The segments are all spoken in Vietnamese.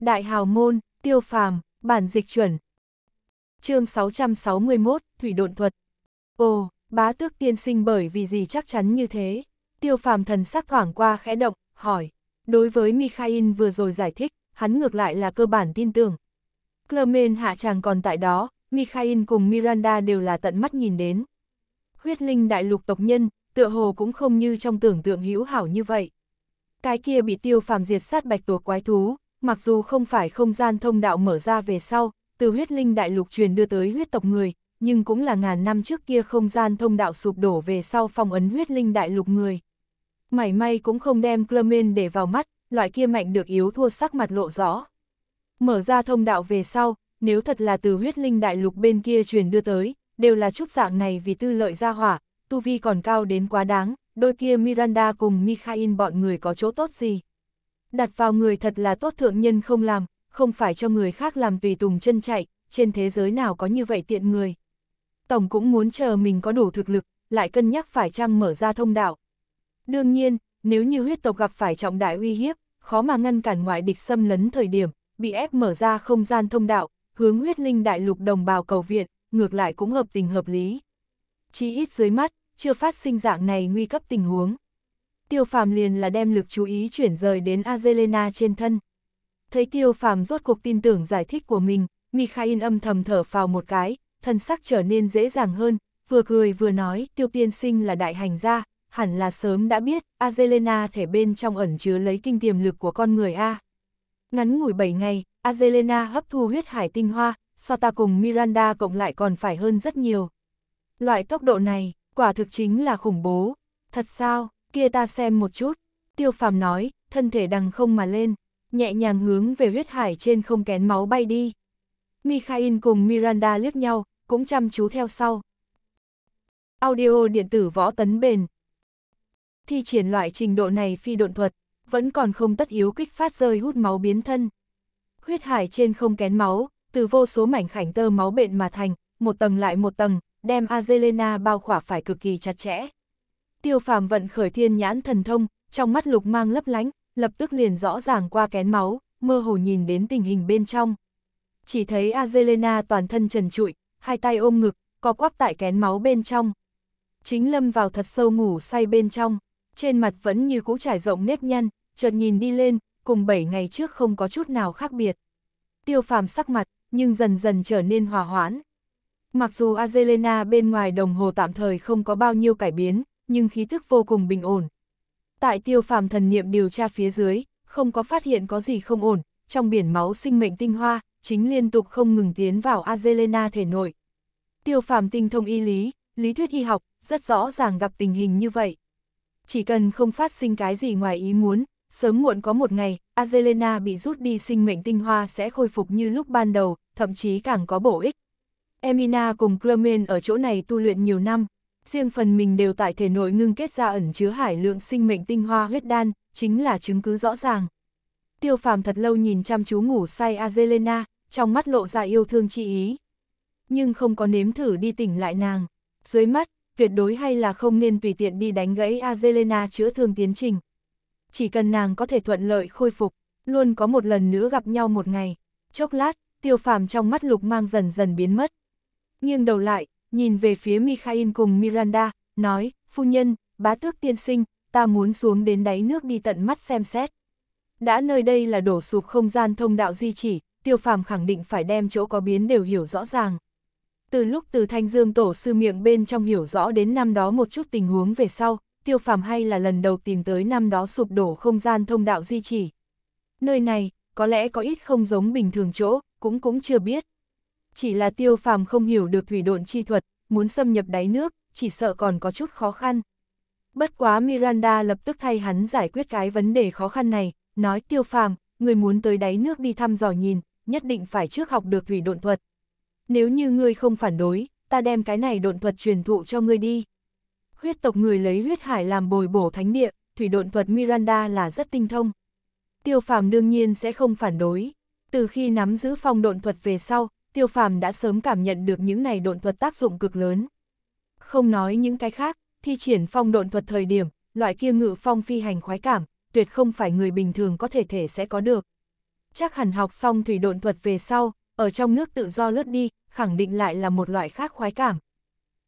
Đại hào môn, tiêu phàm, bản dịch chuẩn. chương 661, Thủy độn thuật. Ồ, bá tước tiên sinh bởi vì gì chắc chắn như thế? Tiêu phàm thần sắc thoảng qua khẽ động, hỏi. Đối với Mikhail vừa rồi giải thích, hắn ngược lại là cơ bản tin tưởng. Clermen hạ chàng còn tại đó, Mikhail cùng Miranda đều là tận mắt nhìn đến. Huyết linh đại lục tộc nhân, tựa hồ cũng không như trong tưởng tượng hữu hảo như vậy. Cái kia bị tiêu phàm diệt sát bạch tuộc quái thú, mặc dù không phải không gian thông đạo mở ra về sau, từ huyết linh đại lục truyền đưa tới huyết tộc người, nhưng cũng là ngàn năm trước kia không gian thông đạo sụp đổ về sau phong ấn huyết linh đại lục người. Mảy may cũng không đem Clermen để vào mắt, loại kia mạnh được yếu thua sắc mặt lộ rõ. Mở ra thông đạo về sau, nếu thật là từ huyết linh đại lục bên kia truyền đưa tới, đều là chút dạng này vì tư lợi ra hỏa, tu vi còn cao đến quá đáng, đôi kia Miranda cùng Mikhail bọn người có chỗ tốt gì đặt vào người thật là tốt thượng nhân không làm, không phải cho người khác làm tùy tùng chân chạy, trên thế giới nào có như vậy tiện người. Tổng cũng muốn chờ mình có đủ thực lực, lại cân nhắc phải chăng mở ra thông đạo. Đương nhiên, nếu như huyết tộc gặp phải trọng đại uy hiếp, khó mà ngăn cản ngoại địch xâm lấn thời điểm, bị ép mở ra không gian thông đạo, hướng huyết linh đại lục đồng bào cầu viện, ngược lại cũng hợp tình hợp lý. Chỉ ít dưới mắt, chưa phát sinh dạng này nguy cấp tình huống. Tiêu Phàm liền là đem lực chú ý chuyển rời đến Azelena trên thân. Thấy Tiêu Phàm rốt cuộc tin tưởng giải thích của mình, Mikhail âm thầm thở phào một cái, thân sắc trở nên dễ dàng hơn, vừa cười vừa nói Tiêu Tiên Sinh là đại hành gia, hẳn là sớm đã biết Azelena thể bên trong ẩn chứa lấy kinh tiềm lực của con người A. Ngắn ngủi 7 ngày, Azelena hấp thu huyết hải tinh hoa, so ta cùng Miranda cộng lại còn phải hơn rất nhiều. Loại tốc độ này, quả thực chính là khủng bố. Thật sao, kia ta xem một chút. Tiêu phàm nói, thân thể đằng không mà lên, nhẹ nhàng hướng về huyết hải trên không kén máu bay đi. Mikhail cùng Miranda liếc nhau, cũng chăm chú theo sau. Audio điện tử võ tấn bền. Thi triển loại trình độ này phi độn thuật, vẫn còn không tất yếu kích phát rơi hút máu biến thân. Huyết hải trên không kén máu, từ vô số mảnh khảnh tơ máu bệnh mà thành, một tầng lại một tầng, đem Azelena bao khỏa phải cực kỳ chặt chẽ tiêu phàm vận khởi thiên nhãn thần thông, trong mắt lục mang lấp lánh, lập tức liền rõ ràng qua kén máu, mơ hồ nhìn đến tình hình bên trong. Chỉ thấy Azelena toàn thân trần trụi, hai tay ôm ngực, co quắp tại kén máu bên trong. Chính lâm vào thật sâu ngủ say bên trong, trên mặt vẫn như cũ trải rộng nếp nhăn, chợt nhìn đi lên, cùng 7 ngày trước không có chút nào khác biệt. Tiêu phàm sắc mặt, nhưng dần dần trở nên hòa hoãn. Mặc dù Azelena bên ngoài đồng hồ tạm thời không có bao nhiêu cải biến, nhưng khí thức vô cùng bình ổn. Tại tiêu phàm thần niệm điều tra phía dưới, không có phát hiện có gì không ổn, trong biển máu sinh mệnh tinh hoa, chính liên tục không ngừng tiến vào Azelena thể nội. Tiêu phàm tinh thông y lý, lý thuyết y học, rất rõ ràng gặp tình hình như vậy. Chỉ cần không phát sinh cái gì ngoài ý muốn, sớm muộn có một ngày, Azelena bị rút đi sinh mệnh tinh hoa sẽ khôi phục như lúc ban đầu, thậm chí càng có bổ ích. Emina cùng Clement ở chỗ này tu luyện nhiều năm, riêng phần mình đều tại thể nội ngưng kết ra ẩn chứa hải lượng sinh mệnh tinh hoa huyết đan, chính là chứng cứ rõ ràng. Tiêu phàm thật lâu nhìn chăm chú ngủ say Azelena, trong mắt lộ ra yêu thương chi ý. Nhưng không có nếm thử đi tỉnh lại nàng. Dưới mắt, tuyệt đối hay là không nên tùy tiện đi đánh gãy Azelena chữa thương tiến trình. Chỉ cần nàng có thể thuận lợi khôi phục, luôn có một lần nữa gặp nhau một ngày. Chốc lát, tiêu phàm trong mắt lục mang dần dần biến mất. Nghiêng đầu lại, nhìn về phía Mikhail cùng Miranda, nói, phu nhân, bá tước tiên sinh, ta muốn xuống đến đáy nước đi tận mắt xem xét. Đã nơi đây là đổ sụp không gian thông đạo di chỉ, tiêu phàm khẳng định phải đem chỗ có biến đều hiểu rõ ràng. Từ lúc từ thanh dương tổ sư miệng bên trong hiểu rõ đến năm đó một chút tình huống về sau, tiêu phàm hay là lần đầu tìm tới năm đó sụp đổ không gian thông đạo di chỉ. Nơi này, có lẽ có ít không giống bình thường chỗ, cũng cũng chưa biết chỉ là tiêu phàm không hiểu được thủy độn chi thuật, muốn xâm nhập đáy nước, chỉ sợ còn có chút khó khăn. Bất quá Miranda lập tức thay hắn giải quyết cái vấn đề khó khăn này, nói tiêu phàm, người muốn tới đáy nước đi thăm dò nhìn, nhất định phải trước học được thủy độn thuật. Nếu như ngươi không phản đối, ta đem cái này độn thuật truyền thụ cho ngươi đi. Huyết tộc người lấy huyết hải làm bồi bổ thánh địa, thủy độn thuật Miranda là rất tinh thông. Tiêu phàm đương nhiên sẽ không phản đối. Từ khi nắm giữ phong độn thuật về sau, tiêu phàm đã sớm cảm nhận được những này độn thuật tác dụng cực lớn. Không nói những cái khác, thi triển phong độn thuật thời điểm, loại kia ngự phong phi hành khoái cảm, tuyệt không phải người bình thường có thể thể sẽ có được. Chắc hẳn học xong thủy độn thuật về sau, ở trong nước tự do lướt đi, khẳng định lại là một loại khác khoái cảm.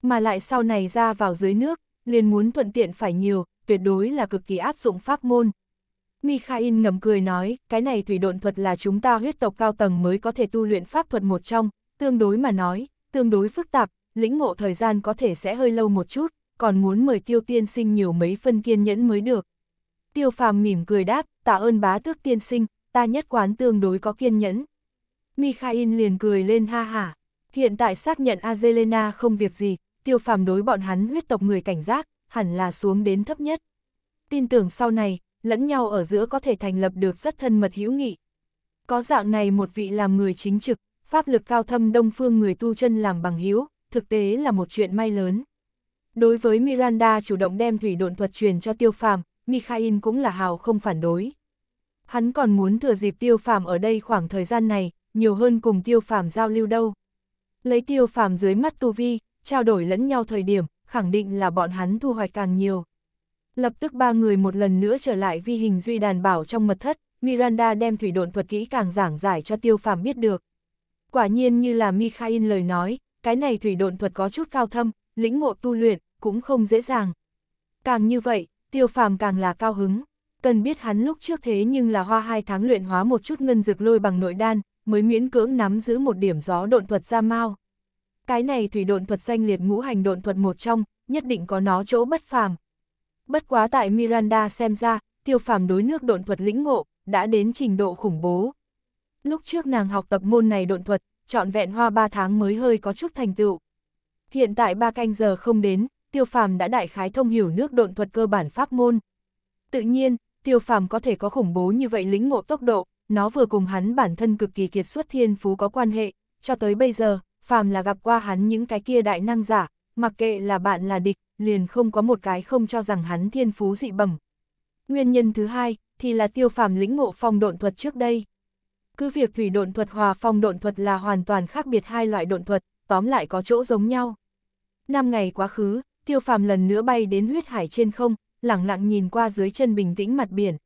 Mà lại sau này ra vào dưới nước, liền muốn thuận tiện phải nhiều, tuyệt đối là cực kỳ áp dụng pháp môn, Mikhail ngầm cười nói, cái này thủy độn thuật là chúng ta huyết tộc cao tầng mới có thể tu luyện pháp thuật một trong, tương đối mà nói, tương đối phức tạp, lĩnh ngộ thời gian có thể sẽ hơi lâu một chút, còn muốn mời tiêu tiên sinh nhiều mấy phân kiên nhẫn mới được. Tiêu phàm mỉm cười đáp, tạ ơn bá tước tiên sinh, ta nhất quán tương đối có kiên nhẫn. Mikhail liền cười lên ha hả, hiện tại xác nhận Azelena không việc gì, tiêu phàm đối bọn hắn huyết tộc người cảnh giác, hẳn là xuống đến thấp nhất. Tin tưởng sau này, lẫn nhau ở giữa có thể thành lập được rất thân mật hữu nghị. Có dạng này một vị làm người chính trực, pháp lực cao thâm đông phương người tu chân làm bằng hữu, thực tế là một chuyện may lớn. Đối với Miranda chủ động đem thủy độn thuật truyền cho Tiêu Phàm, Mikhail cũng là hào không phản đối. Hắn còn muốn thừa dịp Tiêu Phàm ở đây khoảng thời gian này, nhiều hơn cùng Tiêu Phàm giao lưu đâu. Lấy Tiêu Phàm dưới mắt tu vi, trao đổi lẫn nhau thời điểm, khẳng định là bọn hắn thu hoạch càng nhiều. Lập tức ba người một lần nữa trở lại vi hình duy đàn bảo trong mật thất, Miranda đem thủy độn thuật kỹ càng giảng giải cho tiêu phàm biết được. Quả nhiên như là Mikhail lời nói, cái này thủy độn thuật có chút cao thâm, lĩnh ngộ tu luyện, cũng không dễ dàng. Càng như vậy, tiêu phàm càng là cao hứng. Cần biết hắn lúc trước thế nhưng là hoa hai tháng luyện hóa một chút ngân dược lôi bằng nội đan, mới miễn cưỡng nắm giữ một điểm gió độn thuật ra mao. Cái này thủy độn thuật danh liệt ngũ hành độn thuật một trong, nhất định có nó chỗ bất phàm, Bất quá tại Miranda xem ra, tiêu phàm đối nước độn thuật lĩnh ngộ, đã đến trình độ khủng bố. Lúc trước nàng học tập môn này độn thuật, trọn vẹn hoa 3 tháng mới hơi có chút thành tựu. Hiện tại ba canh giờ không đến, tiêu phàm đã đại khái thông hiểu nước độn thuật cơ bản pháp môn. Tự nhiên, tiêu phàm có thể có khủng bố như vậy lĩnh ngộ tốc độ, nó vừa cùng hắn bản thân cực kỳ kiệt xuất thiên phú có quan hệ, cho tới bây giờ, phàm là gặp qua hắn những cái kia đại năng giả, mặc kệ là bạn là địch, liền không có một cái không cho rằng hắn thiên phú dị bẩm. Nguyên nhân thứ hai, thì là tiêu phàm lĩnh ngộ phong độn thuật trước đây. Cứ việc thủy độn thuật hòa phong độn thuật là hoàn toàn khác biệt hai loại độn thuật, tóm lại có chỗ giống nhau. Năm ngày quá khứ, tiêu phàm lần nữa bay đến huyết hải trên không, lặng lặng nhìn qua dưới chân bình tĩnh mặt biển.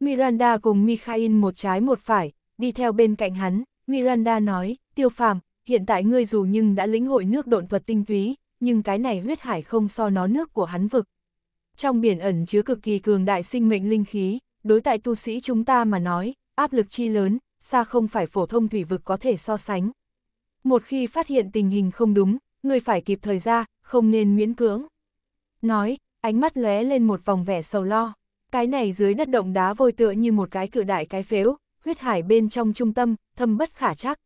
Miranda cùng Mikhail một trái một phải, đi theo bên cạnh hắn, Miranda nói, tiêu phàm, hiện tại ngươi dù nhưng đã lĩnh hội nước độn thuật tinh túy, nhưng cái này huyết hải không so nó nước của hắn vực. Trong biển ẩn chứa cực kỳ cường đại sinh mệnh linh khí, đối tại tu sĩ chúng ta mà nói, áp lực chi lớn, xa không phải phổ thông thủy vực có thể so sánh. Một khi phát hiện tình hình không đúng, người phải kịp thời ra, không nên miễn cưỡng. Nói, ánh mắt lóe lên một vòng vẻ sầu lo. Cái này dưới đất động đá vôi tựa như một cái cự đại cái phếu, huyết hải bên trong trung tâm, thâm bất khả chắc.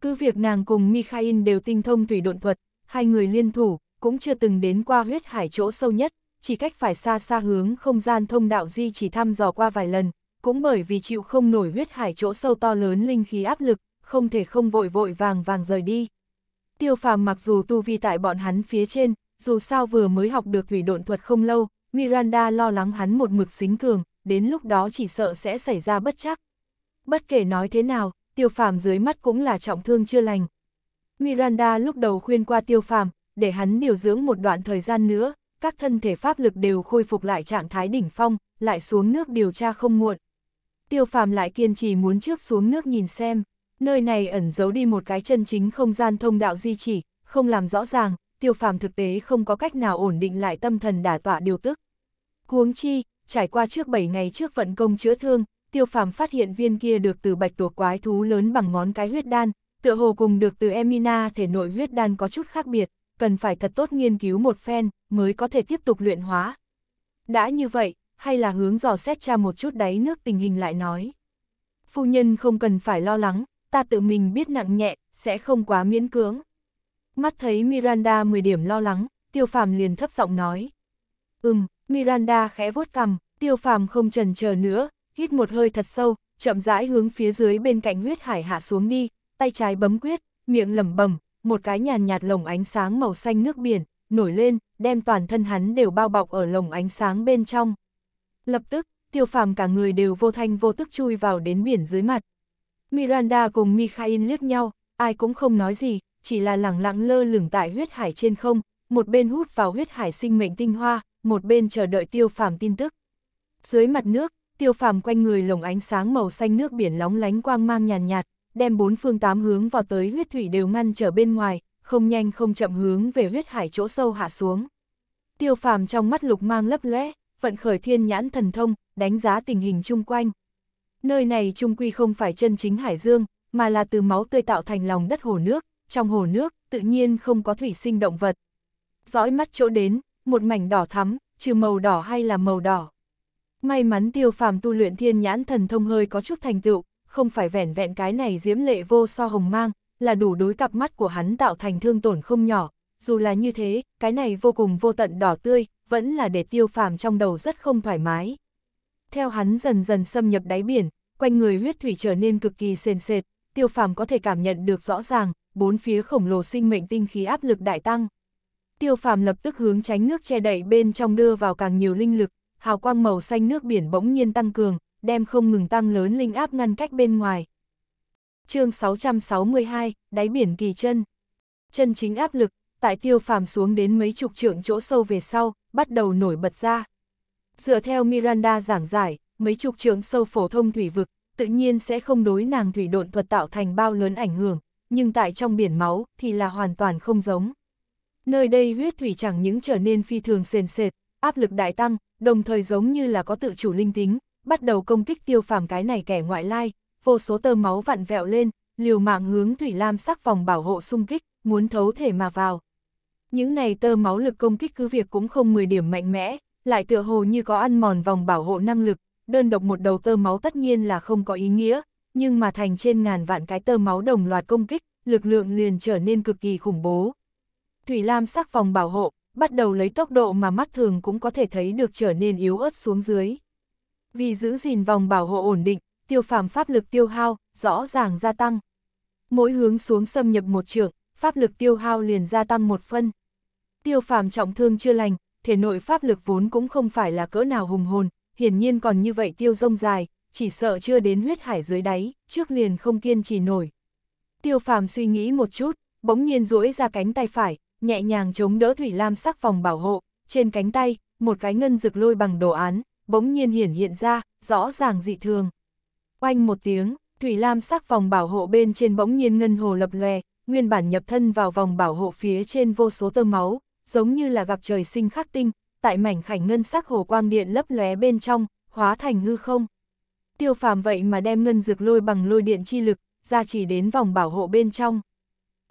Cứ việc nàng cùng Mikhail đều tinh thông thủy độn thuật, hai người liên thủ, cũng chưa từng đến qua huyết hải chỗ sâu nhất, chỉ cách phải xa xa hướng không gian thông đạo di chỉ thăm dò qua vài lần, cũng bởi vì chịu không nổi huyết hải chỗ sâu to lớn linh khí áp lực, không thể không vội vội vàng vàng rời đi. Tiêu phàm mặc dù tu vi tại bọn hắn phía trên, dù sao vừa mới học được thủy độn thuật không lâu, Miranda lo lắng hắn một mực xính cường, đến lúc đó chỉ sợ sẽ xảy ra bất chắc. Bất kể nói thế nào, tiêu phàm dưới mắt cũng là trọng thương chưa lành, Miranda lúc đầu khuyên qua tiêu phàm, để hắn điều dưỡng một đoạn thời gian nữa, các thân thể pháp lực đều khôi phục lại trạng thái đỉnh phong, lại xuống nước điều tra không muộn. Tiêu phàm lại kiên trì muốn trước xuống nước nhìn xem, nơi này ẩn giấu đi một cái chân chính không gian thông đạo di chỉ, không làm rõ ràng, tiêu phàm thực tế không có cách nào ổn định lại tâm thần đả tọa điều tức. Huống chi, trải qua trước 7 ngày trước vận công chữa thương, tiêu phàm phát hiện viên kia được từ bạch tuộc quái thú lớn bằng ngón cái huyết đan, tựa hồ cùng được từ Emina thể nội huyết đan có chút khác biệt, cần phải thật tốt nghiên cứu một phen, mới có thể tiếp tục luyện hóa. Đã như vậy, hay là hướng dò xét cha một chút đáy nước tình hình lại nói. Phu nhân không cần phải lo lắng, ta tự mình biết nặng nhẹ, sẽ không quá miễn cưỡng. Mắt thấy Miranda 10 điểm lo lắng, tiêu phàm liền thấp giọng nói. Ừm, Miranda khẽ vuốt cằm, tiêu phàm không trần chờ nữa, hít một hơi thật sâu, chậm rãi hướng phía dưới bên cạnh huyết hải hạ xuống đi, tay trái bấm quyết, miệng lẩm bẩm, một cái nhàn nhạt lồng ánh sáng màu xanh nước biển, nổi lên, đem toàn thân hắn đều bao bọc ở lồng ánh sáng bên trong. Lập tức, tiêu phàm cả người đều vô thanh vô tức chui vào đến biển dưới mặt. Miranda cùng Mikhail liếc nhau, ai cũng không nói gì, chỉ là lẳng lặng lơ lửng tại huyết hải trên không, một bên hút vào huyết hải sinh mệnh tinh hoa, một bên chờ đợi tiêu phàm tin tức. Dưới mặt nước, tiêu phàm quanh người lồng ánh sáng màu xanh nước biển lóng lánh quang mang nhàn nhạt, nhạt, đem bốn phương tám hướng vào tới huyết thủy đều ngăn trở bên ngoài, không nhanh không chậm hướng về huyết hải chỗ sâu hạ xuống. Tiêu phàm trong mắt lục mang lấp lóe, vận khởi thiên nhãn thần thông, đánh giá tình hình chung quanh. Nơi này trung quy không phải chân chính hải dương, mà là từ máu tươi tạo thành lòng đất hồ nước, trong hồ nước tự nhiên không có thủy sinh động vật. Dõi mắt chỗ đến, một mảnh đỏ thắm, trừ màu đỏ hay là màu đỏ. May mắn tiêu phàm tu luyện thiên nhãn thần thông hơi có chút thành tựu, không phải vẻn vẹn cái này diễm lệ vô so hồng mang, là đủ đối cặp mắt của hắn tạo thành thương tổn không nhỏ. Dù là như thế, cái này vô cùng vô tận đỏ tươi, vẫn là để tiêu phàm trong đầu rất không thoải mái. Theo hắn dần dần xâm nhập đáy biển, quanh người huyết thủy trở nên cực kỳ sền sệt, tiêu phàm có thể cảm nhận được rõ ràng, bốn phía khổng lồ sinh mệnh tinh khí áp lực đại tăng. Tiêu phàm lập tức hướng tránh nước che đậy bên trong đưa vào càng nhiều linh lực, hào quang màu xanh nước biển bỗng nhiên tăng cường, đem không ngừng tăng lớn linh áp ngăn cách bên ngoài. chương 662, đáy biển kỳ chân. Chân chính áp lực, tại tiêu phàm xuống đến mấy chục trượng chỗ sâu về sau, bắt đầu nổi bật ra. Dựa theo Miranda giảng giải, mấy chục trượng sâu phổ thông thủy vực, tự nhiên sẽ không đối nàng thủy độn thuật tạo thành bao lớn ảnh hưởng, nhưng tại trong biển máu thì là hoàn toàn không giống. Nơi đây huyết thủy chẳng những trở nên phi thường sền sệt, áp lực đại tăng, đồng thời giống như là có tự chủ linh tính, bắt đầu công kích tiêu phàm cái này kẻ ngoại lai, vô số tơ máu vặn vẹo lên, liều mạng hướng thủy lam sắc vòng bảo hộ xung kích, muốn thấu thể mà vào. Những này tơ máu lực công kích cứ việc cũng không 10 điểm mạnh mẽ, lại tựa hồ như có ăn mòn vòng bảo hộ năng lực, đơn độc một đầu tơ máu tất nhiên là không có ý nghĩa, nhưng mà thành trên ngàn vạn cái tơ máu đồng loạt công kích, lực lượng liền trở nên cực kỳ khủng bố. Thủy lam sắc vòng bảo hộ, bắt đầu lấy tốc độ mà mắt thường cũng có thể thấy được trở nên yếu ớt xuống dưới vì giữ gìn vòng bảo hộ ổn định, tiêu phàm pháp lực tiêu hao, rõ ràng gia tăng. Mỗi hướng xuống xâm nhập một trường, pháp lực tiêu hao liền gia tăng một phân. Tiêu phàm trọng thương chưa lành, thể nội pháp lực vốn cũng không phải là cỡ nào hùng hồn, hiển nhiên còn như vậy tiêu rông dài, chỉ sợ chưa đến huyết hải dưới đáy, trước liền không kiên trì nổi. Tiêu phàm suy nghĩ một chút, bỗng nhiên duỗi ra cánh tay phải, nhẹ nhàng chống đỡ thủy lam sắc vòng bảo hộ, trên cánh tay, một cái ngân rực lôi bằng đồ án, bỗng nhiên hiển hiện ra, rõ ràng dị thường. Oanh một tiếng, Thủy Lam sắc vòng bảo hộ bên trên bỗng nhiên ngân hồ lập lòe, nguyên bản nhập thân vào vòng bảo hộ phía trên vô số tơ máu, giống như là gặp trời sinh khắc tinh, tại mảnh khảnh ngân sắc hồ quang điện lấp lóe bên trong, hóa thành hư không. Tiêu phàm vậy mà đem ngân dược lôi bằng lôi điện chi lực, ra chỉ đến vòng bảo hộ bên trong.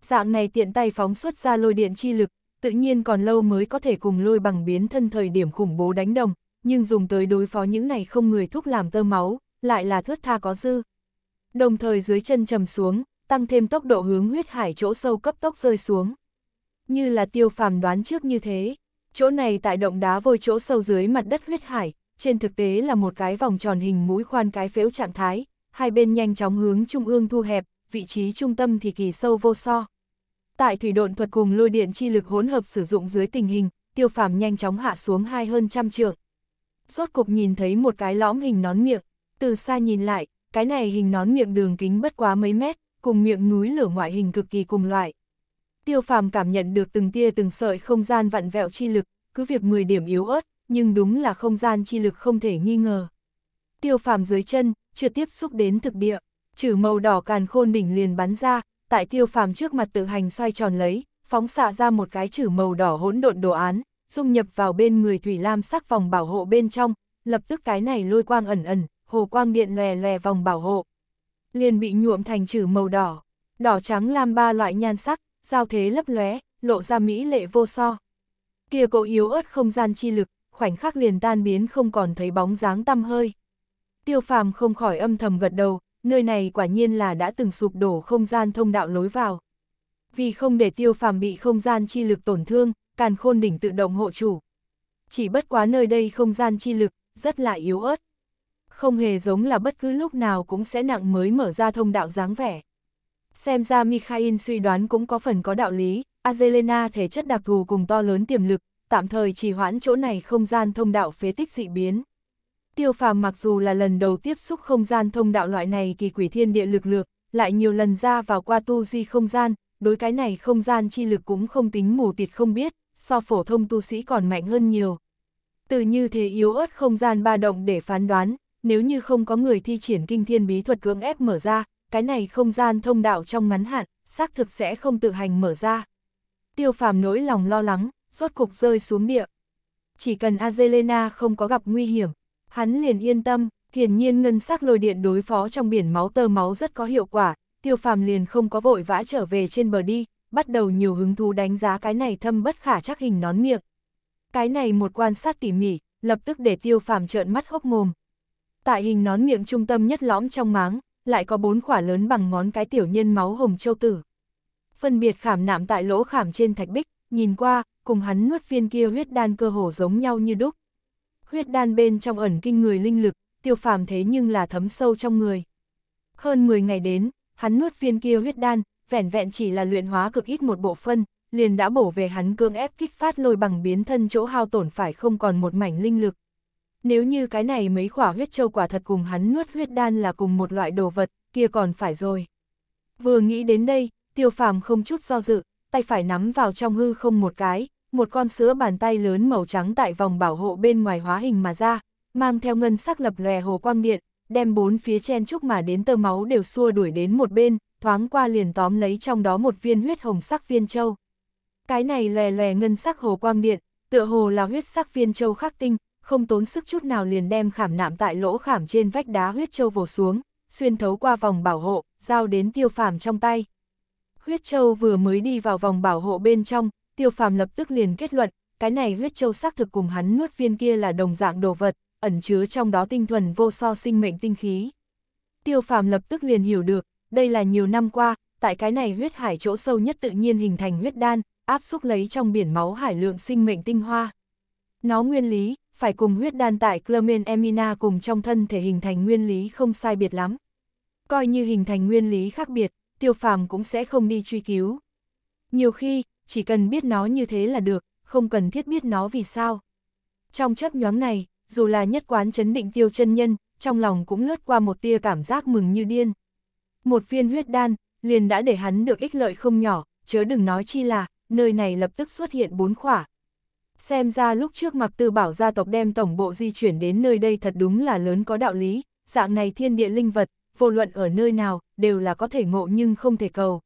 Dạng này tiện tay phóng xuất ra lôi điện chi lực, tự nhiên còn lâu mới có thể cùng lôi bằng biến thân thời điểm khủng bố đánh đồng, nhưng dùng tới đối phó những này không người thúc làm tơ máu, lại là thước tha có dư. Đồng thời dưới chân trầm xuống, tăng thêm tốc độ hướng huyết hải chỗ sâu cấp tốc rơi xuống. Như là tiêu phàm đoán trước như thế, chỗ này tại động đá vôi chỗ sâu dưới mặt đất huyết hải, trên thực tế là một cái vòng tròn hình mũi khoan cái phễu trạng thái, hai bên nhanh chóng hướng trung ương thu hẹp, vị trí trung tâm thì kỳ sâu vô so. Tại thủy độn thuật cùng lôi điện chi lực hỗn hợp sử dụng dưới tình hình, tiêu phàm nhanh chóng hạ xuống hai hơn trăm trượng rốt cục nhìn thấy một cái lõm hình nón miệng, từ xa nhìn lại, cái này hình nón miệng đường kính bất quá mấy mét, cùng miệng núi lửa ngoại hình cực kỳ cùng loại. Tiêu phàm cảm nhận được từng tia từng sợi không gian vặn vẹo chi lực, cứ việc 10 điểm yếu ớt, nhưng đúng là không gian chi lực không thể nghi ngờ. Tiêu phàm dưới chân, chưa tiếp xúc đến thực địa, trừ màu đỏ càn khôn đỉnh liền bắn ra, tại tiêu phàm trước mặt tự hành xoay tròn lấy, phóng xạ ra một cái chữ màu đỏ hỗn độn đồ án, dung nhập vào bên người Thủy Lam sắc vòng bảo hộ bên trong, lập tức cái này lôi quang ẩn ẩn, hồ quang điện lòe lòe vòng bảo hộ. Liền bị nhuộm thành chữ màu đỏ, đỏ trắng lam ba loại nhan sắc, giao thế lấp lóe, lộ ra mỹ lệ vô so. Kia cậu yếu ớt không gian chi lực, khoảnh khắc liền tan biến không còn thấy bóng dáng tăm hơi. Tiêu phàm không khỏi âm thầm gật đầu, nơi này quả nhiên là đã từng sụp đổ không gian thông đạo lối vào. Vì không để tiêu phàm bị không gian chi lực tổn thương, càn khôn đỉnh tự động hộ chủ. Chỉ bất quá nơi đây không gian chi lực, rất là yếu ớt. Không hề giống là bất cứ lúc nào cũng sẽ nặng mới mở ra thông đạo dáng vẻ. Xem ra Mikhail suy đoán cũng có phần có đạo lý, Azelena thể chất đặc thù cùng to lớn tiềm lực, tạm thời trì hoãn chỗ này không gian thông đạo phế tích dị biến. Tiêu phàm mặc dù là lần đầu tiếp xúc không gian thông đạo loại này kỳ quỷ thiên địa lực lược, lại nhiều lần ra vào qua tu di không gian, đối cái này không gian chi lực cũng không tính mù tịt không biết, so phổ thông tu sĩ còn mạnh hơn nhiều. Từ như thế yếu ớt không gian ba động để phán đoán, nếu như không có người thi triển kinh thiên bí thuật cưỡng ép mở ra, cái này không gian thông đạo trong ngắn hạn, xác thực sẽ không tự hành mở ra. Tiêu phàm nỗi lòng lo lắng, rốt cục rơi xuống địa. Chỉ cần Azelena không có gặp nguy hiểm, hắn liền yên tâm, hiển nhiên ngân sắc lôi điện đối phó trong biển máu tơ máu rất có hiệu quả, tiêu phàm liền không có vội vã trở về trên bờ đi bắt đầu nhiều hứng thú đánh giá cái này thâm bất khả chắc hình nón miệng. Cái này một quan sát tỉ mỉ, lập tức để tiêu phàm trợn mắt hốc mồm. Tại hình nón miệng trung tâm nhất lõm trong máng, lại có bốn quả lớn bằng ngón cái tiểu nhân máu hồng châu tử. Phân biệt khảm nạm tại lỗ khảm trên thạch bích, nhìn qua, cùng hắn nuốt viên kia huyết đan cơ hồ giống nhau như đúc. Huyết đan bên trong ẩn kinh người linh lực, tiêu phàm thế nhưng là thấm sâu trong người. Hơn 10 ngày đến, hắn nuốt viên kia huyết đan, vẻn vẹn chỉ là luyện hóa cực ít một bộ phân, liền đã bổ về hắn cương ép kích phát lôi bằng biến thân chỗ hao tổn phải không còn một mảnh linh lực. Nếu như cái này mấy khỏa huyết châu quả thật cùng hắn nuốt huyết đan là cùng một loại đồ vật, kia còn phải rồi. Vừa nghĩ đến đây, tiêu phàm không chút do dự, tay phải nắm vào trong hư không một cái, một con sữa bàn tay lớn màu trắng tại vòng bảo hộ bên ngoài hóa hình mà ra, mang theo ngân sắc lập lòe hồ quang điện, đem bốn phía chen chúc mà đến tơ máu đều xua đuổi đến một bên, thoáng qua liền tóm lấy trong đó một viên huyết hồng sắc viên châu. Cái này lè lè ngân sắc hồ quang điện, tựa hồ là huyết sắc viên châu khắc tinh, không tốn sức chút nào liền đem khảm nạm tại lỗ khảm trên vách đá huyết châu vồ xuống, xuyên thấu qua vòng bảo hộ, giao đến tiêu phàm trong tay. Huyết châu vừa mới đi vào vòng bảo hộ bên trong, tiêu phàm lập tức liền kết luận, cái này huyết châu xác thực cùng hắn nuốt viên kia là đồng dạng đồ vật, ẩn chứa trong đó tinh thuần vô so sinh mệnh tinh khí. Tiêu phàm lập tức liền hiểu được, đây là nhiều năm qua, tại cái này huyết hải chỗ sâu nhất tự nhiên hình thành huyết đan, áp xúc lấy trong biển máu hải lượng sinh mệnh tinh hoa. Nó nguyên lý, phải cùng huyết đan tại Clermen Emina cùng trong thân thể hình thành nguyên lý không sai biệt lắm. Coi như hình thành nguyên lý khác biệt, tiêu phàm cũng sẽ không đi truy cứu. Nhiều khi, chỉ cần biết nó như thế là được, không cần thiết biết nó vì sao. Trong chấp nhóm này, dù là nhất quán chấn định tiêu chân nhân, trong lòng cũng lướt qua một tia cảm giác mừng như điên một viên huyết đan, liền đã để hắn được ích lợi không nhỏ, chớ đừng nói chi là, nơi này lập tức xuất hiện bốn khỏa. Xem ra lúc trước mặc tư bảo gia tộc đem tổng bộ di chuyển đến nơi đây thật đúng là lớn có đạo lý, dạng này thiên địa linh vật, vô luận ở nơi nào, đều là có thể ngộ nhưng không thể cầu.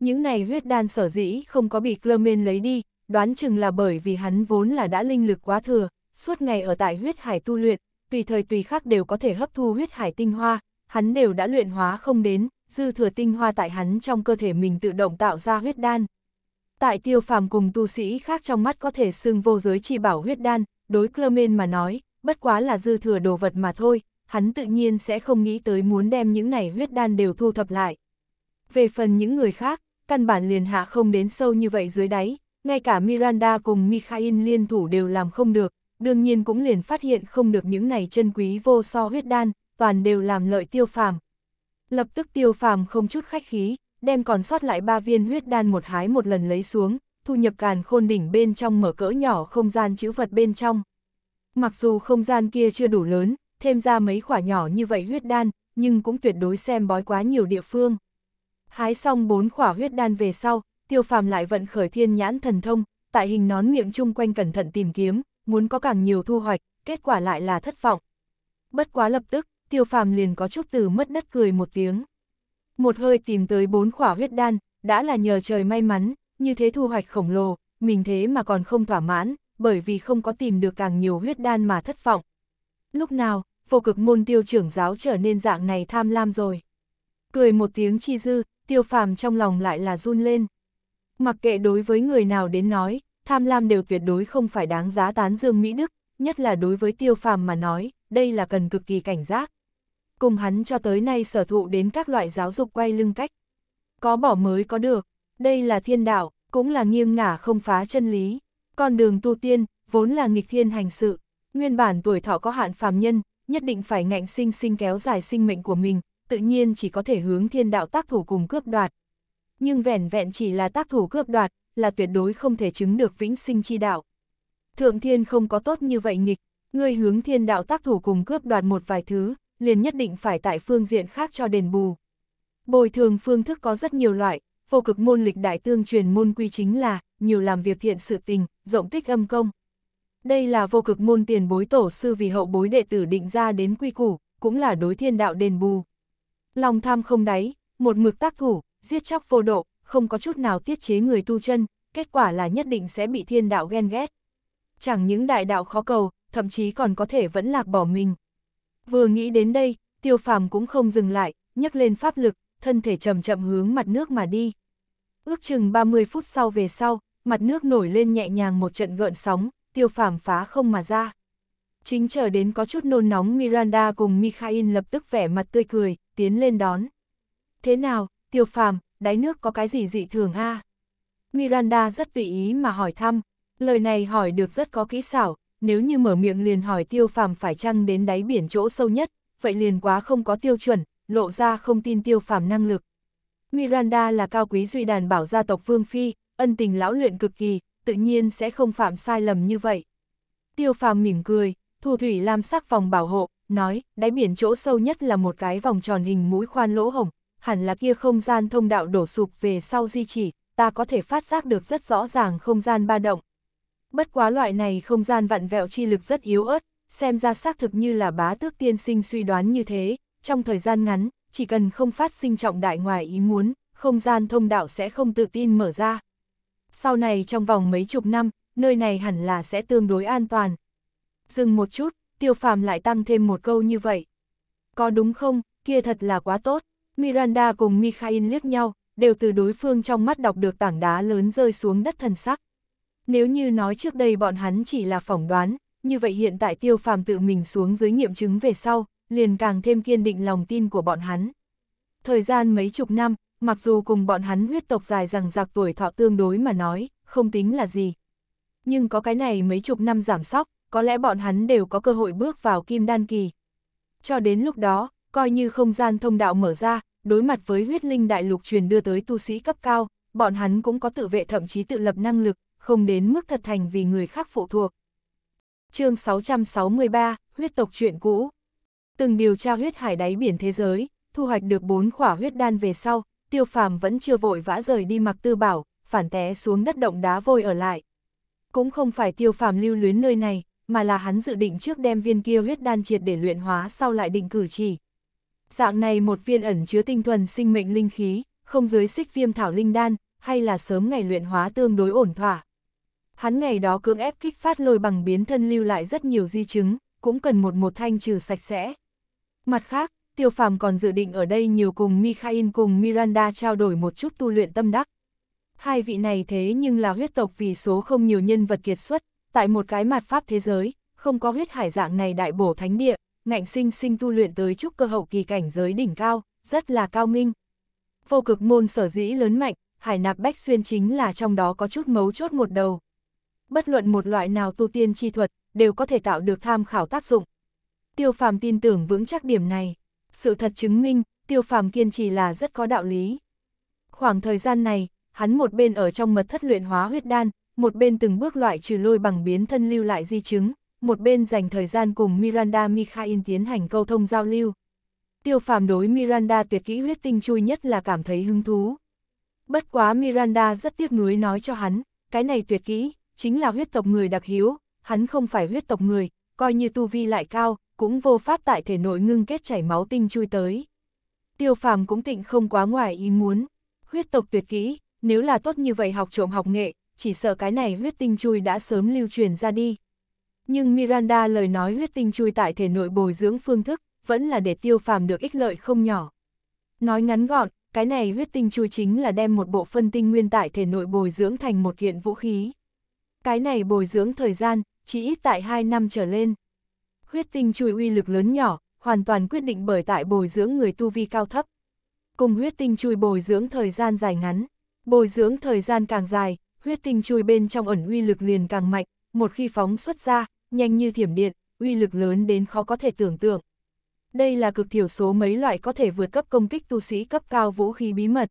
Những này huyết đan sở dĩ không có bị Clermen lấy đi, đoán chừng là bởi vì hắn vốn là đã linh lực quá thừa, suốt ngày ở tại huyết hải tu luyện, tùy thời tùy khắc đều có thể hấp thu huyết hải tinh hoa, hắn đều đã luyện hóa không đến, dư thừa tinh hoa tại hắn trong cơ thể mình tự động tạo ra huyết đan. Tại tiêu phàm cùng tu sĩ khác trong mắt có thể xưng vô giới chi bảo huyết đan, đối Clermen mà nói, bất quá là dư thừa đồ vật mà thôi, hắn tự nhiên sẽ không nghĩ tới muốn đem những này huyết đan đều thu thập lại. Về phần những người khác, căn bản liền hạ không đến sâu như vậy dưới đáy, ngay cả Miranda cùng Mikhail liên thủ đều làm không được, đương nhiên cũng liền phát hiện không được những này chân quý vô so huyết đan, toàn đều làm lợi tiêu phàm. Lập tức tiêu phàm không chút khách khí, đem còn sót lại ba viên huyết đan một hái một lần lấy xuống, thu nhập càn khôn đỉnh bên trong mở cỡ nhỏ không gian chữ vật bên trong. Mặc dù không gian kia chưa đủ lớn, thêm ra mấy quả nhỏ như vậy huyết đan, nhưng cũng tuyệt đối xem bói quá nhiều địa phương. Hái xong bốn quả huyết đan về sau, tiêu phàm lại vận khởi thiên nhãn thần thông, tại hình nón miệng chung quanh cẩn thận tìm kiếm, muốn có càng nhiều thu hoạch, kết quả lại là thất vọng. Bất quá lập tức, tiêu phàm liền có chút từ mất đất cười một tiếng. Một hơi tìm tới bốn khỏa huyết đan, đã là nhờ trời may mắn, như thế thu hoạch khổng lồ, mình thế mà còn không thỏa mãn, bởi vì không có tìm được càng nhiều huyết đan mà thất vọng. Lúc nào, vô cực môn tiêu trưởng giáo trở nên dạng này tham lam rồi. Cười một tiếng chi dư, tiêu phàm trong lòng lại là run lên. Mặc kệ đối với người nào đến nói, tham lam đều tuyệt đối không phải đáng giá tán dương Mỹ Đức, nhất là đối với tiêu phàm mà nói, đây là cần cực kỳ cảnh giác cùng hắn cho tới nay sở thụ đến các loại giáo dục quay lưng cách. Có bỏ mới có được, đây là thiên đạo, cũng là nghiêng ngả không phá chân lý. Con đường tu tiên, vốn là nghịch thiên hành sự, nguyên bản tuổi thọ có hạn phàm nhân, nhất định phải ngạnh sinh sinh kéo dài sinh mệnh của mình, tự nhiên chỉ có thể hướng thiên đạo tác thủ cùng cướp đoạt. Nhưng vẻn vẹn chỉ là tác thủ cướp đoạt, là tuyệt đối không thể chứng được vĩnh sinh chi đạo. Thượng thiên không có tốt như vậy nghịch, ngươi hướng thiên đạo tác thủ cùng cướp đoạt một vài thứ, liền nhất định phải tại phương diện khác cho đền bù. Bồi thường phương thức có rất nhiều loại, vô cực môn lịch đại tương truyền môn quy chính là, nhiều làm việc thiện sự tình, rộng tích âm công. Đây là vô cực môn tiền bối tổ sư vì hậu bối đệ tử định ra đến quy củ, cũng là đối thiên đạo đền bù. Lòng tham không đáy, một mực tác thủ, giết chóc vô độ, không có chút nào tiết chế người tu chân, kết quả là nhất định sẽ bị thiên đạo ghen ghét. Chẳng những đại đạo khó cầu, thậm chí còn có thể vẫn lạc bỏ mình. Vừa nghĩ đến đây, tiêu phàm cũng không dừng lại, nhấc lên pháp lực, thân thể chậm chậm hướng mặt nước mà đi. Ước chừng 30 phút sau về sau, mặt nước nổi lên nhẹ nhàng một trận gợn sóng, tiêu phàm phá không mà ra. Chính chờ đến có chút nôn nóng Miranda cùng Mikhail lập tức vẻ mặt tươi cười, tiến lên đón. Thế nào, tiêu phàm, đáy nước có cái gì dị thường a Miranda rất vị ý mà hỏi thăm, lời này hỏi được rất có kỹ xảo, nếu như mở miệng liền hỏi tiêu phàm phải chăng đến đáy biển chỗ sâu nhất, vậy liền quá không có tiêu chuẩn, lộ ra không tin tiêu phàm năng lực. Miranda là cao quý duy đàn bảo gia tộc Vương Phi, ân tình lão luyện cực kỳ, tự nhiên sẽ không phạm sai lầm như vậy. Tiêu phàm mỉm cười, thu thủy làm sắc vòng bảo hộ, nói, đáy biển chỗ sâu nhất là một cái vòng tròn hình mũi khoan lỗ hồng, hẳn là kia không gian thông đạo đổ sụp về sau di chỉ, ta có thể phát giác được rất rõ ràng không gian ba động, Bất quá loại này không gian vặn vẹo chi lực rất yếu ớt, xem ra xác thực như là bá tước tiên sinh suy đoán như thế, trong thời gian ngắn, chỉ cần không phát sinh trọng đại ngoài ý muốn, không gian thông đạo sẽ không tự tin mở ra. Sau này trong vòng mấy chục năm, nơi này hẳn là sẽ tương đối an toàn. Dừng một chút, tiêu phàm lại tăng thêm một câu như vậy. Có đúng không, kia thật là quá tốt. Miranda cùng Mikhail liếc nhau, đều từ đối phương trong mắt đọc được tảng đá lớn rơi xuống đất thần sắc. Nếu như nói trước đây bọn hắn chỉ là phỏng đoán, như vậy hiện tại tiêu phàm tự mình xuống dưới nghiệm chứng về sau, liền càng thêm kiên định lòng tin của bọn hắn. Thời gian mấy chục năm, mặc dù cùng bọn hắn huyết tộc dài rằng giặc tuổi thọ tương đối mà nói, không tính là gì. Nhưng có cái này mấy chục năm giảm sóc, có lẽ bọn hắn đều có cơ hội bước vào kim đan kỳ. Cho đến lúc đó, coi như không gian thông đạo mở ra, đối mặt với huyết linh đại lục truyền đưa tới tu sĩ cấp cao, bọn hắn cũng có tự vệ thậm chí tự lập năng lực, không đến mức thật thành vì người khác phụ thuộc. chương 663, huyết tộc chuyện cũ. Từng điều tra huyết hải đáy biển thế giới, thu hoạch được bốn khỏa huyết đan về sau, tiêu phàm vẫn chưa vội vã rời đi mặc tư bảo, phản té xuống đất động đá vôi ở lại. Cũng không phải tiêu phàm lưu luyến nơi này, mà là hắn dự định trước đem viên kia huyết đan triệt để luyện hóa sau lại định cử chỉ. Dạng này một viên ẩn chứa tinh thuần sinh mệnh linh khí, không dưới xích viêm thảo linh đan, hay là sớm ngày luyện hóa tương đối ổn thỏa. Hắn ngày đó cưỡng ép kích phát lôi bằng biến thân lưu lại rất nhiều di chứng, cũng cần một một thanh trừ sạch sẽ. Mặt khác, Tiêu Phàm còn dự định ở đây nhiều cùng Mikhail cùng Miranda trao đổi một chút tu luyện tâm đắc. Hai vị này thế nhưng là huyết tộc vì số không nhiều nhân vật kiệt xuất, tại một cái mặt pháp thế giới, không có huyết hải dạng này đại bổ thánh địa, ngạnh sinh sinh tu luyện tới trúc cơ hậu kỳ cảnh giới đỉnh cao, rất là cao minh. Vô cực môn sở dĩ lớn mạnh, hải nạp bách xuyên chính là trong đó có chút mấu chốt một đầu bất luận một loại nào tu tiên chi thuật, đều có thể tạo được tham khảo tác dụng. Tiêu phàm tin tưởng vững chắc điểm này. Sự thật chứng minh, tiêu phàm kiên trì là rất có đạo lý. Khoảng thời gian này, hắn một bên ở trong mật thất luyện hóa huyết đan, một bên từng bước loại trừ lôi bằng biến thân lưu lại di chứng, một bên dành thời gian cùng Miranda Mikhail tiến hành câu thông giao lưu. Tiêu phàm đối Miranda tuyệt kỹ huyết tinh chui nhất là cảm thấy hứng thú. Bất quá Miranda rất tiếc nuối nói cho hắn, cái này tuyệt kỹ, chính là huyết tộc người đặc hiếu, hắn không phải huyết tộc người, coi như tu vi lại cao, cũng vô pháp tại thể nội ngưng kết chảy máu tinh chui tới. Tiêu phàm cũng tịnh không quá ngoài ý muốn, huyết tộc tuyệt kỹ, nếu là tốt như vậy học trộm học nghệ, chỉ sợ cái này huyết tinh chui đã sớm lưu truyền ra đi. Nhưng Miranda lời nói huyết tinh chui tại thể nội bồi dưỡng phương thức, vẫn là để tiêu phàm được ích lợi không nhỏ. Nói ngắn gọn, cái này huyết tinh chui chính là đem một bộ phân tinh nguyên tại thể nội bồi dưỡng thành một kiện vũ khí. Cái này bồi dưỡng thời gian, chỉ ít tại 2 năm trở lên. Huyết tinh chui uy lực lớn nhỏ, hoàn toàn quyết định bởi tại bồi dưỡng người tu vi cao thấp. Cùng huyết tinh chui bồi dưỡng thời gian dài ngắn, bồi dưỡng thời gian càng dài, huyết tinh chui bên trong ẩn uy lực liền càng mạnh, một khi phóng xuất ra, nhanh như thiểm điện, uy lực lớn đến khó có thể tưởng tượng. Đây là cực thiểu số mấy loại có thể vượt cấp công kích tu sĩ cấp cao vũ khí bí mật.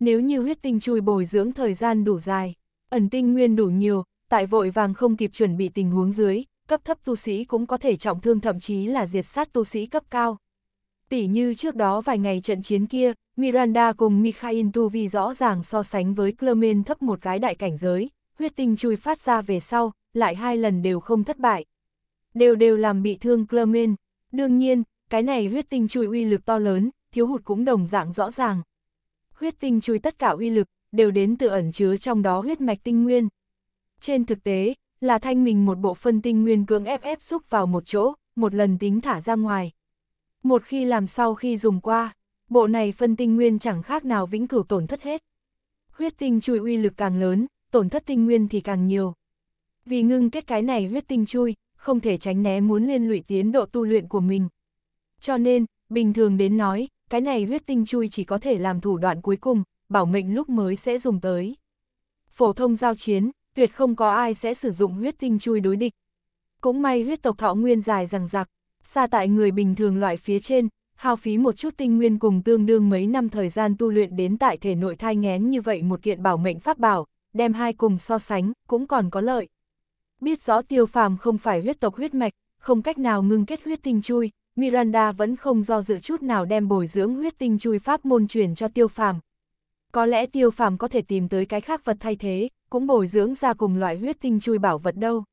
Nếu như huyết tinh chui bồi dưỡng thời gian đủ dài, ẩn tinh nguyên đủ nhiều, tại vội vàng không kịp chuẩn bị tình huống dưới, cấp thấp tu sĩ cũng có thể trọng thương thậm chí là diệt sát tu sĩ cấp cao. Tỷ như trước đó vài ngày trận chiến kia, Miranda cùng Mikhail tu vi rõ ràng so sánh với Clermen thấp một cái đại cảnh giới, huyết tinh chui phát ra về sau, lại hai lần đều không thất bại. Đều đều làm bị thương Clermen. Đương nhiên, cái này huyết tinh chui uy lực to lớn, thiếu hụt cũng đồng dạng rõ ràng. Huyết tinh chui tất cả uy lực, đều đến từ ẩn chứa trong đó huyết mạch tinh nguyên, trên thực tế, là thanh mình một bộ phân tinh nguyên cưỡng ép ép xúc vào một chỗ, một lần tính thả ra ngoài. Một khi làm sau khi dùng qua, bộ này phân tinh nguyên chẳng khác nào vĩnh cửu tổn thất hết. Huyết tinh chui uy lực càng lớn, tổn thất tinh nguyên thì càng nhiều. Vì ngưng kết cái này huyết tinh chui, không thể tránh né muốn liên lụy tiến độ tu luyện của mình. Cho nên, bình thường đến nói, cái này huyết tinh chui chỉ có thể làm thủ đoạn cuối cùng, bảo mệnh lúc mới sẽ dùng tới. Phổ thông giao chiến, tuyệt không có ai sẽ sử dụng huyết tinh chui đối địch. Cũng may huyết tộc thọ nguyên dài rằng giặc, xa tại người bình thường loại phía trên, hao phí một chút tinh nguyên cùng tương đương mấy năm thời gian tu luyện đến tại thể nội thai ngén như vậy một kiện bảo mệnh pháp bảo, đem hai cùng so sánh, cũng còn có lợi. Biết rõ tiêu phàm không phải huyết tộc huyết mạch, không cách nào ngưng kết huyết tinh chui, Miranda vẫn không do dự chút nào đem bồi dưỡng huyết tinh chui pháp môn truyền cho tiêu phàm, có lẽ tiêu phàm có thể tìm tới cái khác vật thay thế, cũng bồi dưỡng ra cùng loại huyết tinh chui bảo vật đâu.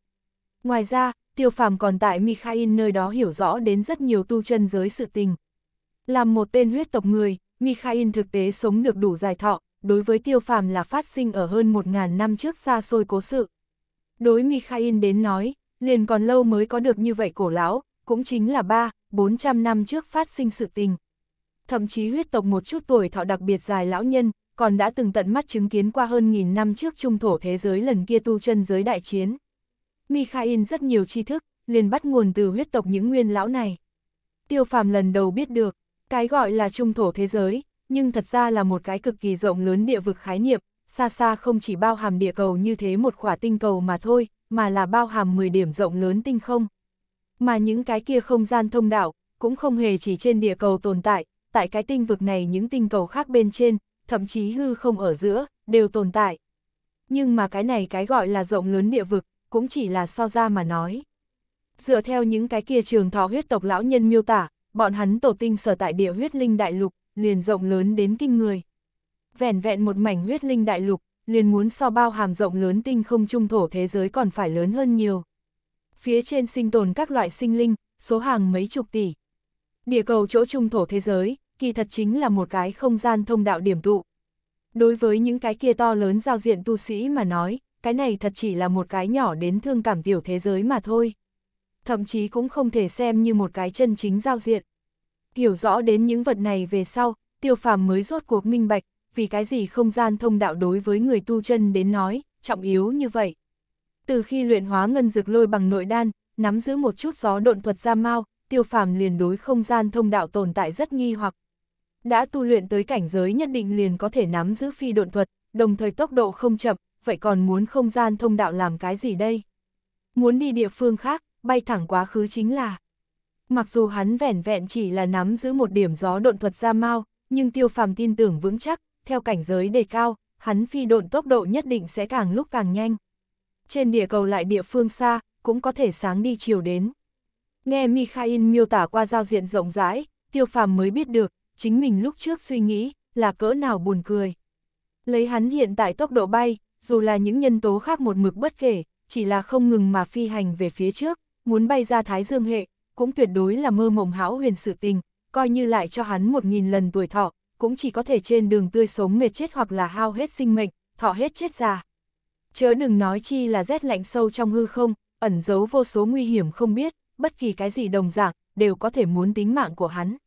Ngoài ra, tiêu phàm còn tại Mikhail nơi đó hiểu rõ đến rất nhiều tu chân giới sự tình. Làm một tên huyết tộc người, Mikhail thực tế sống được đủ dài thọ, đối với tiêu phàm là phát sinh ở hơn 1.000 năm trước xa xôi cố sự. Đối Mikhail đến nói, liền còn lâu mới có được như vậy cổ lão, cũng chính là 3, 400 năm trước phát sinh sự tình. Thậm chí huyết tộc một chút tuổi thọ đặc biệt dài lão nhân, còn đã từng tận mắt chứng kiến qua hơn nghìn năm trước trung thổ thế giới lần kia tu chân giới đại chiến. Mikhail rất nhiều tri thức, liền bắt nguồn từ huyết tộc những nguyên lão này. Tiêu phàm lần đầu biết được, cái gọi là trung thổ thế giới, nhưng thật ra là một cái cực kỳ rộng lớn địa vực khái niệm, xa xa không chỉ bao hàm địa cầu như thế một quả tinh cầu mà thôi, mà là bao hàm 10 điểm rộng lớn tinh không. Mà những cái kia không gian thông đạo, cũng không hề chỉ trên địa cầu tồn tại, tại cái tinh vực này những tinh cầu khác bên trên, thậm chí hư không ở giữa, đều tồn tại. Nhưng mà cái này cái gọi là rộng lớn địa vực, cũng chỉ là so ra mà nói. Dựa theo những cái kia trường thọ huyết tộc lão nhân miêu tả, bọn hắn tổ tinh sở tại địa huyết linh đại lục, liền rộng lớn đến kinh người. vẹn vẹn một mảnh huyết linh đại lục, liền muốn so bao hàm rộng lớn tinh không trung thổ thế giới còn phải lớn hơn nhiều. Phía trên sinh tồn các loại sinh linh, số hàng mấy chục tỷ. Địa cầu chỗ trung thổ thế giới, kỳ thật chính là một cái không gian thông đạo điểm tụ. Đối với những cái kia to lớn giao diện tu sĩ mà nói, cái này thật chỉ là một cái nhỏ đến thương cảm tiểu thế giới mà thôi. Thậm chí cũng không thể xem như một cái chân chính giao diện. Hiểu rõ đến những vật này về sau, tiêu phàm mới rốt cuộc minh bạch, vì cái gì không gian thông đạo đối với người tu chân đến nói, trọng yếu như vậy. Từ khi luyện hóa ngân dược lôi bằng nội đan, nắm giữ một chút gió độn thuật ra mau, tiêu phàm liền đối không gian thông đạo tồn tại rất nghi hoặc, đã tu luyện tới cảnh giới nhất định liền có thể nắm giữ phi độn thuật, đồng thời tốc độ không chậm, vậy còn muốn không gian thông đạo làm cái gì đây? Muốn đi địa phương khác, bay thẳng quá khứ chính là. Mặc dù hắn vẻn vẹn chỉ là nắm giữ một điểm gió độn thuật ra mau, nhưng tiêu phàm tin tưởng vững chắc, theo cảnh giới đề cao, hắn phi độn tốc độ nhất định sẽ càng lúc càng nhanh. Trên địa cầu lại địa phương xa, cũng có thể sáng đi chiều đến. Nghe Mikhail miêu tả qua giao diện rộng rãi, tiêu phàm mới biết được, chính mình lúc trước suy nghĩ, là cỡ nào buồn cười. Lấy hắn hiện tại tốc độ bay, dù là những nhân tố khác một mực bất kể, chỉ là không ngừng mà phi hành về phía trước, muốn bay ra Thái Dương hệ, cũng tuyệt đối là mơ mộng hão huyền sự tình, coi như lại cho hắn một nghìn lần tuổi thọ, cũng chỉ có thể trên đường tươi sống mệt chết hoặc là hao hết sinh mệnh, thọ hết chết già. Chớ đừng nói chi là rét lạnh sâu trong hư không, ẩn giấu vô số nguy hiểm không biết, bất kỳ cái gì đồng dạng, đều có thể muốn tính mạng của hắn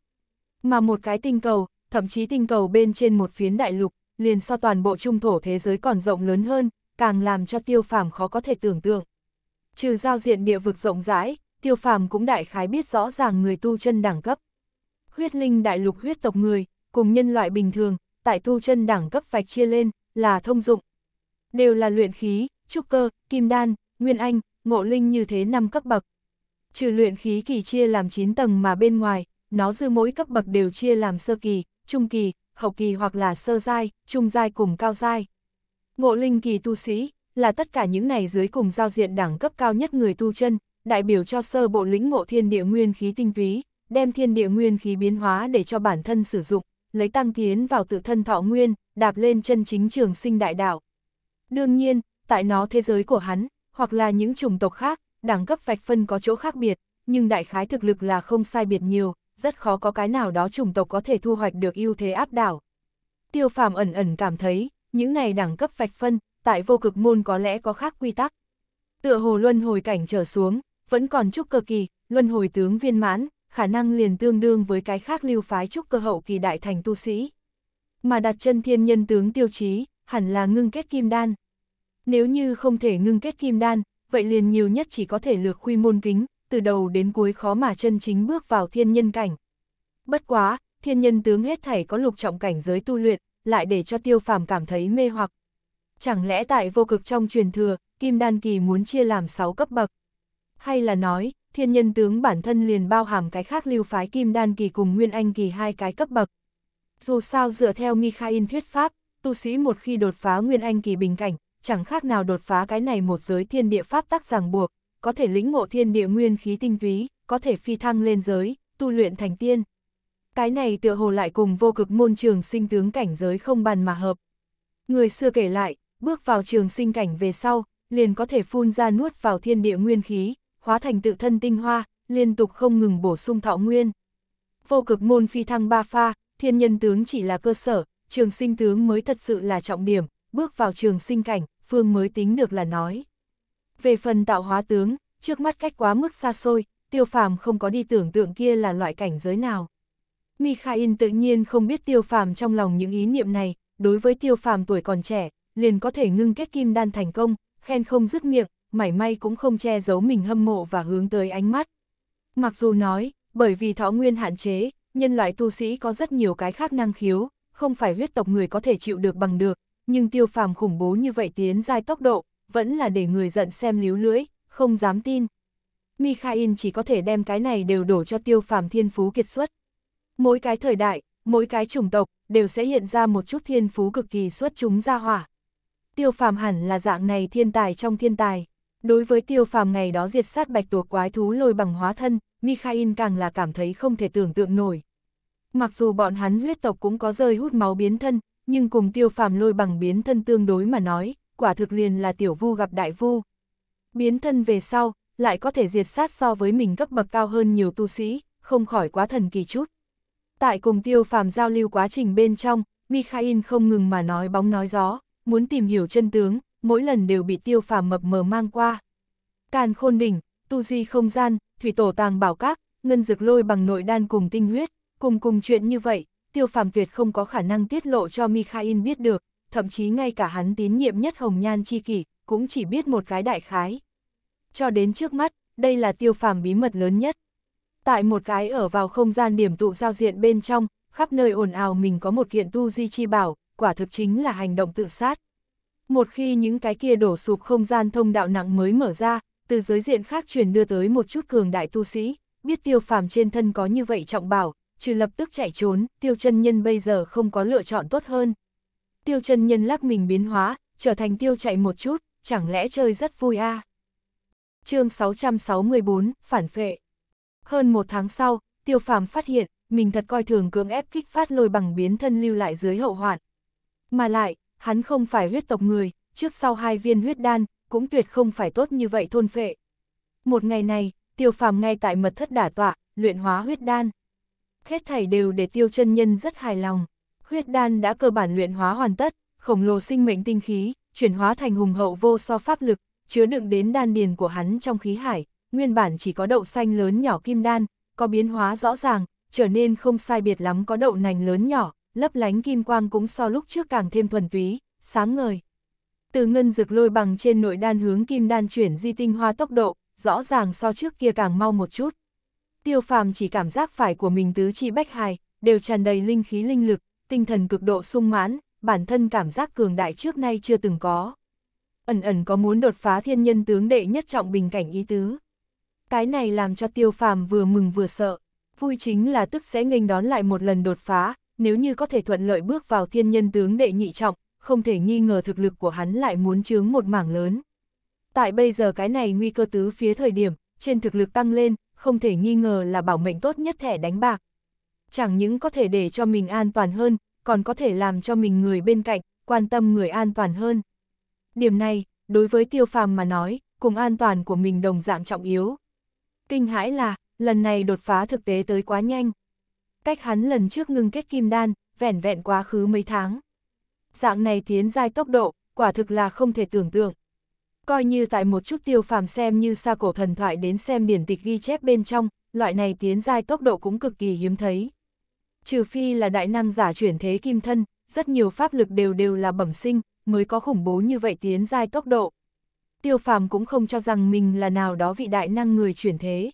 mà một cái tinh cầu, thậm chí tinh cầu bên trên một phiến đại lục, liền so toàn bộ trung thổ thế giới còn rộng lớn hơn, càng làm cho tiêu phàm khó có thể tưởng tượng. Trừ giao diện địa vực rộng rãi, tiêu phàm cũng đại khái biết rõ ràng người tu chân đẳng cấp. Huyết linh đại lục huyết tộc người, cùng nhân loại bình thường, tại tu chân đẳng cấp vạch chia lên, là thông dụng. Đều là luyện khí, trúc cơ, kim đan, nguyên anh, ngộ linh như thế năm cấp bậc. Trừ luyện khí kỳ chia làm 9 tầng mà bên ngoài, nó dư mỗi cấp bậc đều chia làm sơ kỳ, trung kỳ, hậu kỳ hoặc là sơ giai, trung giai cùng cao giai. Ngộ linh kỳ tu sĩ là tất cả những này dưới cùng giao diện đẳng cấp cao nhất người tu chân, đại biểu cho sơ bộ lĩnh ngộ thiên địa nguyên khí tinh túy, đem thiên địa nguyên khí biến hóa để cho bản thân sử dụng, lấy tăng tiến vào tự thân thọ nguyên, đạp lên chân chính trường sinh đại đạo. Đương nhiên, tại nó thế giới của hắn, hoặc là những chủng tộc khác, đẳng cấp vạch phân có chỗ khác biệt, nhưng đại khái thực lực là không sai biệt nhiều, rất khó có cái nào đó chủng tộc có thể thu hoạch được ưu thế áp đảo. Tiêu phàm ẩn ẩn cảm thấy, những này đẳng cấp vạch phân, tại vô cực môn có lẽ có khác quy tắc. Tựa hồ luân hồi cảnh trở xuống, vẫn còn chúc cơ kỳ, luân hồi tướng viên mãn, khả năng liền tương đương với cái khác lưu phái chúc cơ hậu kỳ đại thành tu sĩ. Mà đặt chân thiên nhân tướng tiêu chí, hẳn là ngưng kết kim đan. Nếu như không thể ngưng kết kim đan, vậy liền nhiều nhất chỉ có thể lược khuy môn kính, từ đầu đến cuối khó mà chân chính bước vào thiên nhân cảnh. Bất quá, thiên nhân tướng hết thảy có lục trọng cảnh giới tu luyện, lại để cho tiêu phàm cảm thấy mê hoặc. Chẳng lẽ tại vô cực trong truyền thừa, Kim Đan Kỳ muốn chia làm 6 cấp bậc? Hay là nói, thiên nhân tướng bản thân liền bao hàm cái khác lưu phái Kim Đan Kỳ cùng Nguyên Anh Kỳ hai cái cấp bậc? Dù sao dựa theo Mikhail thuyết pháp, tu sĩ một khi đột phá Nguyên Anh Kỳ bình cảnh, chẳng khác nào đột phá cái này một giới thiên địa pháp tắc ràng buộc, có thể lĩnh ngộ thiên địa nguyên khí tinh túy, có thể phi thăng lên giới, tu luyện thành tiên. Cái này tựa hồ lại cùng vô cực môn trường sinh tướng cảnh giới không bàn mà hợp. Người xưa kể lại, bước vào trường sinh cảnh về sau, liền có thể phun ra nuốt vào thiên địa nguyên khí, hóa thành tự thân tinh hoa, liên tục không ngừng bổ sung thọ nguyên. Vô cực môn phi thăng ba pha, thiên nhân tướng chỉ là cơ sở, trường sinh tướng mới thật sự là trọng điểm, bước vào trường sinh cảnh, phương mới tính được là nói. Về phần tạo hóa tướng, trước mắt cách quá mức xa xôi, tiêu phàm không có đi tưởng tượng kia là loại cảnh giới nào. Mikhail tự nhiên không biết tiêu phàm trong lòng những ý niệm này, đối với tiêu phàm tuổi còn trẻ, liền có thể ngưng kết kim đan thành công, khen không dứt miệng, mảy may cũng không che giấu mình hâm mộ và hướng tới ánh mắt. Mặc dù nói, bởi vì thọ nguyên hạn chế, nhân loại tu sĩ có rất nhiều cái khác năng khiếu, không phải huyết tộc người có thể chịu được bằng được, nhưng tiêu phàm khủng bố như vậy tiến giai tốc độ, vẫn là để người giận xem líu lưỡi, không dám tin. Mikhail chỉ có thể đem cái này đều đổ cho tiêu phàm thiên phú kiệt xuất. Mỗi cái thời đại, mỗi cái chủng tộc, đều sẽ hiện ra một chút thiên phú cực kỳ xuất chúng ra hỏa. Tiêu phàm hẳn là dạng này thiên tài trong thiên tài. Đối với tiêu phàm ngày đó diệt sát bạch tuộc quái thú lôi bằng hóa thân, Mikhail càng là cảm thấy không thể tưởng tượng nổi. Mặc dù bọn hắn huyết tộc cũng có rơi hút máu biến thân, nhưng cùng tiêu phàm lôi bằng biến thân tương đối mà nói, quả thực liền là tiểu vu gặp đại vu. Biến thân về sau, lại có thể diệt sát so với mình cấp bậc cao hơn nhiều tu sĩ, không khỏi quá thần kỳ chút. Tại cùng tiêu phàm giao lưu quá trình bên trong, Mikhail không ngừng mà nói bóng nói gió, muốn tìm hiểu chân tướng, mỗi lần đều bị tiêu phàm mập mờ mang qua. Càn khôn đỉnh, tu di không gian, thủy tổ tàng bảo các, ngân dược lôi bằng nội đan cùng tinh huyết, cùng cùng chuyện như vậy, tiêu phàm tuyệt không có khả năng tiết lộ cho Mikhail biết được, thậm chí ngay cả hắn tín nhiệm nhất hồng nhan chi kỷ, cũng chỉ biết một cái đại khái. Cho đến trước mắt, đây là tiêu phàm bí mật lớn nhất. Tại một cái ở vào không gian điểm tụ giao diện bên trong, khắp nơi ồn ào mình có một kiện tu di chi bảo, quả thực chính là hành động tự sát. Một khi những cái kia đổ sụp không gian thông đạo nặng mới mở ra, từ giới diện khác truyền đưa tới một chút cường đại tu sĩ, biết tiêu phàm trên thân có như vậy trọng bảo, trừ lập tức chạy trốn, tiêu chân nhân bây giờ không có lựa chọn tốt hơn tiêu chân nhân lắc mình biến hóa, trở thành tiêu chạy một chút, chẳng lẽ chơi rất vui à? chương 664, phản phệ. Hơn một tháng sau, tiêu phàm phát hiện, mình thật coi thường cưỡng ép kích phát lôi bằng biến thân lưu lại dưới hậu hoạn. Mà lại, hắn không phải huyết tộc người, trước sau hai viên huyết đan, cũng tuyệt không phải tốt như vậy thôn phệ. Một ngày này, tiêu phàm ngay tại mật thất đả tọa, luyện hóa huyết đan. Hết thảy đều để tiêu chân nhân rất hài lòng huyết đan đã cơ bản luyện hóa hoàn tất, khổng lồ sinh mệnh tinh khí, chuyển hóa thành hùng hậu vô so pháp lực, chứa đựng đến đan điền của hắn trong khí hải, nguyên bản chỉ có đậu xanh lớn nhỏ kim đan, có biến hóa rõ ràng, trở nên không sai biệt lắm có đậu nành lớn nhỏ, lấp lánh kim quang cũng so lúc trước càng thêm thuần túy, sáng ngời. Từ ngân dược lôi bằng trên nội đan hướng kim đan chuyển di tinh hoa tốc độ, rõ ràng so trước kia càng mau một chút. Tiêu phàm chỉ cảm giác phải của mình tứ chi bách hài, đều tràn đầy linh khí linh lực, tinh thần cực độ sung mãn, bản thân cảm giác cường đại trước nay chưa từng có. Ẩn ẩn có muốn đột phá thiên nhân tướng đệ nhất trọng bình cảnh ý tứ. Cái này làm cho tiêu phàm vừa mừng vừa sợ, vui chính là tức sẽ nghênh đón lại một lần đột phá, nếu như có thể thuận lợi bước vào thiên nhân tướng đệ nhị trọng, không thể nghi ngờ thực lực của hắn lại muốn chướng một mảng lớn. Tại bây giờ cái này nguy cơ tứ phía thời điểm, trên thực lực tăng lên, không thể nghi ngờ là bảo mệnh tốt nhất thẻ đánh bạc chẳng những có thể để cho mình an toàn hơn, còn có thể làm cho mình người bên cạnh, quan tâm người an toàn hơn. Điểm này, đối với tiêu phàm mà nói, cùng an toàn của mình đồng dạng trọng yếu. Kinh hãi là, lần này đột phá thực tế tới quá nhanh. Cách hắn lần trước ngưng kết kim đan, vẻn vẹn quá khứ mấy tháng. Dạng này tiến dai tốc độ, quả thực là không thể tưởng tượng. Coi như tại một chút tiêu phàm xem như xa cổ thần thoại đến xem điển tịch ghi chép bên trong, loại này tiến dai tốc độ cũng cực kỳ hiếm thấy. Trừ phi là đại năng giả chuyển thế kim thân, rất nhiều pháp lực đều đều là bẩm sinh, mới có khủng bố như vậy tiến giai tốc độ. Tiêu phàm cũng không cho rằng mình là nào đó vị đại năng người chuyển thế.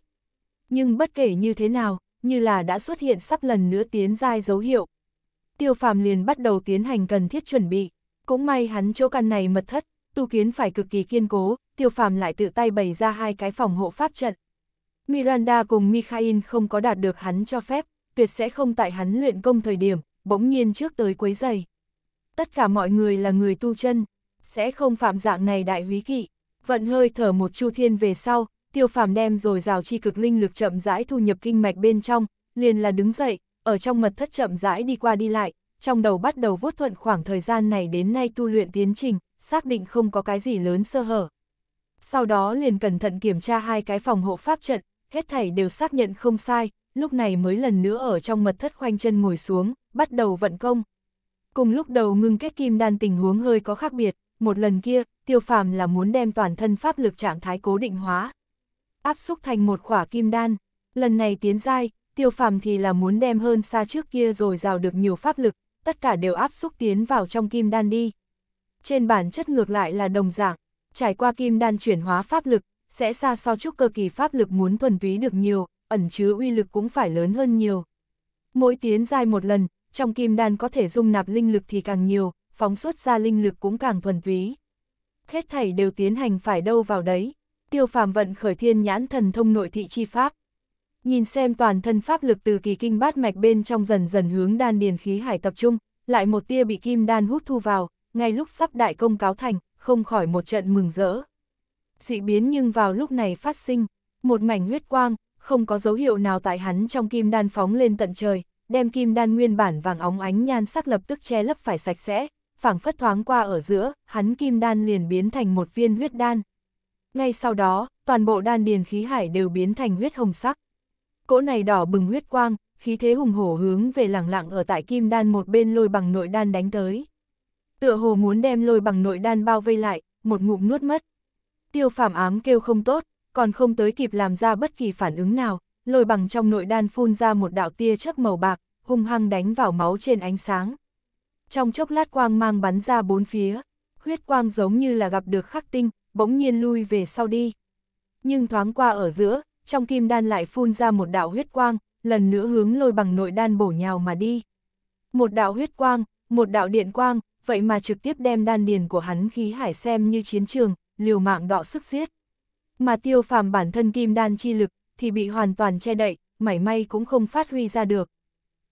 Nhưng bất kể như thế nào, như là đã xuất hiện sắp lần nữa tiến giai dấu hiệu. Tiêu phàm liền bắt đầu tiến hành cần thiết chuẩn bị, cũng may hắn chỗ căn này mật thất, tu kiến phải cực kỳ kiên cố, tiêu phàm lại tự tay bày ra hai cái phòng hộ pháp trận. Miranda cùng Mikhail không có đạt được hắn cho phép, tuyệt sẽ không tại hắn luyện công thời điểm, bỗng nhiên trước tới quấy giày. Tất cả mọi người là người tu chân, sẽ không phạm dạng này đại húy kỵ. Vận hơi thở một chu thiên về sau, tiêu phàm đem rồi rào chi cực linh lực chậm rãi thu nhập kinh mạch bên trong, liền là đứng dậy, ở trong mật thất chậm rãi đi qua đi lại, trong đầu bắt đầu vốt thuận khoảng thời gian này đến nay tu luyện tiến trình, xác định không có cái gì lớn sơ hở. Sau đó liền cẩn thận kiểm tra hai cái phòng hộ pháp trận, hết thảy đều xác nhận không sai, lúc này mới lần nữa ở trong mật thất khoanh chân ngồi xuống, bắt đầu vận công. Cùng lúc đầu ngưng kết kim đan tình huống hơi có khác biệt, một lần kia, tiêu phàm là muốn đem toàn thân pháp lực trạng thái cố định hóa. Áp xúc thành một khỏa kim đan, lần này tiến dai, tiêu phàm thì là muốn đem hơn xa trước kia rồi rào được nhiều pháp lực, tất cả đều áp xúc tiến vào trong kim đan đi. Trên bản chất ngược lại là đồng dạng, trải qua kim đan chuyển hóa pháp lực, sẽ xa so chúc cơ kỳ pháp lực muốn thuần túy được nhiều, ẩn chứa uy lực cũng phải lớn hơn nhiều. Mỗi tiến dài một lần, trong kim đan có thể dung nạp linh lực thì càng nhiều, phóng xuất ra linh lực cũng càng thuần túy. Hết thảy đều tiến hành phải đâu vào đấy, tiêu phàm vận khởi thiên nhãn thần thông nội thị chi pháp. Nhìn xem toàn thân pháp lực từ kỳ kinh bát mạch bên trong dần dần hướng đan điền khí hải tập trung, lại một tia bị kim đan hút thu vào, ngay lúc sắp đại công cáo thành, không khỏi một trận mừng rỡ. Dị biến nhưng vào lúc này phát sinh, một mảnh huyết quang, không có dấu hiệu nào tại hắn trong kim đan phóng lên tận trời, đem kim đan nguyên bản vàng óng ánh nhan sắc lập tức che lấp phải sạch sẽ, phảng phất thoáng qua ở giữa, hắn kim đan liền biến thành một viên huyết đan. Ngay sau đó, toàn bộ đan điền khí hải đều biến thành huyết hồng sắc. Cỗ này đỏ bừng huyết quang, khí thế hùng hổ hướng về lẳng lặng ở tại kim đan một bên lôi bằng nội đan đánh tới. Tựa hồ muốn đem lôi bằng nội đan bao vây lại, một ngụm nuốt mất. Tiêu phàm ám kêu không tốt, còn không tới kịp làm ra bất kỳ phản ứng nào, lôi bằng trong nội đan phun ra một đạo tia chớp màu bạc, hung hăng đánh vào máu trên ánh sáng. Trong chốc lát quang mang bắn ra bốn phía, huyết quang giống như là gặp được khắc tinh, bỗng nhiên lui về sau đi. Nhưng thoáng qua ở giữa, trong kim đan lại phun ra một đạo huyết quang, lần nữa hướng lôi bằng nội đan bổ nhào mà đi. Một đạo huyết quang, một đạo điện quang, vậy mà trực tiếp đem đan điền của hắn khí hải xem như chiến trường, liều mạng đọ sức giết mà tiêu phàm bản thân kim đan chi lực thì bị hoàn toàn che đậy, mảy may cũng không phát huy ra được.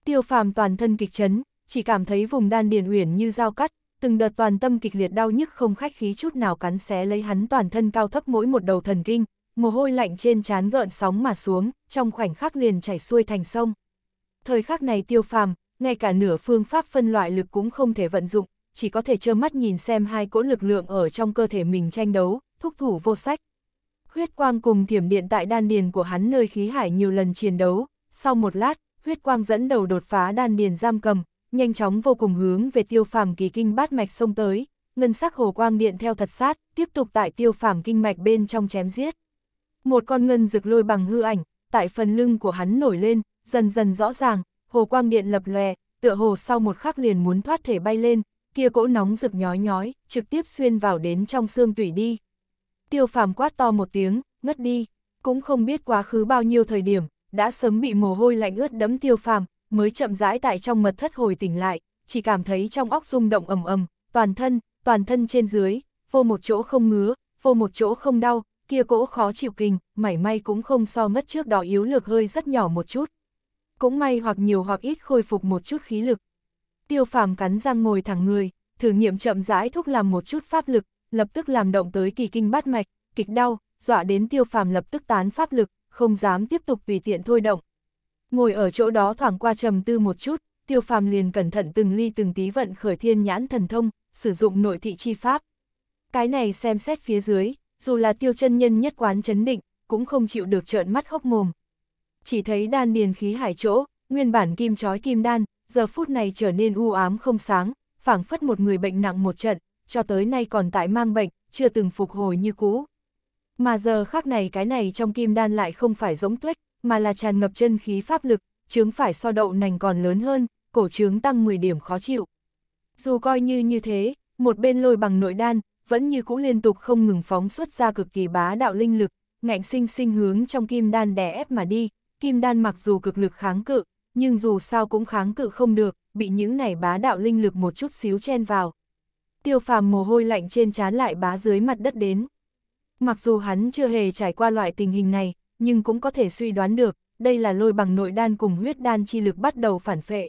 Tiêu phàm toàn thân kịch chấn, chỉ cảm thấy vùng đan điền uyển như dao cắt, từng đợt toàn tâm kịch liệt đau nhức không khách khí chút nào cắn xé lấy hắn toàn thân cao thấp mỗi một đầu thần kinh, mồ hôi lạnh trên trán gợn sóng mà xuống, trong khoảnh khắc liền chảy xuôi thành sông. Thời khắc này tiêu phàm, ngay cả nửa phương pháp phân loại lực cũng không thể vận dụng, chỉ có thể trơ mắt nhìn xem hai cỗ lực lượng ở trong cơ thể mình tranh đấu, thúc thủ vô sách huyết quang cùng thiểm điện tại đan điền của hắn nơi khí hải nhiều lần chiến đấu, sau một lát, huyết quang dẫn đầu đột phá đan điền giam cầm, nhanh chóng vô cùng hướng về tiêu phàm kỳ kinh bát mạch xông tới, ngân sắc hồ quang điện theo thật sát, tiếp tục tại tiêu phàm kinh mạch bên trong chém giết. Một con ngân rực lôi bằng hư ảnh, tại phần lưng của hắn nổi lên, dần dần rõ ràng, hồ quang điện lập lòe, tựa hồ sau một khắc liền muốn thoát thể bay lên, kia cỗ nóng rực nhói nhói, trực tiếp xuyên vào đến trong xương tủy đi. Tiêu phàm quát to một tiếng, ngất đi, cũng không biết quá khứ bao nhiêu thời điểm, đã sớm bị mồ hôi lạnh ướt đẫm tiêu phàm, mới chậm rãi tại trong mật thất hồi tỉnh lại, chỉ cảm thấy trong óc rung động ầm ầm, toàn thân, toàn thân trên dưới, vô một chỗ không ngứa, vô một chỗ không đau, kia cỗ khó chịu kinh, mảy may cũng không so ngất trước đó yếu lược hơi rất nhỏ một chút. Cũng may hoặc nhiều hoặc ít khôi phục một chút khí lực. Tiêu phàm cắn răng ngồi thẳng người, thử nghiệm chậm rãi thúc làm một chút pháp lực, lập tức làm động tới kỳ kinh bát mạch, kịch đau, dọa đến tiêu phàm lập tức tán pháp lực, không dám tiếp tục tùy tiện thôi động. Ngồi ở chỗ đó thoảng qua trầm tư một chút, tiêu phàm liền cẩn thận từng ly từng tí vận khởi thiên nhãn thần thông, sử dụng nội thị chi pháp. Cái này xem xét phía dưới, dù là tiêu chân nhân nhất quán chấn định, cũng không chịu được trợn mắt hốc mồm. Chỉ thấy đan điền khí hải chỗ, nguyên bản kim chói kim đan, giờ phút này trở nên u ám không sáng, phảng phất một người bệnh nặng một trận, cho tới nay còn tại mang bệnh, chưa từng phục hồi như cũ. Mà giờ khác này cái này trong kim đan lại không phải giống tuyết, mà là tràn ngập chân khí pháp lực, chướng phải so đậu nành còn lớn hơn, cổ chướng tăng 10 điểm khó chịu. Dù coi như như thế, một bên lôi bằng nội đan, vẫn như cũ liên tục không ngừng phóng xuất ra cực kỳ bá đạo linh lực, ngạnh sinh sinh hướng trong kim đan đè ép mà đi, kim đan mặc dù cực lực kháng cự, nhưng dù sao cũng kháng cự không được, bị những này bá đạo linh lực một chút xíu chen vào tiêu phàm mồ hôi lạnh trên trán lại bá dưới mặt đất đến. Mặc dù hắn chưa hề trải qua loại tình hình này, nhưng cũng có thể suy đoán được, đây là lôi bằng nội đan cùng huyết đan chi lực bắt đầu phản phệ.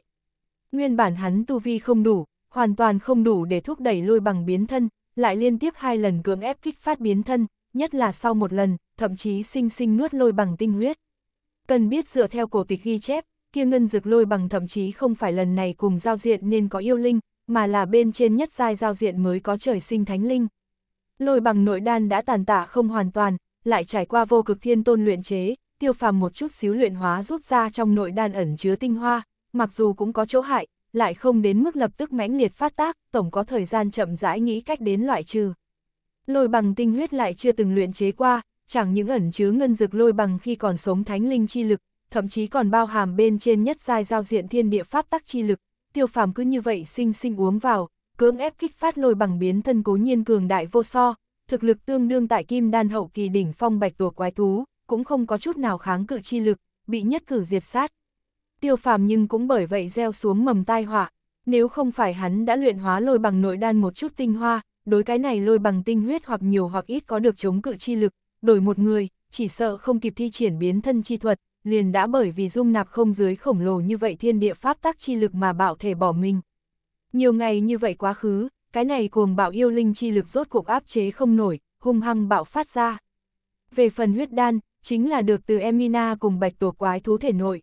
Nguyên bản hắn tu vi không đủ, hoàn toàn không đủ để thúc đẩy lôi bằng biến thân, lại liên tiếp hai lần cưỡng ép kích phát biến thân, nhất là sau một lần, thậm chí sinh sinh nuốt lôi bằng tinh huyết. Cần biết dựa theo cổ tịch ghi chép, kia ngân dược lôi bằng thậm chí không phải lần này cùng giao diện nên có yêu linh, mà là bên trên nhất giai giao diện mới có trời sinh thánh linh. Lôi bằng nội đan đã tàn tả không hoàn toàn, lại trải qua vô cực thiên tôn luyện chế, tiêu phàm một chút xíu luyện hóa rút ra trong nội đan ẩn chứa tinh hoa, mặc dù cũng có chỗ hại, lại không đến mức lập tức mãnh liệt phát tác, tổng có thời gian chậm rãi nghĩ cách đến loại trừ. Lôi bằng tinh huyết lại chưa từng luyện chế qua, chẳng những ẩn chứa ngân dược lôi bằng khi còn sống thánh linh chi lực, thậm chí còn bao hàm bên trên nhất giai giao diện thiên địa pháp tắc chi lực, tiêu phàm cứ như vậy sinh sinh uống vào, cưỡng ép kích phát lôi bằng biến thân cố nhiên cường đại vô so, thực lực tương đương tại kim đan hậu kỳ đỉnh phong bạch tuộc quái thú, cũng không có chút nào kháng cự chi lực, bị nhất cử diệt sát. Tiêu phàm nhưng cũng bởi vậy gieo xuống mầm tai họa, nếu không phải hắn đã luyện hóa lôi bằng nội đan một chút tinh hoa, đối cái này lôi bằng tinh huyết hoặc nhiều hoặc ít có được chống cự chi lực, đổi một người, chỉ sợ không kịp thi triển biến thân chi thuật, liền đã bởi vì dung nạp không dưới khổng lồ như vậy thiên địa pháp tác chi lực mà bạo thể bỏ mình. Nhiều ngày như vậy quá khứ, cái này cuồng bạo yêu linh chi lực rốt cuộc áp chế không nổi, hung hăng bạo phát ra. Về phần huyết đan, chính là được từ Emina cùng bạch tổ quái thú thể nội.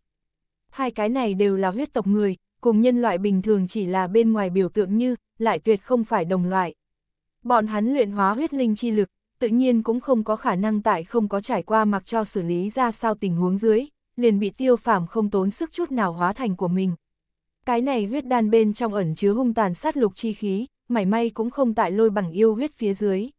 Hai cái này đều là huyết tộc người, cùng nhân loại bình thường chỉ là bên ngoài biểu tượng như, lại tuyệt không phải đồng loại. Bọn hắn luyện hóa huyết linh chi lực, tự nhiên cũng không có khả năng tại không có trải qua mặc cho xử lý ra sao tình huống dưới, liền bị tiêu phàm không tốn sức chút nào hóa thành của mình. Cái này huyết đan bên trong ẩn chứa hung tàn sát lục chi khí, mảy may cũng không tại lôi bằng yêu huyết phía dưới.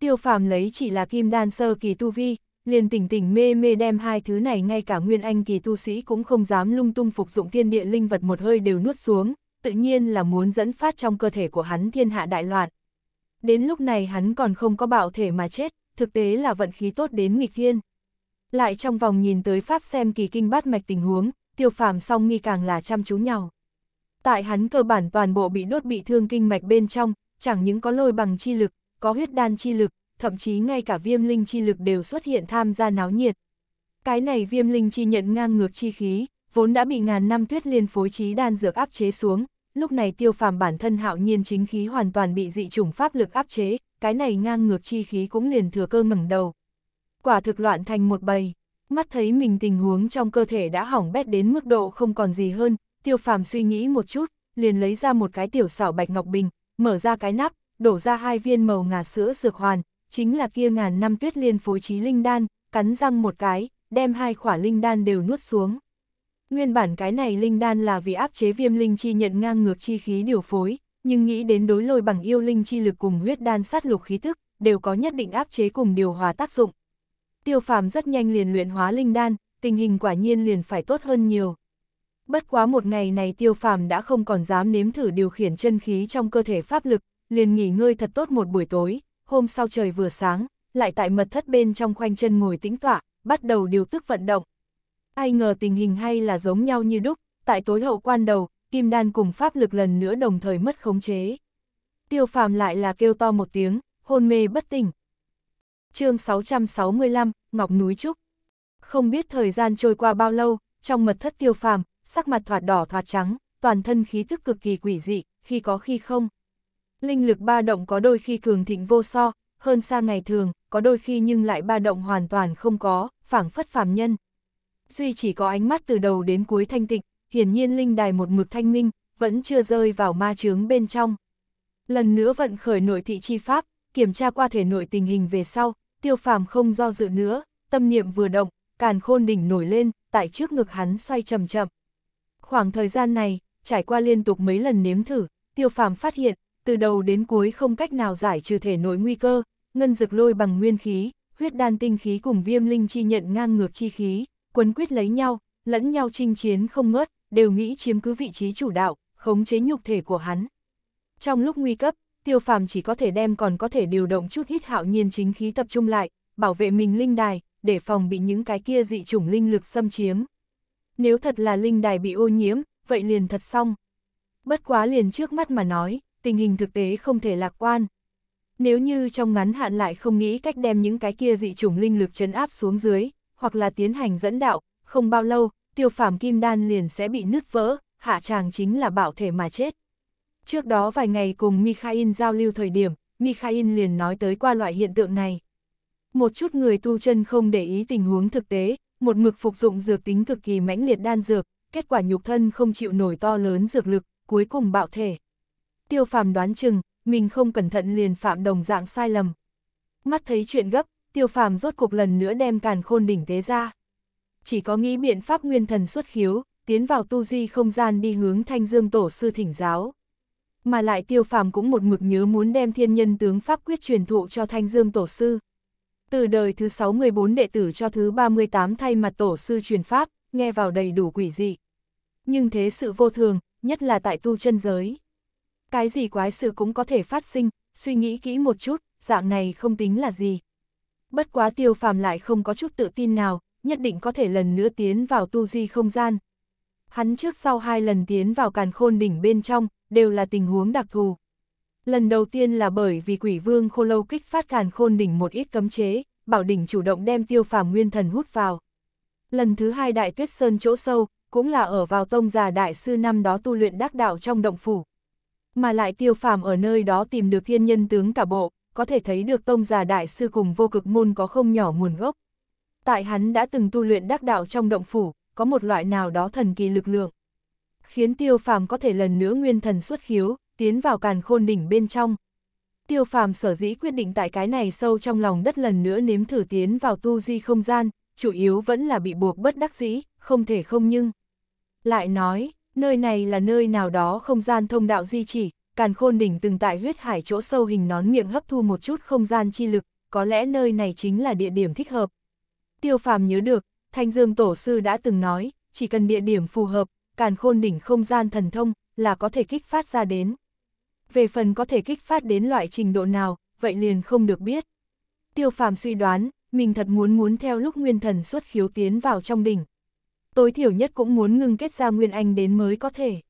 Tiêu phàm lấy chỉ là kim đan sơ kỳ tu vi, liền tỉnh tỉnh mê mê đem hai thứ này ngay cả nguyên anh kỳ tu sĩ cũng không dám lung tung phục dụng thiên địa linh vật một hơi đều nuốt xuống, tự nhiên là muốn dẫn phát trong cơ thể của hắn thiên hạ đại loạn. Đến lúc này hắn còn không có bạo thể mà chết, thực tế là vận khí tốt đến nghịch thiên lại trong vòng nhìn tới Pháp xem kỳ kinh bát mạch tình huống, tiêu phàm song mi càng là chăm chú nhau. Tại hắn cơ bản toàn bộ bị đốt bị thương kinh mạch bên trong, chẳng những có lôi bằng chi lực, có huyết đan chi lực, thậm chí ngay cả viêm linh chi lực đều xuất hiện tham gia náo nhiệt. Cái này viêm linh chi nhận ngang ngược chi khí, vốn đã bị ngàn năm tuyết liên phối trí đan dược áp chế xuống, lúc này tiêu phàm bản thân hạo nhiên chính khí hoàn toàn bị dị chủng pháp lực áp chế, cái này ngang ngược chi khí cũng liền thừa cơ ngẩng đầu quả thực loạn thành một bầy. Mắt thấy mình tình huống trong cơ thể đã hỏng bét đến mức độ không còn gì hơn, tiêu phàm suy nghĩ một chút, liền lấy ra một cái tiểu xảo bạch ngọc bình, mở ra cái nắp, đổ ra hai viên màu ngà sữa dược hoàn, chính là kia ngàn năm tuyết liên phối trí linh đan, cắn răng một cái, đem hai khỏa linh đan đều nuốt xuống. Nguyên bản cái này linh đan là vì áp chế viêm linh chi nhận ngang ngược chi khí điều phối, nhưng nghĩ đến đối lôi bằng yêu linh chi lực cùng huyết đan sát lục khí tức, đều có nhất định áp chế cùng điều hòa tác dụng, tiêu phàm rất nhanh liền luyện hóa linh đan, tình hình quả nhiên liền phải tốt hơn nhiều. Bất quá một ngày này tiêu phàm đã không còn dám nếm thử điều khiển chân khí trong cơ thể pháp lực, liền nghỉ ngơi thật tốt một buổi tối, hôm sau trời vừa sáng, lại tại mật thất bên trong khoanh chân ngồi tĩnh tọa, bắt đầu điều tức vận động. Ai ngờ tình hình hay là giống nhau như đúc, tại tối hậu quan đầu, kim đan cùng pháp lực lần nữa đồng thời mất khống chế. Tiêu phàm lại là kêu to một tiếng, hôn mê bất tỉnh, chương 665, Ngọc Núi Trúc. Không biết thời gian trôi qua bao lâu, trong mật thất tiêu phàm, sắc mặt thoạt đỏ thoạt trắng, toàn thân khí thức cực kỳ quỷ dị, khi có khi không. Linh lực ba động có đôi khi cường thịnh vô so, hơn xa ngày thường, có đôi khi nhưng lại ba động hoàn toàn không có, phảng phất phàm nhân. Duy chỉ có ánh mắt từ đầu đến cuối thanh tịnh, hiển nhiên linh đài một mực thanh minh, vẫn chưa rơi vào ma chướng bên trong. Lần nữa vận khởi nội thị chi pháp, kiểm tra qua thể nội tình hình về sau, tiêu phàm không do dự nữa, tâm niệm vừa động, càn khôn đỉnh nổi lên, tại trước ngực hắn xoay chậm chậm. Khoảng thời gian này, trải qua liên tục mấy lần nếm thử, tiêu phàm phát hiện, từ đầu đến cuối không cách nào giải trừ thể nội nguy cơ, ngân dược lôi bằng nguyên khí, huyết đan tinh khí cùng viêm linh chi nhận ngang ngược chi khí, quấn quyết lấy nhau, lẫn nhau chinh chiến không ngớt, đều nghĩ chiếm cứ vị trí chủ đạo, khống chế nhục thể của hắn. Trong lúc nguy cấp, tiêu phàm chỉ có thể đem còn có thể điều động chút hít hạo nhiên chính khí tập trung lại, bảo vệ mình linh đài, để phòng bị những cái kia dị chủng linh lực xâm chiếm. Nếu thật là linh đài bị ô nhiễm, vậy liền thật xong. Bất quá liền trước mắt mà nói, tình hình thực tế không thể lạc quan. Nếu như trong ngắn hạn lại không nghĩ cách đem những cái kia dị chủng linh lực chấn áp xuống dưới, hoặc là tiến hành dẫn đạo, không bao lâu, tiêu phàm kim đan liền sẽ bị nứt vỡ, hạ tràng chính là bảo thể mà chết. Trước đó vài ngày cùng Mikhail giao lưu thời điểm, Mikhail liền nói tới qua loại hiện tượng này. Một chút người tu chân không để ý tình huống thực tế, một mực phục dụng dược tính cực kỳ mãnh liệt đan dược, kết quả nhục thân không chịu nổi to lớn dược lực, cuối cùng bạo thể. Tiêu phàm đoán chừng, mình không cẩn thận liền phạm đồng dạng sai lầm. Mắt thấy chuyện gấp, tiêu phàm rốt cục lần nữa đem càn khôn đỉnh tế ra. Chỉ có nghĩ biện pháp nguyên thần xuất khiếu, tiến vào tu di không gian đi hướng thanh dương tổ sư thỉnh giáo mà lại tiêu phàm cũng một mực nhớ muốn đem thiên nhân tướng pháp quyết truyền thụ cho thanh dương tổ sư. Từ đời thứ 64 đệ tử cho thứ 38 thay mặt tổ sư truyền pháp, nghe vào đầy đủ quỷ dị. Nhưng thế sự vô thường, nhất là tại tu chân giới. Cái gì quái sự cũng có thể phát sinh, suy nghĩ kỹ một chút, dạng này không tính là gì. Bất quá tiêu phàm lại không có chút tự tin nào, nhất định có thể lần nữa tiến vào tu di không gian. Hắn trước sau hai lần tiến vào càn khôn đỉnh bên trong, đều là tình huống đặc thù. Lần đầu tiên là bởi vì quỷ vương khô lâu kích phát càn khôn đỉnh một ít cấm chế, bảo đỉnh chủ động đem tiêu phàm nguyên thần hút vào. Lần thứ hai đại tuyết sơn chỗ sâu, cũng là ở vào tông già đại sư năm đó tu luyện đắc đạo trong động phủ. Mà lại tiêu phàm ở nơi đó tìm được thiên nhân tướng cả bộ, có thể thấy được tông già đại sư cùng vô cực môn có không nhỏ nguồn gốc. Tại hắn đã từng tu luyện đắc đạo trong động phủ, có một loại nào đó thần kỳ lực lượng khiến tiêu phàm có thể lần nữa nguyên thần xuất khiếu, tiến vào càn khôn đỉnh bên trong. Tiêu phàm sở dĩ quyết định tại cái này sâu trong lòng đất lần nữa nếm thử tiến vào tu di không gian, chủ yếu vẫn là bị buộc bất đắc dĩ, không thể không nhưng. Lại nói, nơi này là nơi nào đó không gian thông đạo di chỉ, càn khôn đỉnh từng tại huyết hải chỗ sâu hình nón miệng hấp thu một chút không gian chi lực, có lẽ nơi này chính là địa điểm thích hợp. Tiêu phàm nhớ được, Thanh Dương Tổ Sư đã từng nói, chỉ cần địa điểm phù hợp, càn khôn đỉnh không gian thần thông là có thể kích phát ra đến. Về phần có thể kích phát đến loại trình độ nào, vậy liền không được biết. Tiêu phàm suy đoán, mình thật muốn muốn theo lúc nguyên thần xuất khiếu tiến vào trong đỉnh. Tối thiểu nhất cũng muốn ngưng kết ra nguyên anh đến mới có thể.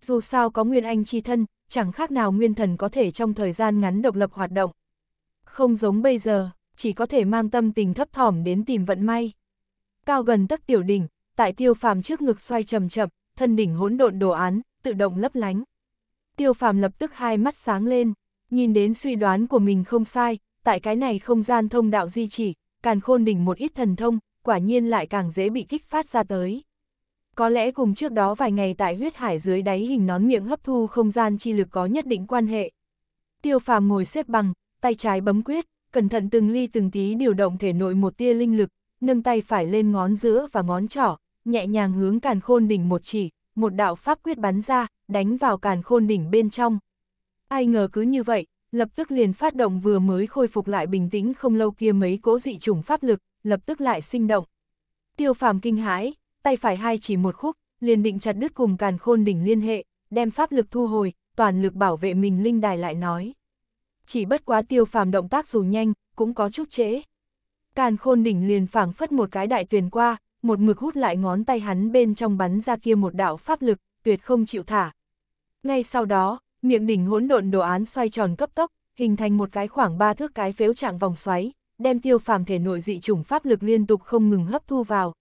Dù sao có nguyên anh chi thân, chẳng khác nào nguyên thần có thể trong thời gian ngắn độc lập hoạt động. Không giống bây giờ, chỉ có thể mang tâm tình thấp thỏm đến tìm vận may. Cao gần tất tiểu đỉnh, tại tiêu phàm trước ngực xoay chậm chậm, thân đỉnh hỗn độn đồ án, tự động lấp lánh. Tiêu phàm lập tức hai mắt sáng lên, nhìn đến suy đoán của mình không sai, tại cái này không gian thông đạo di chỉ, càn khôn đỉnh một ít thần thông, quả nhiên lại càng dễ bị kích phát ra tới. Có lẽ cùng trước đó vài ngày tại huyết hải dưới đáy hình nón miệng hấp thu không gian chi lực có nhất định quan hệ. Tiêu phàm ngồi xếp bằng, tay trái bấm quyết, cẩn thận từng ly từng tí điều động thể nội một tia linh lực, nâng tay phải lên ngón giữa và ngón trỏ, nhẹ nhàng hướng càn khôn đỉnh một chỉ, một đạo pháp quyết bắn ra, đánh vào càn khôn đỉnh bên trong. Ai ngờ cứ như vậy, lập tức liền phát động vừa mới khôi phục lại bình tĩnh không lâu kia mấy cỗ dị chủng pháp lực, lập tức lại sinh động. Tiêu phàm kinh hãi, tay phải hai chỉ một khúc, liền định chặt đứt cùng càn khôn đỉnh liên hệ, đem pháp lực thu hồi, toàn lực bảo vệ mình linh đài lại nói. Chỉ bất quá tiêu phàm động tác dù nhanh, cũng có chút trễ. Càn khôn đỉnh liền phảng phất một cái đại tuyển qua, một mực hút lại ngón tay hắn bên trong bắn ra kia một đạo pháp lực, tuyệt không chịu thả. Ngay sau đó, miệng đỉnh hỗn độn đồ án xoay tròn cấp tốc, hình thành một cái khoảng ba thước cái phếu trạng vòng xoáy, đem tiêu phàm thể nội dị chủng pháp lực liên tục không ngừng hấp thu vào.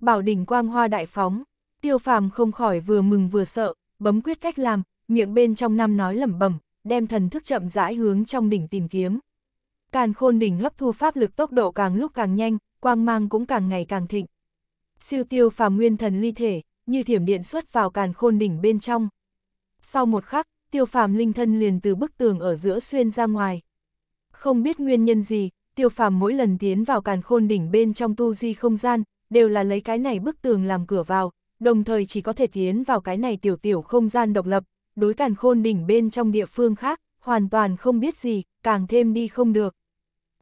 Bảo đỉnh quang hoa đại phóng, tiêu phàm không khỏi vừa mừng vừa sợ, bấm quyết cách làm, miệng bên trong năm nói lẩm bẩm, đem thần thức chậm rãi hướng trong đỉnh tìm kiếm. Càn khôn đỉnh hấp thu pháp lực tốc độ càng lúc càng nhanh, quang mang cũng càng ngày càng thịnh siêu tiêu phàm nguyên thần ly thể, như thiểm điện xuất vào càn khôn đỉnh bên trong. Sau một khắc, tiêu phàm linh thân liền từ bức tường ở giữa xuyên ra ngoài. Không biết nguyên nhân gì, tiêu phàm mỗi lần tiến vào càn khôn đỉnh bên trong tu di không gian, đều là lấy cái này bức tường làm cửa vào, đồng thời chỉ có thể tiến vào cái này tiểu tiểu không gian độc lập, đối càn khôn đỉnh bên trong địa phương khác, hoàn toàn không biết gì, càng thêm đi không được.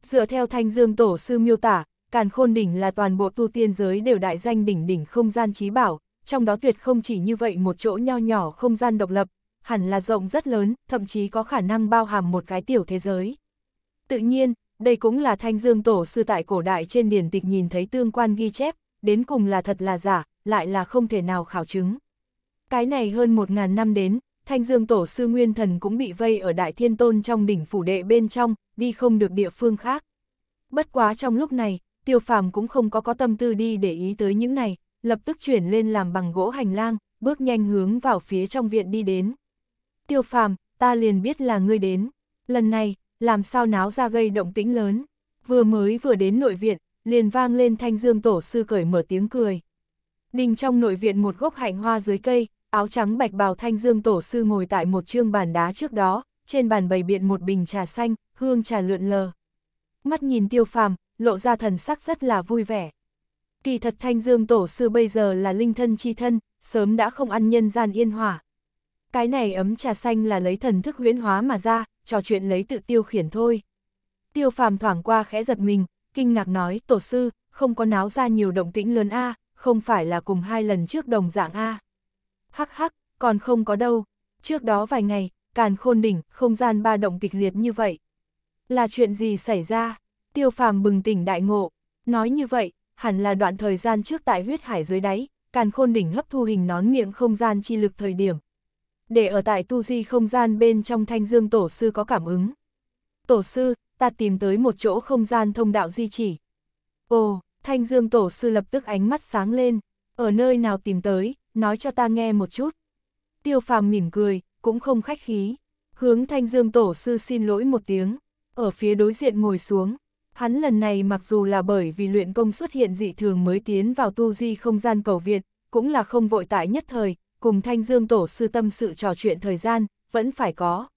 Dựa theo thanh dương tổ sư miêu tả, Càn khôn đỉnh là toàn bộ tu tiên giới đều đại danh đỉnh đỉnh không gian trí bảo, trong đó tuyệt không chỉ như vậy một chỗ nho nhỏ không gian độc lập, hẳn là rộng rất lớn, thậm chí có khả năng bao hàm một cái tiểu thế giới. Tự nhiên, đây cũng là thanh dương tổ sư tại cổ đại trên điển tịch nhìn thấy tương quan ghi chép, đến cùng là thật là giả, lại là không thể nào khảo chứng. Cái này hơn một ngàn năm đến, thanh dương tổ sư nguyên thần cũng bị vây ở đại thiên tôn trong đỉnh phủ đệ bên trong, đi không được địa phương khác. Bất quá trong lúc này, tiêu phàm cũng không có có tâm tư đi để ý tới những này, lập tức chuyển lên làm bằng gỗ hành lang, bước nhanh hướng vào phía trong viện đi đến. Tiêu phàm, ta liền biết là ngươi đến, lần này, làm sao náo ra gây động tĩnh lớn, vừa mới vừa đến nội viện, liền vang lên thanh dương tổ sư cởi mở tiếng cười. Đình trong nội viện một gốc hạnh hoa dưới cây, áo trắng bạch bào thanh dương tổ sư ngồi tại một chương bàn đá trước đó, trên bàn bày biện một bình trà xanh, hương trà lượn lờ. Mắt nhìn tiêu phàm, lộ ra thần sắc rất là vui vẻ. Kỳ thật Thanh Dương Tổ sư bây giờ là linh thân chi thân, sớm đã không ăn nhân gian yên hỏa. Cái này ấm trà xanh là lấy thần thức huyễn hóa mà ra, trò chuyện lấy tự tiêu khiển thôi. Tiêu phàm thoảng qua khẽ giật mình, kinh ngạc nói, tổ sư, không có náo ra nhiều động tĩnh lớn A, không phải là cùng hai lần trước đồng dạng A. Hắc hắc, còn không có đâu, trước đó vài ngày, càn khôn đỉnh, không gian ba động kịch liệt như vậy. Là chuyện gì xảy ra? Tiêu phàm bừng tỉnh đại ngộ, nói như vậy, hẳn là đoạn thời gian trước tại huyết hải dưới đáy, càn khôn đỉnh hấp thu hình nón miệng không gian chi lực thời điểm. Để ở tại tu di không gian bên trong thanh dương tổ sư có cảm ứng. Tổ sư, ta tìm tới một chỗ không gian thông đạo di chỉ. Ồ, thanh dương tổ sư lập tức ánh mắt sáng lên, ở nơi nào tìm tới, nói cho ta nghe một chút. Tiêu phàm mỉm cười, cũng không khách khí, hướng thanh dương tổ sư xin lỗi một tiếng, ở phía đối diện ngồi xuống, Hắn lần này mặc dù là bởi vì luyện công xuất hiện dị thường mới tiến vào tu di không gian cầu viện, cũng là không vội tại nhất thời, cùng thanh dương tổ sư tâm sự trò chuyện thời gian, vẫn phải có.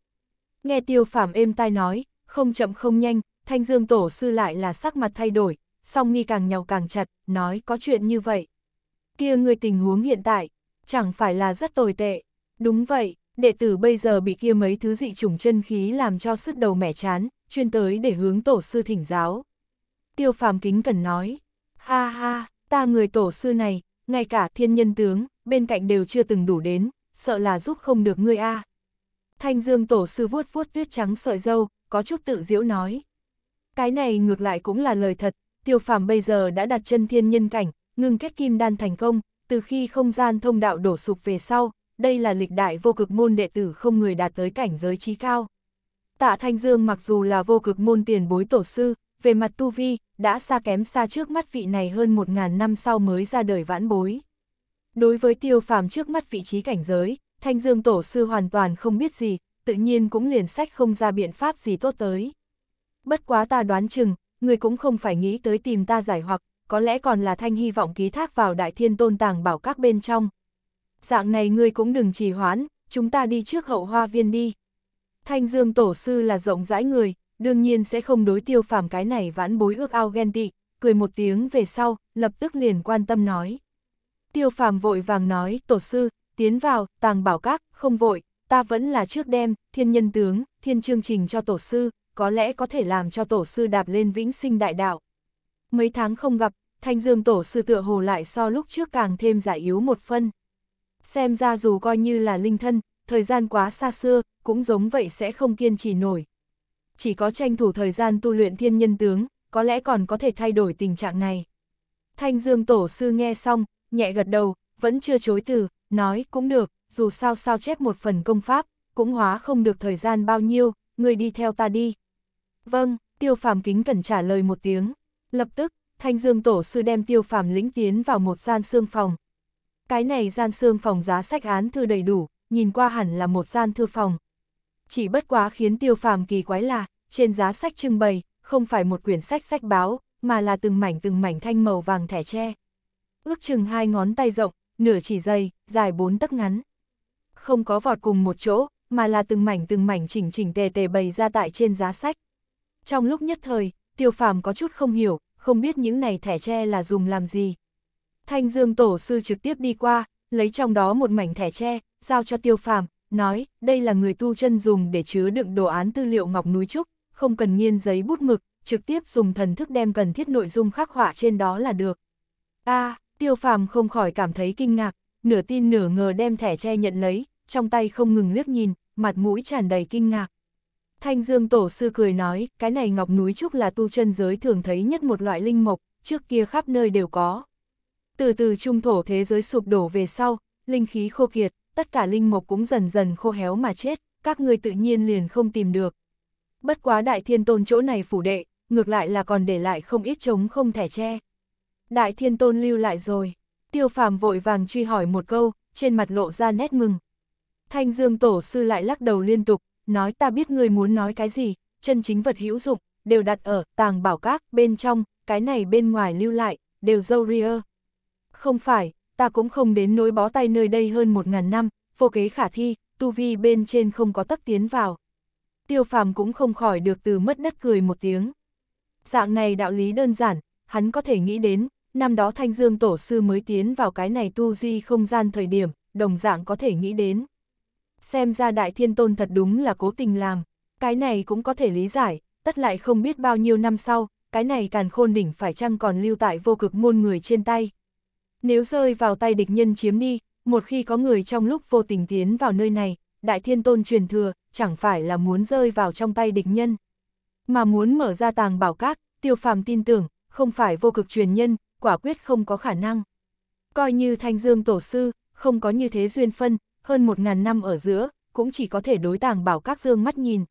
Nghe tiêu phạm êm tai nói, không chậm không nhanh, thanh dương tổ sư lại là sắc mặt thay đổi, song nghi càng nhau càng chặt, nói có chuyện như vậy. Kia người tình huống hiện tại, chẳng phải là rất tồi tệ. Đúng vậy, đệ tử bây giờ bị kia mấy thứ dị chủng chân khí làm cho sứt đầu mẻ chán, chuyên tới để hướng tổ sư thỉnh giáo. Tiêu phàm kính cần nói, ha ha, ta người tổ sư này, ngay cả thiên nhân tướng, bên cạnh đều chưa từng đủ đến, sợ là giúp không được ngươi a. Thanh dương tổ sư vuốt vuốt tuyết trắng sợi dâu, có chút tự diễu nói. Cái này ngược lại cũng là lời thật, tiêu phàm bây giờ đã đặt chân thiên nhân cảnh, ngưng kết kim đan thành công, từ khi không gian thông đạo đổ sụp về sau, đây là lịch đại vô cực môn đệ tử không người đạt tới cảnh giới trí cao. Tạ Thanh Dương mặc dù là vô cực môn tiền bối tổ sư, về mặt tu vi, đã xa kém xa trước mắt vị này hơn một ngàn năm sau mới ra đời vãn bối. Đối với tiêu phàm trước mắt vị trí cảnh giới, Thanh Dương tổ sư hoàn toàn không biết gì, tự nhiên cũng liền sách không ra biện pháp gì tốt tới. Bất quá ta đoán chừng, người cũng không phải nghĩ tới tìm ta giải hoặc, có lẽ còn là Thanh hy vọng ký thác vào đại thiên tôn tàng bảo các bên trong. Dạng này ngươi cũng đừng trì hoãn, chúng ta đi trước hậu hoa viên đi. Thanh Dương Tổ Sư là rộng rãi người, đương nhiên sẽ không đối tiêu phàm cái này vãn bối ước ao ghen tị, cười một tiếng về sau, lập tức liền quan tâm nói. Tiêu phàm vội vàng nói, Tổ Sư, tiến vào, tàng bảo các, không vội, ta vẫn là trước đem, thiên nhân tướng, thiên chương trình cho Tổ Sư, có lẽ có thể làm cho Tổ Sư đạp lên vĩnh sinh đại đạo. Mấy tháng không gặp, Thanh Dương Tổ Sư tựa hồ lại so lúc trước càng thêm giải yếu một phân. Xem ra dù coi như là linh thân, thời gian quá xa xưa, cũng giống vậy sẽ không kiên trì nổi. Chỉ có tranh thủ thời gian tu luyện thiên nhân tướng, có lẽ còn có thể thay đổi tình trạng này. Thanh Dương Tổ Sư nghe xong, nhẹ gật đầu, vẫn chưa chối từ, nói cũng được, dù sao sao chép một phần công pháp, cũng hóa không được thời gian bao nhiêu, người đi theo ta đi. Vâng, Tiêu Phàm kính cẩn trả lời một tiếng. Lập tức, Thanh Dương Tổ Sư đem Tiêu Phàm lĩnh tiến vào một gian xương phòng. Cái này gian xương phòng giá sách án thư đầy đủ, nhìn qua hẳn là một gian thư phòng. Chỉ bất quá khiến tiêu phàm kỳ quái là, trên giá sách trưng bày, không phải một quyển sách sách báo, mà là từng mảnh từng mảnh thanh màu vàng thẻ tre. Ước chừng hai ngón tay rộng, nửa chỉ dày, dài bốn tấc ngắn. Không có vọt cùng một chỗ, mà là từng mảnh từng mảnh chỉnh chỉnh tề tề bày ra tại trên giá sách. Trong lúc nhất thời, tiêu phàm có chút không hiểu, không biết những này thẻ tre là dùng làm gì. Thanh Dương Tổ Sư trực tiếp đi qua, lấy trong đó một mảnh thẻ tre, giao cho tiêu phàm, nói, đây là người tu chân dùng để chứa đựng đồ án tư liệu ngọc núi trúc, không cần nghiên giấy bút mực, trực tiếp dùng thần thức đem cần thiết nội dung khắc họa trên đó là được. a tiêu phàm không khỏi cảm thấy kinh ngạc, nửa tin nửa ngờ đem thẻ tre nhận lấy, trong tay không ngừng liếc nhìn, mặt mũi tràn đầy kinh ngạc. Thanh Dương Tổ sư cười nói, cái này ngọc núi trúc là tu chân giới thường thấy nhất một loại linh mộc, trước kia khắp nơi đều có. Từ từ trung thổ thế giới sụp đổ về sau, linh khí khô kiệt, tất cả linh mộc cũng dần dần khô héo mà chết, các người tự nhiên liền không tìm được. Bất quá đại thiên tôn chỗ này phủ đệ, ngược lại là còn để lại không ít trống không thể che Đại thiên tôn lưu lại rồi, tiêu phàm vội vàng truy hỏi một câu, trên mặt lộ ra nét mừng. Thanh dương tổ sư lại lắc đầu liên tục, nói ta biết người muốn nói cái gì, chân chính vật hữu dụng, đều đặt ở tàng bảo các bên trong, cái này bên ngoài lưu lại, đều dâu ria. Không phải, ta cũng không đến nối bó tay nơi đây hơn một ngàn năm, vô kế khả thi, tu vi bên trên không có tắc tiến vào. Tiêu phàm cũng không khỏi được từ mất đất cười một tiếng. Dạng này đạo lý đơn giản, hắn có thể nghĩ đến, năm đó Thanh Dương Tổ Sư mới tiến vào cái này tu di không gian thời điểm, đồng dạng có thể nghĩ đến. Xem ra Đại Thiên Tôn thật đúng là cố tình làm, cái này cũng có thể lý giải, tất lại không biết bao nhiêu năm sau, cái này càn khôn đỉnh phải chăng còn lưu tại vô cực môn người trên tay. Nếu rơi vào tay địch nhân chiếm đi, một khi có người trong lúc vô tình tiến vào nơi này, Đại Thiên Tôn truyền thừa, chẳng phải là muốn rơi vào trong tay địch nhân. Mà muốn mở ra tàng bảo các, tiêu phàm tin tưởng, không phải vô cực truyền nhân, quả quyết không có khả năng. Coi như Thanh Dương Tổ Sư, không có như thế duyên phân, hơn một ngàn năm ở giữa, cũng chỉ có thể đối tàng bảo các dương mắt nhìn.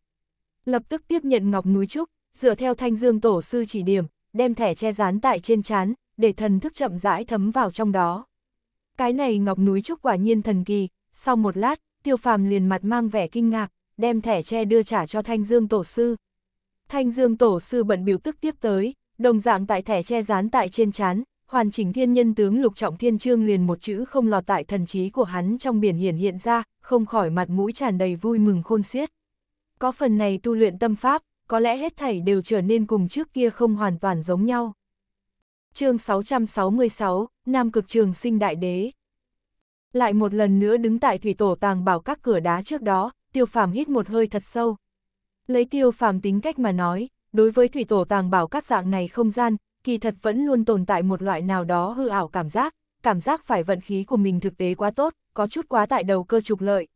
Lập tức tiếp nhận ngọc núi trúc, dựa theo Thanh Dương Tổ Sư chỉ điểm, đem thẻ che dán tại trên chán, để thần thức chậm rãi thấm vào trong đó. Cái này ngọc núi trúc quả nhiên thần kỳ, sau một lát, tiêu phàm liền mặt mang vẻ kinh ngạc, đem thẻ tre đưa trả cho Thanh Dương Tổ Sư. Thanh Dương Tổ Sư bận biểu tức tiếp tới, đồng dạng tại thẻ che dán tại trên chán, hoàn chỉnh thiên nhân tướng lục trọng thiên trương liền một chữ không lọt tại thần trí của hắn trong biển hiển hiện ra, không khỏi mặt mũi tràn đầy vui mừng khôn xiết. Có phần này tu luyện tâm pháp, có lẽ hết thảy đều trở nên cùng trước kia không hoàn toàn giống nhau chương 666, Nam Cực Trường sinh đại đế. Lại một lần nữa đứng tại thủy tổ tàng bảo các cửa đá trước đó, tiêu phàm hít một hơi thật sâu. Lấy tiêu phàm tính cách mà nói, đối với thủy tổ tàng bảo các dạng này không gian, kỳ thật vẫn luôn tồn tại một loại nào đó hư ảo cảm giác, cảm giác phải vận khí của mình thực tế quá tốt, có chút quá tại đầu cơ trục lợi.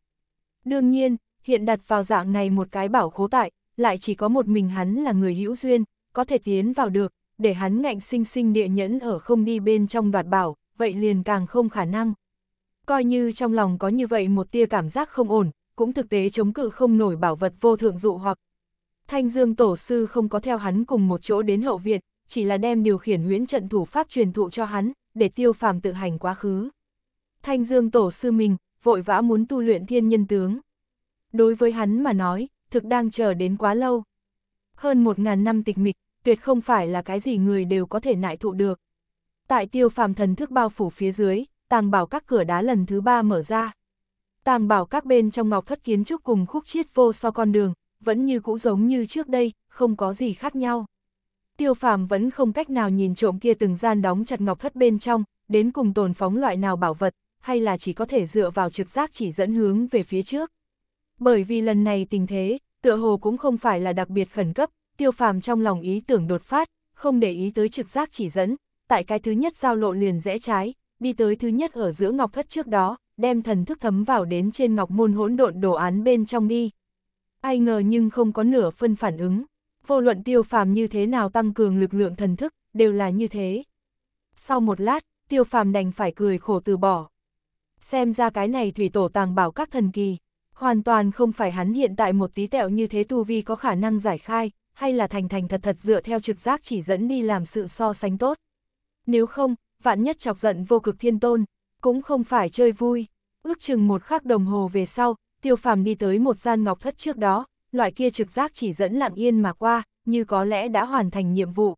Đương nhiên, hiện đặt vào dạng này một cái bảo khố tại, lại chỉ có một mình hắn là người hữu duyên, có thể tiến vào được, để hắn ngạnh sinh sinh địa nhẫn ở không đi bên trong đoạt bảo, vậy liền càng không khả năng. Coi như trong lòng có như vậy một tia cảm giác không ổn, cũng thực tế chống cự không nổi bảo vật vô thượng dụ hoặc. Thanh Dương Tổ Sư không có theo hắn cùng một chỗ đến hậu viện, chỉ là đem điều khiển huyễn trận thủ pháp truyền thụ cho hắn, để tiêu phàm tự hành quá khứ. Thanh Dương Tổ Sư mình, vội vã muốn tu luyện thiên nhân tướng. Đối với hắn mà nói, thực đang chờ đến quá lâu. Hơn một ngàn năm tịch mịch, tuyệt không phải là cái gì người đều có thể nại thụ được. Tại tiêu phàm thần thức bao phủ phía dưới, tàng bảo các cửa đá lần thứ ba mở ra. Tàng bảo các bên trong ngọc thất kiến trúc cùng khúc chiết vô so con đường, vẫn như cũ giống như trước đây, không có gì khác nhau. Tiêu phàm vẫn không cách nào nhìn trộm kia từng gian đóng chặt ngọc thất bên trong, đến cùng tồn phóng loại nào bảo vật, hay là chỉ có thể dựa vào trực giác chỉ dẫn hướng về phía trước. Bởi vì lần này tình thế, tựa hồ cũng không phải là đặc biệt khẩn cấp, tiêu phàm trong lòng ý tưởng đột phát, không để ý tới trực giác chỉ dẫn, tại cái thứ nhất giao lộ liền rẽ trái, đi tới thứ nhất ở giữa ngọc thất trước đó, đem thần thức thấm vào đến trên ngọc môn hỗn độn đồ án bên trong đi. Ai ngờ nhưng không có nửa phân phản ứng, vô luận tiêu phàm như thế nào tăng cường lực lượng thần thức, đều là như thế. Sau một lát, tiêu phàm đành phải cười khổ từ bỏ. Xem ra cái này thủy tổ tàng bảo các thần kỳ, hoàn toàn không phải hắn hiện tại một tí tẹo như thế tu vi có khả năng giải khai, hay là thành thành thật thật dựa theo trực giác chỉ dẫn đi làm sự so sánh tốt. Nếu không, vạn nhất chọc giận vô cực thiên tôn, cũng không phải chơi vui. Ước chừng một khắc đồng hồ về sau, tiêu phàm đi tới một gian ngọc thất trước đó, loại kia trực giác chỉ dẫn lặng yên mà qua, như có lẽ đã hoàn thành nhiệm vụ.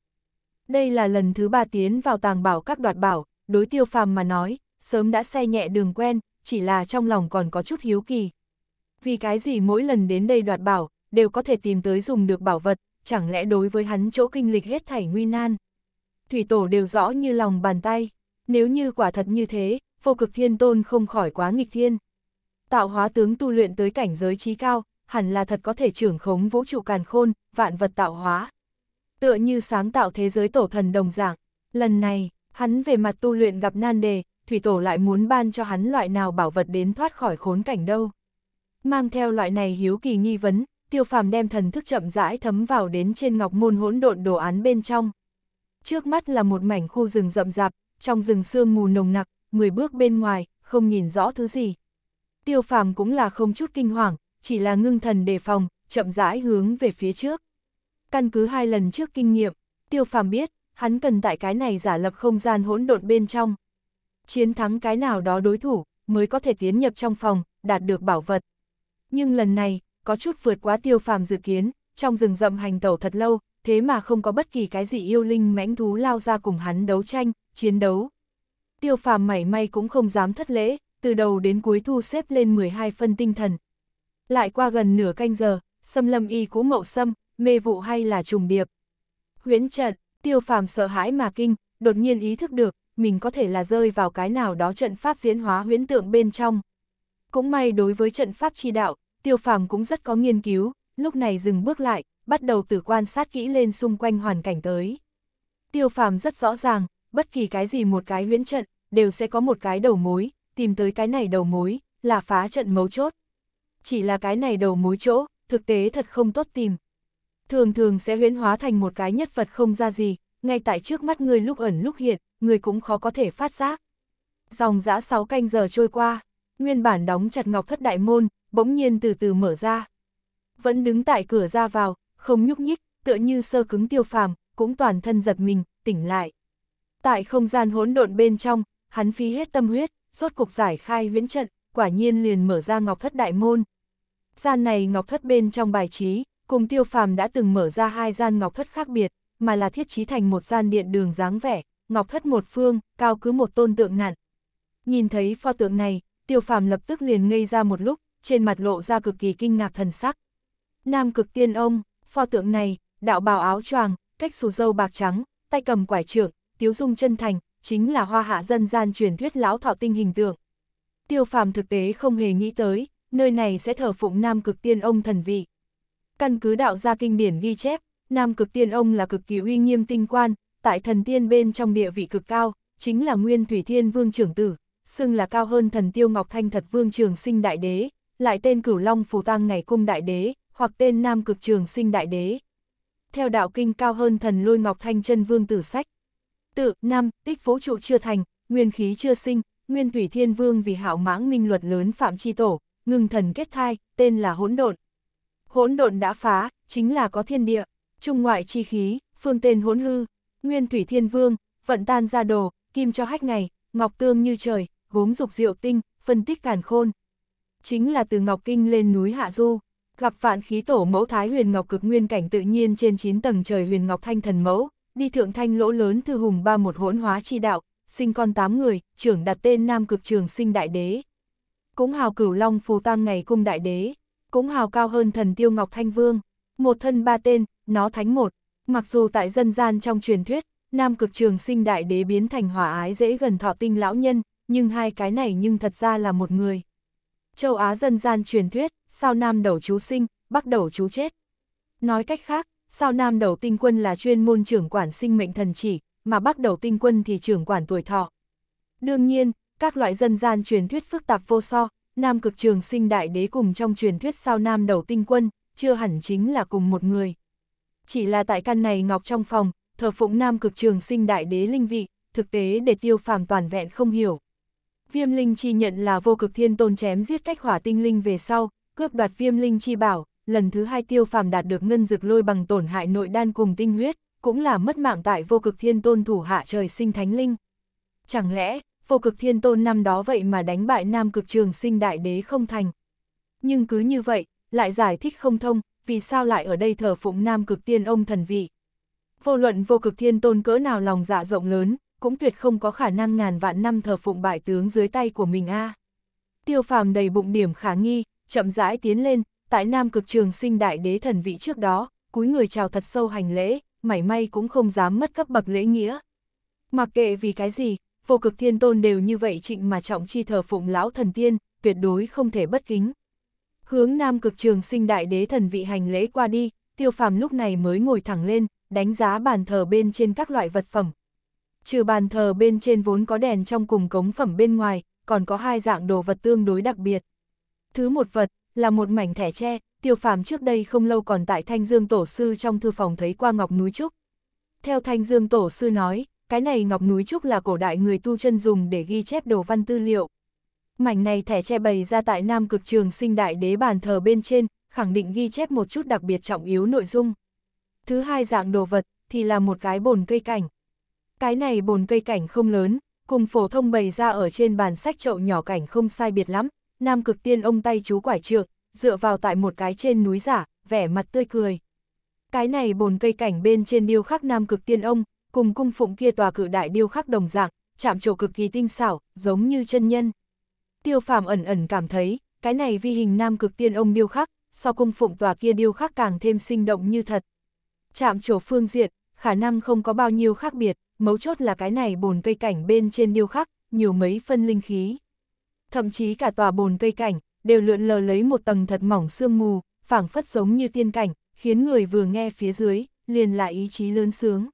Đây là lần thứ ba tiến vào tàng bảo các đoạt bảo, đối tiêu phàm mà nói, sớm đã xe nhẹ đường quen, chỉ là trong lòng còn có chút hiếu kỳ. Vì cái gì mỗi lần đến đây đoạt bảo, đều có thể tìm tới dùng được bảo vật, chẳng lẽ đối với hắn chỗ kinh lịch hết thảy nguy nan. Thủy tổ đều rõ như lòng bàn tay, nếu như quả thật như thế, vô cực thiên tôn không khỏi quá nghịch thiên. Tạo hóa tướng tu luyện tới cảnh giới trí cao, hẳn là thật có thể trưởng khống vũ trụ càn khôn, vạn vật tạo hóa. Tựa như sáng tạo thế giới tổ thần đồng dạng, lần này, hắn về mặt tu luyện gặp nan đề, thủy tổ lại muốn ban cho hắn loại nào bảo vật đến thoát khỏi khốn cảnh đâu. Mang theo loại này hiếu kỳ nghi vấn, tiêu phàm đem thần thức chậm rãi thấm vào đến trên ngọc môn hỗn độn đồ án bên trong. Trước mắt là một mảnh khu rừng rậm rạp, trong rừng sương mù nồng nặc, 10 bước bên ngoài, không nhìn rõ thứ gì. Tiêu phàm cũng là không chút kinh hoàng, chỉ là ngưng thần đề phòng, chậm rãi hướng về phía trước. Căn cứ hai lần trước kinh nghiệm, tiêu phàm biết, hắn cần tại cái này giả lập không gian hỗn độn bên trong. Chiến thắng cái nào đó đối thủ, mới có thể tiến nhập trong phòng, đạt được bảo vật. Nhưng lần này, có chút vượt quá tiêu phàm dự kiến, trong rừng rậm hành tẩu thật lâu, thế mà không có bất kỳ cái gì yêu linh mãnh thú lao ra cùng hắn đấu tranh, chiến đấu. Tiêu phàm mảy may cũng không dám thất lễ, từ đầu đến cuối thu xếp lên 12 phân tinh thần. Lại qua gần nửa canh giờ, xâm lâm y cú mậu xâm, mê vụ hay là trùng điệp. Huyễn trận, tiêu phàm sợ hãi mà kinh, đột nhiên ý thức được, mình có thể là rơi vào cái nào đó trận pháp diễn hóa huyễn tượng bên trong. Cũng may đối với trận pháp chi đạo, tiêu phàm cũng rất có nghiên cứu, lúc này dừng bước lại, bắt đầu từ quan sát kỹ lên xung quanh hoàn cảnh tới. Tiêu phàm rất rõ ràng, bất kỳ cái gì một cái huyễn trận, đều sẽ có một cái đầu mối, tìm tới cái này đầu mối, là phá trận mấu chốt. Chỉ là cái này đầu mối chỗ, thực tế thật không tốt tìm. Thường thường sẽ huyễn hóa thành một cái nhất vật không ra gì, ngay tại trước mắt người lúc ẩn lúc hiện, người cũng khó có thể phát giác. Dòng dã 6 canh giờ trôi qua, nguyên bản đóng chặt ngọc thất đại môn, bỗng nhiên từ từ mở ra. Vẫn đứng tại cửa ra vào, không nhúc nhích, tựa như sơ cứng tiêu phàm, cũng toàn thân giật mình, tỉnh lại. Tại không gian hỗn độn bên trong, hắn phí hết tâm huyết, rốt cục giải khai huyễn trận, quả nhiên liền mở ra ngọc thất đại môn. Gian này ngọc thất bên trong bài trí, cùng tiêu phàm đã từng mở ra hai gian ngọc thất khác biệt, mà là thiết trí thành một gian điện đường dáng vẻ, ngọc thất một phương, cao cứ một tôn tượng nặn. Nhìn thấy pho tượng này, tiêu phàm lập tức liền ngây ra một lúc, trên mặt lộ ra cực kỳ kinh ngạc thần sắc. Nam cực tiên ông, pho tượng này, đạo bào áo choàng, cách xù dâu bạc trắng, tay cầm quải trượng, tiếu dung chân thành, chính là hoa hạ dân gian truyền thuyết lão thọ tinh hình tượng. Tiêu phàm thực tế không hề nghĩ tới, nơi này sẽ thờ phụng Nam cực tiên ông thần vị. Căn cứ đạo gia kinh điển ghi chép, Nam cực tiên ông là cực kỳ uy nghiêm tinh quan, tại thần tiên bên trong địa vị cực cao, chính là nguyên thủy thiên vương trưởng tử, xưng là cao hơn thần tiêu ngọc thanh thật vương trường sinh đại đế, lại tên Cửu Long Phù Tăng Ngày Cung Đại Đế, hoặc tên Nam Cực Trường Sinh Đại Đế. Theo đạo kinh cao hơn thần lôi Ngọc Thanh chân Vương Tử Sách. Tự, Nam, tích vũ trụ chưa thành, nguyên khí chưa sinh, nguyên thủy thiên vương vì hảo mãng minh luật lớn phạm chi tổ, ngừng thần kết thai, tên là hỗn độn. Hỗn độn đã phá, chính là có thiên địa, trung ngoại chi khí, phương tên hỗn hư, nguyên thủy thiên vương, vận tan ra đồ, kim cho hách ngày, ngọc tương như trời, gốm dục diệu tinh, phân tích càn khôn chính là từ Ngọc Kinh lên núi Hạ Du, gặp vạn khí tổ mẫu Thái Huyền Ngọc cực nguyên cảnh tự nhiên trên 9 tầng trời Huyền Ngọc Thanh thần mẫu, đi thượng thanh lỗ lớn thư hùng ba một hỗn hóa chi đạo, sinh con 8 người, trưởng đặt tên Nam cực trường sinh đại đế. Cũng hào cửu long phù tăng ngày cung đại đế, cũng hào cao hơn thần tiêu Ngọc Thanh Vương, một thân ba tên, nó thánh một, mặc dù tại dân gian trong truyền thuyết, Nam cực trường sinh đại đế biến thành hỏa ái dễ gần thọ tinh lão nhân, nhưng hai cái này nhưng thật ra là một người. Châu Á dân gian truyền thuyết, sao nam đầu chú sinh, bắc đầu chú chết. Nói cách khác, sao nam đầu tinh quân là chuyên môn trưởng quản sinh mệnh thần chỉ, mà bắc đầu tinh quân thì trưởng quản tuổi thọ. Đương nhiên, các loại dân gian truyền thuyết phức tạp vô so, nam cực trường sinh đại đế cùng trong truyền thuyết sao nam đầu tinh quân, chưa hẳn chính là cùng một người. Chỉ là tại căn này ngọc trong phòng, thờ phụng nam cực trường sinh đại đế linh vị, thực tế để tiêu phàm toàn vẹn không hiểu. Viêm linh chi nhận là vô cực thiên tôn chém giết cách hỏa tinh linh về sau, cướp đoạt viêm linh chi bảo, lần thứ hai tiêu phàm đạt được ngân dược lôi bằng tổn hại nội đan cùng tinh huyết, cũng là mất mạng tại vô cực thiên tôn thủ hạ trời sinh thánh linh. Chẳng lẽ, vô cực thiên tôn năm đó vậy mà đánh bại nam cực trường sinh đại đế không thành? Nhưng cứ như vậy, lại giải thích không thông, vì sao lại ở đây thờ phụng nam cực tiên ông thần vị? Vô luận vô cực thiên tôn cỡ nào lòng dạ rộng lớn, cũng tuyệt không có khả năng ngàn vạn năm thờ phụng bại tướng dưới tay của mình a. À. Tiêu phàm đầy bụng điểm khả nghi, chậm rãi tiến lên, tại Nam Cực Trường sinh đại đế thần vị trước đó, cúi người chào thật sâu hành lễ, mảy may cũng không dám mất cấp bậc lễ nghĩa. Mặc kệ vì cái gì, vô cực thiên tôn đều như vậy trịnh mà trọng chi thờ phụng lão thần tiên, tuyệt đối không thể bất kính. Hướng Nam Cực Trường sinh đại đế thần vị hành lễ qua đi, tiêu phàm lúc này mới ngồi thẳng lên, đánh giá bàn thờ bên trên các loại vật phẩm, trừ bàn thờ bên trên vốn có đèn trong cùng cống phẩm bên ngoài, còn có hai dạng đồ vật tương đối đặc biệt. Thứ một vật, là một mảnh thẻ tre, tiêu phàm trước đây không lâu còn tại Thanh Dương Tổ Sư trong thư phòng thấy qua ngọc núi trúc. Theo Thanh Dương Tổ Sư nói, cái này ngọc núi trúc là cổ đại người tu chân dùng để ghi chép đồ văn tư liệu. Mảnh này thẻ tre bày ra tại Nam Cực Trường sinh đại đế bàn thờ bên trên, khẳng định ghi chép một chút đặc biệt trọng yếu nội dung. Thứ hai dạng đồ vật thì là một cái bồn cây cảnh. Cái này bồn cây cảnh không lớn, cùng phổ thông bày ra ở trên bàn sách chậu nhỏ cảnh không sai biệt lắm, nam cực tiên ông tay chú quải trượng, dựa vào tại một cái trên núi giả, vẻ mặt tươi cười. Cái này bồn cây cảnh bên trên điêu khắc nam cực tiên ông, cùng cung phụng kia tòa cử đại điêu khắc đồng dạng, chạm trổ cực kỳ tinh xảo, giống như chân nhân. Tiêu phàm ẩn ẩn cảm thấy, cái này vi hình nam cực tiên ông điêu khắc, sau cung phụng tòa kia điêu khắc càng thêm sinh động như thật. Chạm trổ phương diện, khả năng không có bao nhiêu khác biệt, mấu chốt là cái này bồn cây cảnh bên trên điêu khắc, nhiều mấy phân linh khí. Thậm chí cả tòa bồn cây cảnh, đều lượn lờ lấy một tầng thật mỏng sương mù, phảng phất giống như tiên cảnh, khiến người vừa nghe phía dưới, liền là ý chí lớn sướng.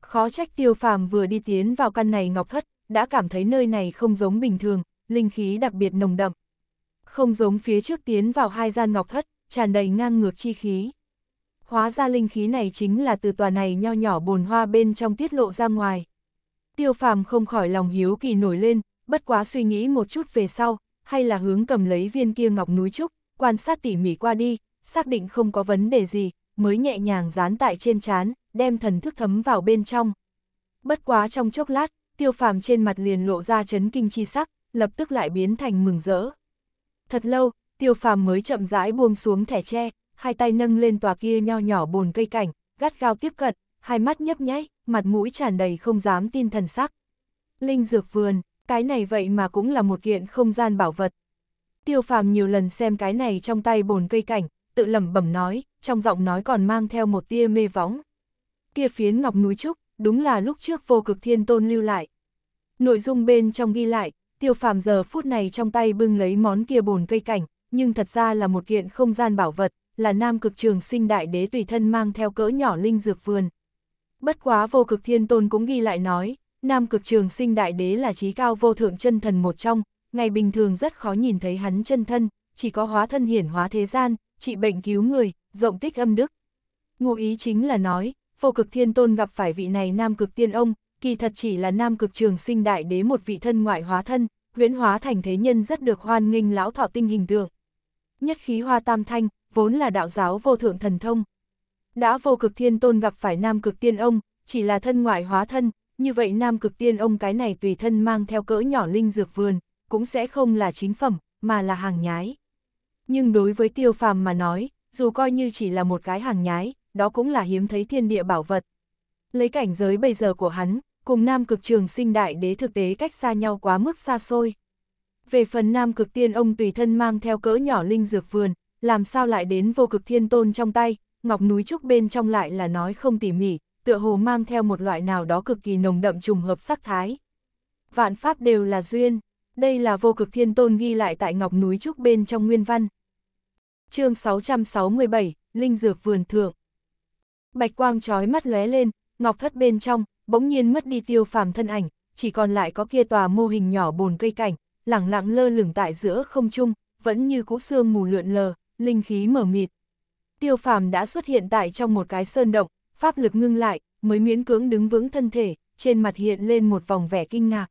Khó trách tiêu phàm vừa đi tiến vào căn này ngọc thất, đã cảm thấy nơi này không giống bình thường, linh khí đặc biệt nồng đậm. Không giống phía trước tiến vào hai gian ngọc thất, tràn đầy ngang ngược chi khí hóa ra linh khí này chính là từ tòa này nho nhỏ bồn hoa bên trong tiết lộ ra ngoài. Tiêu phàm không khỏi lòng hiếu kỳ nổi lên, bất quá suy nghĩ một chút về sau, hay là hướng cầm lấy viên kia ngọc núi trúc, quan sát tỉ mỉ qua đi, xác định không có vấn đề gì, mới nhẹ nhàng dán tại trên chán, đem thần thức thấm vào bên trong. Bất quá trong chốc lát, tiêu phàm trên mặt liền lộ ra chấn kinh chi sắc, lập tức lại biến thành mừng rỡ. Thật lâu, tiêu phàm mới chậm rãi buông xuống thẻ tre, hai tay nâng lên tòa kia nho nhỏ bồn cây cảnh, gắt gao tiếp cận, hai mắt nhấp nháy, mặt mũi tràn đầy không dám tin thần sắc. Linh dược vườn, cái này vậy mà cũng là một kiện không gian bảo vật. Tiêu phàm nhiều lần xem cái này trong tay bồn cây cảnh, tự lẩm bẩm nói, trong giọng nói còn mang theo một tia mê võng. Kia phiến ngọc núi trúc, đúng là lúc trước vô cực thiên tôn lưu lại. Nội dung bên trong ghi lại, tiêu phàm giờ phút này trong tay bưng lấy món kia bồn cây cảnh, nhưng thật ra là một kiện không gian bảo vật, là nam cực trường sinh đại đế tùy thân mang theo cỡ nhỏ linh dược vườn. Bất quá vô cực thiên tôn cũng ghi lại nói, nam cực trường sinh đại đế là trí cao vô thượng chân thần một trong, ngày bình thường rất khó nhìn thấy hắn chân thân, chỉ có hóa thân hiển hóa thế gian, trị bệnh cứu người, rộng tích âm đức. Ngụ ý chính là nói, vô cực thiên tôn gặp phải vị này nam cực tiên ông, kỳ thật chỉ là nam cực trường sinh đại đế một vị thân ngoại hóa thân, huyễn hóa thành thế nhân rất được hoan nghênh lão thọ tinh hình tượng. Nhất khí hoa tam thanh, vốn là đạo giáo vô thượng thần thông. Đã vô cực thiên tôn gặp phải nam cực tiên ông, chỉ là thân ngoại hóa thân, như vậy nam cực tiên ông cái này tùy thân mang theo cỡ nhỏ linh dược vườn, cũng sẽ không là chính phẩm, mà là hàng nhái. Nhưng đối với tiêu phàm mà nói, dù coi như chỉ là một cái hàng nhái, đó cũng là hiếm thấy thiên địa bảo vật. Lấy cảnh giới bây giờ của hắn, cùng nam cực trường sinh đại đế thực tế cách xa nhau quá mức xa xôi. Về phần nam cực tiên ông tùy thân mang theo cỡ nhỏ linh dược vườn, làm sao lại đến vô cực thiên tôn trong tay, ngọc núi trúc bên trong lại là nói không tỉ mỉ, tựa hồ mang theo một loại nào đó cực kỳ nồng đậm trùng hợp sắc thái. Vạn pháp đều là duyên, đây là vô cực thiên tôn ghi lại tại ngọc núi trúc bên trong nguyên văn. chương 667, Linh Dược Vườn Thượng Bạch quang trói mắt lóe lên, ngọc thất bên trong, bỗng nhiên mất đi tiêu phàm thân ảnh, chỉ còn lại có kia tòa mô hình nhỏ bồn cây cảnh, lẳng lặng lơ lửng tại giữa không trung, vẫn như cũ xương mù lượn lờ, linh khí mở mịt. Tiêu phàm đã xuất hiện tại trong một cái sơn động, pháp lực ngưng lại, mới miễn cưỡng đứng vững thân thể, trên mặt hiện lên một vòng vẻ kinh ngạc.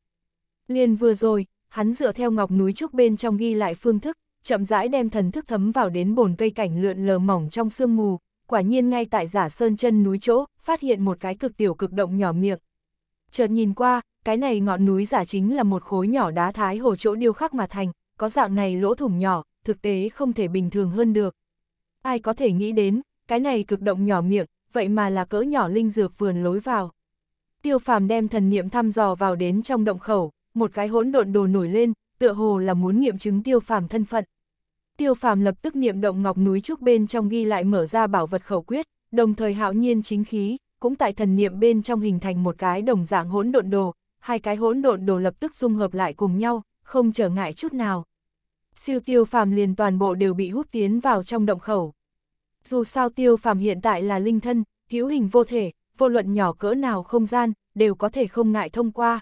Liên vừa rồi, hắn dựa theo ngọc núi trúc bên trong ghi lại phương thức, chậm rãi đem thần thức thấm vào đến bồn cây cảnh lượn lờ mỏng trong sương mù, quả nhiên ngay tại giả sơn chân núi chỗ, phát hiện một cái cực tiểu cực động nhỏ miệng. Chợt nhìn qua, cái này ngọn núi giả chính là một khối nhỏ đá thái hồ chỗ điêu khắc mà thành, có dạng này lỗ thủng nhỏ, thực tế không thể bình thường hơn được. Ai có thể nghĩ đến, cái này cực động nhỏ miệng, vậy mà là cỡ nhỏ linh dược vườn lối vào. Tiêu phàm đem thần niệm thăm dò vào đến trong động khẩu, một cái hỗn độn đồ nổi lên, tựa hồ là muốn nghiệm chứng tiêu phàm thân phận. Tiêu phàm lập tức niệm động ngọc núi trúc bên trong ghi lại mở ra bảo vật khẩu quyết, đồng thời hạo nhiên chính khí, cũng tại thần niệm bên trong hình thành một cái đồng dạng hỗn độn đồ, hai cái hỗn độn đồ lập tức dung hợp lại cùng nhau, không trở ngại chút nào siêu tiêu phàm liền toàn bộ đều bị hút tiến vào trong động khẩu. Dù sao tiêu phàm hiện tại là linh thân, hữu hình vô thể, vô luận nhỏ cỡ nào không gian, đều có thể không ngại thông qua.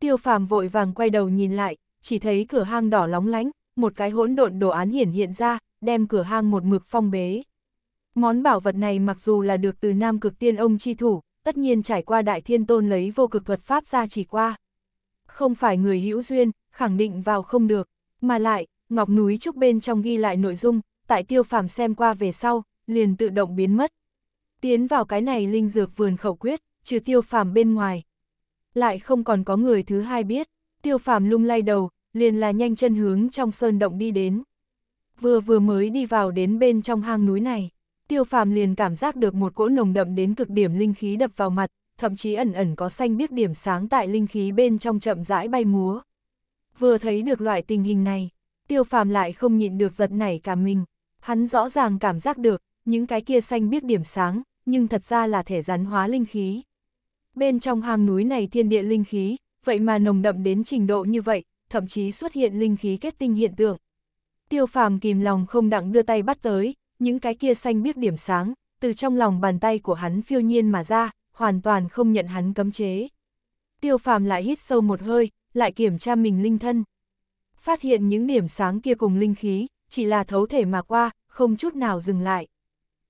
Tiêu phàm vội vàng quay đầu nhìn lại, chỉ thấy cửa hang đỏ lóng lánh, một cái hỗn độn đồ án hiển hiện ra, đem cửa hang một mực phong bế. Món bảo vật này mặc dù là được từ Nam Cực Tiên ông chi thủ, tất nhiên trải qua Đại Thiên Tôn lấy vô cực thuật pháp ra chỉ qua. Không phải người hữu duyên, khẳng định vào không được. Mà lại, ngọc núi trúc bên trong ghi lại nội dung, tại tiêu phàm xem qua về sau, liền tự động biến mất. Tiến vào cái này linh dược vườn khẩu quyết, trừ tiêu phàm bên ngoài. Lại không còn có người thứ hai biết, tiêu phàm lung lay đầu, liền là nhanh chân hướng trong sơn động đi đến. Vừa vừa mới đi vào đến bên trong hang núi này, tiêu phàm liền cảm giác được một cỗ nồng đậm đến cực điểm linh khí đập vào mặt, thậm chí ẩn ẩn có xanh biết điểm sáng tại linh khí bên trong chậm rãi bay múa. Vừa thấy được loại tình hình này, tiêu phàm lại không nhịn được giật nảy cả mình. Hắn rõ ràng cảm giác được, những cái kia xanh biết điểm sáng, nhưng thật ra là thể rắn hóa linh khí. Bên trong hang núi này thiên địa linh khí, vậy mà nồng đậm đến trình độ như vậy, thậm chí xuất hiện linh khí kết tinh hiện tượng. Tiêu phàm kìm lòng không đặng đưa tay bắt tới, những cái kia xanh biết điểm sáng, từ trong lòng bàn tay của hắn phiêu nhiên mà ra, hoàn toàn không nhận hắn cấm chế. Tiêu phàm lại hít sâu một hơi, lại kiểm tra mình linh thân. Phát hiện những điểm sáng kia cùng linh khí, chỉ là thấu thể mà qua, không chút nào dừng lại.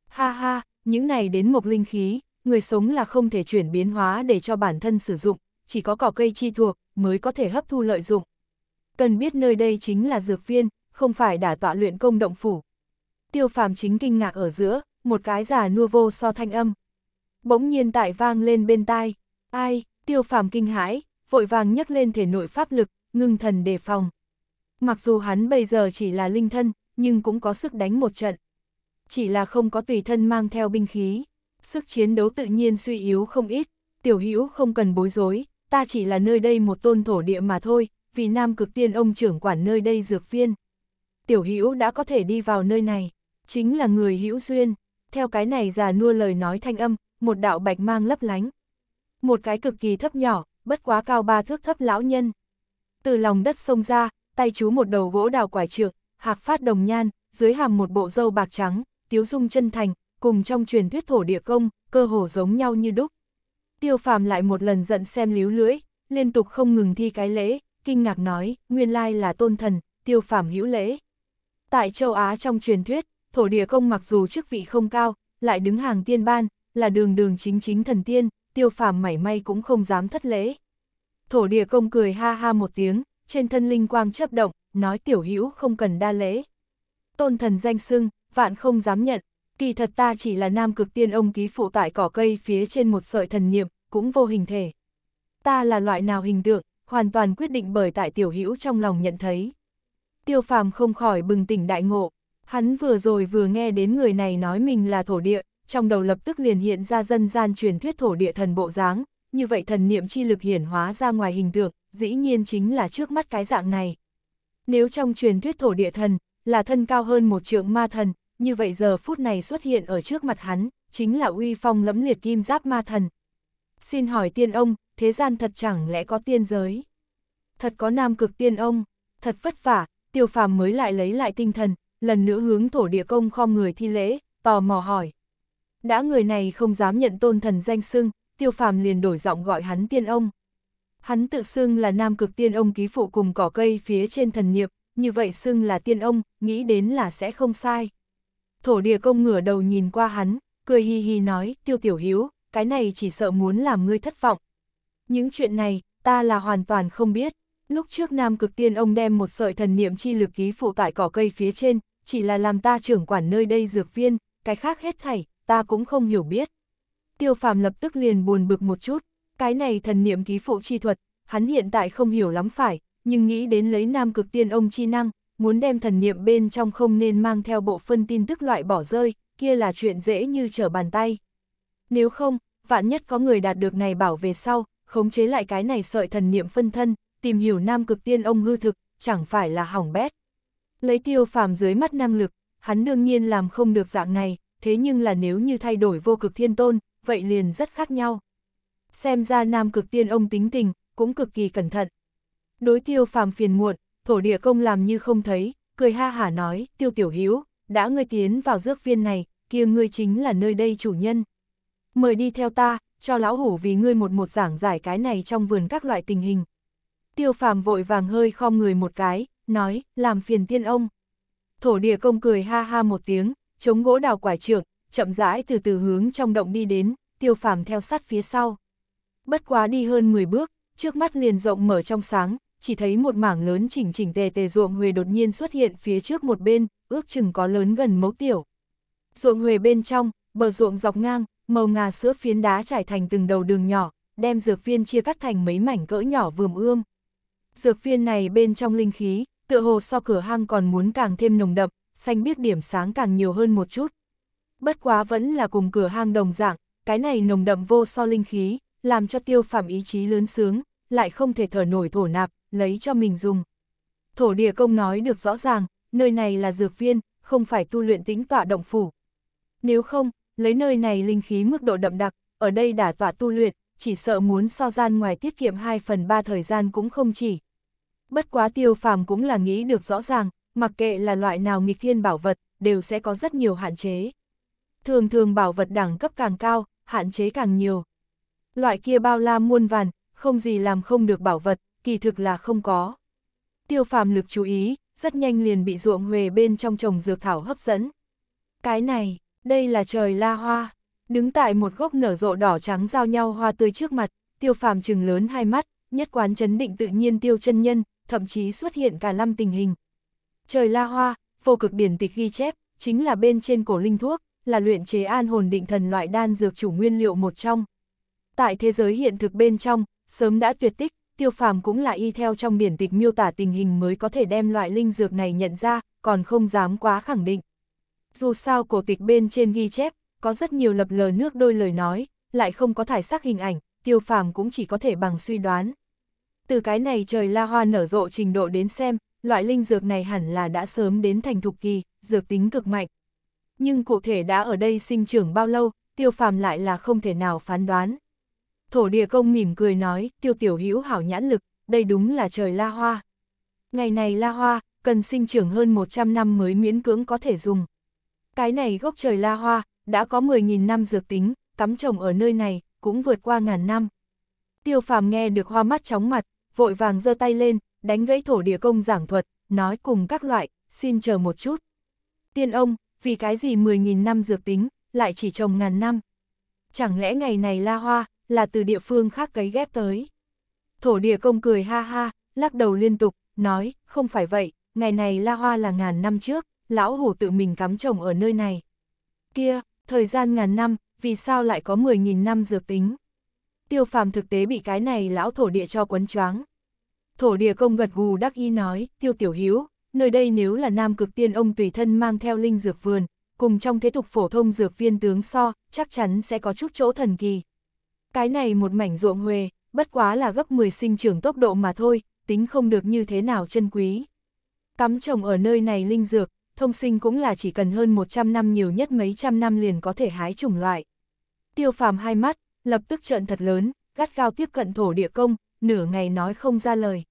Ha ha, những này đến một linh khí, người sống là không thể chuyển biến hóa để cho bản thân sử dụng, chỉ có cỏ cây chi thuộc mới có thể hấp thu lợi dụng. Cần biết nơi đây chính là dược viên, không phải đả tọa luyện công động phủ. Tiêu phàm chính kinh ngạc ở giữa, một cái già nua vô so thanh âm. Bỗng nhiên tại vang lên bên tai, ai, tiêu phàm kinh hãi, vội vàng nhấc lên thể nội pháp lực, ngưng thần đề phòng. Mặc dù hắn bây giờ chỉ là linh thân, nhưng cũng có sức đánh một trận. Chỉ là không có tùy thân mang theo binh khí, sức chiến đấu tự nhiên suy yếu không ít, tiểu hữu không cần bối rối, ta chỉ là nơi đây một tôn thổ địa mà thôi, vì nam cực tiên ông trưởng quản nơi đây dược viên. Tiểu hữu đã có thể đi vào nơi này, chính là người hữu duyên, theo cái này già nua lời nói thanh âm, một đạo bạch mang lấp lánh. Một cái cực kỳ thấp nhỏ, bất quá cao ba thước thấp lão nhân. Từ lòng đất sông ra, tay chú một đầu gỗ đào quải trượng, hạc phát đồng nhan, dưới hàm một bộ râu bạc trắng, tiếu dung chân thành, cùng trong truyền thuyết thổ địa công, cơ hồ giống nhau như đúc. Tiêu phàm lại một lần giận xem líu lưỡi, liên tục không ngừng thi cái lễ, kinh ngạc nói, nguyên lai là tôn thần, tiêu phàm hữu lễ. Tại châu Á trong truyền thuyết, thổ địa công mặc dù chức vị không cao, lại đứng hàng tiên ban, là đường đường chính chính thần tiên, tiêu phàm mảy may cũng không dám thất lễ. Thổ địa công cười ha ha một tiếng, trên thân linh quang chấp động, nói tiểu hữu không cần đa lễ. Tôn thần danh sưng vạn không dám nhận, kỳ thật ta chỉ là nam cực tiên ông ký phụ tại cỏ cây phía trên một sợi thần niệm, cũng vô hình thể. Ta là loại nào hình tượng, hoàn toàn quyết định bởi tại tiểu hữu trong lòng nhận thấy. Tiêu phàm không khỏi bừng tỉnh đại ngộ, hắn vừa rồi vừa nghe đến người này nói mình là thổ địa, trong đầu lập tức liền hiện ra dân gian truyền thuyết thổ địa thần bộ dáng, như vậy thần niệm chi lực hiển hóa ra ngoài hình tượng, dĩ nhiên chính là trước mắt cái dạng này. Nếu trong truyền thuyết thổ địa thần, là thân cao hơn một trượng ma thần, như vậy giờ phút này xuất hiện ở trước mặt hắn, chính là uy phong lẫm liệt kim giáp ma thần. Xin hỏi tiên ông, thế gian thật chẳng lẽ có tiên giới? Thật có nam cực tiên ông, thật vất vả, tiêu phàm mới lại lấy lại tinh thần, lần nữa hướng thổ địa công khom người thi lễ, tò mò hỏi, đã người này không dám nhận tôn thần danh xưng, tiêu phàm liền đổi giọng gọi hắn tiên ông. Hắn tự xưng là nam cực tiên ông ký phụ cùng cỏ cây phía trên thần niệm, như vậy xưng là tiên ông, nghĩ đến là sẽ không sai. Thổ địa công ngửa đầu nhìn qua hắn, cười hi hi nói, tiêu tiểu hiếu, cái này chỉ sợ muốn làm ngươi thất vọng. Những chuyện này, ta là hoàn toàn không biết. Lúc trước nam cực tiên ông đem một sợi thần niệm chi lực ký phụ tại cỏ cây phía trên, chỉ là làm ta trưởng quản nơi đây dược viên, cái khác hết thảy, ta cũng không hiểu biết. Tiêu phàm lập tức liền buồn bực một chút, cái này thần niệm ký phụ chi thuật, hắn hiện tại không hiểu lắm phải, nhưng nghĩ đến lấy nam cực tiên ông chi năng, muốn đem thần niệm bên trong không nên mang theo bộ phân tin tức loại bỏ rơi, kia là chuyện dễ như trở bàn tay. Nếu không, vạn nhất có người đạt được này bảo về sau, khống chế lại cái này sợi thần niệm phân thân, tìm hiểu nam cực tiên ông hư thực, chẳng phải là hỏng bét. Lấy tiêu phàm dưới mắt năng lực, hắn đương nhiên làm không được dạng này, thế nhưng là nếu như thay đổi vô cực thiên tôn, vậy liền rất khác nhau. Xem ra nam cực tiên ông tính tình, cũng cực kỳ cẩn thận. Đối tiêu phàm phiền muộn, thổ địa công làm như không thấy, cười ha hả nói, tiêu tiểu hiếu, đã ngươi tiến vào dước viên này, kia ngươi chính là nơi đây chủ nhân. Mời đi theo ta, cho lão hủ vì ngươi một một giảng giải cái này trong vườn các loại tình hình. Tiêu phàm vội vàng hơi khom người một cái, nói, làm phiền tiên ông. Thổ địa công cười ha ha một tiếng, chống gỗ đào quải trượng, chậm rãi từ từ hướng trong động đi đến, tiêu phàm theo sát phía sau. Bất quá đi hơn 10 bước, trước mắt liền rộng mở trong sáng, chỉ thấy một mảng lớn chỉnh chỉnh tề tề ruộng huề đột nhiên xuất hiện phía trước một bên, ước chừng có lớn gần mẫu tiểu. Ruộng huề bên trong, bờ ruộng dọc ngang, màu ngà sữa phiến đá trải thành từng đầu đường nhỏ, đem dược viên chia cắt thành mấy mảnh cỡ nhỏ vườm ươm. Dược viên này bên trong linh khí, tựa hồ so cửa hang còn muốn càng thêm nồng đậm, xanh biết điểm sáng càng nhiều hơn một chút. Bất quá vẫn là cùng cửa hang đồng dạng, cái này nồng đậm vô so linh khí, làm cho tiêu phạm ý chí lớn sướng, lại không thể thở nổi thổ nạp, lấy cho mình dùng. Thổ địa công nói được rõ ràng, nơi này là dược viên, không phải tu luyện tính tọa động phủ. Nếu không, lấy nơi này linh khí mức độ đậm đặc, ở đây đả tọa tu luyện, chỉ sợ muốn so gian ngoài tiết kiệm 2 phần 3 thời gian cũng không chỉ. Bất quá tiêu phàm cũng là nghĩ được rõ ràng, mặc kệ là loại nào nghịch thiên bảo vật, đều sẽ có rất nhiều hạn chế. Thường thường bảo vật đẳng cấp càng cao, hạn chế càng nhiều. Loại kia bao la muôn vàn, không gì làm không được bảo vật, kỳ thực là không có. Tiêu phàm lực chú ý, rất nhanh liền bị ruộng huề bên trong trồng dược thảo hấp dẫn. Cái này, đây là trời la hoa. Đứng tại một gốc nở rộ đỏ trắng giao nhau hoa tươi trước mặt, tiêu phàm trừng lớn hai mắt, nhất quán chấn định tự nhiên tiêu chân nhân, thậm chí xuất hiện cả năm tình hình, trời la hoa, vô cực biển tịch ghi chép, chính là bên trên cổ linh thuốc, là luyện chế an hồn định thần loại đan dược chủ nguyên liệu một trong. Tại thế giới hiện thực bên trong, sớm đã tuyệt tích, tiêu phàm cũng là y theo trong biển tịch miêu tả tình hình mới có thể đem loại linh dược này nhận ra, còn không dám quá khẳng định. Dù sao cổ tịch bên trên ghi chép, có rất nhiều lập lờ nước đôi lời nói, lại không có thải sắc hình ảnh, tiêu phàm cũng chỉ có thể bằng suy đoán. Từ cái này trời la hoa nở rộ trình độ đến xem, loại linh dược này hẳn là đã sớm đến thành thục kỳ, dược tính cực mạnh. Nhưng cụ thể đã ở đây sinh trưởng bao lâu, tiêu phàm lại là không thể nào phán đoán. Thổ địa công mỉm cười nói, tiêu tiểu hữu hảo nhãn lực, đây đúng là trời la hoa. Ngày này la hoa, cần sinh trưởng hơn 100 năm mới miễn cưỡng có thể dùng. Cái này gốc trời la hoa, đã có 10.000 năm dược tính, cắm trồng ở nơi này, cũng vượt qua ngàn năm. Tiêu phàm nghe được hoa mắt chóng mặt, vội vàng giơ tay lên, đánh gãy thổ địa công giảng thuật, nói cùng các loại, xin chờ một chút. Tiên ông, vì cái gì 10.000 năm dược tính, lại chỉ trồng ngàn năm? Chẳng lẽ ngày này la hoa, là từ địa phương khác cấy ghép tới? Thổ địa công cười ha ha, lắc đầu liên tục, nói, không phải vậy, ngày này la hoa là ngàn năm trước, lão hủ tự mình cắm trồng ở nơi này. Kia, thời gian ngàn năm, vì sao lại có 10.000 năm dược tính? Tiêu phàm thực tế bị cái này lão thổ địa cho quấn choáng. Thổ địa công gật gù đắc ý nói, tiêu tiểu hiếu, nơi đây nếu là nam cực tiên ông tùy thân mang theo linh dược vườn, cùng trong thế tục phổ thông dược viên tướng so, chắc chắn sẽ có chút chỗ thần kỳ. Cái này một mảnh ruộng huề, bất quá là gấp 10 sinh trưởng tốc độ mà thôi, tính không được như thế nào chân quý. Cắm trồng ở nơi này linh dược, thông sinh cũng là chỉ cần hơn 100 năm nhiều nhất mấy trăm năm liền có thể hái chủng loại. Tiêu phàm hai mắt, lập tức trợn thật lớn, gắt gao tiếp cận thổ địa công, nửa ngày nói không ra lời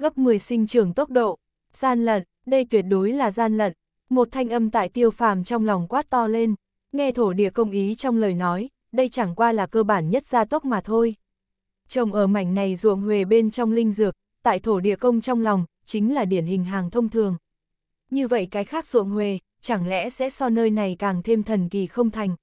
gấp 10 sinh trưởng tốc độ. Gian lận, đây tuyệt đối là gian lận. Một thanh âm tại tiêu phàm trong lòng quát to lên, nghe thổ địa công ý trong lời nói, đây chẳng qua là cơ bản nhất gia tốc mà thôi. Trồng ở mảnh này ruộng huề bên trong linh dược, tại thổ địa công trong lòng, chính là điển hình hàng thông thường. Như vậy cái khác ruộng huề, chẳng lẽ sẽ so nơi này càng thêm thần kỳ không thành.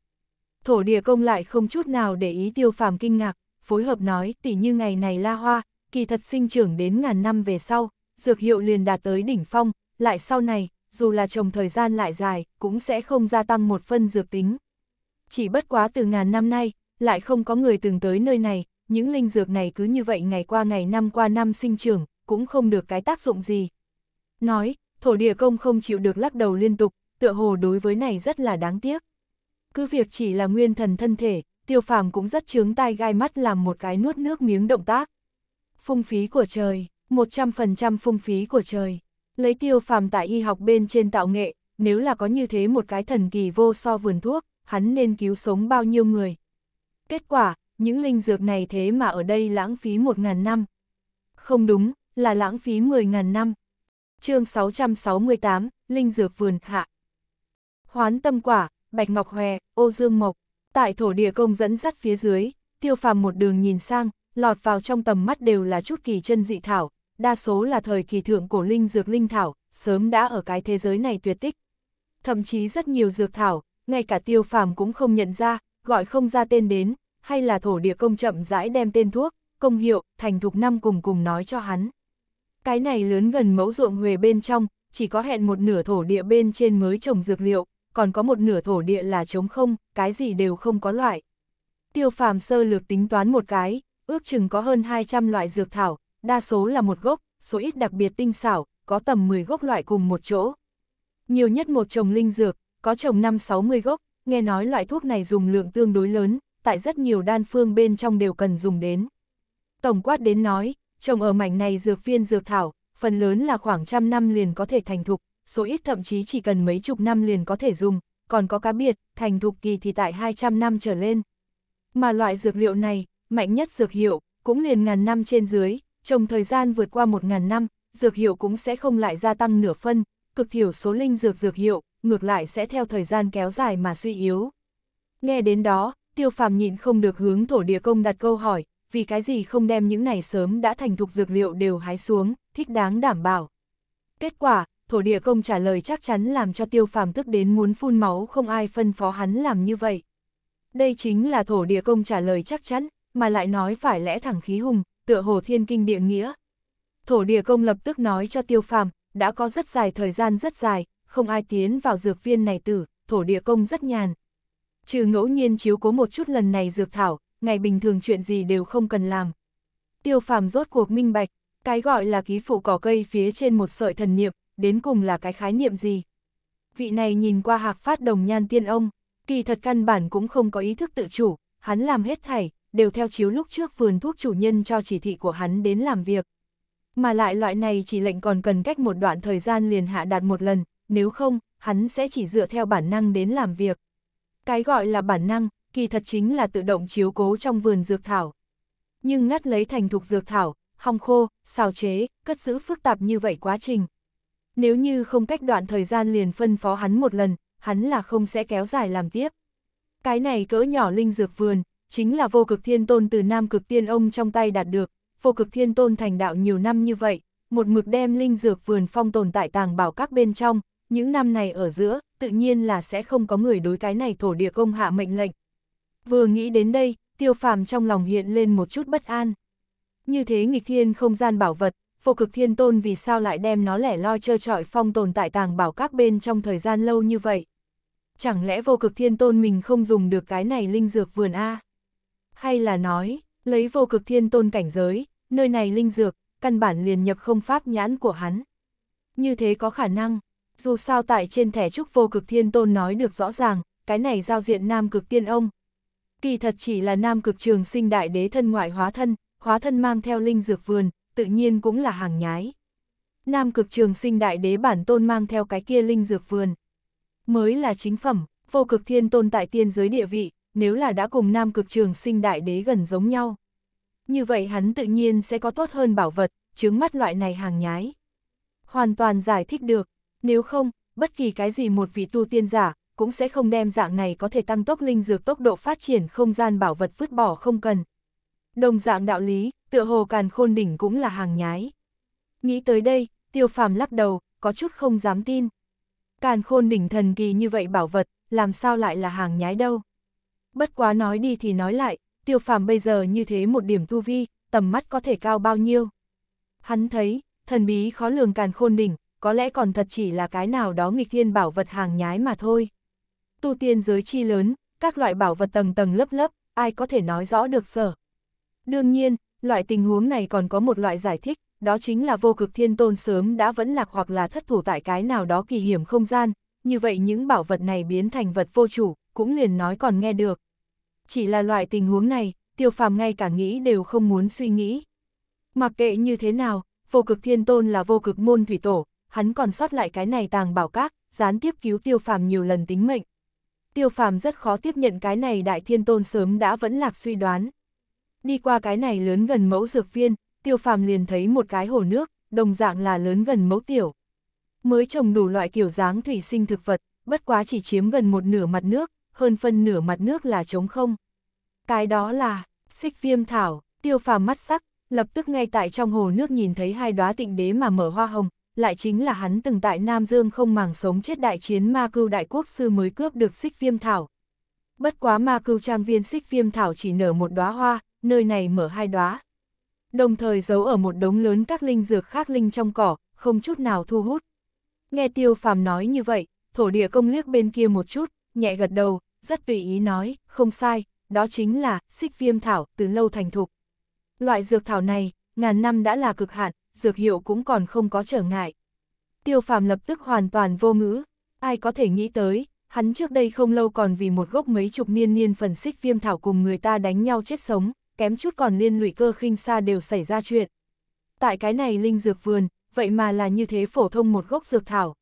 Thổ địa công lại không chút nào để ý tiêu phàm kinh ngạc, phối hợp nói tỉ như ngày này la hoa, kỳ thật sinh trưởng đến ngàn năm về sau, dược hiệu liền đạt tới đỉnh phong, lại sau này, dù là trồng thời gian lại dài, cũng sẽ không gia tăng một phân dược tính. Chỉ bất quá từ ngàn năm nay, lại không có người từng tới nơi này, những linh dược này cứ như vậy ngày qua ngày năm qua năm sinh trưởng, cũng không được cái tác dụng gì. Nói, thổ địa công không chịu được lắc đầu liên tục, tựa hồ đối với này rất là đáng tiếc. Cứ việc chỉ là nguyên thần thân thể, tiêu phàm cũng rất chướng tai gai mắt làm một cái nuốt nước miếng động tác. Phung phí của trời, 100% phung phí của trời. Lấy tiêu phàm tại y học bên trên tạo nghệ, nếu là có như thế một cái thần kỳ vô so vườn thuốc, hắn nên cứu sống bao nhiêu người. Kết quả, những linh dược này thế mà ở đây lãng phí 1.000 năm. Không đúng, là lãng phí 10.000 năm. chương 668, Linh dược vườn hạ. Hoán tâm quả, bạch ngọc hòe, ô dương mộc. Tại thổ địa công dẫn dắt phía dưới, tiêu phàm một đường nhìn sang, lọt vào trong tầm mắt đều là chút kỳ chân dị thảo, đa số là thời kỳ thượng cổ linh dược linh thảo, sớm đã ở cái thế giới này tuyệt tích. Thậm chí rất nhiều dược thảo, ngay cả tiêu phàm cũng không nhận ra, gọi không ra tên đến, hay là thổ địa công chậm rãi đem tên thuốc, công hiệu, thành thục năm cùng cùng nói cho hắn. Cái này lớn gần mẫu ruộng huề bên trong, chỉ có hẹn một nửa thổ địa bên trên mới trồng dược liệu, còn có một nửa thổ địa là trống không, cái gì đều không có loại. Tiêu phàm sơ lược tính toán một cái, ước chừng có hơn 200 loại dược thảo, đa số là một gốc, số ít đặc biệt tinh xảo, có tầm 10 gốc loại cùng một chỗ. Nhiều nhất một trồng linh dược, có trồng 5-60 gốc, nghe nói loại thuốc này dùng lượng tương đối lớn, tại rất nhiều đan phương bên trong đều cần dùng đến. Tổng quát đến nói, trồng ở mảnh này dược viên dược thảo, phần lớn là khoảng trăm năm liền có thể thành thục, số ít thậm chí chỉ cần mấy chục năm liền có thể dùng, còn có cá biệt, thành thục kỳ thì tại 200 năm trở lên. Mà loại dược liệu này, mạnh nhất dược hiệu, cũng liền ngàn năm trên dưới, trong thời gian vượt qua một ngàn năm, dược hiệu cũng sẽ không lại gia tăng nửa phân, cực thiểu số linh dược dược hiệu, ngược lại sẽ theo thời gian kéo dài mà suy yếu. Nghe đến đó, tiêu phàm nhịn không được hướng thổ địa công đặt câu hỏi, vì cái gì không đem những này sớm đã thành thục dược liệu đều hái xuống, thích đáng đảm bảo. Kết quả, thổ địa công trả lời chắc chắn làm cho tiêu phàm tức đến muốn phun máu không ai phân phó hắn làm như vậy. Đây chính là thổ địa công trả lời chắc chắn, mà lại nói phải lẽ thẳng khí hùng, tựa hồ thiên kinh địa nghĩa. Thổ địa công lập tức nói cho tiêu phàm, đã có rất dài thời gian rất dài, không ai tiến vào dược viên này tử, thổ địa công rất nhàn. Trừ ngẫu nhiên chiếu cố một chút lần này dược thảo, ngày bình thường chuyện gì đều không cần làm. Tiêu phàm rốt cuộc minh bạch, cái gọi là ký phụ cỏ cây phía trên một sợi thần niệm, đến cùng là cái khái niệm gì. Vị này nhìn qua hạc phát đồng nhan tiên ông, kỳ thật căn bản cũng không có ý thức tự chủ, hắn làm hết thảy, đều theo chiếu lúc trước vườn thuốc chủ nhân cho chỉ thị của hắn đến làm việc. Mà lại loại này chỉ lệnh còn cần cách một đoạn thời gian liền hạ đạt một lần, nếu không, hắn sẽ chỉ dựa theo bản năng đến làm việc. Cái gọi là bản năng, kỳ thật chính là tự động chiếu cố trong vườn dược thảo. Nhưng ngắt lấy thành thục dược thảo, hong khô, xào chế, cất giữ phức tạp như vậy quá trình. Nếu như không cách đoạn thời gian liền phân phó hắn một lần, hắn là không sẽ kéo dài làm tiếp. Cái này cỡ nhỏ linh dược vườn, chính là vô cực thiên tôn từ nam cực tiên ông trong tay đạt được, vô cực thiên tôn thành đạo nhiều năm như vậy, một mực đem linh dược vườn phong tồn tại tàng bảo các bên trong, những năm này ở giữa, tự nhiên là sẽ không có người đối cái này thổ địa công hạ mệnh lệnh. Vừa nghĩ đến đây, tiêu phàm trong lòng hiện lên một chút bất an. Như thế nghịch thiên không gian bảo vật, vô cực thiên tôn vì sao lại đem nó lẻ loi trơ trọi phong tồn tại tàng bảo các bên trong thời gian lâu như vậy. Chẳng lẽ vô cực thiên tôn mình không dùng được cái này linh dược vườn A? hay là nói, lấy vô cực thiên tôn cảnh giới, nơi này linh dược, căn bản liền nhập không pháp nhãn của hắn. Như thế có khả năng, dù sao tại trên thẻ trúc vô cực thiên tôn nói được rõ ràng, cái này giao diện nam cực tiên ông. Kỳ thật chỉ là nam cực trường sinh đại đế thân ngoại hóa thân, hóa thân mang theo linh dược vườn, tự nhiên cũng là hàng nhái. Nam cực trường sinh đại đế bản tôn mang theo cái kia linh dược vườn. Mới là chính phẩm, vô cực thiên tôn tại tiên giới địa vị, nếu là đã cùng Nam Cực Trường Sinh Đại Đế gần giống nhau. Như vậy hắn tự nhiên sẽ có tốt hơn bảo vật, chứng mắt loại này hàng nhái. Hoàn toàn giải thích được, nếu không, bất kỳ cái gì một vị tu tiên giả, cũng sẽ không đem dạng này có thể tăng tốc linh dược tốc độ phát triển không gian bảo vật vứt bỏ không cần. Đồng dạng đạo lý, tựa hồ càn khôn đỉnh cũng là hàng nhái. Nghĩ tới đây, tiêu phàm lắc đầu, có chút không dám tin. Càn khôn đỉnh thần kỳ như vậy bảo vật, làm sao lại là hàng nhái đâu. Bất quá nói đi thì nói lại, tiêu phàm bây giờ như thế một điểm tu vi, tầm mắt có thể cao bao nhiêu. Hắn thấy, thần bí khó lường càn khôn đỉnh, có lẽ còn thật chỉ là cái nào đó nghịch thiên bảo vật hàng nhái mà thôi. Tu tiên giới chi lớn, các loại bảo vật tầng tầng lớp lớp, ai có thể nói rõ được sở. Đương nhiên, loại tình huống này còn có một loại giải thích, đó chính là vô cực thiên tôn sớm đã vẫn lạc hoặc là thất thủ tại cái nào đó kỳ hiểm không gian, như vậy những bảo vật này biến thành vật vô chủ, cũng liền nói còn nghe được chỉ là loại tình huống này, tiêu phàm ngay cả nghĩ đều không muốn suy nghĩ. Mặc kệ như thế nào, vô cực thiên tôn là vô cực môn thủy tổ, hắn còn sót lại cái này tàng bảo các, gián tiếp cứu tiêu phàm nhiều lần tính mệnh. Tiêu phàm rất khó tiếp nhận cái này đại thiên tôn sớm đã vẫn lạc suy đoán. Đi qua cái này lớn gần mẫu dược viên, tiêu phàm liền thấy một cái hồ nước, đồng dạng là lớn gần mẫu tiểu. Mới trồng đủ loại kiểu dáng thủy sinh thực vật, bất quá chỉ chiếm gần một nửa mặt nước, hơn phân nửa mặt nước là trống không. Cái đó là, xích viêm thảo, tiêu phàm mắt sắc, lập tức ngay tại trong hồ nước nhìn thấy hai đóa tịnh đế mà mở hoa hồng, lại chính là hắn từng tại Nam Dương không màng sống chết đại chiến ma cưu đại quốc sư mới cướp được xích viêm thảo. Bất quá ma cưu trang viên xích viêm thảo chỉ nở một đóa hoa, nơi này mở hai đóa Đồng thời giấu ở một đống lớn các linh dược khác linh trong cỏ, không chút nào thu hút. Nghe tiêu phàm nói như vậy, thổ địa công liếc bên kia một chút, nhẹ gật đầu, rất tùy ý nói, không sai, đó chính là xích viêm thảo từ lâu thành thục. Loại dược thảo này, ngàn năm đã là cực hạn, dược hiệu cũng còn không có trở ngại. Tiêu phàm lập tức hoàn toàn vô ngữ, ai có thể nghĩ tới, hắn trước đây không lâu còn vì một gốc mấy chục niên niên phần xích viêm thảo cùng người ta đánh nhau chết sống, kém chút còn liên lụy cơ khinh xa đều xảy ra chuyện. Tại cái này linh dược vườn, vậy mà là như thế phổ thông một gốc dược thảo.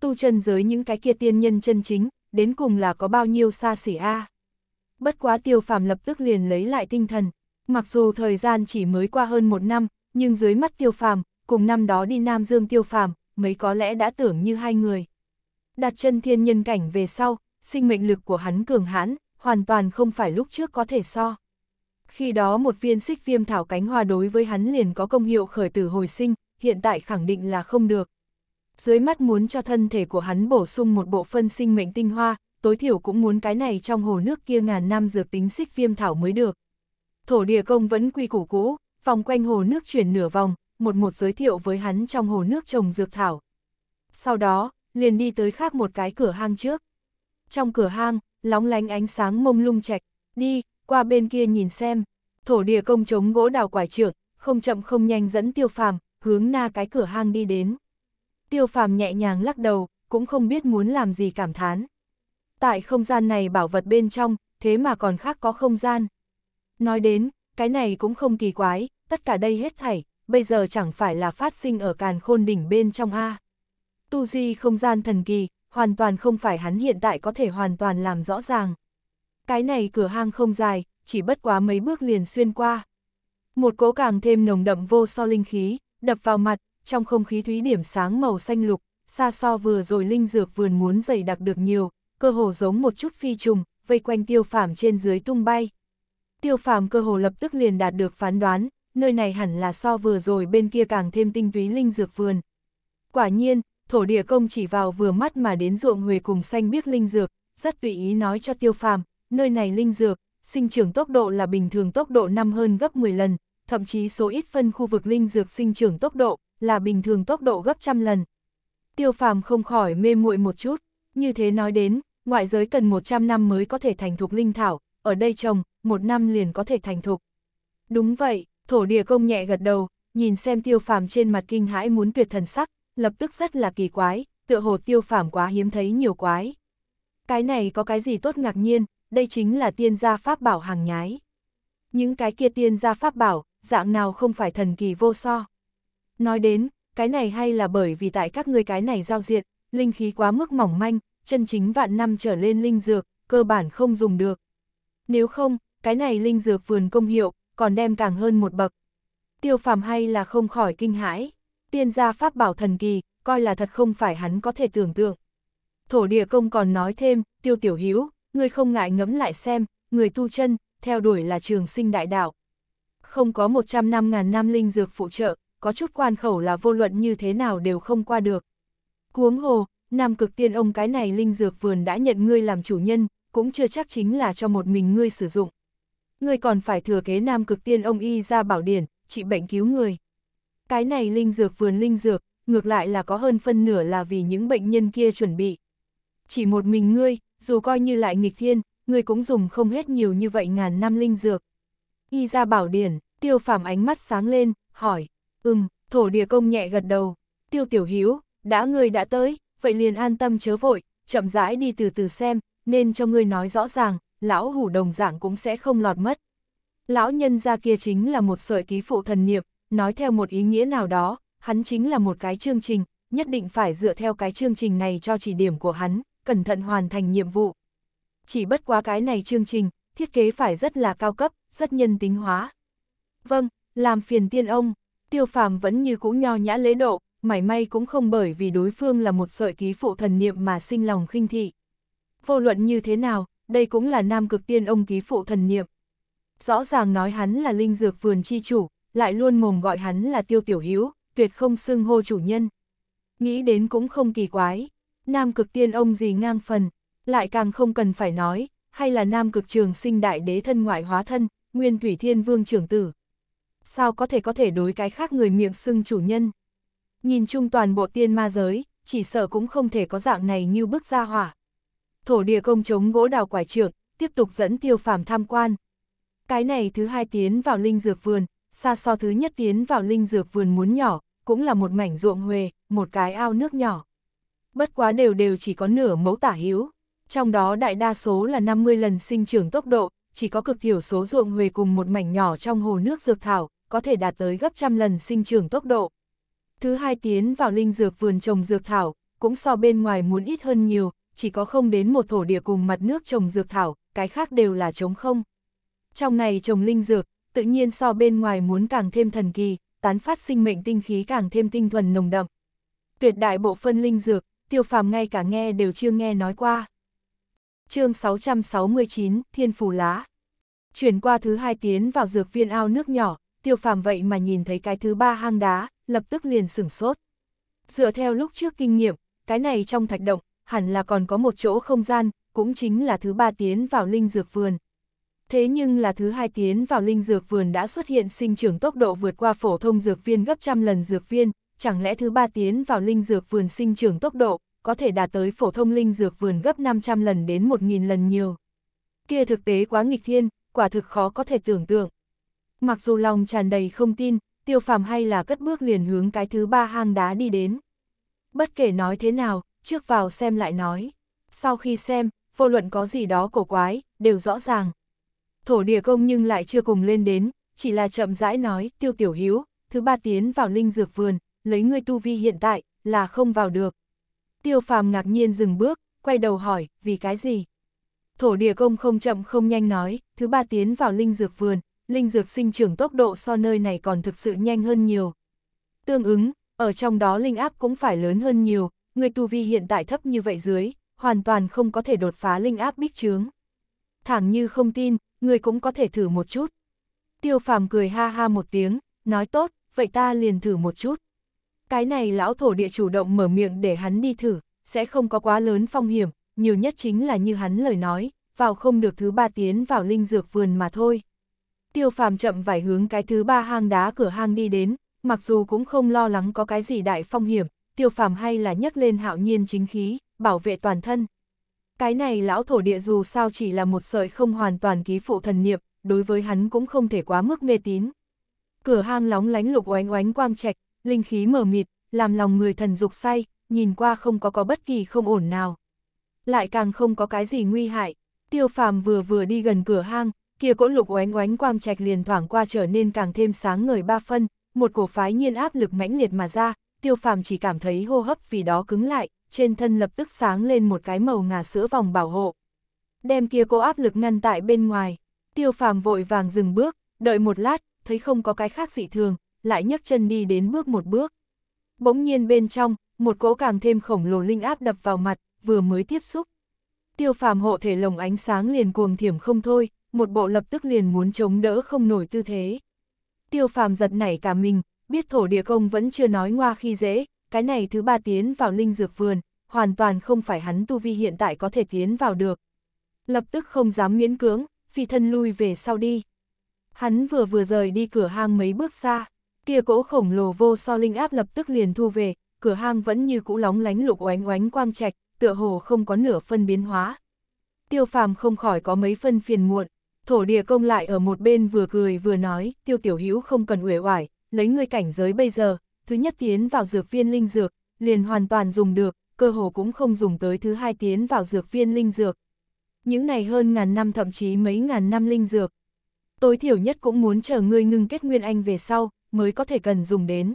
Tu chân giới những cái kia tiên nhân chân chính, đến cùng là có bao nhiêu xa xỉ a. À. Bất quá tiêu phàm lập tức liền lấy lại tinh thần, mặc dù thời gian chỉ mới qua hơn một năm, nhưng dưới mắt tiêu phàm, cùng năm đó đi Nam Dương tiêu phàm, mấy có lẽ đã tưởng như hai người. Đặt chân thiên nhân cảnh về sau, sinh mệnh lực của hắn cường hãn, hoàn toàn không phải lúc trước có thể so. Khi đó một viên xích viêm thảo cánh hoa đối với hắn liền có công hiệu khởi tử hồi sinh, hiện tại khẳng định là không được dưới mắt muốn cho thân thể của hắn bổ sung một bộ phân sinh mệnh tinh hoa, tối thiểu cũng muốn cái này trong hồ nước kia ngàn năm dược tính xích viêm thảo mới được. Thổ địa công vẫn quy củ cũ, vòng quanh hồ nước chuyển nửa vòng, một một giới thiệu với hắn trong hồ nước trồng dược thảo. Sau đó, liền đi tới khác một cái cửa hang trước. Trong cửa hang, lóng lánh ánh sáng mông lung chạch, đi, qua bên kia nhìn xem. Thổ địa công chống gỗ đào quải trưởng không chậm không nhanh dẫn tiêu phàm, hướng na cái cửa hang đi đến tiêu phàm nhẹ nhàng lắc đầu, cũng không biết muốn làm gì cảm thán. Tại không gian này bảo vật bên trong, thế mà còn khác có không gian. Nói đến, cái này cũng không kỳ quái, tất cả đây hết thảy, bây giờ chẳng phải là phát sinh ở càn khôn đỉnh bên trong A. Tu di không gian thần kỳ, hoàn toàn không phải hắn hiện tại có thể hoàn toàn làm rõ ràng. Cái này cửa hang không dài, chỉ bất quá mấy bước liền xuyên qua. Một cố càng thêm nồng đậm vô so linh khí, đập vào mặt, trong không khí thúy điểm sáng màu xanh lục, xa so vừa rồi linh dược vườn muốn dày đặc được nhiều, cơ hồ giống một chút phi trùng, vây quanh tiêu phàm trên dưới tung bay. Tiêu phàm cơ hồ lập tức liền đạt được phán đoán, nơi này hẳn là so vừa rồi bên kia càng thêm tinh túy linh dược vườn. Quả nhiên, thổ địa công chỉ vào vừa mắt mà đến ruộng huề cùng xanh biếc linh dược, rất tùy ý nói cho tiêu phàm, nơi này linh dược, sinh trưởng tốc độ là bình thường tốc độ năm hơn gấp 10 lần, thậm chí số ít phân khu vực linh dược sinh trưởng tốc độ là bình thường tốc độ gấp trăm lần. Tiêu phàm không khỏi mê muội một chút, như thế nói đến, ngoại giới cần 100 năm mới có thể thành thục linh thảo, ở đây trồng, một năm liền có thể thành thục. Đúng vậy, thổ địa công nhẹ gật đầu, nhìn xem tiêu phàm trên mặt kinh hãi muốn tuyệt thần sắc, lập tức rất là kỳ quái, tựa hồ tiêu phàm quá hiếm thấy nhiều quái. Cái này có cái gì tốt ngạc nhiên, đây chính là tiên gia pháp bảo hàng nhái. Những cái kia tiên gia pháp bảo, dạng nào không phải thần kỳ vô so. Nói đến, cái này hay là bởi vì tại các ngươi cái này giao diện, linh khí quá mức mỏng manh, chân chính vạn năm trở lên linh dược, cơ bản không dùng được. Nếu không, cái này linh dược vườn công hiệu, còn đem càng hơn một bậc. Tiêu phàm hay là không khỏi kinh hãi, tiên gia pháp bảo thần kỳ, coi là thật không phải hắn có thể tưởng tượng. Thổ địa công còn nói thêm, tiêu tiểu hữu người không ngại ngẫm lại xem, người tu chân, theo đuổi là trường sinh đại đạo. Không có 100 năm ngàn năm linh dược phụ trợ, có chút quan khẩu là vô luận như thế nào đều không qua được. Cuống hồ, Nam cực tiên ông cái này linh dược vườn đã nhận ngươi làm chủ nhân, cũng chưa chắc chính là cho một mình ngươi sử dụng. Ngươi còn phải thừa kế Nam cực tiên ông y ra bảo điển, trị bệnh cứu người. Cái này linh dược vườn linh dược, ngược lại là có hơn phân nửa là vì những bệnh nhân kia chuẩn bị. Chỉ một mình ngươi, dù coi như lại nghịch thiên, ngươi cũng dùng không hết nhiều như vậy ngàn năm linh dược. Y ra bảo điển, tiêu phàm ánh mắt sáng lên, hỏi. Ừm, thổ địa công nhẹ gật đầu. Tiêu tiểu Hiếu, đã người đã tới, vậy liền an tâm chớ vội, chậm rãi đi từ từ xem, nên cho người nói rõ ràng, lão hủ đồng giảng cũng sẽ không lọt mất. Lão nhân ra kia chính là một sợi ký phụ thần niệm, nói theo một ý nghĩa nào đó, hắn chính là một cái chương trình, nhất định phải dựa theo cái chương trình này cho chỉ điểm của hắn, cẩn thận hoàn thành nhiệm vụ. Chỉ bất quá cái này chương trình, thiết kế phải rất là cao cấp, rất nhân tính hóa. Vâng, làm phiền tiên ông tiêu phàm vẫn như cũ nho nhã lễ độ, mảy may cũng không bởi vì đối phương là một sợi ký phụ thần niệm mà sinh lòng khinh thị. Vô luận như thế nào, đây cũng là nam cực tiên ông ký phụ thần niệm. Rõ ràng nói hắn là linh dược vườn chi chủ, lại luôn mồm gọi hắn là tiêu tiểu hữu tuyệt không xưng hô chủ nhân. Nghĩ đến cũng không kỳ quái, nam cực tiên ông gì ngang phần, lại càng không cần phải nói, hay là nam cực trường sinh đại đế thân ngoại hóa thân, nguyên thủy thiên vương trưởng tử sao có thể có thể đối cái khác người miệng xưng chủ nhân. Nhìn chung toàn bộ tiên ma giới, chỉ sợ cũng không thể có dạng này như bức ra hỏa. Thổ địa công chống gỗ đào quải trưởng tiếp tục dẫn tiêu phàm tham quan. Cái này thứ hai tiến vào linh dược vườn, xa so thứ nhất tiến vào linh dược vườn muốn nhỏ, cũng là một mảnh ruộng huề, một cái ao nước nhỏ. Bất quá đều đều chỉ có nửa mẫu tả hữu trong đó đại đa số là 50 lần sinh trưởng tốc độ, chỉ có cực thiểu số ruộng huề cùng một mảnh nhỏ trong hồ nước dược thảo, có thể đạt tới gấp trăm lần sinh trưởng tốc độ. Thứ hai tiến vào linh dược vườn trồng dược thảo, cũng so bên ngoài muốn ít hơn nhiều, chỉ có không đến một thổ địa cùng mặt nước trồng dược thảo, cái khác đều là trống không. Trong này trồng linh dược, tự nhiên so bên ngoài muốn càng thêm thần kỳ, tán phát sinh mệnh tinh khí càng thêm tinh thuần nồng đậm. Tuyệt đại bộ phân linh dược, tiêu phàm ngay cả nghe đều chưa nghe nói qua chương 669, Thiên Phù Lá. Chuyển qua thứ hai tiến vào dược viên ao nước nhỏ, tiêu phàm vậy mà nhìn thấy cái thứ ba hang đá, lập tức liền sửng sốt. Dựa theo lúc trước kinh nghiệm, cái này trong thạch động, hẳn là còn có một chỗ không gian, cũng chính là thứ ba tiến vào linh dược vườn. Thế nhưng là thứ hai tiến vào linh dược vườn đã xuất hiện sinh trưởng tốc độ vượt qua phổ thông dược viên gấp trăm lần dược viên, chẳng lẽ thứ ba tiến vào linh dược vườn sinh trưởng tốc độ có thể đạt tới phổ thông linh dược vườn gấp 500 lần đến 1.000 lần nhiều. Kia thực tế quá nghịch thiên, quả thực khó có thể tưởng tượng. Mặc dù lòng tràn đầy không tin, tiêu phàm hay là cất bước liền hướng cái thứ ba hang đá đi đến. Bất kể nói thế nào, trước vào xem lại nói. Sau khi xem, vô luận có gì đó cổ quái, đều rõ ràng. Thổ địa công nhưng lại chưa cùng lên đến, chỉ là chậm rãi nói, tiêu tiểu hiếu, thứ ba tiến vào linh dược vườn, lấy ngươi tu vi hiện tại, là không vào được tiêu phàm ngạc nhiên dừng bước, quay đầu hỏi, vì cái gì? Thổ địa công không chậm không nhanh nói, thứ ba tiến vào linh dược vườn, linh dược sinh trưởng tốc độ so nơi này còn thực sự nhanh hơn nhiều. Tương ứng, ở trong đó linh áp cũng phải lớn hơn nhiều, người tu vi hiện tại thấp như vậy dưới, hoàn toàn không có thể đột phá linh áp bích trướng. Thẳng như không tin, người cũng có thể thử một chút. Tiêu phàm cười ha ha một tiếng, nói tốt, vậy ta liền thử một chút. Cái này lão thổ địa chủ động mở miệng để hắn đi thử, sẽ không có quá lớn phong hiểm, nhiều nhất chính là như hắn lời nói, vào không được thứ ba tiến vào linh dược vườn mà thôi. Tiêu phàm chậm vải hướng cái thứ ba hang đá cửa hang đi đến, mặc dù cũng không lo lắng có cái gì đại phong hiểm, tiêu phàm hay là nhấc lên hạo nhiên chính khí, bảo vệ toàn thân. Cái này lão thổ địa dù sao chỉ là một sợi không hoàn toàn ký phụ thần niệm, đối với hắn cũng không thể quá mức mê tín. Cửa hang lóng lánh lục oánh oánh quang trạch, linh khí mờ mịt, làm lòng người thần dục say, nhìn qua không có có bất kỳ không ổn nào. Lại càng không có cái gì nguy hại, tiêu phàm vừa vừa đi gần cửa hang, kia cỗ lục oánh oánh quang trạch liền thoảng qua trở nên càng thêm sáng ngời ba phân, một cổ phái nhiên áp lực mãnh liệt mà ra, tiêu phàm chỉ cảm thấy hô hấp vì đó cứng lại, trên thân lập tức sáng lên một cái màu ngà sữa vòng bảo hộ. Đem kia cô áp lực ngăn tại bên ngoài, tiêu phàm vội vàng dừng bước, đợi một lát, thấy không có cái khác dị thường, lại nhấc chân đi đến bước một bước. Bỗng nhiên bên trong, một cỗ càng thêm khổng lồ linh áp đập vào mặt, vừa mới tiếp xúc. Tiêu phàm hộ thể lồng ánh sáng liền cuồng thiểm không thôi, một bộ lập tức liền muốn chống đỡ không nổi tư thế. Tiêu phàm giật nảy cả mình, biết thổ địa công vẫn chưa nói ngoa khi dễ, cái này thứ ba tiến vào linh dược vườn, hoàn toàn không phải hắn tu vi hiện tại có thể tiến vào được. Lập tức không dám miễn cưỡng, phi thân lui về sau đi. Hắn vừa vừa rời đi cửa hang mấy bước xa kia cỗ khổng lồ vô so linh áp lập tức liền thu về, cửa hang vẫn như cũ lóng lánh lục oánh oánh quang trạch, tựa hồ không có nửa phân biến hóa. Tiêu phàm không khỏi có mấy phân phiền muộn, thổ địa công lại ở một bên vừa cười vừa nói, tiêu tiểu hữu không cần uể oải, lấy ngươi cảnh giới bây giờ, thứ nhất tiến vào dược viên linh dược, liền hoàn toàn dùng được, cơ hồ cũng không dùng tới thứ hai tiến vào dược viên linh dược. Những này hơn ngàn năm thậm chí mấy ngàn năm linh dược. Tối thiểu nhất cũng muốn chờ ngươi ngưng kết nguyên anh về sau, mới có thể cần dùng đến.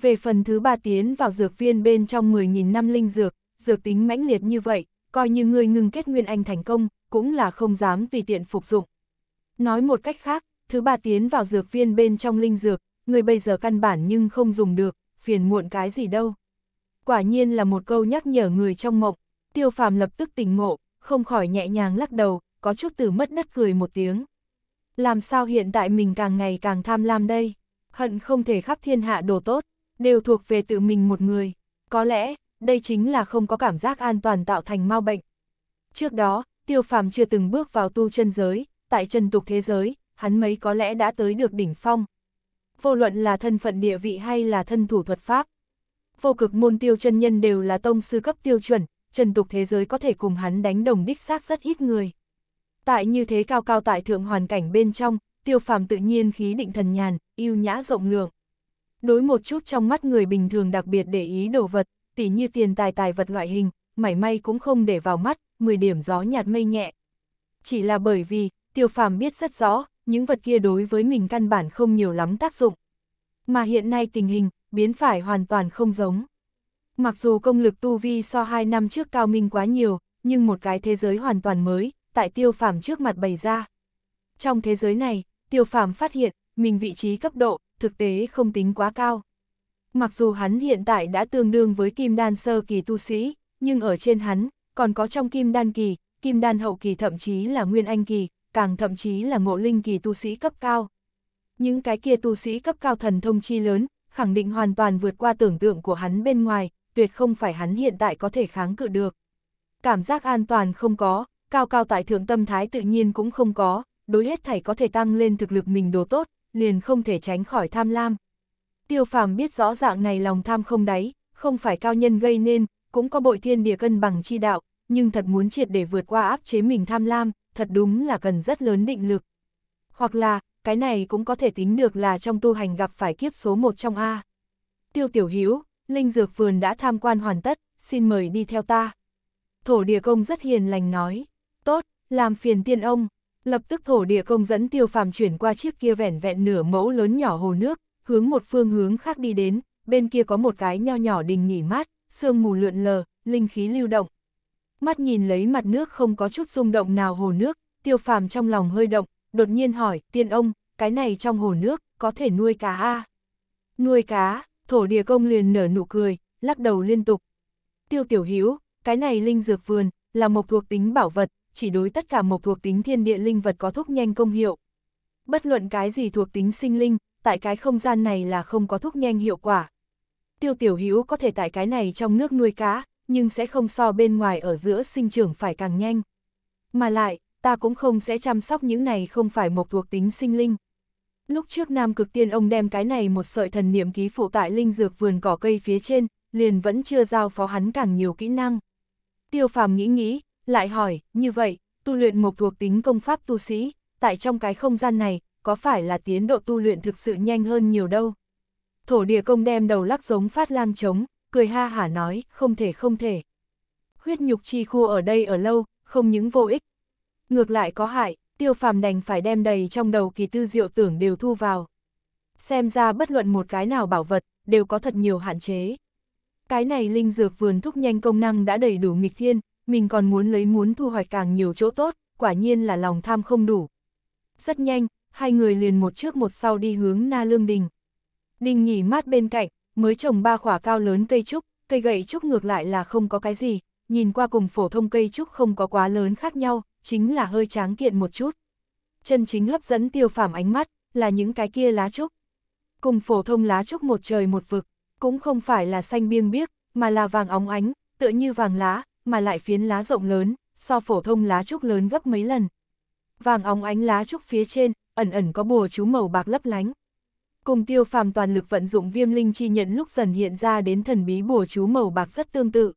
Về phần thứ ba tiến vào dược viên bên trong 10.000 năm linh dược, dược tính mãnh liệt như vậy, coi như người ngừng kết nguyên anh thành công, cũng là không dám vì tiện phục dụng. Nói một cách khác, thứ ba tiến vào dược viên bên trong linh dược, người bây giờ căn bản nhưng không dùng được, phiền muộn cái gì đâu. Quả nhiên là một câu nhắc nhở người trong mộng, tiêu phàm lập tức tỉnh ngộ, không khỏi nhẹ nhàng lắc đầu, có chút từ mất đất cười một tiếng. Làm sao hiện tại mình càng ngày càng tham lam đây? hận không thể khắp thiên hạ đồ tốt, đều thuộc về tự mình một người. Có lẽ, đây chính là không có cảm giác an toàn tạo thành mau bệnh. Trước đó, tiêu phàm chưa từng bước vào tu chân giới, tại chân tục thế giới, hắn mấy có lẽ đã tới được đỉnh phong. Vô luận là thân phận địa vị hay là thân thủ thuật pháp. Vô cực môn tiêu chân nhân đều là tông sư cấp tiêu chuẩn, chân tục thế giới có thể cùng hắn đánh đồng đích xác rất ít người. Tại như thế cao cao tại thượng hoàn cảnh bên trong, tiêu phàm tự nhiên khí định thần nhàn, yêu nhã rộng lượng. Đối một chút trong mắt người bình thường đặc biệt để ý đồ vật, tỉ như tiền tài tài vật loại hình, mảy may cũng không để vào mắt, 10 điểm gió nhạt mây nhẹ. Chỉ là bởi vì, tiêu phàm biết rất rõ, những vật kia đối với mình căn bản không nhiều lắm tác dụng. Mà hiện nay tình hình, biến phải hoàn toàn không giống. Mặc dù công lực tu vi so hai năm trước cao minh quá nhiều, nhưng một cái thế giới hoàn toàn mới, tại tiêu phàm trước mặt bày ra. Trong thế giới này, tiêu phàm phát hiện, mình vị trí cấp độ, thực tế không tính quá cao. Mặc dù hắn hiện tại đã tương đương với kim đan sơ kỳ tu sĩ, nhưng ở trên hắn, còn có trong kim đan kỳ, kim đan hậu kỳ thậm chí là nguyên anh kỳ, càng thậm chí là ngộ linh kỳ tu sĩ cấp cao. Những cái kia tu sĩ cấp cao thần thông chi lớn, khẳng định hoàn toàn vượt qua tưởng tượng của hắn bên ngoài, tuyệt không phải hắn hiện tại có thể kháng cự được. Cảm giác an toàn không có, cao cao tại thượng tâm thái tự nhiên cũng không có, đối hết thảy có thể tăng lên thực lực mình đồ tốt, liền không thể tránh khỏi tham lam. Tiêu phàm biết rõ dạng này lòng tham không đáy, không phải cao nhân gây nên, cũng có bội thiên địa cân bằng chi đạo, nhưng thật muốn triệt để vượt qua áp chế mình tham lam, thật đúng là cần rất lớn định lực. Hoặc là, cái này cũng có thể tính được là trong tu hành gặp phải kiếp số một trong A. Tiêu tiểu Hiếu, Linh Dược Vườn đã tham quan hoàn tất, xin mời đi theo ta. Thổ địa công rất hiền lành nói, tốt, làm phiền tiên ông. Lập tức thổ địa công dẫn tiêu phàm chuyển qua chiếc kia vẻn vẹn nửa mẫu lớn nhỏ hồ nước, hướng một phương hướng khác đi đến, bên kia có một cái nho nhỏ đình nghỉ mát, sương mù lượn lờ, linh khí lưu động. Mắt nhìn lấy mặt nước không có chút rung động nào hồ nước, tiêu phàm trong lòng hơi động, đột nhiên hỏi, tiên ông, cái này trong hồ nước, có thể nuôi cá a à? Nuôi cá, thổ địa công liền nở nụ cười, lắc đầu liên tục. Tiêu tiểu hữu cái này linh dược vườn, là một thuộc tính bảo vật, chỉ đối tất cả một thuộc tính thiên địa linh vật có thúc nhanh công hiệu. Bất luận cái gì thuộc tính sinh linh, tại cái không gian này là không có thúc nhanh hiệu quả. Tiêu tiểu hữu có thể tại cái này trong nước nuôi cá, nhưng sẽ không so bên ngoài ở giữa sinh trưởng phải càng nhanh. Mà lại, ta cũng không sẽ chăm sóc những này không phải một thuộc tính sinh linh. Lúc trước Nam Cực Tiên ông đem cái này một sợi thần niệm ký phụ tại linh dược vườn cỏ cây phía trên, liền vẫn chưa giao phó hắn càng nhiều kỹ năng. Tiêu phàm nghĩ nghĩ, lại hỏi, như vậy, tu luyện một thuộc tính công pháp tu sĩ, tại trong cái không gian này, có phải là tiến độ tu luyện thực sự nhanh hơn nhiều đâu? Thổ địa công đem đầu lắc giống phát lang trống, cười ha hả nói, không thể không thể. Huyết nhục chi khu ở đây ở lâu, không những vô ích. Ngược lại có hại, tiêu phàm đành phải đem đầy trong đầu kỳ tư diệu tưởng đều thu vào. Xem ra bất luận một cái nào bảo vật, đều có thật nhiều hạn chế. Cái này linh dược vườn thúc nhanh công năng đã đầy đủ nghịch thiên, mình còn muốn lấy muốn thu hoạch càng nhiều chỗ tốt, quả nhiên là lòng tham không đủ. Rất nhanh, hai người liền một trước một sau đi hướng Na Lương Đình. Đình nghỉ mát bên cạnh, mới trồng ba khỏa cao lớn cây trúc, cây gậy trúc ngược lại là không có cái gì, nhìn qua cùng phổ thông cây trúc không có quá lớn khác nhau, chính là hơi tráng kiện một chút. Chân chính hấp dẫn tiêu phàm ánh mắt, là những cái kia lá trúc. Cùng phổ thông lá trúc một trời một vực, cũng không phải là xanh biêng biếc, mà là vàng óng ánh, tựa như vàng lá, mà lại phiến lá rộng lớn, so phổ thông lá trúc lớn gấp mấy lần. Vàng óng ánh lá trúc phía trên, ẩn ẩn có bùa chú màu bạc lấp lánh. Cùng tiêu phàm toàn lực vận dụng viêm linh chi nhận lúc dần hiện ra đến thần bí bùa chú màu bạc rất tương tự.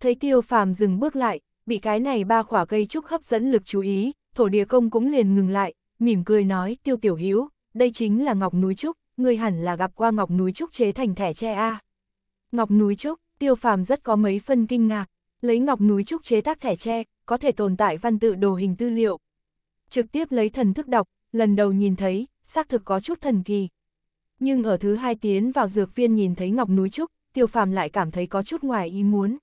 Thấy tiêu phàm dừng bước lại, bị cái này ba khỏa cây trúc hấp dẫn lực chú ý, thổ địa công cũng liền ngừng lại, mỉm cười nói tiêu tiểu hữu đây chính là ngọc núi trúc, người hẳn là gặp qua ngọc núi trúc chế thành thẻ tre A. Ngọc núi trúc, tiêu phàm rất có mấy phân kinh ngạc lấy ngọc núi trúc chế tác thẻ tre, có thể tồn tại văn tự đồ hình tư liệu. Trực tiếp lấy thần thức đọc, lần đầu nhìn thấy, xác thực có chút thần kỳ. Nhưng ở thứ hai tiến vào dược viên nhìn thấy ngọc núi trúc, tiêu phàm lại cảm thấy có chút ngoài ý muốn.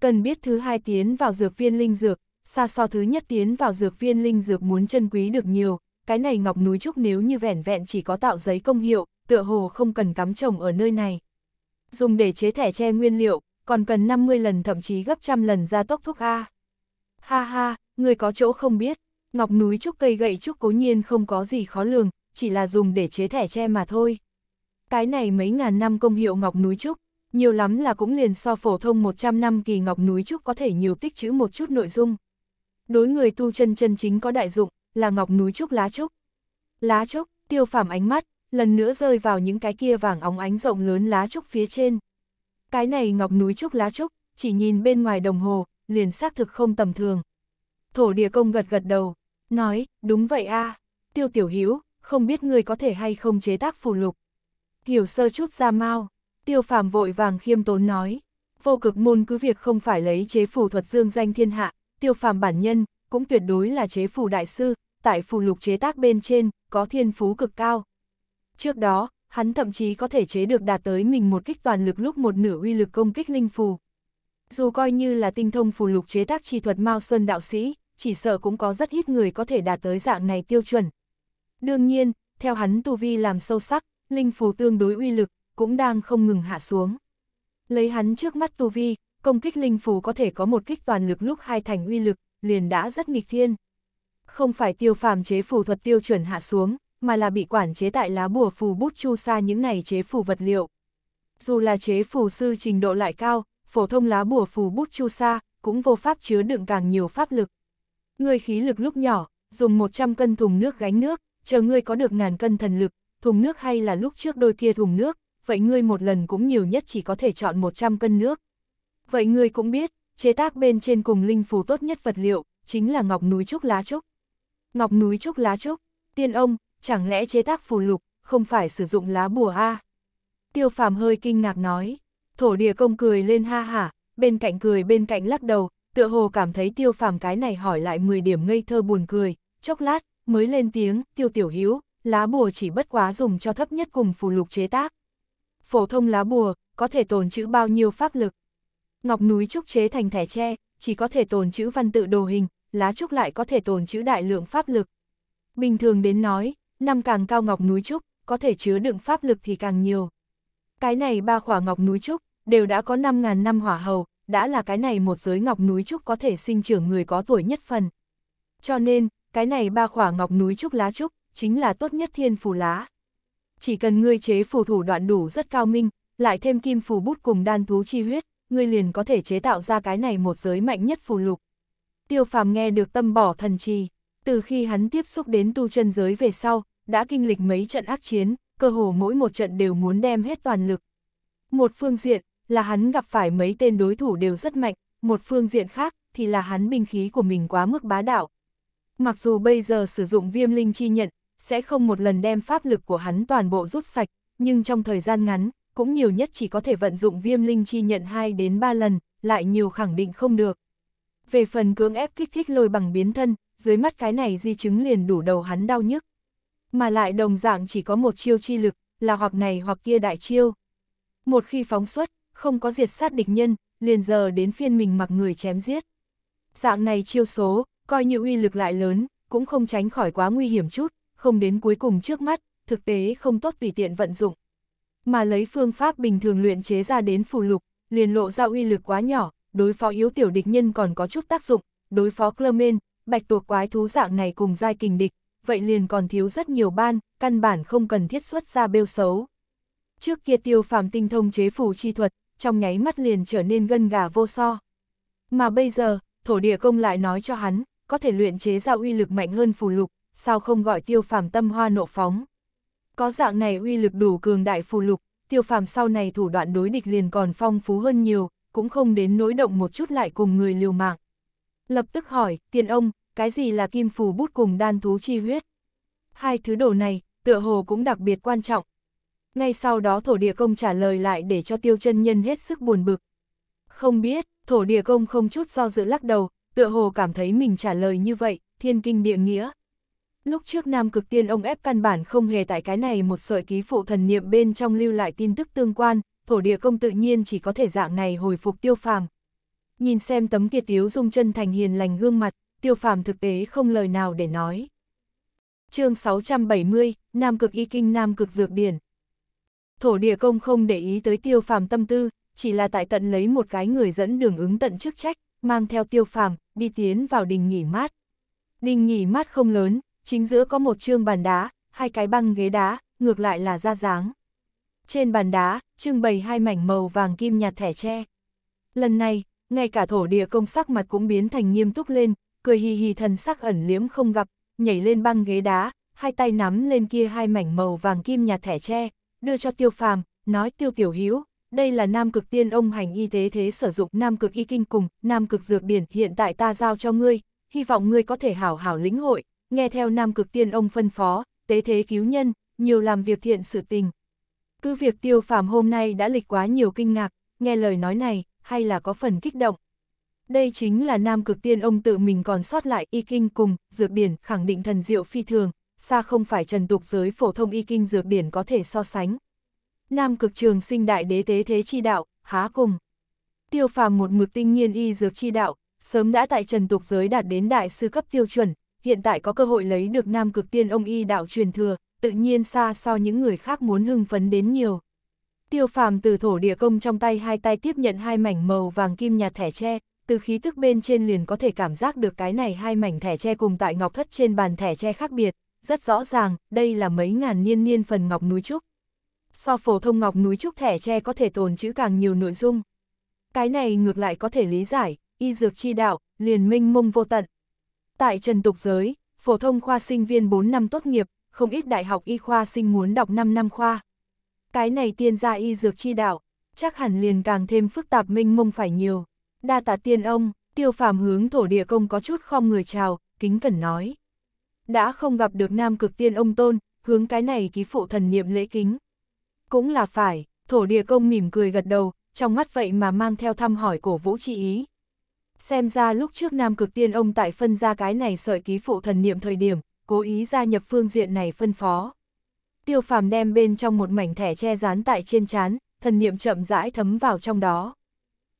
Cần biết thứ hai tiến vào dược viên linh dược, xa so thứ nhất tiến vào dược viên linh dược muốn chân quý được nhiều, cái này ngọc núi trúc nếu như vẻn vẹn chỉ có tạo giấy công hiệu, tựa hồ không cần cắm trồng ở nơi này. Dùng để chế thẻ tre nguyên liệu, còn cần 50 lần thậm chí gấp trăm lần ra tốc thuốc A. Ha ha, người có chỗ không biết, ngọc núi trúc cây gậy trúc cố nhiên không có gì khó lường, chỉ là dùng để chế thẻ tre mà thôi. Cái này mấy ngàn năm công hiệu ngọc núi trúc, nhiều lắm là cũng liền so phổ thông 100 năm kỳ ngọc núi trúc có thể nhiều tích trữ một chút nội dung. Đối người tu chân chân chính có đại dụng, là ngọc núi trúc lá trúc. Lá trúc, tiêu phàm ánh mắt, lần nữa rơi vào những cái kia vàng óng ánh rộng lớn lá trúc phía trên. Cái này ngọc núi trúc lá trúc, chỉ nhìn bên ngoài đồng hồ, liền xác thực không tầm thường. Thổ địa công gật gật đầu, nói, đúng vậy a tiêu tiểu hữu không biết người có thể hay không chế tác phù lục. Hiểu sơ chút ra mau, tiêu phàm vội vàng khiêm tốn nói, vô cực môn cứ việc không phải lấy chế phù thuật dương danh thiên hạ, tiêu phàm bản nhân, cũng tuyệt đối là chế phù đại sư, tại phù lục chế tác bên trên, có thiên phú cực cao. Trước đó, hắn thậm chí có thể chế được đạt tới mình một kích toàn lực lúc một nửa uy lực công kích linh phù. Dù coi như là tinh thông phù lục chế tác chi thuật Mao Sơn đạo sĩ, chỉ sợ cũng có rất ít người có thể đạt tới dạng này tiêu chuẩn. Đương nhiên, theo hắn tu vi làm sâu sắc, linh phù tương đối uy lực, cũng đang không ngừng hạ xuống. Lấy hắn trước mắt tu vi, công kích linh phù có thể có một kích toàn lực lúc hai thành uy lực, liền đã rất nghịch thiên. Không phải tiêu phàm chế phù thuật tiêu chuẩn hạ xuống, mà là bị quản chế tại lá bùa phù bút chu sa những này chế phù vật liệu. Dù là chế phù sư trình độ lại cao, phổ thông lá bùa phù bút chu sa cũng vô pháp chứa đựng càng nhiều pháp lực. người khí lực lúc nhỏ, dùng 100 cân thùng nước gánh nước, chờ ngươi có được ngàn cân thần lực, thùng nước hay là lúc trước đôi kia thùng nước, vậy ngươi một lần cũng nhiều nhất chỉ có thể chọn 100 cân nước. Vậy ngươi cũng biết, chế tác bên trên cùng linh phù tốt nhất vật liệu, chính là ngọc núi trúc lá trúc. Ngọc núi trúc lá trúc, tiên ông, chẳng lẽ chế tác phù lục, không phải sử dụng lá bùa a Tiêu phàm hơi kinh ngạc nói, thổ địa công cười lên ha hả, bên cạnh cười bên cạnh lắc đầu, tựa hồ cảm thấy tiêu phàm cái này hỏi lại 10 điểm ngây thơ buồn cười, chốc lát, mới lên tiếng, tiêu tiểu hữu lá bùa chỉ bất quá dùng cho thấp nhất cùng phù lục chế tác. Phổ thông lá bùa, có thể tồn chữ bao nhiêu pháp lực. Ngọc núi trúc chế thành thẻ tre, chỉ có thể tồn chữ văn tự đồ hình, lá trúc lại có thể tồn chữ đại lượng pháp lực. Bình thường đến nói, năm càng cao ngọc núi trúc, có thể chứa đựng pháp lực thì càng nhiều. Cái này ba khỏa ngọc núi trúc, đều đã có 5.000 năm hỏa hầu, đã là cái này một giới ngọc núi trúc có thể sinh trưởng người có tuổi nhất phần. Cho nên, cái này ba khỏa ngọc núi trúc lá trúc, chính là tốt nhất thiên phù lá. Chỉ cần ngươi chế phù thủ đoạn đủ rất cao minh, lại thêm kim phù bút cùng đan thú chi huyết, ngươi liền có thể chế tạo ra cái này một giới mạnh nhất phù lục. Tiêu phàm nghe được tâm bỏ thần trì, từ khi hắn tiếp xúc đến tu chân giới về sau, đã kinh lịch mấy trận ác chiến, cơ hồ mỗi một trận đều muốn đem hết toàn lực. Một phương diện, là hắn gặp phải mấy tên đối thủ đều rất mạnh, một phương diện khác, thì là hắn binh khí của mình quá mức bá đạo. Mặc dù bây giờ sử dụng viêm linh chi nhận, sẽ không một lần đem pháp lực của hắn toàn bộ rút sạch, nhưng trong thời gian ngắn, cũng nhiều nhất chỉ có thể vận dụng viêm linh chi nhận 2 đến 3 lần, lại nhiều khẳng định không được. Về phần cưỡng ép kích thích lôi bằng biến thân, dưới mắt cái này di chứng liền đủ đầu hắn đau nhức mà lại đồng dạng chỉ có một chiêu chi lực, là hoặc này hoặc kia đại chiêu. Một khi phóng xuất, không có diệt sát địch nhân, liền giờ đến phiên mình mặc người chém giết. Dạng này chiêu số, coi như uy lực lại lớn, cũng không tránh khỏi quá nguy hiểm chút, không đến cuối cùng trước mắt, thực tế không tốt vì tiện vận dụng. Mà lấy phương pháp bình thường luyện chế ra đến phù lục, liền lộ ra uy lực quá nhỏ, đối phó yếu tiểu địch nhân còn có chút tác dụng, đối phó Clermen, bạch tuộc quái thú dạng này cùng giai kình địch, vậy liền còn thiếu rất nhiều ban, căn bản không cần thiết xuất ra bêu xấu. Trước kia tiêu phàm tinh thông chế phù chi thuật, trong nháy mắt liền trở nên gân gà vô so. Mà bây giờ, thổ địa công lại nói cho hắn, có thể luyện chế ra uy lực mạnh hơn phù lục, sao không gọi tiêu phàm tâm hoa nộ phóng. Có dạng này uy lực đủ cường đại phù lục, tiêu phàm sau này thủ đoạn đối địch liền còn phong phú hơn nhiều, cũng không đến nỗi động một chút lại cùng người liều mạng. Lập tức hỏi, tiền ông, cái gì là kim phù bút cùng đan thú chi huyết. Hai thứ đồ này, tựa hồ cũng đặc biệt quan trọng. Ngay sau đó thổ địa công trả lời lại để cho tiêu chân nhân hết sức buồn bực. Không biết, thổ địa công không chút do dự lắc đầu, tựa hồ cảm thấy mình trả lời như vậy, thiên kinh địa nghĩa. Lúc trước Nam Cực Tiên ông ép căn bản không hề tại cái này một sợi ký phụ thần niệm bên trong lưu lại tin tức tương quan, thổ địa công tự nhiên chỉ có thể dạng này hồi phục tiêu phàm. Nhìn xem tấm kia tiếu dung chân thành hiền lành gương mặt, tiêu phàm thực tế không lời nào để nói. chương 670, Nam cực y kinh Nam cực dược điển. Thổ địa công không để ý tới tiêu phàm tâm tư, chỉ là tại tận lấy một cái người dẫn đường ứng tận chức trách, mang theo tiêu phàm, đi tiến vào đình nghỉ mát. Đình nghỉ mát không lớn, chính giữa có một trương bàn đá, hai cái băng ghế đá, ngược lại là ra dáng. Trên bàn đá, trưng bày hai mảnh màu vàng kim nhạt thẻ tre. Lần này, ngay cả thổ địa công sắc mặt cũng biến thành nghiêm túc lên, cười hì hì thần sắc ẩn liếm không gặp, nhảy lên băng ghế đá, hai tay nắm lên kia hai mảnh màu vàng kim nhà thẻ tre, đưa cho tiêu phàm, nói tiêu tiểu hiếu đây là nam cực tiên ông hành y tế thế sử dụng nam cực y kinh cùng, nam cực dược biển hiện tại ta giao cho ngươi, hy vọng ngươi có thể hảo hảo lĩnh hội, nghe theo nam cực tiên ông phân phó, tế thế cứu nhân, nhiều làm việc thiện sự tình. Cứ việc tiêu phàm hôm nay đã lịch quá nhiều kinh ngạc, nghe lời nói này, hay là có phần kích động. Đây chính là nam cực tiên ông tự mình còn sót lại y kinh cùng, dược biển, khẳng định thần diệu phi thường, xa không phải trần tục giới phổ thông y kinh dược biển có thể so sánh. Nam cực trường sinh đại đế tế thế chi đạo, há cùng. Tiêu phàm một mực tinh nhiên y dược chi đạo, sớm đã tại trần tục giới đạt đến đại sư cấp tiêu chuẩn, hiện tại có cơ hội lấy được nam cực tiên ông y đạo truyền thừa, tự nhiên xa so những người khác muốn hưng phấn đến nhiều. Tiêu phàm từ thổ địa công trong tay hai tay tiếp nhận hai mảnh màu vàng kim nhạt thẻ tre, từ khí tức bên trên liền có thể cảm giác được cái này hai mảnh thẻ tre cùng tại ngọc thất trên bàn thẻ tre khác biệt, rất rõ ràng, đây là mấy ngàn niên niên phần ngọc núi trúc. So phổ thông ngọc núi trúc thẻ tre có thể tồn chữ càng nhiều nội dung. Cái này ngược lại có thể lý giải, y dược chi đạo, liền minh mông vô tận. Tại trần tục giới, phổ thông khoa sinh viên 4 năm tốt nghiệp, không ít đại học y khoa sinh muốn đọc 5 năm khoa. Cái này tiên gia y dược chi đạo, chắc hẳn liền càng thêm phức tạp minh mông phải nhiều đa tạ tiên ông, tiêu phàm hướng thổ địa công có chút khom người chào, kính cẩn nói. Đã không gặp được nam cực tiên ông tôn, hướng cái này ký phụ thần niệm lễ kính. Cũng là phải, thổ địa công mỉm cười gật đầu, trong mắt vậy mà mang theo thăm hỏi cổ vũ chi ý. Xem ra lúc trước nam cực tiên ông tại phân ra cái này sợi ký phụ thần niệm thời điểm, cố ý gia nhập phương diện này phân phó. Tiêu phàm đem bên trong một mảnh thẻ che dán tại trên chán, thần niệm chậm rãi thấm vào trong đó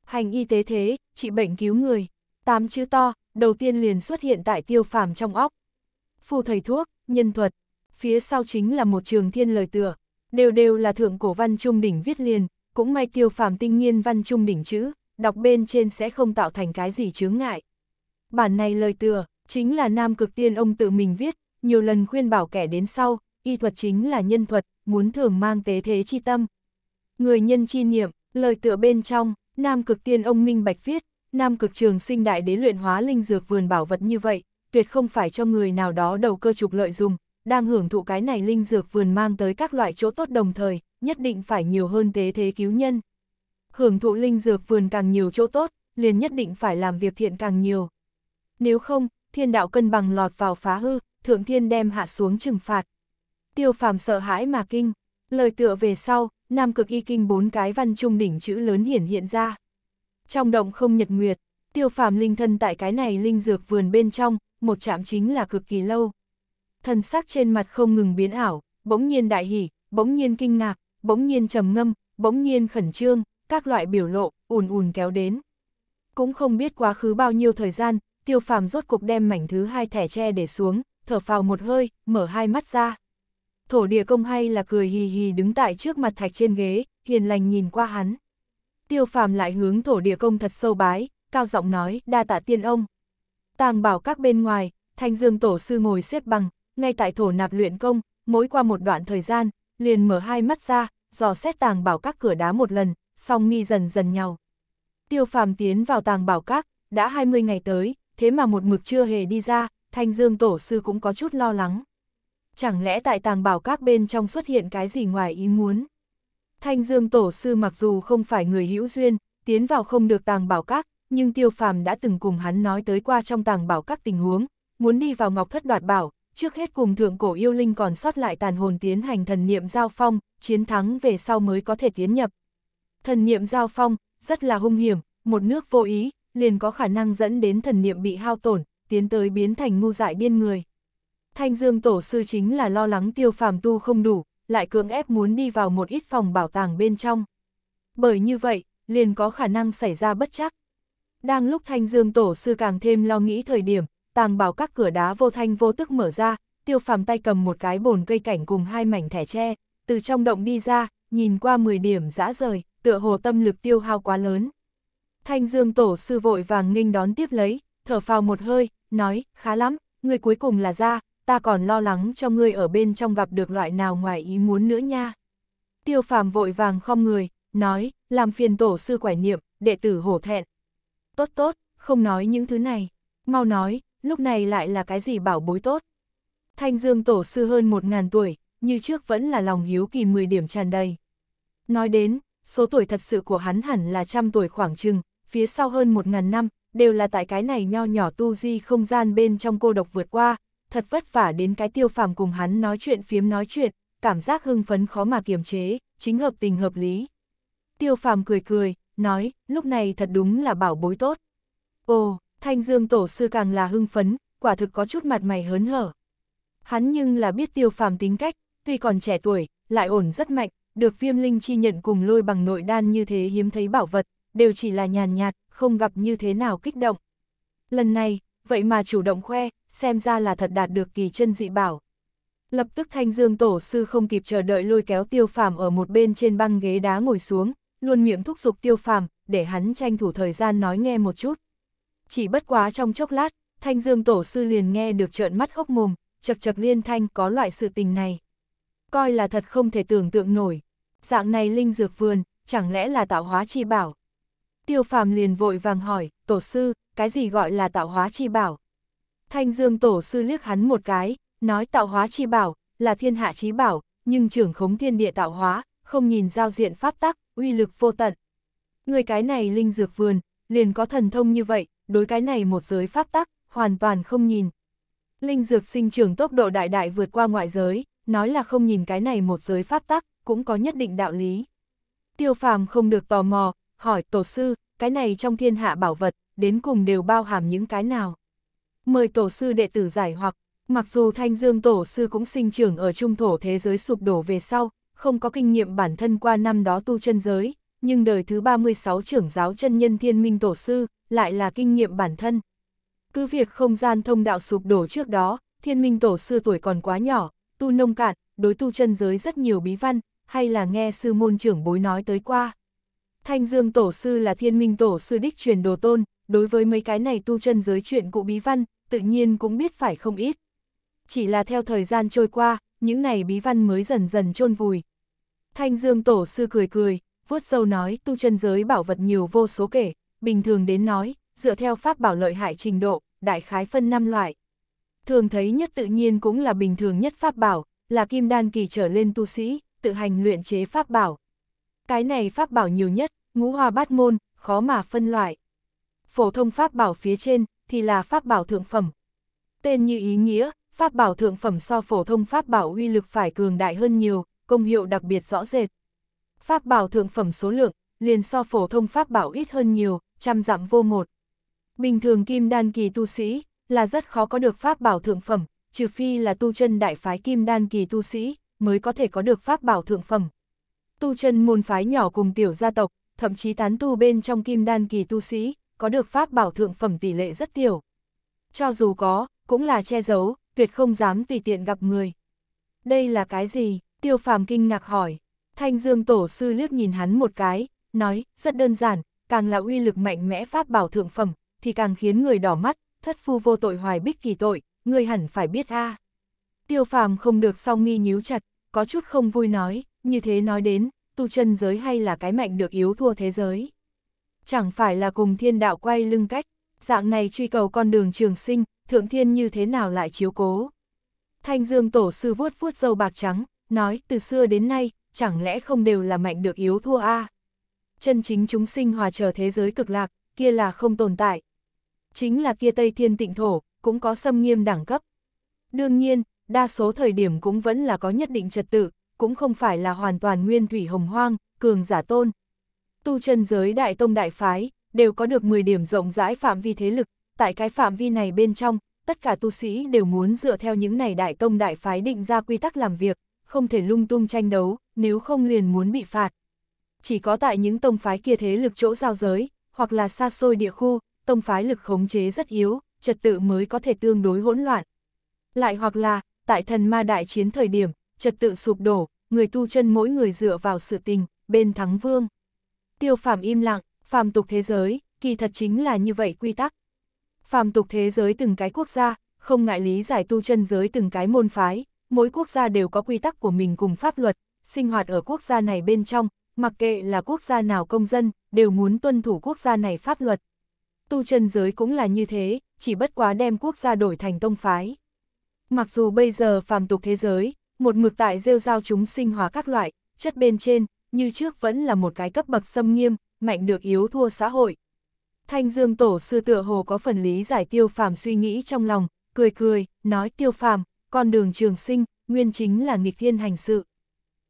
hành y tế thế, trị bệnh cứu người. Tám chữ to, đầu tiên liền xuất hiện tại tiêu phàm trong óc. Phù thầy thuốc, nhân thuật, phía sau chính là một trường thiên lời tựa, đều đều là thượng cổ văn trung đỉnh viết liền, cũng may tiêu phàm tinh nghiên văn trung đỉnh chữ, đọc bên trên sẽ không tạo thành cái gì chướng ngại. Bản này lời tựa, chính là nam cực tiên ông tự mình viết, nhiều lần khuyên bảo kẻ đến sau, y thuật chính là nhân thuật, muốn thường mang tế thế chi tâm. Người nhân chi niệm, lời tựa bên trong, Nam cực tiên ông Minh Bạch viết, Nam cực trường sinh đại đế luyện hóa linh dược vườn bảo vật như vậy, tuyệt không phải cho người nào đó đầu cơ trục lợi dùng, đang hưởng thụ cái này linh dược vườn mang tới các loại chỗ tốt đồng thời, nhất định phải nhiều hơn tế thế cứu nhân. Hưởng thụ linh dược vườn càng nhiều chỗ tốt, liền nhất định phải làm việc thiện càng nhiều. Nếu không, thiên đạo cân bằng lọt vào phá hư, thượng thiên đem hạ xuống trừng phạt. Tiêu phàm sợ hãi mà kinh, lời tựa về sau, Nam cực y kinh bốn cái văn trung đỉnh chữ lớn hiển hiện ra. Trong động không nhật nguyệt, tiêu phàm linh thân tại cái này linh dược vườn bên trong, một chạm chính là cực kỳ lâu. Thần sắc trên mặt không ngừng biến ảo, bỗng nhiên đại hỉ, bỗng nhiên kinh ngạc, bỗng nhiên trầm ngâm, bỗng nhiên khẩn trương, các loại biểu lộ, ùn ùn kéo đến. Cũng không biết quá khứ bao nhiêu thời gian, tiêu phàm rốt cục đem mảnh thứ hai thẻ tre để xuống, thở phào một hơi, mở hai mắt ra, thổ địa công hay là cười hì hì đứng tại trước mặt thạch trên ghế, hiền lành nhìn qua hắn. Tiêu phàm lại hướng thổ địa công thật sâu bái, cao giọng nói, đa tạ tiên ông. Tàng bảo các bên ngoài, thanh dương tổ sư ngồi xếp bằng, ngay tại thổ nạp luyện công, mỗi qua một đoạn thời gian, liền mở hai mắt ra, dò xét tàng bảo các cửa đá một lần, song mi dần dần nhau. Tiêu phàm tiến vào tàng bảo các, đã 20 ngày tới, thế mà một mực chưa hề đi ra, thanh dương tổ sư cũng có chút lo lắng chẳng lẽ tại tàng bảo các bên trong xuất hiện cái gì ngoài ý muốn. Thanh Dương Tổ Sư mặc dù không phải người hữu duyên, tiến vào không được tàng bảo các, nhưng Tiêu Phàm đã từng cùng hắn nói tới qua trong tàng bảo các tình huống, muốn đi vào Ngọc Thất đoạt bảo, trước hết cùng thượng cổ yêu linh còn sót lại tàn hồn tiến hành thần niệm giao phong, chiến thắng về sau mới có thể tiến nhập. Thần niệm giao phong, rất là hung hiểm, một nước vô ý, liền có khả năng dẫn đến thần niệm bị hao tổn, tiến tới biến thành ngu dại điên người. Thanh Dương Tổ sư chính là lo lắng tiêu phàm tu không đủ, lại cưỡng ép muốn đi vào một ít phòng bảo tàng bên trong. Bởi như vậy, liền có khả năng xảy ra bất chắc. Đang lúc Thanh Dương Tổ sư càng thêm lo nghĩ thời điểm, tàng bảo các cửa đá vô thanh vô tức mở ra, tiêu phàm tay cầm một cái bồn cây cảnh cùng hai mảnh thẻ tre, từ trong động đi ra, nhìn qua 10 điểm dã rời, tựa hồ tâm lực tiêu hao quá lớn. Thanh Dương Tổ sư vội vàng nghênh đón tiếp lấy, thở phào một hơi, nói, khá lắm, người cuối cùng là ra, ta còn lo lắng cho ngươi ở bên trong gặp được loại nào ngoài ý muốn nữa nha. Tiêu phàm vội vàng khom người, nói, làm phiền tổ sư quải niệm, đệ tử hổ thẹn. Tốt tốt, không nói những thứ này, mau nói, lúc này lại là cái gì bảo bối tốt. Thanh dương tổ sư hơn một ngàn tuổi, như trước vẫn là lòng hiếu kỳ 10 điểm tràn đầy. Nói đến, số tuổi thật sự của hắn hẳn là trăm tuổi khoảng chừng, phía sau hơn một ngàn năm, đều là tại cái này nho nhỏ tu di không gian bên trong cô độc vượt qua, thật vất vả đến cái tiêu phàm cùng hắn nói chuyện phiếm nói chuyện, cảm giác hưng phấn khó mà kiềm chế, chính hợp tình hợp lý. Tiêu phàm cười cười, nói, lúc này thật đúng là bảo bối tốt. Ồ, thanh dương tổ sư càng là hưng phấn, quả thực có chút mặt mày hớn hở. Hắn nhưng là biết tiêu phàm tính cách, tuy còn trẻ tuổi, lại ổn rất mạnh, được viêm linh chi nhận cùng lôi bằng nội đan như thế hiếm thấy bảo vật, đều chỉ là nhàn nhạt, không gặp như thế nào kích động. Lần này, vậy mà chủ động khoe, xem ra là thật đạt được kỳ chân dị bảo. Lập tức Thanh Dương Tổ sư không kịp chờ đợi lôi kéo Tiêu Phàm ở một bên trên băng ghế đá ngồi xuống, luôn miệng thúc giục Tiêu Phàm, để hắn tranh thủ thời gian nói nghe một chút. Chỉ bất quá trong chốc lát, Thanh Dương Tổ sư liền nghe được trợn mắt hốc mồm, chật chật liên thanh có loại sự tình này. Coi là thật không thể tưởng tượng nổi, dạng này linh dược vườn, chẳng lẽ là tạo hóa chi bảo. Tiêu Phàm liền vội vàng hỏi, Tổ sư, cái gì gọi là tạo hóa chi bảo? Thanh Dương Tổ sư liếc hắn một cái, nói tạo hóa chi bảo, là thiên hạ chí bảo, nhưng trưởng khống thiên địa tạo hóa, không nhìn giao diện pháp tắc, uy lực vô tận. Người cái này linh dược vườn, liền có thần thông như vậy, đối cái này một giới pháp tắc, hoàn toàn không nhìn. Linh dược sinh trưởng tốc độ đại đại vượt qua ngoại giới, nói là không nhìn cái này một giới pháp tắc, cũng có nhất định đạo lý. Tiêu phàm không được tò mò, hỏi tổ sư, cái này trong thiên hạ bảo vật, đến cùng đều bao hàm những cái nào mời tổ sư đệ tử giải hoặc, mặc dù Thanh Dương tổ sư cũng sinh trưởng ở trung thổ thế giới sụp đổ về sau, không có kinh nghiệm bản thân qua năm đó tu chân giới, nhưng đời thứ 36 trưởng giáo chân nhân thiên minh tổ sư, lại là kinh nghiệm bản thân. Cứ việc không gian thông đạo sụp đổ trước đó, thiên minh tổ sư tuổi còn quá nhỏ, tu nông cạn, đối tu chân giới rất nhiều bí văn, hay là nghe sư môn trưởng bối nói tới qua. Thanh Dương tổ sư là thiên minh tổ sư đích truyền đồ tôn, đối với mấy cái này tu chân giới chuyện cụ bí văn, tự nhiên cũng biết phải không ít. Chỉ là theo thời gian trôi qua, những này bí văn mới dần dần chôn vùi. Thanh Dương Tổ sư cười cười, vuốt sâu nói tu chân giới bảo vật nhiều vô số kể, bình thường đến nói, dựa theo pháp bảo lợi hại trình độ, đại khái phân năm loại. Thường thấy nhất tự nhiên cũng là bình thường nhất pháp bảo, là kim đan kỳ trở lên tu sĩ, tự hành luyện chế pháp bảo. Cái này pháp bảo nhiều nhất, ngũ hòa bát môn, khó mà phân loại phổ thông pháp bảo phía trên thì là pháp bảo thượng phẩm. Tên như ý nghĩa, pháp bảo thượng phẩm so phổ thông pháp bảo uy lực phải cường đại hơn nhiều, công hiệu đặc biệt rõ rệt. Pháp bảo thượng phẩm số lượng, liền so phổ thông pháp bảo ít hơn nhiều, trăm dặm vô một. Bình thường kim đan kỳ tu sĩ, là rất khó có được pháp bảo thượng phẩm, trừ phi là tu chân đại phái kim đan kỳ tu sĩ, mới có thể có được pháp bảo thượng phẩm. Tu chân môn phái nhỏ cùng tiểu gia tộc, thậm chí tán tu bên trong kim đan kỳ tu sĩ, có được pháp bảo thượng phẩm tỷ lệ rất tiểu. Cho dù có, cũng là che giấu, tuyệt không dám tùy tiện gặp người. Đây là cái gì? Tiêu phàm kinh ngạc hỏi. Thanh Dương Tổ Sư liếc nhìn hắn một cái, nói, rất đơn giản, càng là uy lực mạnh mẽ pháp bảo thượng phẩm, thì càng khiến người đỏ mắt, thất phu vô tội hoài bích kỳ tội, người hẳn phải biết a. Tiêu phàm không được song mi nhíu chặt, có chút không vui nói, như thế nói đến, tu chân giới hay là cái mạnh được yếu thua thế giới chẳng phải là cùng thiên đạo quay lưng cách, dạng này truy cầu con đường trường sinh, thượng thiên như thế nào lại chiếu cố. Thanh Dương Tổ sư vuốt vuốt dâu bạc trắng, nói từ xưa đến nay, chẳng lẽ không đều là mạnh được yếu thua a Chân chính chúng sinh hòa trở thế giới cực lạc, kia là không tồn tại. Chính là kia Tây Thiên tịnh thổ, cũng có xâm nghiêm đẳng cấp. Đương nhiên, đa số thời điểm cũng vẫn là có nhất định trật tự, cũng không phải là hoàn toàn nguyên thủy hồng hoang, cường giả tôn, tu chân giới đại tông đại phái, đều có được 10 điểm rộng rãi phạm vi thế lực, tại cái phạm vi này bên trong, tất cả tu sĩ đều muốn dựa theo những này đại tông đại phái định ra quy tắc làm việc, không thể lung tung tranh đấu, nếu không liền muốn bị phạt. Chỉ có tại những tông phái kia thế lực chỗ giao giới, hoặc là xa xôi địa khu, tông phái lực khống chế rất yếu, trật tự mới có thể tương đối hỗn loạn. Lại hoặc là, tại thần ma đại chiến thời điểm, trật tự sụp đổ, người tu chân mỗi người dựa vào sự tình, bên thắng vương tiêu phàm im lặng, phàm tục thế giới, kỳ thật chính là như vậy quy tắc. Phàm tục thế giới từng cái quốc gia, không ngại lý giải tu chân giới từng cái môn phái, mỗi quốc gia đều có quy tắc của mình cùng pháp luật, sinh hoạt ở quốc gia này bên trong, mặc kệ là quốc gia nào công dân, đều muốn tuân thủ quốc gia này pháp luật. Tu chân giới cũng là như thế, chỉ bất quá đem quốc gia đổi thành tông phái. Mặc dù bây giờ phàm tục thế giới, một mực tại rêu giao chúng sinh hóa các loại, chất bên trên, như trước vẫn là một cái cấp bậc xâm nghiêm, mạnh được yếu thua xã hội. Thanh Dương Tổ sư tựa hồ có phần lý giải Tiêu Phàm suy nghĩ trong lòng, cười cười, nói Tiêu Phàm, con đường trường sinh, nguyên chính là nghịch thiên hành sự.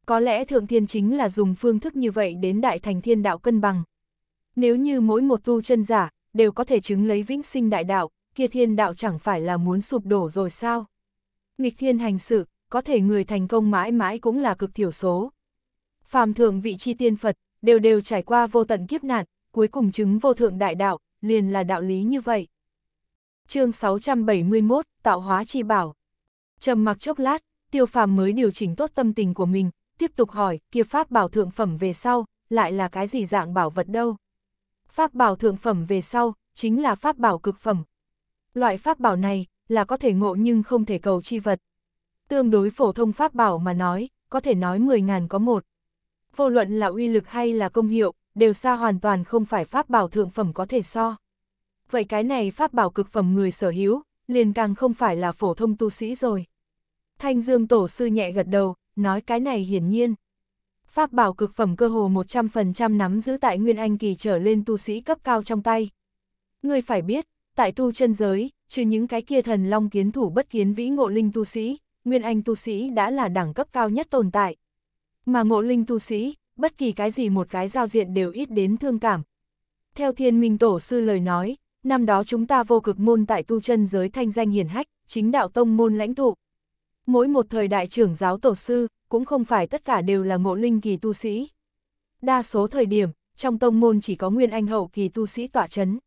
Có lẽ Thượng Thiên chính là dùng phương thức như vậy đến đại thành thiên đạo cân bằng. Nếu như mỗi một tu chân giả đều có thể chứng lấy vĩnh sinh đại đạo, kia thiên đạo chẳng phải là muốn sụp đổ rồi sao? Nghịch thiên hành sự, có thể người thành công mãi mãi cũng là cực thiểu số phàm thượng vị chi tiên Phật, đều đều trải qua vô tận kiếp nạn, cuối cùng chứng vô thượng đại đạo, liền là đạo lý như vậy. chương 671, Tạo hóa chi bảo. trầm mặc chốc lát, tiêu phàm mới điều chỉnh tốt tâm tình của mình, tiếp tục hỏi, kia pháp bảo thượng phẩm về sau, lại là cái gì dạng bảo vật đâu? Pháp bảo thượng phẩm về sau, chính là pháp bảo cực phẩm. Loại pháp bảo này, là có thể ngộ nhưng không thể cầu chi vật. Tương đối phổ thông pháp bảo mà nói, có thể nói 10.000 có một vô luận là uy lực hay là công hiệu, đều xa hoàn toàn không phải pháp bảo thượng phẩm có thể so. Vậy cái này pháp bảo cực phẩm người sở hữu, liền càng không phải là phổ thông tu sĩ rồi. Thanh Dương Tổ sư nhẹ gật đầu, nói cái này hiển nhiên. Pháp bảo cực phẩm cơ hồ 100% nắm giữ tại Nguyên Anh kỳ trở lên tu sĩ cấp cao trong tay. Người phải biết, tại tu chân giới, trừ những cái kia thần long kiến thủ bất kiến vĩ ngộ linh tu sĩ, Nguyên Anh tu sĩ đã là đẳng cấp cao nhất tồn tại. Mà ngộ linh tu sĩ, bất kỳ cái gì một cái giao diện đều ít đến thương cảm. Theo thiên minh tổ sư lời nói, năm đó chúng ta vô cực môn tại tu chân giới thanh danh hiển hách, chính đạo tông môn lãnh tụ. Mỗi một thời đại trưởng giáo tổ sư, cũng không phải tất cả đều là ngộ linh kỳ tu sĩ. Đa số thời điểm, trong tông môn chỉ có nguyên anh hậu kỳ tu sĩ tỏa chấn.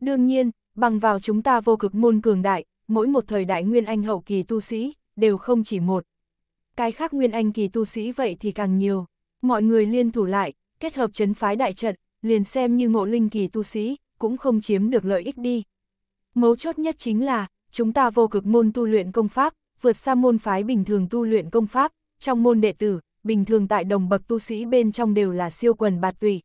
Đương nhiên, bằng vào chúng ta vô cực môn cường đại, mỗi một thời đại nguyên anh hậu kỳ tu sĩ, đều không chỉ một cái khác nguyên anh kỳ tu sĩ vậy thì càng nhiều. Mọi người liên thủ lại, kết hợp chấn phái đại trận, liền xem như ngộ linh kỳ tu sĩ, cũng không chiếm được lợi ích đi. Mấu chốt nhất chính là, chúng ta vô cực môn tu luyện công pháp, vượt xa môn phái bình thường tu luyện công pháp, trong môn đệ tử, bình thường tại đồng bậc tu sĩ bên trong đều là siêu quần bạt tùy.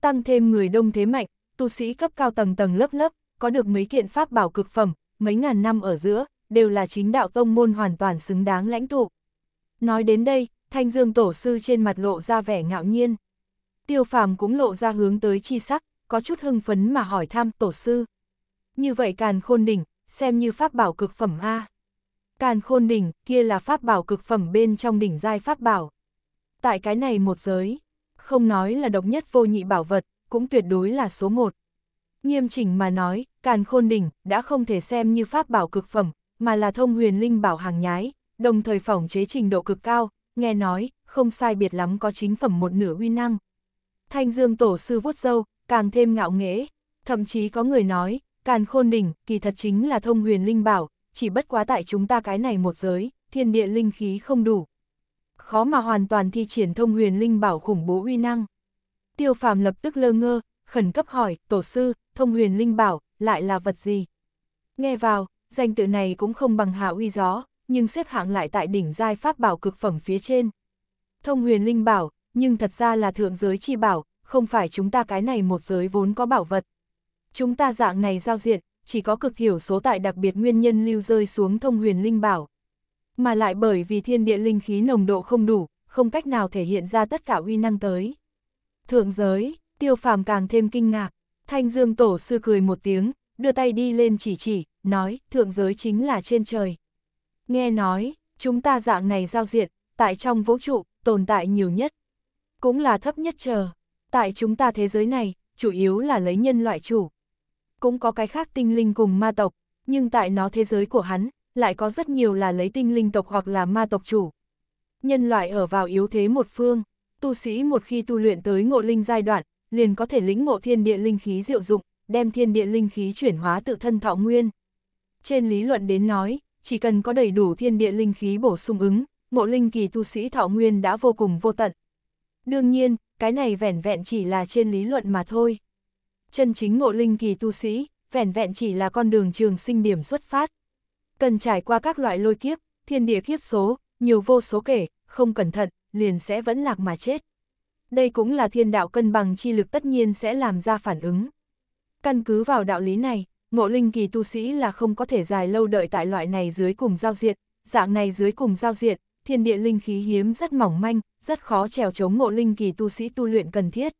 Tăng thêm người đông thế mạnh, tu sĩ cấp cao tầng tầng lớp lớp, có được mấy kiện pháp bảo cực phẩm, mấy ngàn năm ở giữa, đều là chính đạo tông môn hoàn toàn xứng đáng lãnh tụ. Nói đến đây, Thanh Dương Tổ Sư trên mặt lộ ra vẻ ngạo nhiên. Tiêu phàm cũng lộ ra hướng tới chi sắc, có chút hưng phấn mà hỏi thăm Tổ Sư. Như vậy càn khôn đỉnh, xem như pháp bảo cực phẩm A. Càn khôn đỉnh, kia là pháp bảo cực phẩm bên trong đỉnh giai pháp bảo. Tại cái này một giới, không nói là độc nhất vô nhị bảo vật, cũng tuyệt đối là số một. Nghiêm chỉnh mà nói, càn khôn đỉnh đã không thể xem như pháp bảo cực phẩm, mà là thông huyền linh bảo hàng nhái, đồng thời phỏng chế trình độ cực cao, nghe nói, không sai biệt lắm có chính phẩm một nửa uy năng. Thanh Dương Tổ sư vuốt dâu, càng thêm ngạo nghễ, thậm chí có người nói, càn khôn đỉnh, kỳ thật chính là thông huyền linh bảo, chỉ bất quá tại chúng ta cái này một giới, thiên địa linh khí không đủ. Khó mà hoàn toàn thi triển thông huyền linh bảo khủng bố uy năng. Tiêu phàm lập tức lơ ngơ, khẩn cấp hỏi, tổ sư, thông huyền linh bảo, lại là vật gì? Nghe vào, danh tự này cũng không bằng hạ uy gió, nhưng xếp hạng lại tại đỉnh giai pháp bảo cực phẩm phía trên. Thông huyền linh bảo, nhưng thật ra là thượng giới chi bảo, không phải chúng ta cái này một giới vốn có bảo vật. Chúng ta dạng này giao diện, chỉ có cực hiểu số tại đặc biệt nguyên nhân lưu rơi xuống thông huyền linh bảo. Mà lại bởi vì thiên địa linh khí nồng độ không đủ, không cách nào thể hiện ra tất cả uy năng tới. Thượng giới, tiêu phàm càng thêm kinh ngạc, thanh dương tổ sư cười một tiếng, đưa tay đi lên chỉ chỉ, nói thượng giới chính là trên trời, Nghe nói, chúng ta dạng này giao diện, tại trong vũ trụ, tồn tại nhiều nhất. Cũng là thấp nhất chờ. Tại chúng ta thế giới này, chủ yếu là lấy nhân loại chủ. Cũng có cái khác tinh linh cùng ma tộc, nhưng tại nó thế giới của hắn, lại có rất nhiều là lấy tinh linh tộc hoặc là ma tộc chủ. Nhân loại ở vào yếu thế một phương, tu sĩ một khi tu luyện tới ngộ linh giai đoạn, liền có thể lĩnh ngộ thiên địa linh khí diệu dụng, đem thiên địa linh khí chuyển hóa tự thân thọ nguyên. Trên lý luận đến nói, chỉ cần có đầy đủ thiên địa linh khí bổ sung ứng, ngộ linh kỳ tu sĩ thọ nguyên đã vô cùng vô tận. Đương nhiên, cái này vẻn vẹn chỉ là trên lý luận mà thôi. Chân chính ngộ linh kỳ tu sĩ, vẻn vẹn chỉ là con đường trường sinh điểm xuất phát. Cần trải qua các loại lôi kiếp, thiên địa kiếp số, nhiều vô số kể, không cẩn thận, liền sẽ vẫn lạc mà chết. Đây cũng là thiên đạo cân bằng chi lực tất nhiên sẽ làm ra phản ứng. Căn cứ vào đạo lý này, ngộ linh kỳ tu sĩ là không có thể dài lâu đợi tại loại này dưới cùng giao diện, dạng này dưới cùng giao diện, thiên địa linh khí hiếm rất mỏng manh, rất khó trèo chống ngộ linh kỳ tu sĩ tu luyện cần thiết.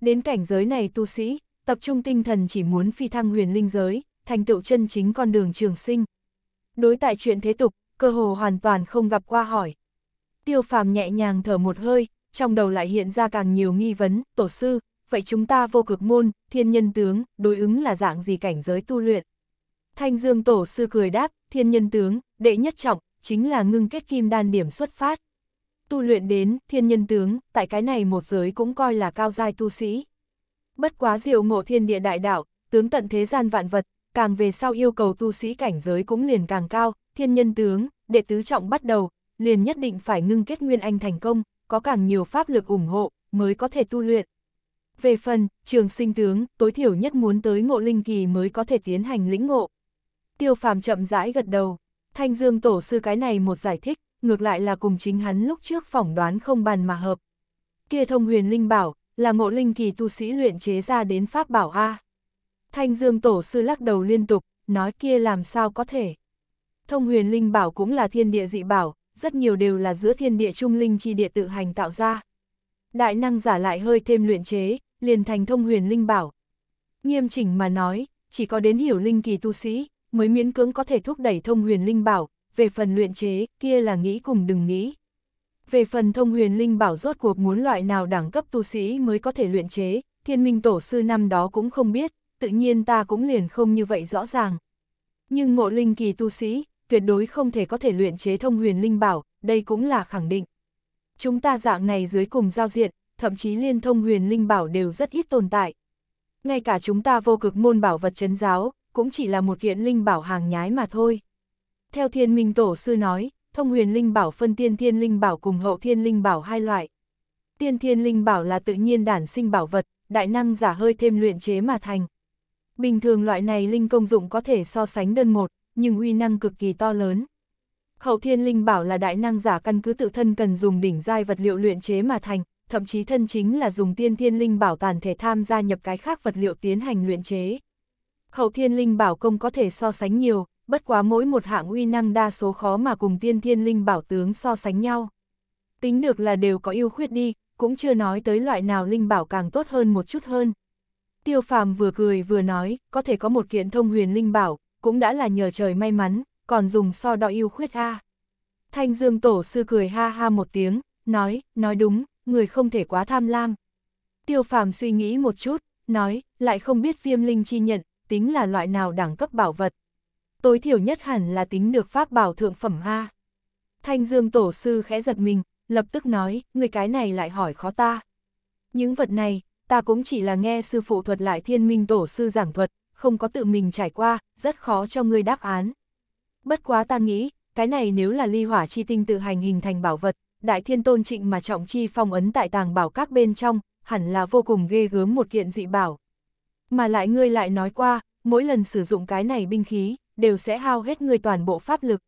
Đến cảnh giới này tu sĩ, tập trung tinh thần chỉ muốn phi thăng huyền linh giới, thành tựu chân chính con đường trường sinh. Đối tại chuyện thế tục, cơ hồ hoàn toàn không gặp qua hỏi. Tiêu phàm nhẹ nhàng thở một hơi, trong đầu lại hiện ra càng nhiều nghi vấn, tổ sư, vậy chúng ta vô cực môn, thiên nhân tướng, đối ứng là dạng gì cảnh giới tu luyện? Thanh Dương Tổ sư cười đáp, thiên nhân tướng, đệ nhất trọng, chính là ngưng kết kim đan điểm xuất phát. Tu luyện đến, thiên nhân tướng, tại cái này một giới cũng coi là cao giai tu sĩ. Bất quá diệu ngộ thiên địa đại đạo, tướng tận thế gian vạn vật, càng về sau yêu cầu tu sĩ cảnh giới cũng liền càng cao, thiên nhân tướng, đệ tứ trọng bắt đầu, liền nhất định phải ngưng kết nguyên anh thành công, có càng nhiều pháp lực ủng hộ, mới có thể tu luyện. Về phần, trường sinh tướng, tối thiểu nhất muốn tới ngộ linh kỳ mới có thể tiến hành lĩnh ngộ. Tiêu phàm chậm rãi gật đầu. Thanh Dương tổ sư cái này một giải thích, ngược lại là cùng chính hắn lúc trước phỏng đoán không bàn mà hợp. Kia thông huyền linh bảo, là ngộ linh kỳ tu sĩ luyện chế ra đến pháp bảo A. Thanh Dương tổ sư lắc đầu liên tục, nói kia làm sao có thể. Thông huyền linh bảo cũng là thiên địa dị bảo, rất nhiều đều là giữa thiên địa trung linh chi địa tự hành tạo ra. Đại năng giả lại hơi thêm luyện chế, liền thành thông huyền linh bảo. Nghiêm chỉnh mà nói, chỉ có đến hiểu linh kỳ tu sĩ, mới miễn cưỡng có thể thúc đẩy thông huyền linh bảo, về phần luyện chế, kia là nghĩ cùng đừng nghĩ. Về phần thông huyền linh bảo rốt cuộc muốn loại nào đẳng cấp tu sĩ mới có thể luyện chế, thiên minh tổ sư năm đó cũng không biết, tự nhiên ta cũng liền không như vậy rõ ràng. Nhưng ngộ linh kỳ tu sĩ, tuyệt đối không thể có thể luyện chế thông huyền linh bảo, đây cũng là khẳng định. Chúng ta dạng này dưới cùng giao diện, thậm chí liên thông huyền linh bảo đều rất ít tồn tại. Ngay cả chúng ta vô cực môn bảo vật chấn giáo, cũng chỉ là một kiện linh bảo hàng nhái mà thôi. Theo thiên minh tổ sư nói, thông huyền linh bảo phân tiên thiên linh bảo cùng hậu thiên linh bảo hai loại. Tiên thiên linh bảo là tự nhiên đản sinh bảo vật, đại năng giả hơi thêm luyện chế mà thành. Bình thường loại này linh công dụng có thể so sánh đơn một, nhưng uy năng cực kỳ to lớn. Hậu thiên linh bảo là đại năng giả căn cứ tự thân cần dùng đỉnh giai vật liệu luyện chế mà thành, thậm chí thân chính là dùng tiên thiên linh bảo toàn thể tham gia nhập cái khác vật liệu tiến hành luyện chế. Hậu thiên linh bảo công có thể so sánh nhiều, bất quá mỗi một hạng uy năng đa số khó mà cùng tiên thiên linh bảo tướng so sánh nhau. Tính được là đều có ưu khuyết đi, cũng chưa nói tới loại nào linh bảo càng tốt hơn một chút hơn. Tiêu phàm vừa cười vừa nói, có thể có một kiện thông huyền linh bảo, cũng đã là nhờ trời may mắn, còn dùng so đo ưu khuyết ha Thanh Dương Tổ sư cười ha ha một tiếng, nói, nói đúng, người không thể quá tham lam. Tiêu phàm suy nghĩ một chút, nói, lại không biết viêm linh chi nhận, tính là loại nào đẳng cấp bảo vật. Tối thiểu nhất hẳn là tính được pháp bảo thượng phẩm A. Thanh Dương Tổ Sư khẽ giật mình, lập tức nói, người cái này lại hỏi khó ta. Những vật này, ta cũng chỉ là nghe sư phụ thuật lại thiên minh Tổ Sư giảng thuật, không có tự mình trải qua, rất khó cho người đáp án. Bất quá ta nghĩ, cái này nếu là ly hỏa chi tinh tự hành hình thành bảo vật, đại thiên tôn trịnh mà trọng chi phong ấn tại tàng bảo các bên trong, hẳn là vô cùng ghê gớm một kiện dị bảo. Mà lại ngươi lại nói qua, mỗi lần sử dụng cái này binh khí, đều sẽ hao hết ngươi toàn bộ pháp lực.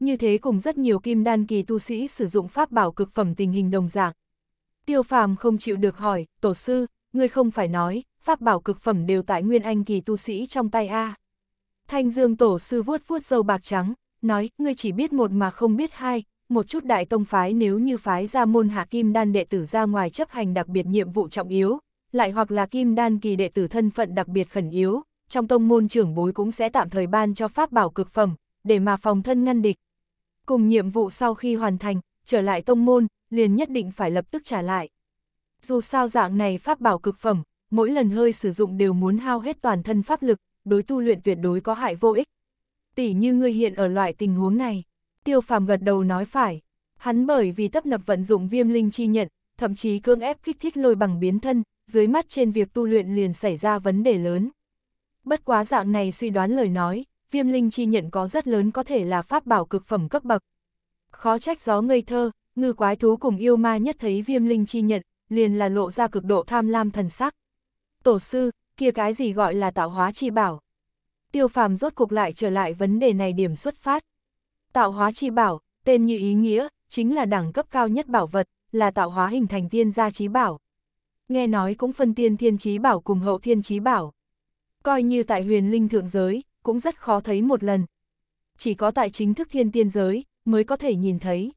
Như thế cùng rất nhiều kim đan kỳ tu sĩ sử dụng pháp bảo cực phẩm tình hình đồng dạng. Tiêu phàm không chịu được hỏi, tổ sư, ngươi không phải nói, pháp bảo cực phẩm đều tại nguyên anh kỳ tu sĩ trong tay A. Thanh dương tổ sư vuốt vuốt dâu bạc trắng, nói, ngươi chỉ biết một mà không biết hai, một chút đại tông phái nếu như phái ra môn hạ kim đan đệ tử ra ngoài chấp hành đặc biệt nhiệm vụ trọng yếu, lại hoặc là kim đan kỳ đệ tử thân phận đặc biệt khẩn yếu, trong tông môn trưởng bối cũng sẽ tạm thời ban cho pháp bảo cực phẩm, để mà phòng thân ngăn địch. Cùng nhiệm vụ sau khi hoàn thành, trở lại tông môn, liền nhất định phải lập tức trả lại. Dù sao dạng này pháp bảo cực phẩm, mỗi lần hơi sử dụng đều muốn hao hết toàn thân pháp lực, đối tu luyện tuyệt đối có hại vô ích. Tỷ như người hiện ở loại tình huống này, Tiêu phàm gật đầu nói phải. Hắn bởi vì tấp nập vận dụng viêm linh chi nhận, thậm chí cưỡng ép kích thích lôi bằng biến thân, dưới mắt trên việc tu luyện liền xảy ra vấn đề lớn. Bất quá dạng này suy đoán lời nói, viêm linh chi nhận có rất lớn có thể là pháp bảo cực phẩm cấp bậc. Khó trách gió ngây thơ, ngư quái thú cùng yêu ma nhất thấy viêm linh chi nhận, liền là lộ ra cực độ tham lam thần sắc. Tổ sư, kia cái gì gọi là tạo hóa chi bảo? Tiêu phàm rốt cục lại trở lại vấn đề này điểm xuất phát. Tạo hóa chi bảo, tên như ý nghĩa, chính là đẳng cấp cao nhất bảo vật, là tạo hóa hình thành tiên gia trí bảo. Nghe nói cũng phân tiên thiên trí bảo cùng hậu thiên trí bảo. Coi như tại huyền linh thượng giới, cũng rất khó thấy một lần. Chỉ có tại chính thức thiên tiên giới, mới có thể nhìn thấy.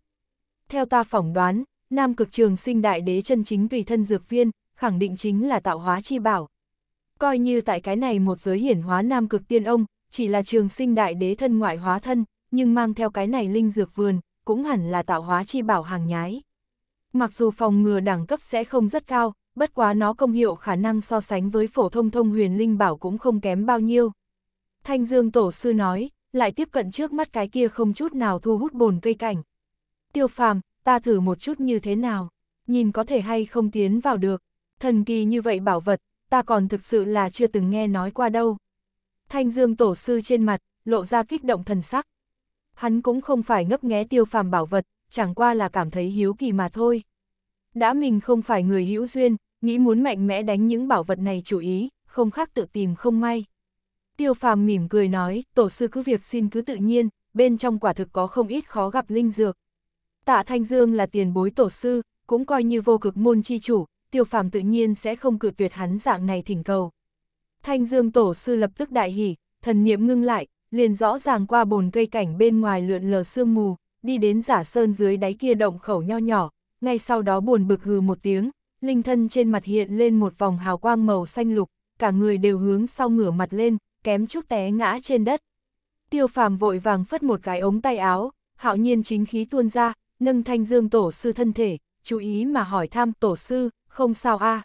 Theo ta phỏng đoán, Nam cực trường sinh đại đế chân chính tùy thân dược viên, khẳng định chính là tạo hóa chi bảo. Coi như tại cái này một giới hiển hóa Nam cực tiên ông, chỉ là trường sinh đại đế thân ngoại hóa thân, nhưng mang theo cái này linh dược vườn, cũng hẳn là tạo hóa chi bảo hàng nhái. Mặc dù phòng ngừa đẳng cấp sẽ không rất cao, bất quá nó công hiệu khả năng so sánh với phổ thông thông huyền linh bảo cũng không kém bao nhiêu. Thanh Dương Tổ Sư nói, lại tiếp cận trước mắt cái kia không chút nào thu hút bồn cây cảnh. Tiêu phàm, ta thử một chút như thế nào, nhìn có thể hay không tiến vào được, thần kỳ như vậy bảo vật, ta còn thực sự là chưa từng nghe nói qua đâu. Thanh Dương Tổ Sư trên mặt, lộ ra kích động thần sắc hắn cũng không phải ngấp nghé tiêu phàm bảo vật, chẳng qua là cảm thấy hiếu kỳ mà thôi. Đã mình không phải người hữu duyên, nghĩ muốn mạnh mẽ đánh những bảo vật này chủ ý, không khác tự tìm không may. Tiêu phàm mỉm cười nói, tổ sư cứ việc xin cứ tự nhiên, bên trong quả thực có không ít khó gặp linh dược. Tạ Thanh Dương là tiền bối tổ sư, cũng coi như vô cực môn chi chủ, tiêu phàm tự nhiên sẽ không cự tuyệt hắn dạng này thỉnh cầu. Thanh Dương tổ sư lập tức đại hỉ, thần niệm ngưng lại, liền rõ ràng qua bồn cây cảnh bên ngoài lượn lờ sương mù, đi đến giả sơn dưới đáy kia động khẩu nho nhỏ, ngay sau đó buồn bực hừ một tiếng, linh thân trên mặt hiện lên một vòng hào quang màu xanh lục, cả người đều hướng sau ngửa mặt lên, kém chút té ngã trên đất. Tiêu phàm vội vàng phất một cái ống tay áo, hạo nhiên chính khí tuôn ra, nâng thanh dương tổ sư thân thể, chú ý mà hỏi thăm tổ sư, không sao a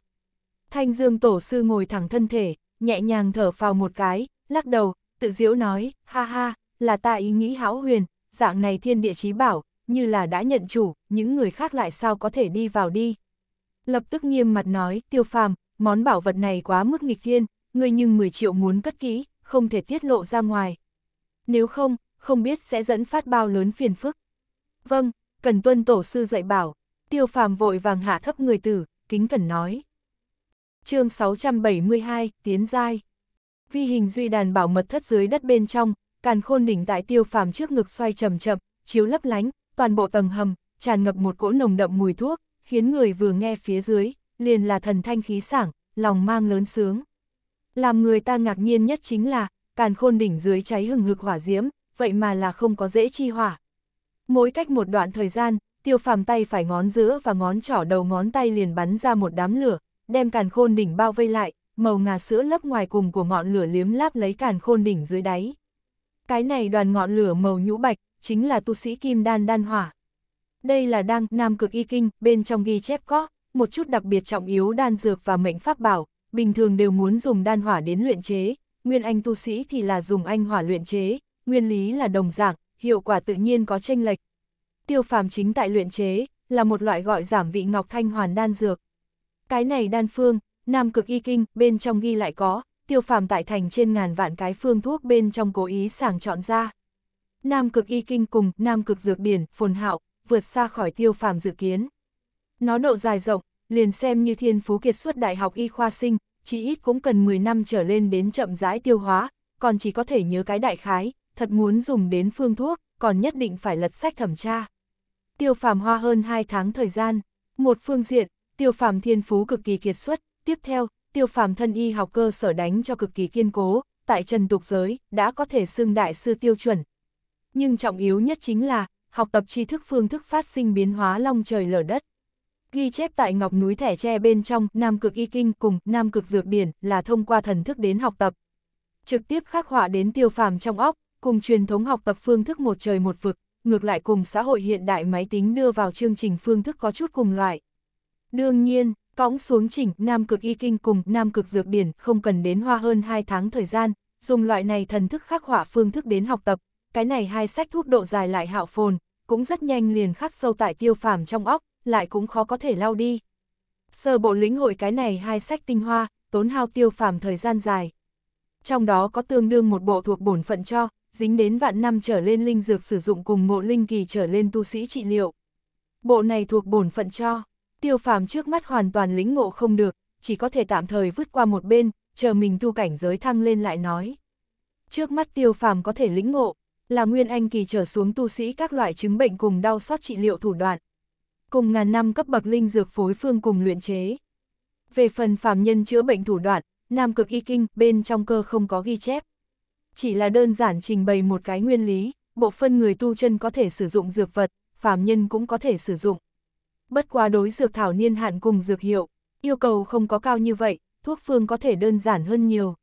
Thanh dương tổ sư ngồi thẳng thân thể, nhẹ nhàng thở phào một cái, lắc đầu, tự diễu nói, ha ha, là ta ý nghĩ háo huyền, dạng này thiên địa chí bảo, như là đã nhận chủ, những người khác lại sao có thể đi vào đi. Lập tức nghiêm mặt nói, tiêu phàm, món bảo vật này quá mức nghịch thiên, ngươi nhưng 10 triệu muốn cất kỹ, không thể tiết lộ ra ngoài. Nếu không, không biết sẽ dẫn phát bao lớn phiền phức. Vâng, cần tuân tổ sư dạy bảo, tiêu phàm vội vàng hạ thấp người tử, kính cẩn nói. chương 672, Tiến Giai vi hình duy đàn bảo mật thất dưới đất bên trong, càn khôn đỉnh tại tiêu phàm trước ngực xoay chậm chậm, chiếu lấp lánh, toàn bộ tầng hầm, tràn ngập một cỗ nồng đậm mùi thuốc, khiến người vừa nghe phía dưới, liền là thần thanh khí sảng, lòng mang lớn sướng. Làm người ta ngạc nhiên nhất chính là, càn khôn đỉnh dưới cháy hừng hực hỏa diễm, vậy mà là không có dễ chi hỏa. Mỗi cách một đoạn thời gian, tiêu phàm tay phải ngón giữa và ngón trỏ đầu ngón tay liền bắn ra một đám lửa, đem càn khôn đỉnh bao vây lại, màu ngà sữa lấp ngoài cùng của ngọn lửa liếm láp lấy càn khôn đỉnh dưới đáy. Cái này đoàn ngọn lửa màu nhũ bạch, chính là tu sĩ kim đan đan hỏa. Đây là đang nam cực y kinh, bên trong ghi chép có, một chút đặc biệt trọng yếu đan dược và mệnh pháp bảo, bình thường đều muốn dùng đan hỏa đến luyện chế, nguyên anh tu sĩ thì là dùng anh hỏa luyện chế, nguyên lý là đồng dạng, hiệu quả tự nhiên có tranh lệch. Tiêu phàm chính tại luyện chế, là một loại gọi giảm vị ngọc thanh hoàn đan dược. Cái này đan phương, Nam cực y kinh, bên trong ghi lại có, tiêu phàm tại thành trên ngàn vạn cái phương thuốc bên trong cố ý sàng chọn ra. Nam cực y kinh cùng Nam cực dược điển, phồn hạo, vượt xa khỏi tiêu phàm dự kiến. Nó độ dài rộng, liền xem như thiên phú kiệt xuất đại học y khoa sinh, chỉ ít cũng cần 10 năm trở lên đến chậm rãi tiêu hóa, còn chỉ có thể nhớ cái đại khái, thật muốn dùng đến phương thuốc, còn nhất định phải lật sách thẩm tra. Tiêu phàm hoa hơn 2 tháng thời gian, một phương diện, tiêu phàm thiên phú cực kỳ kiệt xuất, Tiếp theo, tiêu phàm thân y học cơ sở đánh cho cực kỳ kiên cố, tại trần tục giới, đã có thể xưng đại sư tiêu chuẩn. Nhưng trọng yếu nhất chính là, học tập tri thức phương thức phát sinh biến hóa long trời lở đất. Ghi chép tại ngọc núi thẻ tre bên trong Nam Cực Y Kinh cùng Nam Cực Dược biển là thông qua thần thức đến học tập. Trực tiếp khắc họa đến tiêu phàm trong óc, cùng truyền thống học tập phương thức một trời một vực, ngược lại cùng xã hội hiện đại máy tính đưa vào chương trình phương thức có chút cùng loại. Đương nhiên, Cõng xuống chỉnh Nam cực y kinh cùng Nam cực dược điển không cần đến hoa hơn 2 tháng thời gian, dùng loại này thần thức khắc họa phương thức đến học tập, cái này hai sách thuốc độ dài lại hạo phồn, cũng rất nhanh liền khắc sâu tại tiêu phàm trong óc, lại cũng khó có thể lau đi. Sơ bộ lĩnh hội cái này hai sách tinh hoa, tốn hao tiêu phàm thời gian dài. Trong đó có tương đương một bộ thuộc bổn phận cho, dính đến vạn năm trở lên linh dược sử dụng cùng ngộ linh kỳ trở lên tu sĩ trị liệu. Bộ này thuộc bổn phận cho, tiêu phàm trước mắt hoàn toàn lĩnh ngộ không được, chỉ có thể tạm thời vứt qua một bên, chờ mình tu cảnh giới thăng lên lại nói. Trước mắt tiêu phàm có thể lĩnh ngộ, là nguyên anh kỳ trở xuống tu sĩ các loại chứng bệnh cùng đau xót trị liệu thủ đoạn. Cùng ngàn năm cấp bậc linh dược phối phương cùng luyện chế. Về phần phàm nhân chữa bệnh thủ đoạn, nam cực y kinh bên trong cơ không có ghi chép. Chỉ là đơn giản trình bày một cái nguyên lý, bộ phân người tu chân có thể sử dụng dược vật, phàm nhân cũng có thể sử dụng bất quá đối dược thảo niên hạn cùng dược hiệu, yêu cầu không có cao như vậy, thuốc phương có thể đơn giản hơn nhiều.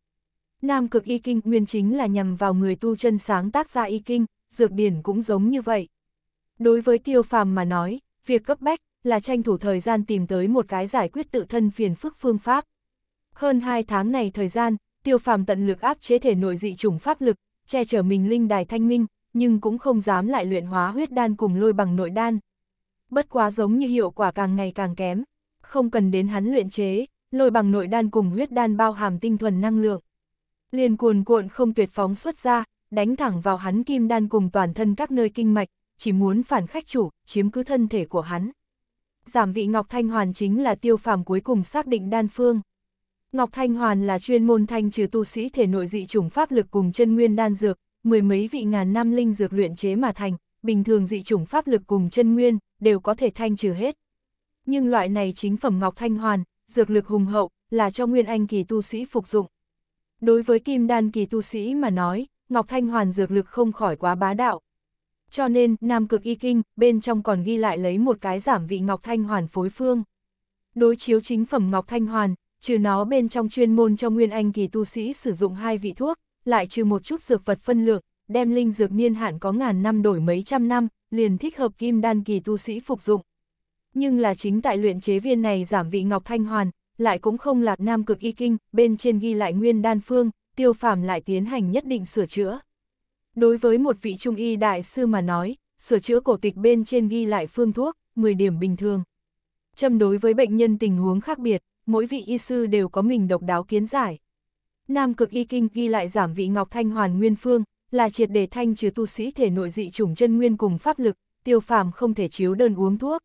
Nam cực y kinh nguyên chính là nhằm vào người tu chân sáng tác ra y kinh, dược điển cũng giống như vậy. Đối với tiêu phàm mà nói, việc cấp bách là tranh thủ thời gian tìm tới một cái giải quyết tự thân phiền phức phương pháp. Hơn hai tháng này thời gian, tiêu phàm tận lực áp chế thể nội dị chủng pháp lực, che chở mình linh đài thanh minh, nhưng cũng không dám lại luyện hóa huyết đan cùng lôi bằng nội đan bất quá giống như hiệu quả càng ngày càng kém. Không cần đến hắn luyện chế, lôi bằng nội đan cùng huyết đan bao hàm tinh thuần năng lượng. Liền cuồn cuộn không tuyệt phóng xuất ra, đánh thẳng vào hắn kim đan cùng toàn thân các nơi kinh mạch, chỉ muốn phản khách chủ, chiếm cứ thân thể của hắn. Giảm vị Ngọc Thanh Hoàn chính là tiêu phàm cuối cùng xác định đan phương. Ngọc Thanh Hoàn là chuyên môn thanh trừ tu sĩ thể nội dị chủng pháp lực cùng chân nguyên đan dược, mười mấy vị ngàn năm linh dược luyện chế mà thành, bình thường dị chủng pháp lực cùng chân nguyên, đều có thể thanh trừ hết. Nhưng loại này chính phẩm ngọc thanh hoàn, dược lực hùng hậu, là cho nguyên anh kỳ tu sĩ phục dụng. Đối với kim đan kỳ tu sĩ mà nói, ngọc thanh hoàn dược lực không khỏi quá bá đạo. Cho nên, Nam Cực Y Kinh, bên trong còn ghi lại lấy một cái giảm vị ngọc thanh hoàn phối phương. Đối chiếu chính phẩm ngọc thanh hoàn, trừ nó bên trong chuyên môn cho nguyên anh kỳ tu sĩ sử dụng hai vị thuốc, lại trừ một chút dược vật phân lượng, đem linh dược niên hạn có ngàn năm đổi mấy trăm năm, liền thích hợp kim đan kỳ tu sĩ phục dụng. Nhưng là chính tại luyện chế viên này giảm vị ngọc thanh hoàn, lại cũng không lạc nam cực y kinh, bên trên ghi lại nguyên đan phương, tiêu phàm lại tiến hành nhất định sửa chữa. Đối với một vị trung y đại sư mà nói, sửa chữa cổ tịch bên trên ghi lại phương thuốc, 10 điểm bình thường. Châm đối với bệnh nhân tình huống khác biệt, mỗi vị y sư đều có mình độc đáo kiến giải. Nam cực y kinh ghi lại giảm vị ngọc thanh hoàn nguyên phương, là triệt để thanh trừ tu sĩ thể nội dị chủng chân nguyên cùng pháp lực, tiêu phàm không thể chiếu đơn uống thuốc.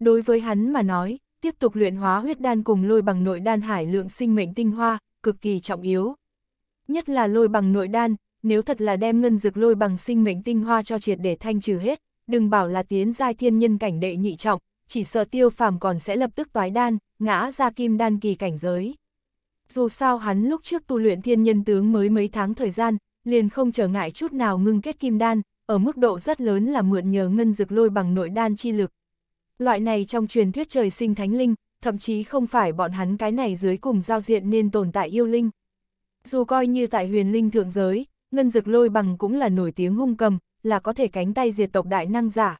Đối với hắn mà nói, tiếp tục luyện hóa huyết đan cùng lôi bằng nội đan hải lượng sinh mệnh tinh hoa, cực kỳ trọng yếu. Nhất là lôi bằng nội đan, nếu thật là đem ngân dược lôi bằng sinh mệnh tinh hoa cho triệt để thanh trừ hết, đừng bảo là tiến giai thiên nhân cảnh đệ nhị trọng, chỉ sợ tiêu phàm còn sẽ lập tức toái đan, ngã ra kim đan kỳ cảnh giới. Dù sao hắn lúc trước tu luyện thiên nhân tướng mới mấy tháng thời gian, liền không trở ngại chút nào ngưng kết kim đan, ở mức độ rất lớn là mượn nhờ ngân dược lôi bằng nội đan chi lực. Loại này trong truyền thuyết trời sinh thánh linh, thậm chí không phải bọn hắn cái này dưới cùng giao diện nên tồn tại yêu linh. Dù coi như tại huyền linh thượng giới, ngân dược lôi bằng cũng là nổi tiếng hung cầm, là có thể cánh tay diệt tộc đại năng giả.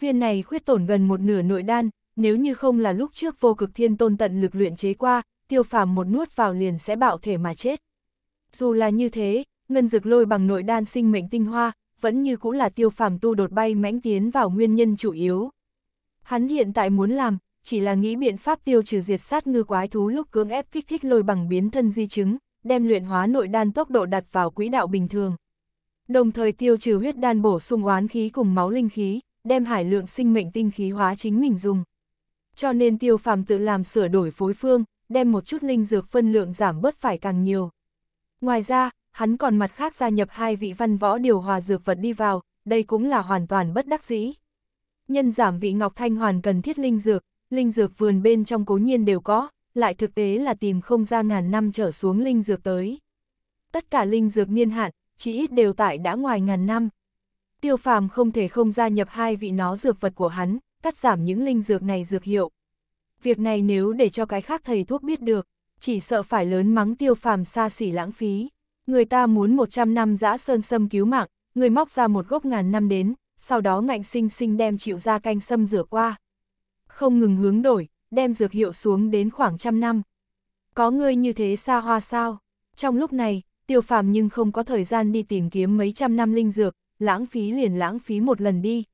Viên này khuyết tổn gần một nửa nội đan, nếu như không là lúc trước vô cực thiên tôn tận lực luyện chế qua, tiêu phàm một nuốt vào liền sẽ bạo thể mà chết. Dù là như thế, ngân dược lôi bằng nội đan sinh mệnh tinh hoa, vẫn như cũng là tiêu phàm tu đột bay mãnh tiến vào nguyên nhân chủ yếu. Hắn hiện tại muốn làm, chỉ là nghĩ biện pháp tiêu trừ diệt sát ngư quái thú lúc cưỡng ép kích thích lôi bằng biến thân di chứng, đem luyện hóa nội đan tốc độ đặt vào quỹ đạo bình thường. Đồng thời tiêu trừ huyết đan bổ sung oán khí cùng máu linh khí, đem hải lượng sinh mệnh tinh khí hóa chính mình dùng. Cho nên tiêu phàm tự làm sửa đổi phối phương, đem một chút linh dược phân lượng giảm bớt phải càng nhiều. Ngoài ra, hắn còn mặt khác gia nhập hai vị văn võ điều hòa dược vật đi vào, đây cũng là hoàn toàn bất đắc dĩ. Nhân giảm vị Ngọc Thanh Hoàn cần thiết linh dược, linh dược vườn bên trong cố nhiên đều có, lại thực tế là tìm không ra ngàn năm trở xuống linh dược tới. Tất cả linh dược niên hạn, chỉ ít đều tại đã ngoài ngàn năm. Tiêu phàm không thể không gia nhập hai vị nó dược vật của hắn, cắt giảm những linh dược này dược hiệu. Việc này nếu để cho cái khác thầy thuốc biết được, chỉ sợ phải lớn mắng tiêu phàm xa xỉ lãng phí người ta muốn 100 năm giã sơn sâm cứu mạng, người móc ra một gốc ngàn năm đến, sau đó ngạnh sinh sinh đem chịu ra canh sâm rửa qua. Không ngừng hướng đổi, đem dược hiệu xuống đến khoảng trăm năm. Có người như thế xa hoa sao? Trong lúc này, tiêu phàm nhưng không có thời gian đi tìm kiếm mấy trăm năm linh dược, lãng phí liền lãng phí một lần đi.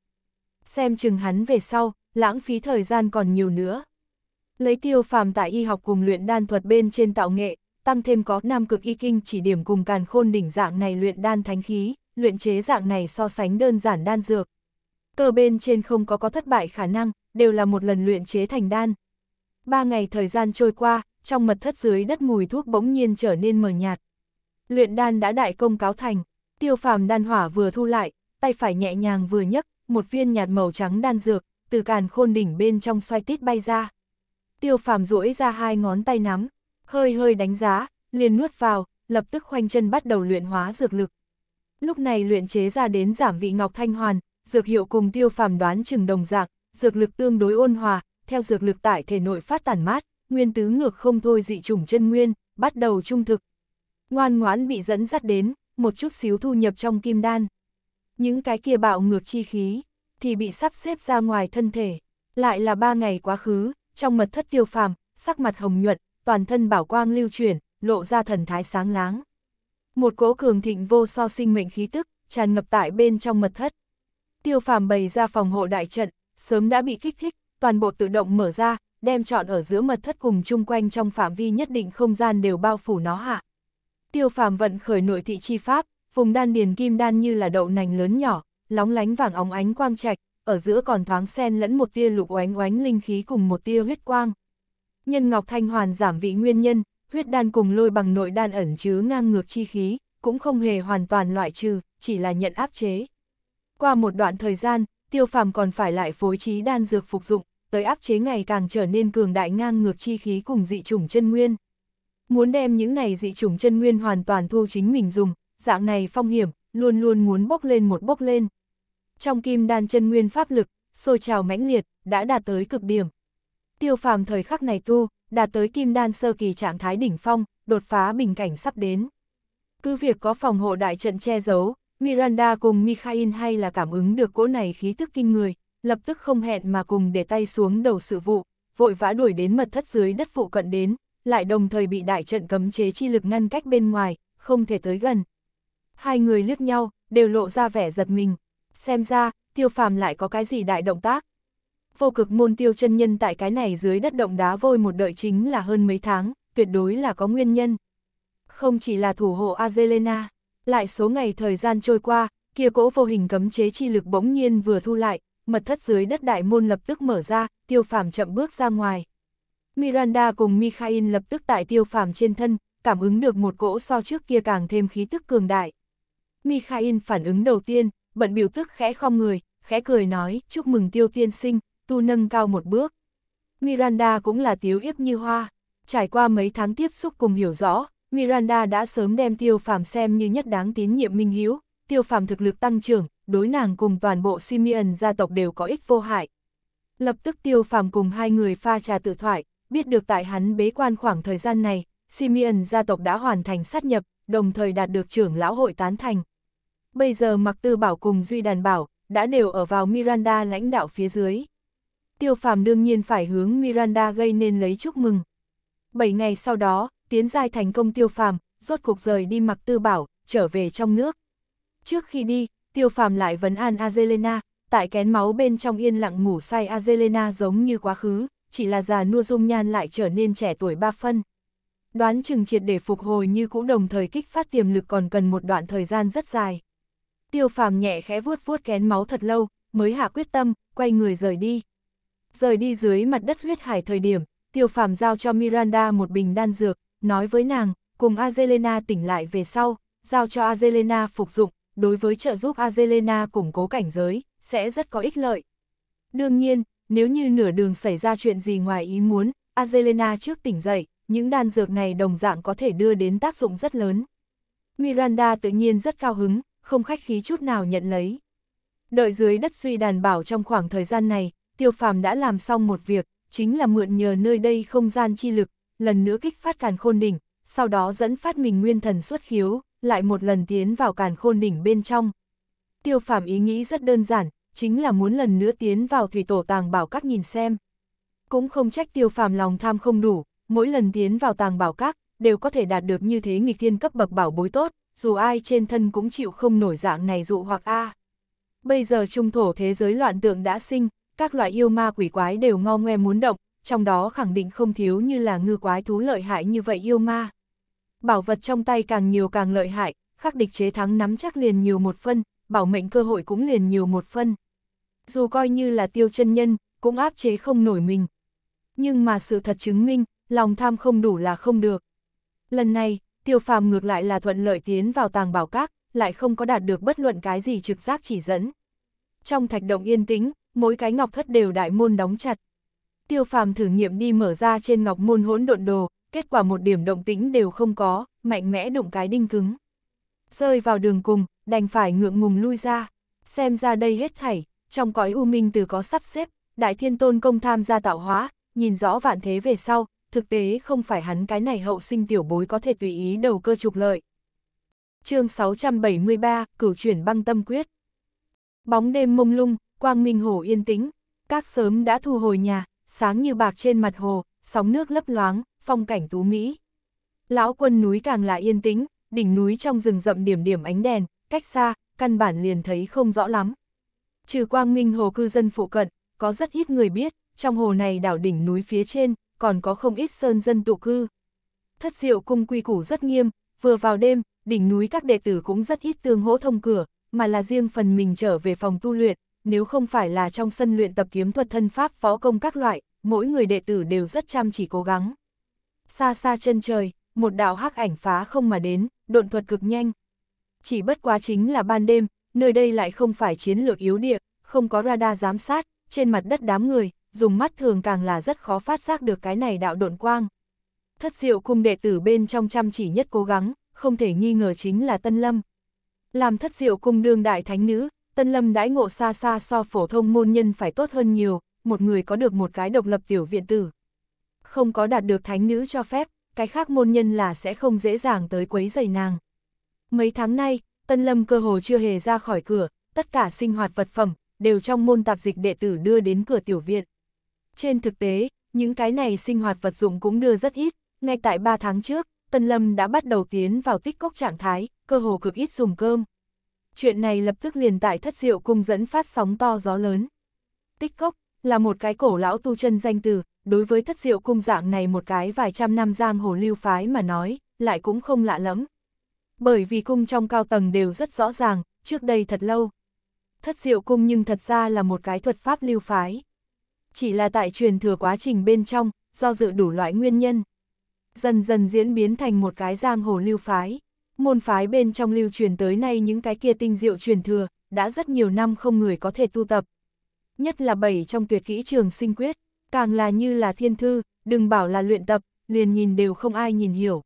Xem chừng hắn về sau, lãng phí thời gian còn nhiều nữa. Lấy tiêu phàm tại y học cùng luyện đan thuật bên trên tạo nghệ, tăng thêm có Nam Cực Y Kinh chỉ điểm cùng càn khôn đỉnh dạng này luyện đan thánh khí, luyện chế dạng này so sánh đơn giản đan dược. Cơ bên trên không có có thất bại khả năng, đều là một lần luyện chế thành đan. Ba ngày thời gian trôi qua, trong mật thất dưới đất mùi thuốc bỗng nhiên trở nên mờ nhạt. Luyện đan đã đại công cáo thành, tiêu phàm đan hỏa vừa thu lại, tay phải nhẹ nhàng vừa nhấc, một viên nhạt màu trắng đan dược, từ càn khôn đỉnh bên trong xoay tít bay ra. Tiêu phàm duỗi ra hai ngón tay nắm, hơi hơi đánh giá, liền nuốt vào, lập tức khoanh chân bắt đầu luyện hóa dược lực. Lúc này luyện chế ra đến giảm vị ngọc thanh hoàn, dược hiệu cùng tiêu phàm đoán chừng đồng dạng, dược lực tương đối ôn hòa, theo dược lực tại thể nội phát tản mát, nguyên tứ ngược không thôi dị chủng chân nguyên, bắt đầu trung thực. Ngoan ngoãn bị dẫn dắt đến, một chút xíu thu nhập trong kim đan. Những cái kia bạo ngược chi khí, thì bị sắp xếp ra ngoài thân thể. Lại là ba ngày quá khứ, trong mật thất tiêu phàm, sắc mặt hồng nhuận, toàn thân bảo quang lưu chuyển, lộ ra thần thái sáng láng. Một cỗ cường thịnh vô so sinh mệnh khí tức, tràn ngập tại bên trong mật thất. Tiêu phàm bày ra phòng hộ đại trận, sớm đã bị kích thích, toàn bộ tự động mở ra, đem trọn ở giữa mật thất cùng chung quanh trong phạm vi nhất định không gian đều bao phủ nó hạ. Tiêu phàm vận khởi nội thị chi pháp, vùng đan điền kim đan như là đậu nành lớn nhỏ, lóng lánh vàng óng ánh quang trạch, ở giữa còn thoáng xen lẫn một tia lục oánh oánh linh khí cùng một tia huyết quang. Nhân ngọc thanh hoàn giảm vị nguyên nhân, huyết đan cùng lôi bằng nội đan ẩn chứa ngang ngược chi khí, cũng không hề hoàn toàn loại trừ, chỉ là nhận áp chế. Qua một đoạn thời gian, tiêu phàm còn phải lại phối trí đan dược phục dụng, tới áp chế ngày càng trở nên cường đại ngang ngược chi khí cùng dị chủng chân nguyên. Muốn đem những này dị chủng chân nguyên hoàn toàn thu chính mình dùng, dạng này phong hiểm, luôn luôn muốn bốc lên một bốc lên. Trong kim đan chân nguyên pháp lực, sôi trào mãnh liệt, đã đạt tới cực điểm, tiêu phàm thời khắc này tu, đạt tới kim đan sơ kỳ trạng thái đỉnh phong, đột phá bình cảnh sắp đến. Cứ việc có phòng hộ đại trận che giấu, Miranda cùng Mikhail hay là cảm ứng được cỗ này khí tức kinh người, lập tức không hẹn mà cùng để tay xuống đầu sự vụ, vội vã đuổi đến mật thất dưới đất phụ cận đến, lại đồng thời bị đại trận cấm chế chi lực ngăn cách bên ngoài, không thể tới gần. Hai người liếc nhau, đều lộ ra vẻ giật mình. Xem ra, tiêu phàm lại có cái gì đại động tác vô cực môn tiêu chân nhân tại cái này dưới đất động đá vôi một đợi chính là hơn mấy tháng, tuyệt đối là có nguyên nhân. Không chỉ là thủ hộ Azelena, lại số ngày thời gian trôi qua, kia cỗ vô hình cấm chế chi lực bỗng nhiên vừa thu lại, mật thất dưới đất đại môn lập tức mở ra, tiêu phàm chậm bước ra ngoài. Miranda cùng Mikhail lập tức tại tiêu phàm trên thân, cảm ứng được một cỗ so trước kia càng thêm khí tức cường đại. Mikhail phản ứng đầu tiên, bận biểu tức khẽ không người, khẽ cười nói, chúc mừng tiêu tiên sinh, tu nâng cao một bước. Miranda cũng là tiếu yếp như hoa. Trải qua mấy tháng tiếp xúc cùng hiểu rõ, Miranda đã sớm đem tiêu phàm xem như nhất đáng tín nhiệm minh hiếu, tiêu phàm thực lực tăng trưởng, đối nàng cùng toàn bộ Simeon gia tộc đều có ích vô hại. Lập tức tiêu phàm cùng hai người pha trà tự thoại, biết được tại hắn bế quan khoảng thời gian này, Simeon gia tộc đã hoàn thành sát nhập, đồng thời đạt được trưởng lão hội tán thành. Bây giờ mặc tư bảo cùng Duy Đàn Bảo, đã đều ở vào Miranda lãnh đạo phía dưới. Tiêu Phàm đương nhiên phải hướng Miranda gây nên lấy chúc mừng. Bảy ngày sau đó, tiến giai thành công Tiêu Phàm, rốt cuộc rời đi mặc tư bảo, trở về trong nước. Trước khi đi, Tiêu Phàm lại vấn an Azelena, tại kén máu bên trong yên lặng ngủ say Azelena giống như quá khứ, chỉ là già nua dung nhan lại trở nên trẻ tuổi ba phân. Đoán chừng triệt để phục hồi như cũng đồng thời kích phát tiềm lực còn cần một đoạn thời gian rất dài. Tiêu Phàm nhẹ khẽ vuốt vuốt kén máu thật lâu, mới hạ quyết tâm, quay người rời đi. Rời đi dưới mặt đất huyết hải thời điểm, tiêu phàm giao cho Miranda một bình đan dược, nói với nàng, cùng Azelena tỉnh lại về sau, giao cho Azelena phục dụng, đối với trợ giúp Azelena củng cố cảnh giới, sẽ rất có ích lợi. Đương nhiên, nếu như nửa đường xảy ra chuyện gì ngoài ý muốn, Azelena trước tỉnh dậy, những đan dược này đồng dạng có thể đưa đến tác dụng rất lớn. Miranda tự nhiên rất cao hứng, không khách khí chút nào nhận lấy. Đợi dưới đất suy đàn bảo trong khoảng thời gian này, tiêu phàm đã làm xong một việc, chính là mượn nhờ nơi đây không gian chi lực, lần nữa kích phát càn khôn đỉnh, sau đó dẫn phát mình nguyên thần xuất khiếu, lại một lần tiến vào càn khôn đỉnh bên trong. Tiêu phàm ý nghĩ rất đơn giản, chính là muốn lần nữa tiến vào thủy tổ tàng bảo các nhìn xem. Cũng không trách tiêu phàm lòng tham không đủ, mỗi lần tiến vào tàng bảo các, đều có thể đạt được như thế nghịch thiên cấp bậc bảo bối tốt, dù ai trên thân cũng chịu không nổi dạng này dụ hoặc A. Bây giờ trung thổ thế giới loạn tượng đã sinh, các loại yêu ma quỷ quái đều ngo ngoe muốn động, trong đó khẳng định không thiếu như là ngư quái thú lợi hại như vậy yêu ma. Bảo vật trong tay càng nhiều càng lợi hại, khắc địch chế thắng nắm chắc liền nhiều một phân, bảo mệnh cơ hội cũng liền nhiều một phân. Dù coi như là tiêu chân nhân, cũng áp chế không nổi mình. Nhưng mà sự thật chứng minh, lòng tham không đủ là không được. Lần này, tiêu phàm ngược lại là thuận lợi tiến vào tàng bảo các, lại không có đạt được bất luận cái gì trực giác chỉ dẫn. Trong thạch động yên tĩnh, mỗi cái ngọc thất đều đại môn đóng chặt. Tiêu phàm thử nghiệm đi mở ra trên ngọc môn hỗn độn đồ, kết quả một điểm động tĩnh đều không có, mạnh mẽ đụng cái đinh cứng. Rơi vào đường cùng, đành phải ngượng ngùng lui ra, xem ra đây hết thảy, trong cõi u minh từ có sắp xếp, đại thiên tôn công tham gia tạo hóa, nhìn rõ vạn thế về sau, thực tế không phải hắn cái này hậu sinh tiểu bối có thể tùy ý đầu cơ trục lợi. chương 673, cửu chuyển băng tâm quyết. Bóng đêm mông lung, quang minh hồ yên tĩnh, các sớm đã thu hồi nhà, sáng như bạc trên mặt hồ, sóng nước lấp loáng, phong cảnh tú mỹ. Lão quân núi càng là yên tĩnh, đỉnh núi trong rừng rậm điểm điểm ánh đèn, cách xa, căn bản liền thấy không rõ lắm. Trừ quang minh hồ cư dân phụ cận, có rất ít người biết, trong hồ này đảo đỉnh núi phía trên, còn có không ít sơn dân tụ cư. Thất diệu cung quy củ rất nghiêm, vừa vào đêm, đỉnh núi các đệ tử cũng rất ít tương hỗ thông cửa, mà là riêng phần mình trở về phòng tu luyện, nếu không phải là trong sân luyện tập kiếm thuật thân pháp phó công các loại, mỗi người đệ tử đều rất chăm chỉ cố gắng. Xa xa chân trời, một đạo hắc ảnh phá không mà đến, độn thuật cực nhanh. Chỉ bất quá chính là ban đêm, nơi đây lại không phải chiến lược yếu địa, không có radar giám sát, trên mặt đất đám người, dùng mắt thường càng là rất khó phát giác được cái này đạo độn quang. Thất diệu cung đệ tử bên trong chăm chỉ nhất cố gắng, không thể nghi ngờ chính là Tân Lâm. Làm thất diệu cung đương đại thánh nữ, Tân Lâm đãi ngộ xa xa so phổ thông môn nhân phải tốt hơn nhiều, một người có được một cái độc lập tiểu viện tử. Không có đạt được thánh nữ cho phép, cái khác môn nhân là sẽ không dễ dàng tới quấy giày nàng. Mấy tháng nay, Tân Lâm cơ hồ chưa hề ra khỏi cửa, tất cả sinh hoạt vật phẩm, đều trong môn tạp dịch đệ tử đưa đến cửa tiểu viện. Trên thực tế, những cái này sinh hoạt vật dụng cũng đưa rất ít, ngay tại 3 tháng trước, Tân Lâm đã bắt đầu tiến vào tích cốc trạng thái, cơ hồ cực ít dùng cơm chuyện này lập tức liền tại thất diệu cung dẫn phát sóng to gió lớn. Tích cốc, là một cái cổ lão tu chân danh từ, đối với thất diệu cung dạng này một cái vài trăm năm giang hồ lưu phái mà nói, lại cũng không lạ lẫm. Bởi vì cung trong cao tầng đều rất rõ ràng, trước đây thật lâu. Thất diệu cung nhưng thật ra là một cái thuật pháp lưu phái. Chỉ là tại truyền thừa quá trình bên trong, do dự đủ loại nguyên nhân. Dần dần diễn biến thành một cái giang hồ lưu phái môn phái bên trong lưu truyền tới nay những cái kia tinh diệu truyền thừa, đã rất nhiều năm không người có thể tu tập. Nhất là bảy trong tuyệt kỹ trường sinh quyết, càng là như là thiên thư, đừng bảo là luyện tập, liền nhìn đều không ai nhìn hiểu.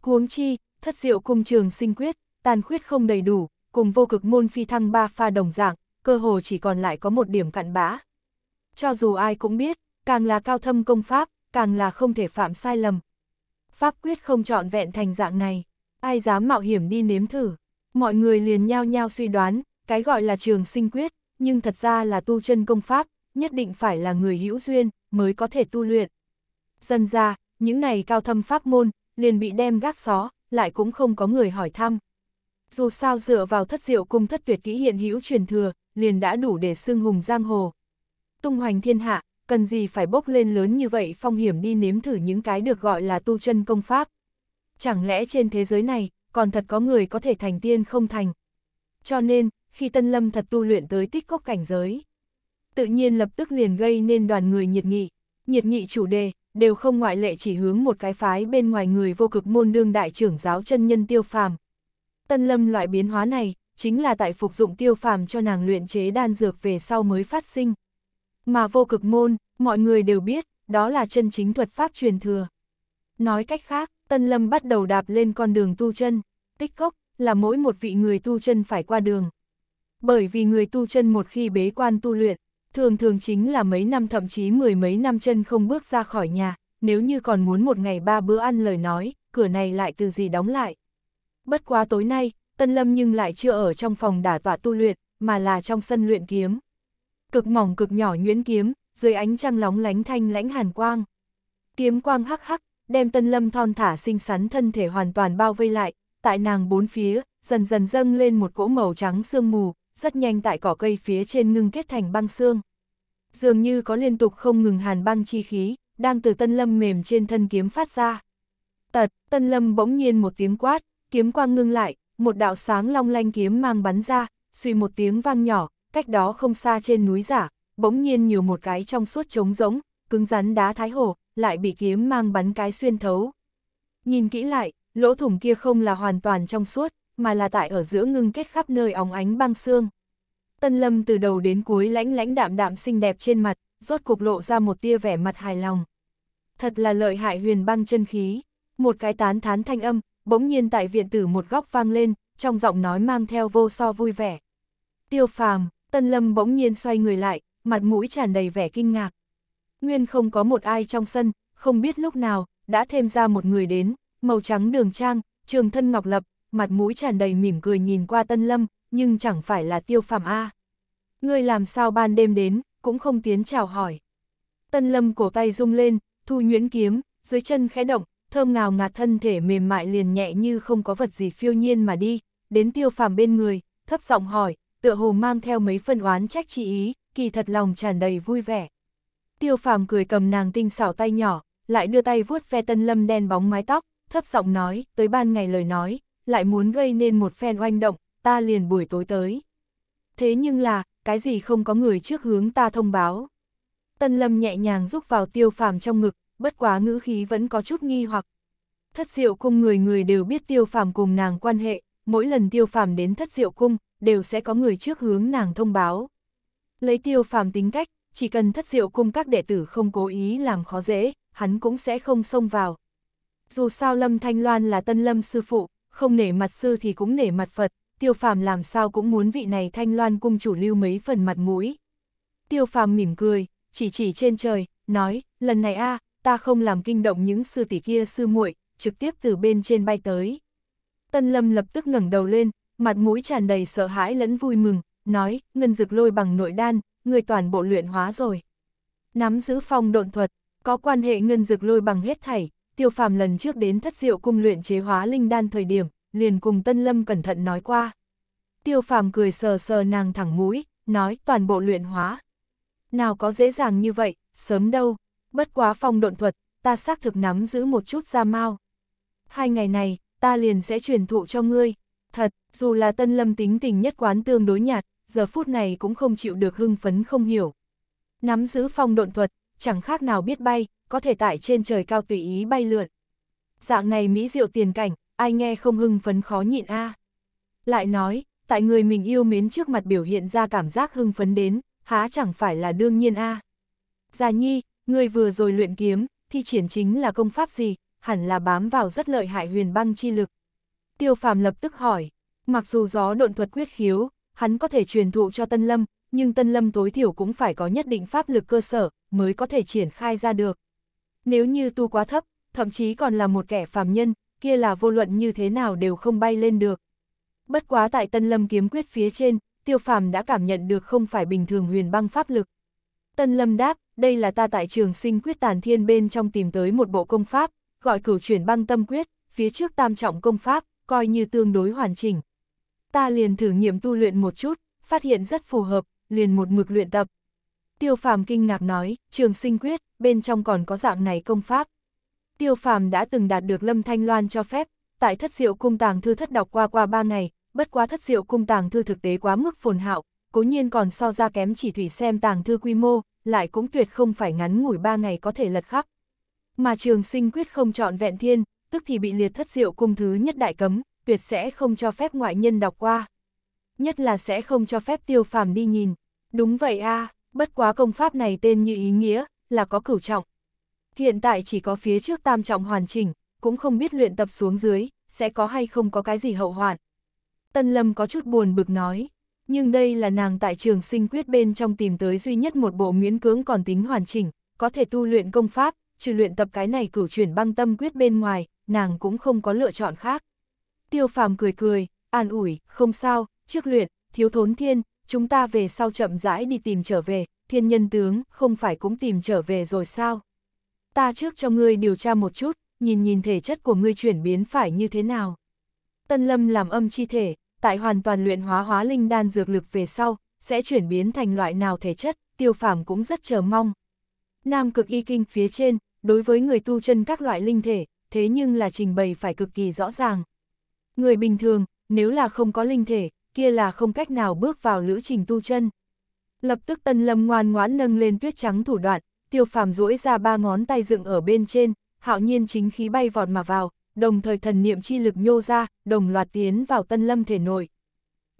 Huống chi, thất diệu cung trường sinh quyết, tàn khuyết không đầy đủ, cùng vô cực môn phi thăng ba pha đồng dạng, cơ hồ chỉ còn lại có một điểm cặn bã. Cho dù ai cũng biết, càng là cao thâm công pháp, càng là không thể phạm sai lầm. Pháp quyết không chọn vẹn thành dạng này ai dám mạo hiểm đi nếm thử. Mọi người liền nhao nhao suy đoán, cái gọi là trường sinh quyết, nhưng thật ra là tu chân công pháp, nhất định phải là người hữu duyên, mới có thể tu luyện. Dân ra, những này cao thâm pháp môn, liền bị đem gác xó, lại cũng không có người hỏi thăm. Dù sao dựa vào thất diệu cung thất tuyệt kỹ hiện hữu truyền thừa, liền đã đủ để xưng hùng giang hồ. Tung hoành thiên hạ, cần gì phải bốc lên lớn như vậy phong hiểm đi nếm thử những cái được gọi là tu chân công pháp chẳng lẽ trên thế giới này còn thật có người có thể thành tiên không thành. Cho nên, khi Tân Lâm thật tu luyện tới tích cốc cảnh giới, tự nhiên lập tức liền gây nên đoàn người nhiệt nghị, nhiệt nghị chủ đề, đều không ngoại lệ chỉ hướng một cái phái bên ngoài người vô cực môn đương đại trưởng giáo chân nhân tiêu phàm. Tân Lâm loại biến hóa này, chính là tại phục dụng tiêu phàm cho nàng luyện chế đan dược về sau mới phát sinh. Mà vô cực môn, mọi người đều biết, đó là chân chính thuật pháp truyền thừa. Nói cách khác, Tân Lâm bắt đầu đạp lên con đường tu chân, tích cốc là mỗi một vị người tu chân phải qua đường. Bởi vì người tu chân một khi bế quan tu luyện, thường thường chính là mấy năm thậm chí mười mấy năm chân không bước ra khỏi nhà, nếu như còn muốn một ngày ba bữa ăn lời nói, cửa này lại từ gì đóng lại. Bất quá tối nay, Tân Lâm nhưng lại chưa ở trong phòng đả tọa tu luyện, mà là trong sân luyện kiếm. Cực mỏng cực nhỏ nhuyễn kiếm, dưới ánh trăng lóng lánh thanh lãnh hàn quang. Kiếm quang hắc hắc, đem Tân Lâm thon thả xinh xắn thân thể hoàn toàn bao vây lại, tại nàng bốn phía, dần dần dâng lên một cỗ màu trắng sương mù, rất nhanh tại cỏ cây phía trên ngưng kết thành băng xương. Dường như có liên tục không ngừng hàn băng chi khí, đang từ Tân Lâm mềm trên thân kiếm phát ra. Tật, Tân Lâm bỗng nhiên một tiếng quát, kiếm quang ngưng lại, một đạo sáng long lanh kiếm mang bắn ra, suy một tiếng vang nhỏ, cách đó không xa trên núi giả, bỗng nhiên nhiều một cái trong suốt trống rỗng, cứng rắn đá thái hổ, lại bị kiếm mang bắn cái xuyên thấu. Nhìn kỹ lại, lỗ thủng kia không là hoàn toàn trong suốt, mà là tại ở giữa ngưng kết khắp nơi óng ánh băng xương. Tân Lâm từ đầu đến cuối lãnh lãnh đạm đạm xinh đẹp trên mặt, rốt cục lộ ra một tia vẻ mặt hài lòng. Thật là lợi hại huyền băng chân khí, một cái tán thán thanh âm, bỗng nhiên tại viện tử một góc vang lên, trong giọng nói mang theo vô so vui vẻ. Tiêu phàm, Tân Lâm bỗng nhiên xoay người lại, mặt mũi tràn đầy vẻ kinh ngạc nguyên không có một ai trong sân, không biết lúc nào, đã thêm ra một người đến, màu trắng đường trang, trường thân ngọc lập, mặt mũi tràn đầy mỉm cười nhìn qua Tân Lâm, nhưng chẳng phải là tiêu Phạm A. Người làm sao ban đêm đến, cũng không tiến chào hỏi. Tân Lâm cổ tay rung lên, thu nhuyễn kiếm, dưới chân khẽ động, thơm ngào ngạt thân thể mềm mại liền nhẹ như không có vật gì phiêu nhiên mà đi, đến tiêu Phạm bên người, thấp giọng hỏi, tựa hồ mang theo mấy phân oán trách chị ý, kỳ thật lòng tràn đầy vui vẻ. Tiêu phàm cười cầm nàng tinh xảo tay nhỏ, lại đưa tay vuốt ve tân lâm đen bóng mái tóc, thấp giọng nói, tới ban ngày lời nói, lại muốn gây nên một phen oanh động, ta liền buổi tối tới. Thế nhưng là, cái gì không có người trước hướng ta thông báo. Tân lâm nhẹ nhàng rúc vào tiêu phàm trong ngực, bất quá ngữ khí vẫn có chút nghi hoặc. Thất diệu cung người người đều biết tiêu phàm cùng nàng quan hệ, mỗi lần tiêu phàm đến thất diệu cung, đều sẽ có người trước hướng nàng thông báo. Lấy tiêu phàm tính cách, chỉ cần thất diệu cung các đệ tử không cố ý làm khó dễ, hắn cũng sẽ không xông vào. Dù sao Lâm Thanh Loan là tân lâm sư phụ, không nể mặt sư thì cũng nể mặt Phật, tiêu phàm làm sao cũng muốn vị này Thanh Loan cung chủ lưu mấy phần mặt mũi. Tiêu phàm mỉm cười, chỉ chỉ trên trời, nói, lần này a ta không làm kinh động những sư tỷ kia sư muội trực tiếp từ bên trên bay tới. Tân lâm lập tức ngẩng đầu lên, mặt mũi tràn đầy sợ hãi lẫn vui mừng, nói, ngân dực lôi bằng nội đan, người toàn bộ luyện hóa rồi. Nắm giữ phong độn thuật, có quan hệ ngân dược lôi bằng hết thảy, tiêu phàm lần trước đến thất diệu cung luyện chế hóa linh đan thời điểm, liền cùng Tân Lâm cẩn thận nói qua. Tiêu phàm cười sờ sờ nàng thẳng mũi, nói toàn bộ luyện hóa. Nào có dễ dàng như vậy, sớm đâu, bất quá phong độn thuật, ta xác thực nắm giữ một chút ra mau. Hai ngày này, ta liền sẽ truyền thụ cho ngươi. Thật, dù là tân lâm tính tình nhất quán tương đối nhạt, giờ phút này cũng không chịu được hưng phấn không hiểu. Nắm giữ phong độn thuật, chẳng khác nào biết bay, có thể tại trên trời cao tùy ý bay lượn. Dạng này mỹ diệu tiền cảnh, ai nghe không hưng phấn khó nhịn a. Lại nói, tại người mình yêu mến trước mặt biểu hiện ra cảm giác hưng phấn đến, há chẳng phải là đương nhiên a. À. Già Nhi, người vừa rồi luyện kiếm, thi triển chính là công pháp gì, hẳn là bám vào rất lợi hại huyền băng chi lực. Tiêu phàm lập tức hỏi, mặc dù gió độn thuật quyết khiếu, hắn có thể truyền thụ cho Tân Lâm, nhưng Tân Lâm tối thiểu cũng phải có nhất định pháp lực cơ sở, mới có thể triển khai ra được. Nếu như tu quá thấp, thậm chí còn là một kẻ phàm nhân, kia là vô luận như thế nào đều không bay lên được. Bất quá tại Tân Lâm kiếm quyết phía trên, tiêu phàm đã cảm nhận được không phải bình thường huyền băng pháp lực. Tân Lâm đáp, đây là ta tại trường sinh quyết tàn thiên bên trong tìm tới một bộ công pháp, gọi cửu chuyển băng tâm quyết, phía trước tam trọng công pháp, coi như tương đối hoàn chỉnh, ta liền thử nghiệm tu luyện một chút, phát hiện rất phù hợp, liền một mực luyện tập. Tiêu phàm kinh ngạc nói, trường sinh quyết, bên trong còn có dạng này công pháp. Tiêu phàm đã từng đạt được Lâm Thanh Loan cho phép, tại thất diệu cung tàng thư thất đọc qua qua ba ngày, bất quá thất diệu cung tàng thư thực tế quá mức phồn hạo, cố nhiên còn so ra kém chỉ thủy xem tàng thư quy mô, lại cũng tuyệt không phải ngắn ngủi ba ngày có thể lật khắp. Mà trường sinh quyết không chọn vẹn thiên, tức thì bị liệt thất diệu cung thứ nhất đại cấm, tuyệt sẽ không cho phép ngoại nhân đọc qua. Nhất là sẽ không cho phép tiêu phàm đi nhìn. Đúng vậy a bất quá công pháp này tên như ý nghĩa, là có cửu trọng. Hiện tại chỉ có phía trước tam trọng hoàn chỉnh, cũng không biết luyện tập xuống dưới, sẽ có hay không có cái gì hậu hoạn. Tân Lâm có chút buồn bực nói, nhưng đây là nàng tại trường sinh quyết bên trong tìm tới duy nhất một bộ miễn cưỡng còn tính hoàn chỉnh, có thể tu luyện công pháp, trừ luyện tập cái này cửu chuyển băng tâm quyết bên ngoài, nàng cũng không có lựa chọn khác. Tiêu phàm cười cười, an ủi, không sao, trước luyện, thiếu thốn thiên, chúng ta về sau chậm rãi đi tìm trở về, thiên nhân tướng, không phải cũng tìm trở về rồi sao? Ta trước cho ngươi điều tra một chút, nhìn nhìn thể chất của ngươi chuyển biến phải như thế nào. Tân lâm làm âm chi thể, tại hoàn toàn luyện hóa hóa linh đan dược lực về sau, sẽ chuyển biến thành loại nào thể chất, tiêu phàm cũng rất chờ mong. Nam cực y kinh phía trên, đối với người tu chân các loại linh thể, thế nhưng là trình bày phải cực kỳ rõ ràng. Người bình thường, nếu là không có linh thể, kia là không cách nào bước vào lữ trình tu chân. Lập tức Tân Lâm ngoan ngoãn nâng lên tuyết trắng thủ đoạn, Tiêu Phàm duỗi ra ba ngón tay dựng ở bên trên, hạo nhiên chính khí bay vọt mà vào, đồng thời thần niệm chi lực nhô ra, đồng loạt tiến vào Tân Lâm thể nội.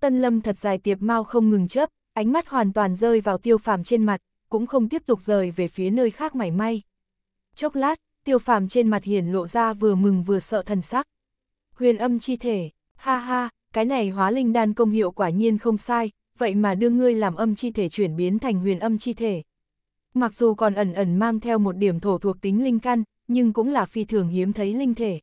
Tân Lâm thật dài tiệp mau không ngừng chớp, ánh mắt hoàn toàn rơi vào Tiêu Phàm trên mặt, cũng không tiếp tục rời về phía nơi khác mảy may. Chốc lát, Tiêu Phàm trên mặt hiển lộ ra vừa mừng vừa sợ thần sắc, huyền âm chi thể, ha ha, cái này hóa linh đan công hiệu quả nhiên không sai, vậy mà đưa ngươi làm âm chi thể chuyển biến thành huyền âm chi thể. Mặc dù còn ẩn ẩn mang theo một điểm thổ thuộc tính linh căn, nhưng cũng là phi thường hiếm thấy linh thể.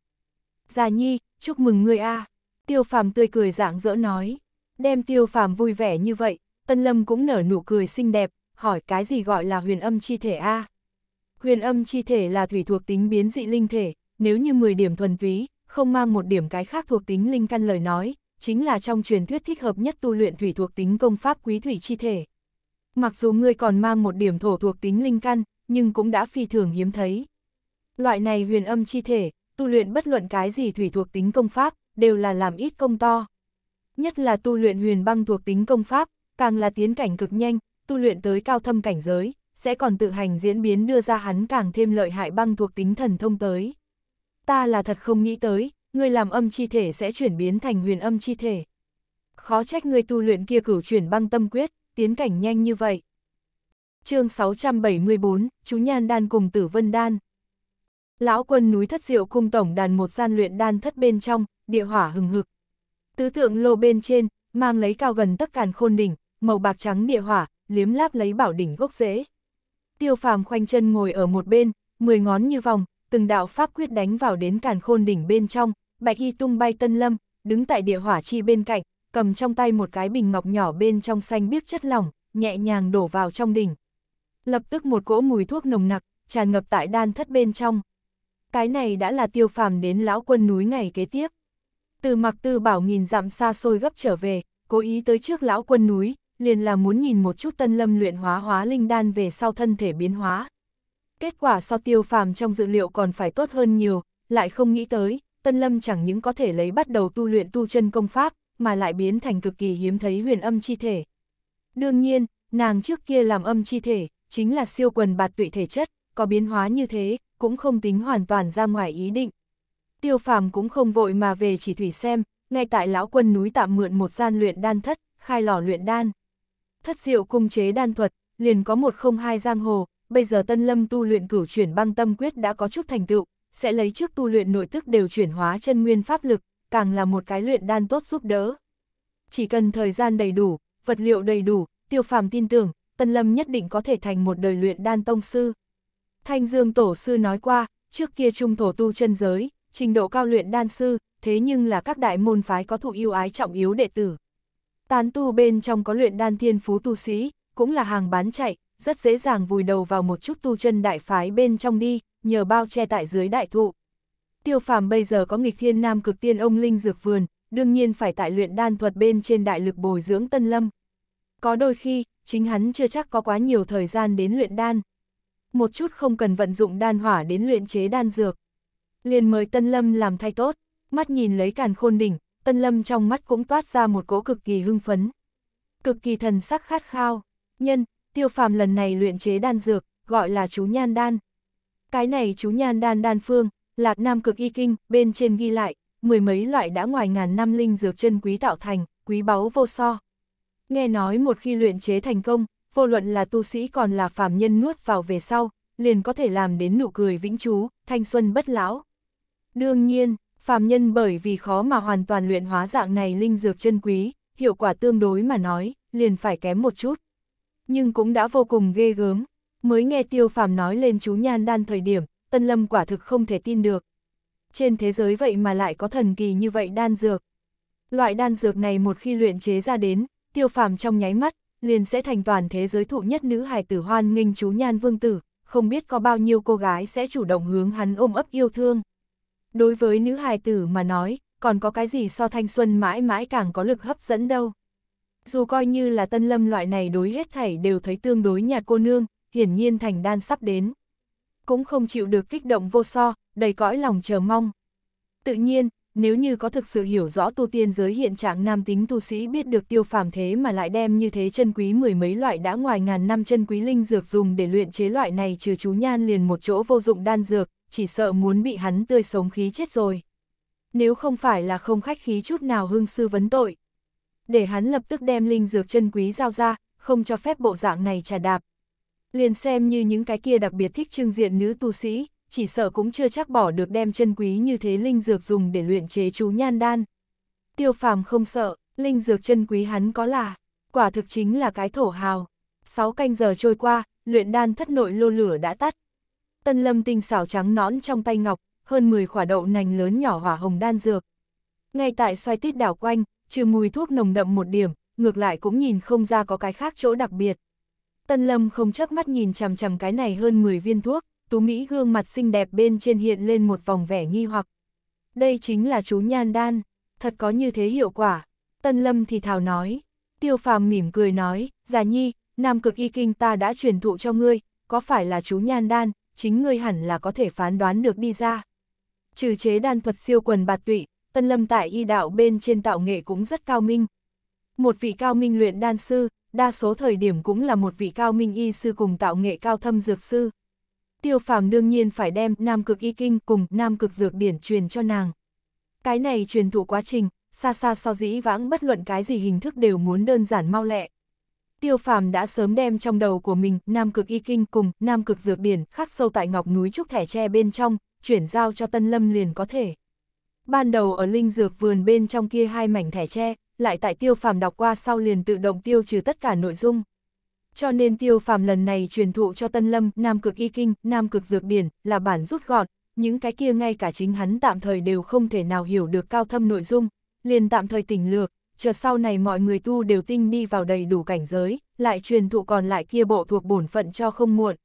Già nhi, chúc mừng ngươi a Tiêu phàm tươi cười dạng dỡ nói. Đem tiêu phàm vui vẻ như vậy, tân lâm cũng nở nụ cười xinh đẹp, hỏi cái gì gọi là huyền âm chi thể a Huyền âm chi thể là thủy thuộc tính biến dị linh thể, nếu như 10 điểm thuần túy, không mang một điểm cái khác thuộc tính linh căn lời nói, chính là trong truyền thuyết thích hợp nhất tu luyện thủy thuộc tính công pháp quý thủy chi thể. Mặc dù ngươi còn mang một điểm thổ thuộc tính linh căn, nhưng cũng đã phi thường hiếm thấy. Loại này huyền âm chi thể, tu luyện bất luận cái gì thủy thuộc tính công pháp, đều là làm ít công to. Nhất là tu luyện huyền băng thuộc tính công pháp, càng là tiến cảnh cực nhanh, tu luyện tới cao thâm cảnh giới, sẽ còn tự hành diễn biến đưa ra hắn càng thêm lợi hại băng thuộc tính thần thông tới ta là thật không nghĩ tới, ngươi làm âm chi thể sẽ chuyển biến thành huyền âm chi thể. Khó trách ngươi tu luyện kia cửu chuyển băng tâm quyết, tiến cảnh nhanh như vậy. chương 674, chú Nhan Đan cùng Tử Vân Đan. Lão quân núi thất diệu cung tổng đàn một gian luyện đan thất bên trong, địa hỏa hừng hực. Tứ tượng lô bên trên, mang lấy cao gần tất càn khôn đỉnh, màu bạc trắng địa hỏa, liếm láp lấy bảo đỉnh gốc rễ. Tiêu phàm khoanh chân ngồi ở một bên, mười ngón như vòng, từng đạo pháp quyết đánh vào đến càn khôn đỉnh bên trong, bạch y tung bay tân lâm, đứng tại địa hỏa chi bên cạnh, cầm trong tay một cái bình ngọc nhỏ bên trong xanh biếc chất lỏng, nhẹ nhàng đổ vào trong đỉnh. Lập tức một cỗ mùi thuốc nồng nặc, tràn ngập tại đan thất bên trong. Cái này đã là tiêu phàm đến lão quân núi ngày kế tiếp. Từ mặc tư bảo nghìn dặm xa xôi gấp trở về, cố ý tới trước lão quân núi, liền là muốn nhìn một chút tân lâm luyện hóa hóa linh đan về sau thân thể biến hóa. Kết quả so tiêu phàm trong dự liệu còn phải tốt hơn nhiều, lại không nghĩ tới, Tân Lâm chẳng những có thể lấy bắt đầu tu luyện tu chân công pháp, mà lại biến thành cực kỳ hiếm thấy huyền âm chi thể. Đương nhiên, nàng trước kia làm âm chi thể, chính là siêu quần bạt tụy thể chất, có biến hóa như thế, cũng không tính hoàn toàn ra ngoài ý định. Tiêu phàm cũng không vội mà về chỉ thủy xem, ngay tại lão quân núi tạm mượn một gian luyện đan thất, khai lò luyện đan. Thất diệu cung chế đan thuật, liền có một không hai giang hồ, bây giờ Tân Lâm tu luyện cửu chuyển băng tâm quyết đã có chút thành tựu, sẽ lấy trước tu luyện nội tức đều chuyển hóa chân nguyên pháp lực, càng là một cái luyện đan tốt giúp đỡ. Chỉ cần thời gian đầy đủ, vật liệu đầy đủ, tiêu phàm tin tưởng, Tân Lâm nhất định có thể thành một đời luyện đan tông sư. Thanh Dương Tổ Sư nói qua, trước kia trung thổ tu chân giới, trình độ cao luyện đan sư, thế nhưng là các đại môn phái có thụ yêu ái trọng yếu đệ tử. Tán tu bên trong có luyện đan thiên phú tu sĩ, cũng là hàng bán chạy, rất dễ dàng vùi đầu vào một chút tu chân đại phái bên trong đi, nhờ bao che tại dưới đại thụ. Tiêu phàm bây giờ có nghịch thiên nam cực tiên ông linh dược vườn, đương nhiên phải tại luyện đan thuật bên trên đại lực bồi dưỡng tân lâm. Có đôi khi, chính hắn chưa chắc có quá nhiều thời gian đến luyện đan. Một chút không cần vận dụng đan hỏa đến luyện chế đan dược. liền mời tân lâm làm thay tốt, mắt nhìn lấy càn khôn đỉnh, tân lâm trong mắt cũng toát ra một cỗ cực kỳ hưng phấn. Cực kỳ thần sắc khát khao, nhân, tiêu phàm lần này luyện chế đan dược, gọi là chú nhan đan. Cái này chú nhan đan đan phương, lạc nam cực y kinh, bên trên ghi lại, mười mấy loại đã ngoài ngàn năm linh dược chân quý tạo thành, quý báu vô so. Nghe nói một khi luyện chế thành công, vô luận là tu sĩ còn là phàm nhân nuốt vào về sau, liền có thể làm đến nụ cười vĩnh trú, thanh xuân bất lão. Đương nhiên, phàm nhân bởi vì khó mà hoàn toàn luyện hóa dạng này linh dược chân quý, hiệu quả tương đối mà nói, liền phải kém một chút nhưng cũng đã vô cùng ghê gớm. Mới nghe tiêu phàm nói lên chú nhan đan thời điểm, Tân Lâm quả thực không thể tin được. Trên thế giới vậy mà lại có thần kỳ như vậy đan dược. Loại đan dược này một khi luyện chế ra đến, tiêu phàm trong nháy mắt, liền sẽ thành toàn thế giới thụ nhất nữ hài tử hoan nghênh chú nhan vương tử, không biết có bao nhiêu cô gái sẽ chủ động hướng hắn ôm ấp yêu thương. Đối với nữ hài tử mà nói, còn có cái gì so thanh xuân mãi mãi càng có lực hấp dẫn đâu dù coi như là tân lâm loại này đối hết thảy đều thấy tương đối nhạt cô nương, hiển nhiên thành đan sắp đến. Cũng không chịu được kích động vô so, đầy cõi lòng chờ mong. Tự nhiên, nếu như có thực sự hiểu rõ tu tiên giới hiện trạng nam tính tu sĩ biết được tiêu phàm thế mà lại đem như thế chân quý mười mấy loại đã ngoài ngàn năm chân quý linh dược dùng để luyện chế loại này trừ chú nhan liền một chỗ vô dụng đan dược, chỉ sợ muốn bị hắn tươi sống khí chết rồi. Nếu không phải là không khách khí chút nào hương sư vấn tội, để hắn lập tức đem linh dược chân quý giao ra, không cho phép bộ dạng này trà đạp. Liền xem như những cái kia đặc biệt thích trưng diện nữ tu sĩ, chỉ sợ cũng chưa chắc bỏ được đem chân quý như thế linh dược dùng để luyện chế chú nhan đan. Tiêu phàm không sợ, linh dược chân quý hắn có là, quả thực chính là cái thổ hào. Sáu canh giờ trôi qua, luyện đan thất nội lô lửa đã tắt. Tân lâm tinh xảo trắng nõn trong tay ngọc, hơn 10 quả đậu nành lớn nhỏ hỏa hồng đan dược. Ngay tại xoay tít đảo quanh, trừ mùi thuốc nồng đậm một điểm, ngược lại cũng nhìn không ra có cái khác chỗ đặc biệt. Tân Lâm không chớp mắt nhìn chằm chằm cái này hơn 10 viên thuốc, Tú Mỹ gương mặt xinh đẹp bên trên hiện lên một vòng vẻ nghi hoặc. Đây chính là chú nhan đan, thật có như thế hiệu quả. Tân Lâm thì thào nói, Tiêu Phàm mỉm cười nói, "Già nhi, Nam Cực Y Kinh ta đã truyền thụ cho ngươi, có phải là chú nhan đan, chính ngươi hẳn là có thể phán đoán được đi ra." Trừ chế đan thuật siêu quần bạt tụy, Tân Lâm tại y đạo bên trên tạo nghệ cũng rất cao minh. Một vị cao minh luyện đan sư, đa số thời điểm cũng là một vị cao minh y sư cùng tạo nghệ cao thâm dược sư. Tiêu phàm đương nhiên phải đem Nam Cực Y Kinh cùng Nam Cực Dược Điển truyền cho nàng. Cái này truyền thụ quá trình, xa xa so dĩ vãng bất luận cái gì hình thức đều muốn đơn giản mau lẹ. Tiêu phàm đã sớm đem trong đầu của mình Nam Cực Y Kinh cùng Nam Cực Dược Điển khắc sâu tại ngọc núi trúc thẻ tre bên trong, chuyển giao cho Tân Lâm liền có thể ban đầu ở linh dược vườn bên trong kia hai mảnh thẻ tre, lại tại tiêu phàm đọc qua sau liền tự động tiêu trừ tất cả nội dung. Cho nên tiêu phàm lần này truyền thụ cho Tân Lâm, Nam Cực Y Kinh, Nam Cực Dược Biển, là bản rút gọn, những cái kia ngay cả chính hắn tạm thời đều không thể nào hiểu được cao thâm nội dung, liền tạm thời tỉnh lược, chờ sau này mọi người tu đều tinh đi vào đầy đủ cảnh giới, lại truyền thụ còn lại kia bộ thuộc bổn phận cho không muộn.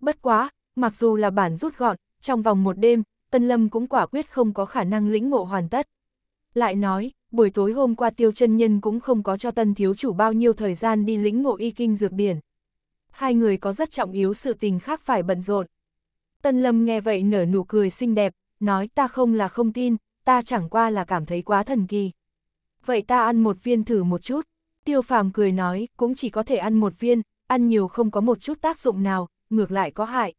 Bất quá, mặc dù là bản rút gọn, trong vòng một đêm, Tân Lâm cũng quả quyết không có khả năng lĩnh ngộ hoàn tất. Lại nói, buổi tối hôm qua tiêu chân nhân cũng không có cho tân thiếu chủ bao nhiêu thời gian đi lĩnh ngộ y kinh dược biển. Hai người có rất trọng yếu sự tình khác phải bận rộn. Tân Lâm nghe vậy nở nụ cười xinh đẹp, nói ta không là không tin, ta chẳng qua là cảm thấy quá thần kỳ. Vậy ta ăn một viên thử một chút. Tiêu phàm cười nói, cũng chỉ có thể ăn một viên, ăn nhiều không có một chút tác dụng nào, ngược lại có hại.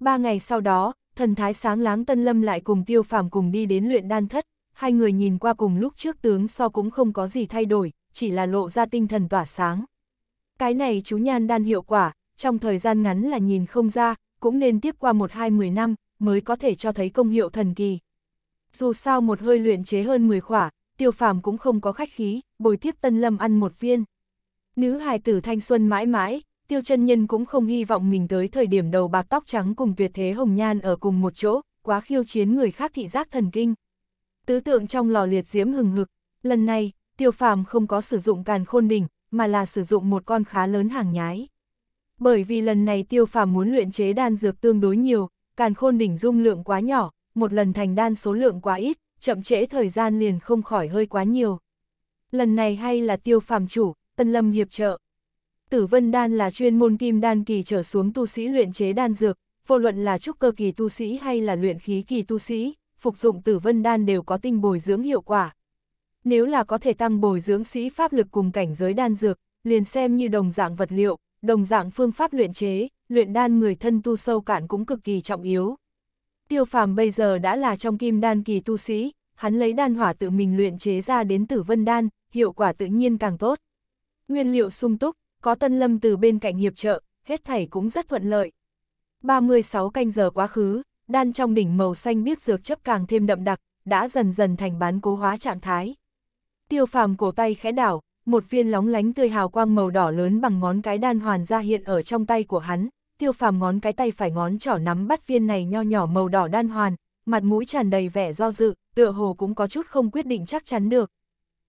Ba ngày sau đó, thần thái sáng láng Tân Lâm lại cùng Tiêu Phàm cùng đi đến luyện đan thất, hai người nhìn qua cùng lúc trước tướng so cũng không có gì thay đổi, chỉ là lộ ra tinh thần tỏa sáng. Cái này chú nhan đan hiệu quả, trong thời gian ngắn là nhìn không ra, cũng nên tiếp qua một hai mười năm, mới có thể cho thấy công hiệu thần kỳ. Dù sao một hơi luyện chế hơn 10 khỏa, tiêu phàm cũng không có khách khí, bồi tiếp Tân Lâm ăn một viên. Nữ hài tử thanh xuân mãi mãi, tiêu chân nhân cũng không hy vọng mình tới thời điểm đầu bạc tóc trắng cùng tuyệt thế hồng nhan ở cùng một chỗ, quá khiêu chiến người khác thị giác thần kinh. Tứ tượng trong lò liệt diễm hừng hực, lần này, tiêu phàm không có sử dụng càn khôn đỉnh, mà là sử dụng một con khá lớn hàng nhái. Bởi vì lần này tiêu phàm muốn luyện chế đan dược tương đối nhiều, càn khôn đỉnh dung lượng quá nhỏ, một lần thành đan số lượng quá ít, chậm trễ thời gian liền không khỏi hơi quá nhiều. Lần này hay là tiêu phàm chủ, tân lâm hiệp trợ. Tử vân đan là chuyên môn kim đan kỳ trở xuống tu sĩ luyện chế đan dược, vô luận là trúc cơ kỳ tu sĩ hay là luyện khí kỳ tu sĩ, phục dụng tử vân đan đều có tinh bồi dưỡng hiệu quả. Nếu là có thể tăng bồi dưỡng sĩ pháp lực cùng cảnh giới đan dược, liền xem như đồng dạng vật liệu, đồng dạng phương pháp luyện chế, luyện đan người thân tu sâu cạn cũng cực kỳ trọng yếu. Tiêu phàm bây giờ đã là trong kim đan kỳ tu sĩ, hắn lấy đan hỏa tự mình luyện chế ra đến tử vân đan, hiệu quả tự nhiên càng tốt. Nguyên liệu sung túc, có Tân Lâm từ bên cạnh hiệp trợ, hết thảy cũng rất thuận lợi. 36 canh giờ quá khứ, đan trong đỉnh màu xanh biếc dược chấp càng thêm đậm đặc, đã dần dần thành bán cố hóa trạng thái. Tiêu phàm cổ tay khẽ đảo, một viên lóng lánh tươi hào quang màu đỏ lớn bằng ngón cái đan hoàn ra hiện ở trong tay của hắn, tiêu phàm ngón cái tay phải ngón trỏ nắm bắt viên này nho nhỏ màu đỏ đan hoàn, mặt mũi tràn đầy vẻ do dự, tựa hồ cũng có chút không quyết định chắc chắn được.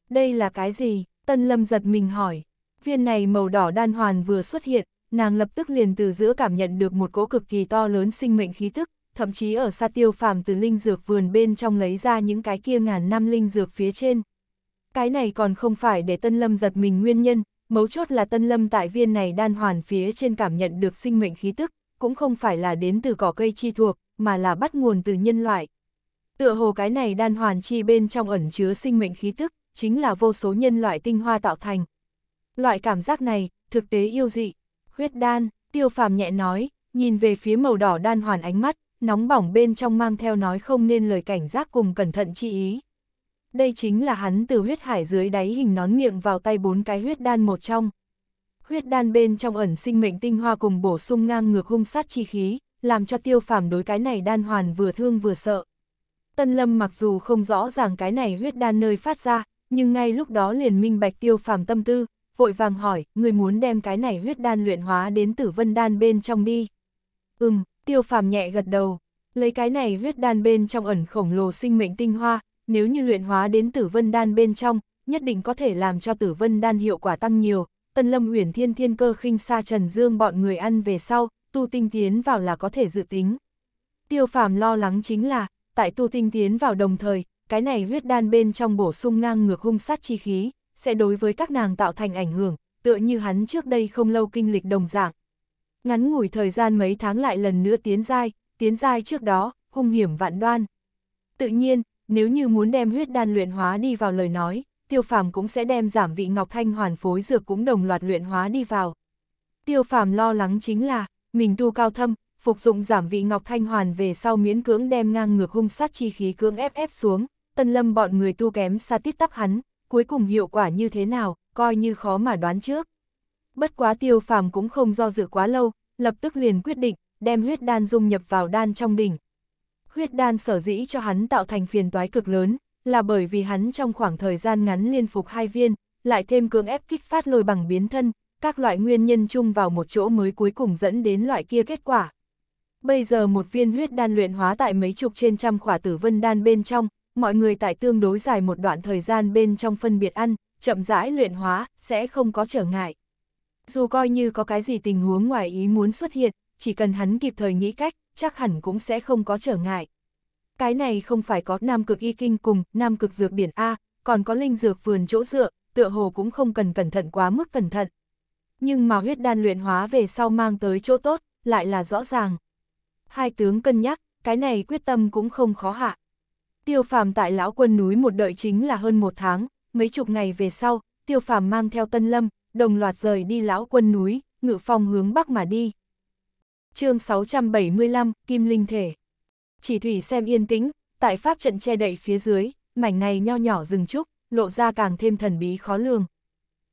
Đây là cái gì? Tân Lâm giật mình hỏi. Viên này màu đỏ đan hoàn vừa xuất hiện, nàng lập tức liền từ giữa cảm nhận được một cỗ cực kỳ to lớn sinh mệnh khí tức, thậm chí ở xa tiêu phàm từ linh dược vườn bên trong lấy ra những cái kia ngàn năm linh dược phía trên. Cái này còn không phải để Tân Lâm giật mình nguyên nhân, mấu chốt là Tân Lâm tại viên này đan hoàn phía trên cảm nhận được sinh mệnh khí tức, cũng không phải là đến từ cỏ cây chi thuộc, mà là bắt nguồn từ nhân loại. Tựa hồ cái này đan hoàn chi bên trong ẩn chứa sinh mệnh khí tức, chính là vô số nhân loại tinh hoa tạo thành, Loại cảm giác này, thực tế yêu dị. Huyết đan, tiêu phàm nhẹ nói, nhìn về phía màu đỏ đan hoàn ánh mắt, nóng bỏng bên trong mang theo nói không nên lời cảnh giác cùng cẩn thận chi ý. Đây chính là hắn từ huyết hải dưới đáy hình nón miệng vào tay bốn cái huyết đan một trong. Huyết đan bên trong ẩn sinh mệnh tinh hoa cùng bổ sung ngang ngược hung sát chi khí, làm cho tiêu phàm đối cái này đan hoàn vừa thương vừa sợ. Tân Lâm mặc dù không rõ ràng cái này huyết đan nơi phát ra, nhưng ngay lúc đó liền minh bạch tiêu phàm tâm tư, vội vàng hỏi, người muốn đem cái này huyết đan luyện hóa đến tử vân đan bên trong đi. Ừm, tiêu phàm nhẹ gật đầu, lấy cái này huyết đan bên trong ẩn khổng lồ sinh mệnh tinh hoa, nếu như luyện hóa đến tử vân đan bên trong, nhất định có thể làm cho tử vân đan hiệu quả tăng nhiều. Tân Lâm Uyển Thiên Thiên Cơ khinh xa Trần Dương bọn người ăn về sau, tu tinh tiến vào là có thể dự tính. Tiêu Phàm lo lắng chính là, tại tu tinh tiến vào đồng thời, cái này huyết đan bên trong bổ sung ngang ngược hung sát chi khí, sẽ đối với các nàng tạo thành ảnh hưởng, tựa như hắn trước đây không lâu kinh lịch đồng dạng. Ngắn ngủi thời gian mấy tháng lại lần nữa tiến dai, tiến dai trước đó, hung hiểm vạn đoan. Tự nhiên, nếu như muốn đem huyết đan luyện hóa đi vào lời nói, tiêu phàm cũng sẽ đem giảm vị ngọc thanh hoàn phối dược cũng đồng loạt luyện hóa đi vào. Tiêu phàm lo lắng chính là, mình tu cao thâm, phục dụng giảm vị ngọc thanh hoàn về sau miễn cưỡng đem ngang ngược hung sát chi khí cưỡng ép ép xuống, tân lâm bọn người tu kém xa tiết tắp hắn, cuối cùng hiệu quả như thế nào, coi như khó mà đoán trước. Bất quá tiêu phàm cũng không do dự quá lâu, lập tức liền quyết định, đem huyết đan dung nhập vào đan trong đỉnh. Huyết đan sở dĩ cho hắn tạo thành phiền toái cực lớn, là bởi vì hắn trong khoảng thời gian ngắn liên phục hai viên, lại thêm cưỡng ép kích phát lôi bằng biến thân, các loại nguyên nhân chung vào một chỗ mới cuối cùng dẫn đến loại kia kết quả. Bây giờ một viên huyết đan luyện hóa tại mấy chục trên trăm khỏa tử vân đan bên trong, mọi người tại tương đối dài một đoạn thời gian bên trong phân biệt ăn, chậm rãi luyện hóa, sẽ không có trở ngại. Dù coi như có cái gì tình huống ngoài ý muốn xuất hiện, chỉ cần hắn kịp thời nghĩ cách, chắc hẳn cũng sẽ không có trở ngại. Cái này không phải có nam cực y kinh cùng, nam cực dược biển A, còn có linh dược vườn chỗ dựa, tựa hồ cũng không cần cẩn thận quá mức cẩn thận. Nhưng mà huyết đan luyện hóa về sau mang tới chỗ tốt, lại là rõ ràng. Hai tướng cân nhắc, cái này quyết tâm cũng không khó hạ. Tiêu phàm tại lão quân núi một đợi chính là hơn một tháng, mấy chục ngày về sau, tiêu phàm mang theo tân lâm, đồng loạt rời đi lão quân núi, ngự phong hướng bắc mà đi. chương 675, Kim Linh Thể Chỉ thủy xem yên tĩnh, tại pháp trận che đậy phía dưới, mảnh này nho nhỏ rừng trúc, lộ ra càng thêm thần bí khó lường.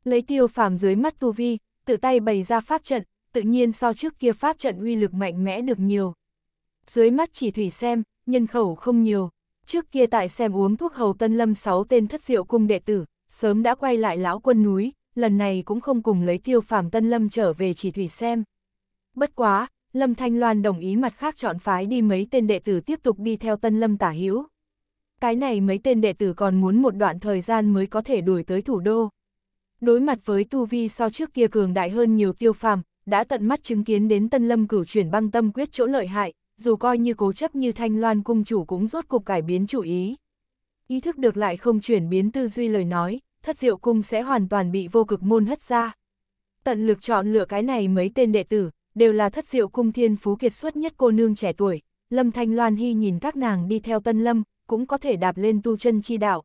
Lấy tiêu phàm dưới mắt tu vi, tự tay bày ra pháp trận, tự nhiên so trước kia pháp trận uy lực mạnh mẽ được nhiều. Dưới mắt chỉ thủy xem, nhân khẩu không nhiều, Trước kia tại xem uống thuốc hầu tân lâm sáu tên thất diệu cung đệ tử, sớm đã quay lại lão quân núi, lần này cũng không cùng lấy tiêu phàm tân lâm trở về chỉ thủy xem. Bất quá, Lâm Thanh Loan đồng ý mặt khác chọn phái đi mấy tên đệ tử tiếp tục đi theo tân lâm tả hữu Cái này mấy tên đệ tử còn muốn một đoạn thời gian mới có thể đuổi tới thủ đô. Đối mặt với tu vi so trước kia cường đại hơn nhiều tiêu phàm, đã tận mắt chứng kiến đến tân lâm cửu chuyển băng tâm quyết chỗ lợi hại, dù coi như cố chấp như thanh loan cung chủ cũng rốt cục cải biến chủ ý. Ý thức được lại không chuyển biến tư duy lời nói, thất diệu cung sẽ hoàn toàn bị vô cực môn hất ra. Tận lực chọn lựa cái này mấy tên đệ tử, đều là thất diệu cung thiên phú kiệt xuất nhất cô nương trẻ tuổi. Lâm Thanh Loan Hy nhìn các nàng đi theo tân lâm, cũng có thể đạp lên tu chân chi đạo.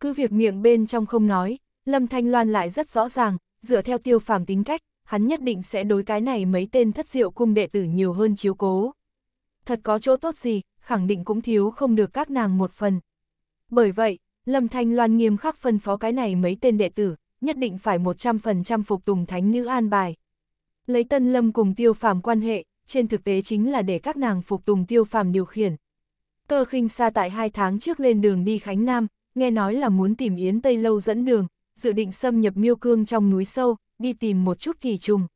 Cứ việc miệng bên trong không nói, Lâm Thanh Loan lại rất rõ ràng, dựa theo tiêu phàm tính cách, hắn nhất định sẽ đối cái này mấy tên thất diệu cung đệ tử nhiều hơn chiếu cố thật có chỗ tốt gì, khẳng định cũng thiếu không được các nàng một phần. Bởi vậy, Lâm Thanh Loan nghiêm khắc phân phó cái này mấy tên đệ tử, nhất định phải 100% phục tùng thánh nữ an bài. Lấy Tân Lâm cùng tiêu phàm quan hệ, trên thực tế chính là để các nàng phục tùng tiêu phàm điều khiển. Cơ khinh xa tại hai tháng trước lên đường đi Khánh Nam, nghe nói là muốn tìm Yến Tây Lâu dẫn đường, dự định xâm nhập miêu cương trong núi sâu, đi tìm một chút kỳ trùng.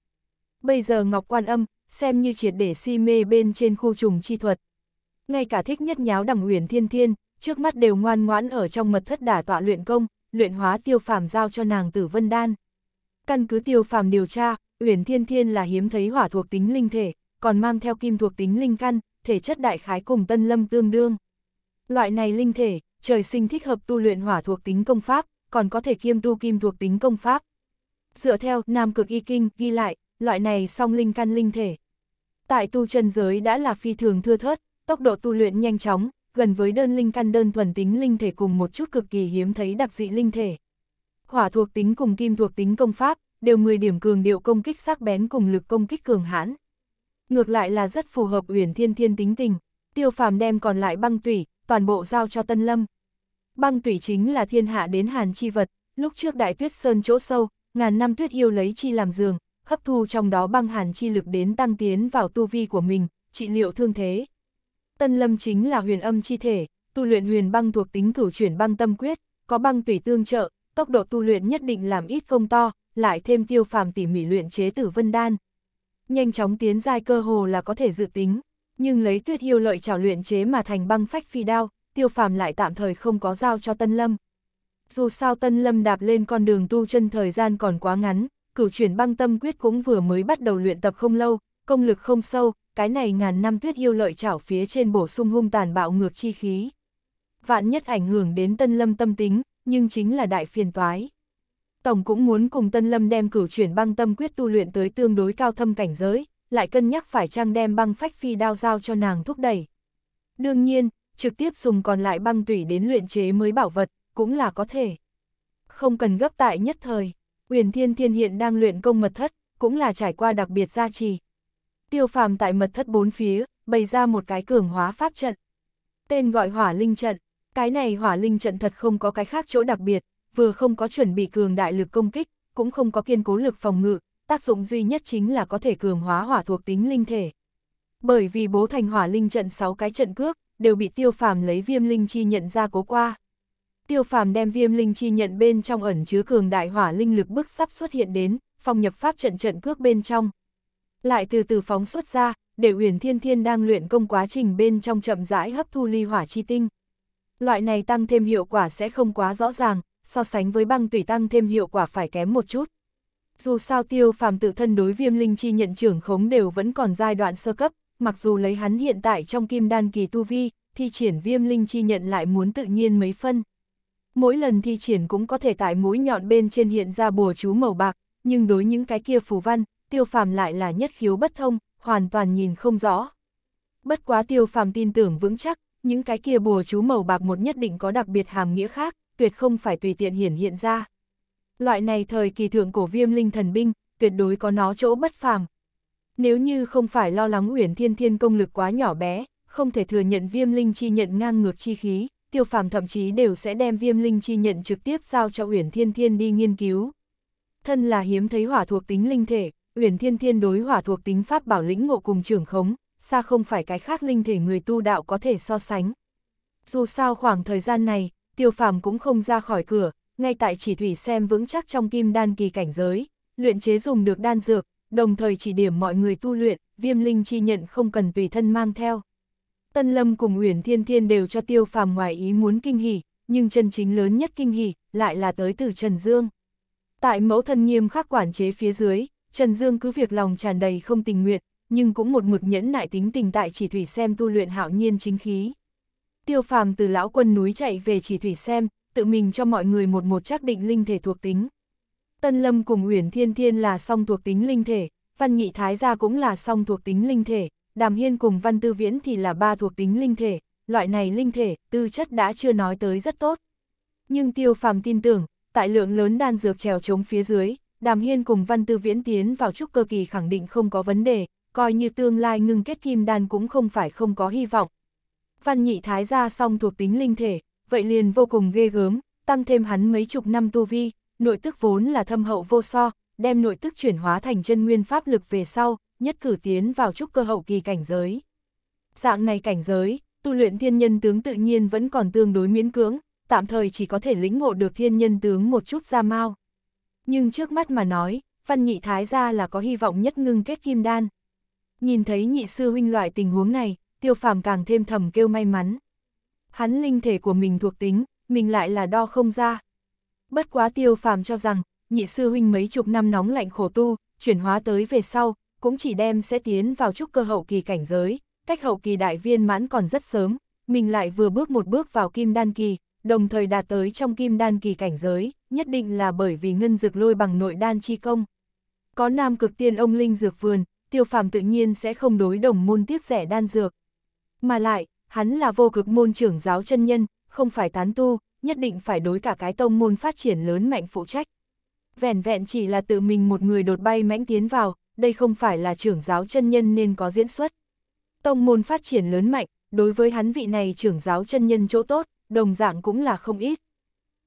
Bây giờ Ngọc Quan Âm, xem như triệt để si mê bên trên khu trùng chi thuật. Ngay cả thích nhất nháo đằng uyển thiên thiên, trước mắt đều ngoan ngoãn ở trong mật thất đả tọa luyện công, luyện hóa tiêu phàm giao cho nàng tử vân đan. Căn cứ tiêu phàm điều tra, Uyển Thiên Thiên là hiếm thấy hỏa thuộc tính linh thể, còn mang theo kim thuộc tính linh căn, thể chất đại khái cùng Tân Lâm tương đương. Loại này linh thể, trời sinh thích hợp tu luyện hỏa thuộc tính công pháp, còn có thể kiêm tu kim thuộc tính công pháp. Dựa theo Nam Cực Y Kinh ghi lại, loại này song linh căn linh thể. Tại tu chân giới đã là phi thường thưa thớt, tốc độ tu luyện nhanh chóng, gần với đơn linh căn đơn thuần tính linh thể cùng một chút cực kỳ hiếm thấy đặc dị linh thể. Hỏa thuộc tính cùng kim thuộc tính công pháp, đều 10 điểm cường điệu công kích sắc bén cùng lực công kích cường hãn. Ngược lại là rất phù hợp Uyển Thiên Thiên tính tình, Tiêu Phàm đem còn lại băng tủy, toàn bộ giao cho Tân Lâm. Băng tủy chính là thiên hạ đến hàn chi vật, lúc trước Đại Tuyết Sơn chỗ sâu, ngàn năm tuyết yêu lấy chi làm giường, hấp thu trong đó băng hàn chi lực đến tăng tiến vào tu vi của mình, trị liệu thương thế. Tân lâm chính là huyền âm chi thể, tu luyện huyền băng thuộc tính cửu chuyển băng tâm quyết, có băng tùy tương trợ, tốc độ tu luyện nhất định làm ít không to, lại thêm tiêu phàm tỉ mỉ luyện chế tử vân đan. Nhanh chóng tiến giai cơ hồ là có thể dự tính, nhưng lấy tuyết yêu lợi trào luyện chế mà thành băng phách phi đao, tiêu phàm lại tạm thời không có giao cho Tân Lâm. Dù sao Tân Lâm đạp lên con đường tu chân thời gian còn quá ngắn, cửu chuyển băng tâm quyết cũng vừa mới bắt đầu luyện tập không lâu, công lực không sâu, cái này ngàn năm tuyết yêu lợi chảo phía trên bổ sung hung tàn bạo ngược chi khí. Vạn nhất ảnh hưởng đến tân lâm tâm tính, nhưng chính là đại phiền toái. Tổng cũng muốn cùng tân lâm đem cửu chuyển băng tâm quyết tu luyện tới tương đối cao thâm cảnh giới, lại cân nhắc phải trang đem băng phách phi đao giao cho nàng thúc đẩy. Đương nhiên, trực tiếp dùng còn lại băng tủy đến luyện chế mới bảo vật, cũng là có thể. Không cần gấp tại nhất thời. Uyển Thiên Thiên hiện đang luyện công mật thất, cũng là trải qua đặc biệt gia trì. Tiêu phàm tại mật thất bốn phía, bày ra một cái cường hóa pháp trận. Tên gọi hỏa linh trận, cái này hỏa linh trận thật không có cái khác chỗ đặc biệt, vừa không có chuẩn bị cường đại lực công kích, cũng không có kiên cố lực phòng ngự, tác dụng duy nhất chính là có thể cường hóa hỏa thuộc tính linh thể. Bởi vì bố thành hỏa linh trận 6 cái trận cước, đều bị tiêu phàm lấy viêm linh chi nhận ra cố qua. Tiêu phàm đem viêm linh chi nhận bên trong ẩn chứa cường đại hỏa linh lực bức sắp xuất hiện đến, phong nhập pháp trận trận cước bên trong. Lại từ từ phóng xuất ra, để Uyển Thiên Thiên đang luyện công quá trình bên trong chậm rãi hấp thu ly hỏa chi tinh. Loại này tăng thêm hiệu quả sẽ không quá rõ ràng, so sánh với băng tủy tăng thêm hiệu quả phải kém một chút. Dù sao tiêu phàm tự thân đối viêm linh chi nhận trưởng khống đều vẫn còn giai đoạn sơ cấp, mặc dù lấy hắn hiện tại trong kim đan kỳ tu vi, thi triển viêm linh chi nhận lại muốn tự nhiên mấy phân mỗi lần thi triển cũng có thể tại mũi nhọn bên trên hiện ra bùa chú màu bạc, nhưng đối những cái kia phù văn, tiêu phàm lại là nhất khiếu bất thông, hoàn toàn nhìn không rõ. Bất quá tiêu phàm tin tưởng vững chắc, những cái kia bùa chú màu bạc một nhất định có đặc biệt hàm nghĩa khác, tuyệt không phải tùy tiện hiển hiện ra. Loại này thời kỳ thượng cổ viêm linh thần binh, tuyệt đối có nó chỗ bất phàm. Nếu như không phải lo lắng Uyển Thiên Thiên công lực quá nhỏ bé, không thể thừa nhận viêm linh chi nhận ngang ngược chi khí, tiêu phàm thậm chí đều sẽ đem viêm linh chi nhận trực tiếp giao cho Uyển Thiên Thiên đi nghiên cứu. Thân là hiếm thấy hỏa thuộc tính linh thể, Uyển Thiên Thiên đối hỏa thuộc tính pháp bảo lĩnh ngộ cùng trưởng khống, xa không phải cái khác linh thể người tu đạo có thể so sánh. Dù sao khoảng thời gian này, tiêu phàm cũng không ra khỏi cửa, ngay tại chỉ thủy xem vững chắc trong kim đan kỳ cảnh giới, luyện chế dùng được đan dược, đồng thời chỉ điểm mọi người tu luyện, viêm linh chi nhận không cần tùy thân mang theo. Tân Lâm cùng Uyển Thiên Thiên đều cho Tiêu Phàm ngoài ý muốn kinh hỉ, nhưng chân chính lớn nhất kinh hỉ lại là tới từ Trần Dương. Tại mẫu thân nghiêm khắc quản chế phía dưới, Trần Dương cứ việc lòng tràn đầy không tình nguyện, nhưng cũng một mực nhẫn nại tính tình tại chỉ thủy xem tu luyện hạo nhiên chính khí. Tiêu Phàm từ lão quân núi chạy về chỉ thủy xem, tự mình cho mọi người một một xác định linh thể thuộc tính. Tân Lâm cùng Uyển Thiên Thiên là song thuộc tính linh thể, Văn Nhị Thái gia cũng là song thuộc tính linh thể, Đàm Hiên cùng Văn Tư Viễn thì là ba thuộc tính linh thể, loại này linh thể, tư chất đã chưa nói tới rất tốt. Nhưng Tiêu Phàm tin tưởng, tại lượng lớn đan dược trèo chống phía dưới, Đàm Hiên cùng Văn Tư Viễn tiến vào trúc cơ kỳ khẳng định không có vấn đề, coi như tương lai ngưng kết kim đan cũng không phải không có hy vọng. Văn Nhị Thái gia song thuộc tính linh thể, vậy liền vô cùng ghê gớm, tăng thêm hắn mấy chục năm tu vi, nội tức vốn là thâm hậu vô so, đem nội tức chuyển hóa thành chân nguyên pháp lực về sau, nhất cử tiến vào trúc cơ hậu kỳ cảnh giới. Dạng này cảnh giới, tu luyện thiên nhân tướng tự nhiên vẫn còn tương đối miễn cưỡng, tạm thời chỉ có thể lĩnh ngộ được thiên nhân tướng một chút ra mau. Nhưng trước mắt mà nói, văn nhị thái ra là có hy vọng nhất ngưng kết kim đan. Nhìn thấy nhị sư huynh loại tình huống này, tiêu phàm càng thêm thầm kêu may mắn. Hắn linh thể của mình thuộc tính, mình lại là đo không ra. Bất quá tiêu phàm cho rằng, nhị sư huynh mấy chục năm nóng lạnh khổ tu, chuyển hóa tới về sau, cũng chỉ đem sẽ tiến vào trúc cơ hậu kỳ cảnh giới, cách hậu kỳ đại viên mãn còn rất sớm, mình lại vừa bước một bước vào kim đan kỳ, đồng thời đạt tới trong kim đan kỳ cảnh giới, nhất định là bởi vì ngân dược lôi bằng nội đan chi công. Có nam cực tiên ông linh dược vườn, tiêu phàm tự nhiên sẽ không đối đồng môn tiếc rẻ đan dược. Mà lại, hắn là vô cực môn trưởng giáo chân nhân, không phải tán tu, nhất định phải đối cả cái tông môn phát triển lớn mạnh phụ trách. vẹn vẹn chỉ là tự mình một người đột bay mãnh tiến vào, đây không phải là trưởng giáo chân nhân nên có diễn xuất. Tông môn phát triển lớn mạnh, đối với hắn vị này trưởng giáo chân nhân chỗ tốt, đồng dạng cũng là không ít.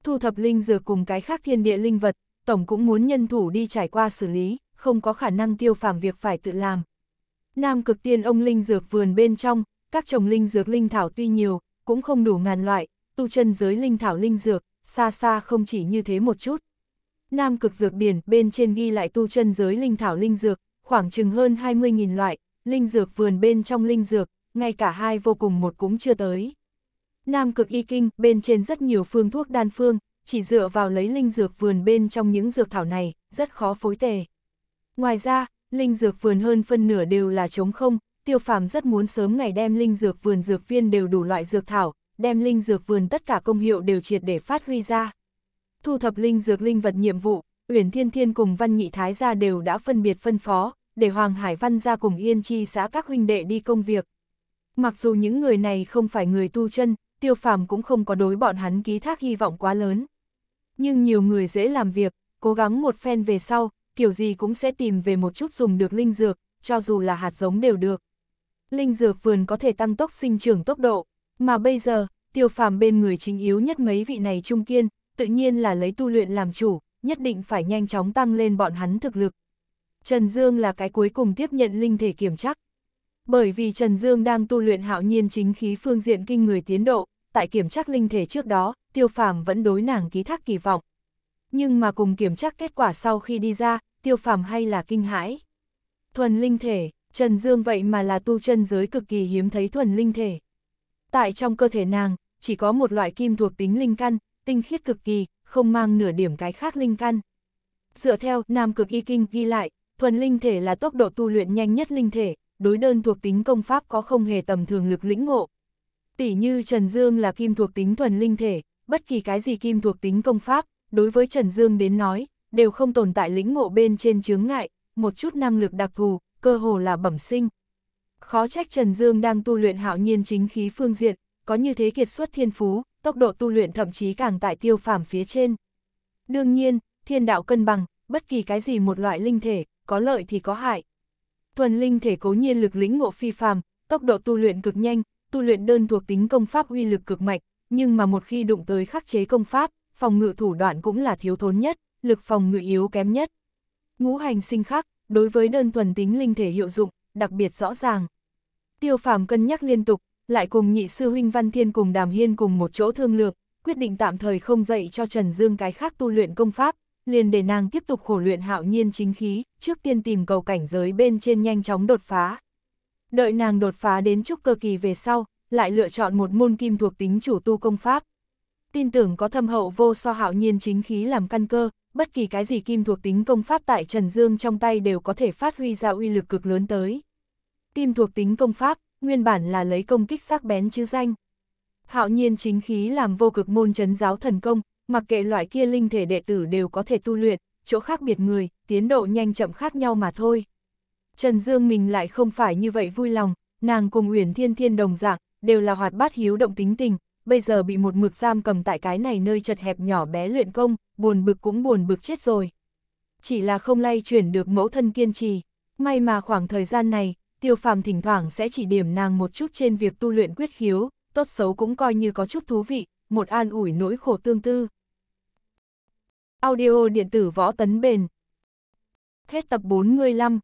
Thu thập linh dược cùng cái khác thiên địa linh vật, tổng cũng muốn nhân thủ đi trải qua xử lý, không có khả năng tiêu phàm việc phải tự làm. Nam cực tiên ông linh dược vườn bên trong, các trồng linh dược linh thảo tuy nhiều, cũng không đủ ngàn loại, tu chân giới linh thảo linh dược, xa xa không chỉ như thế một chút. Nam cực dược biển bên trên ghi lại tu chân giới linh thảo linh dược, khoảng chừng hơn 20.000 loại, linh dược vườn bên trong linh dược, ngay cả hai vô cùng một cũng chưa tới. Nam cực y kinh bên trên rất nhiều phương thuốc đan phương, chỉ dựa vào lấy linh dược vườn bên trong những dược thảo này, rất khó phối tề. Ngoài ra, linh dược vườn hơn phân nửa đều là trống không, tiêu phàm rất muốn sớm ngày đem linh dược vườn dược viên đều đủ loại dược thảo, đem linh dược vườn tất cả công hiệu đều triệt để phát huy ra. Thu thập linh dược linh vật nhiệm vụ, Uyển Thiên Thiên cùng Văn Nhị Thái gia đều đã phân biệt phân phó, để Hoàng Hải Văn gia cùng Yên Chi xã các huynh đệ đi công việc. Mặc dù những người này không phải người tu chân, tiêu phàm cũng không có đối bọn hắn ký thác hy vọng quá lớn. Nhưng nhiều người dễ làm việc, cố gắng một phen về sau, kiểu gì cũng sẽ tìm về một chút dùng được linh dược, cho dù là hạt giống đều được. Linh dược vườn có thể tăng tốc sinh trưởng tốc độ, mà bây giờ, tiêu phàm bên người chính yếu nhất mấy vị này trung kiên, tự nhiên là lấy tu luyện làm chủ, nhất định phải nhanh chóng tăng lên bọn hắn thực lực. Trần Dương là cái cuối cùng tiếp nhận linh thể kiểm chắc. Bởi vì Trần Dương đang tu luyện hạo nhiên chính khí phương diện kinh người tiến độ, tại kiểm chắc linh thể trước đó, tiêu phàm vẫn đối nàng ký thác kỳ vọng. Nhưng mà cùng kiểm chắc kết quả sau khi đi ra, tiêu phàm hay là kinh hãi. Thuần linh thể, Trần Dương vậy mà là tu chân giới cực kỳ hiếm thấy thuần linh thể. Tại trong cơ thể nàng, chỉ có một loại kim thuộc tính linh căn, tinh khiết cực kỳ, không mang nửa điểm cái khác linh căn. Dựa theo Nam Cực Y Kinh ghi lại, thuần linh thể là tốc độ tu luyện nhanh nhất linh thể, đối đơn thuộc tính công pháp có không hề tầm thường lực lĩnh ngộ. Tỷ như Trần Dương là kim thuộc tính thuần linh thể, bất kỳ cái gì kim thuộc tính công pháp, đối với Trần Dương đến nói, đều không tồn tại lĩnh ngộ bên trên chướng ngại, một chút năng lực đặc thù, cơ hồ là bẩm sinh. Khó trách Trần Dương đang tu luyện hạo nhiên chính khí phương diện, có như thế kiệt xuất thiên phú, tốc độ tu luyện thậm chí càng tại tiêu phàm phía trên. Đương nhiên, thiên đạo cân bằng, bất kỳ cái gì một loại linh thể, có lợi thì có hại. Thuần linh thể cố nhiên lực lĩnh ngộ phi phàm, tốc độ tu luyện cực nhanh, tu luyện đơn thuộc tính công pháp uy lực cực mạnh, nhưng mà một khi đụng tới khắc chế công pháp, phòng ngự thủ đoạn cũng là thiếu thốn nhất, lực phòng ngự yếu kém nhất. Ngũ hành sinh khắc, đối với đơn thuần tính linh thể hiệu dụng, đặc biệt rõ ràng. Tiêu phàm cân nhắc liên tục, lại cùng nhị sư huynh Văn Thiên cùng Đàm Hiên cùng một chỗ thương lược, quyết định tạm thời không dạy cho Trần Dương cái khác tu luyện công pháp, liền để nàng tiếp tục khổ luyện hạo nhiên chính khí, trước tiên tìm cầu cảnh giới bên trên nhanh chóng đột phá. Đợi nàng đột phá đến chút cơ kỳ về sau, lại lựa chọn một môn kim thuộc tính chủ tu công pháp. Tin tưởng có thâm hậu vô so hạo nhiên chính khí làm căn cơ, bất kỳ cái gì kim thuộc tính công pháp tại Trần Dương trong tay đều có thể phát huy ra uy lực cực lớn tới. Kim thuộc tính công pháp, nguyên bản là lấy công kích sắc bén chứ danh. Hạo nhiên chính khí làm vô cực môn chấn giáo thần công, mặc kệ loại kia linh thể đệ tử đều có thể tu luyện, chỗ khác biệt người, tiến độ nhanh chậm khác nhau mà thôi. Trần Dương mình lại không phải như vậy vui lòng, nàng cùng Uyển Thiên Thiên đồng dạng, đều là hoạt bát hiếu động tính tình, bây giờ bị một mực giam cầm tại cái này nơi chật hẹp nhỏ bé luyện công, buồn bực cũng buồn bực chết rồi. Chỉ là không lay chuyển được mẫu thân kiên trì, may mà khoảng thời gian này, tiêu phàm thỉnh thoảng sẽ chỉ điểm nàng một chút trên việc tu luyện quyết khiếu, tốt xấu cũng coi như có chút thú vị, một an ủi nỗi khổ tương tư. Audio điện tử võ tấn bền Hết tập 45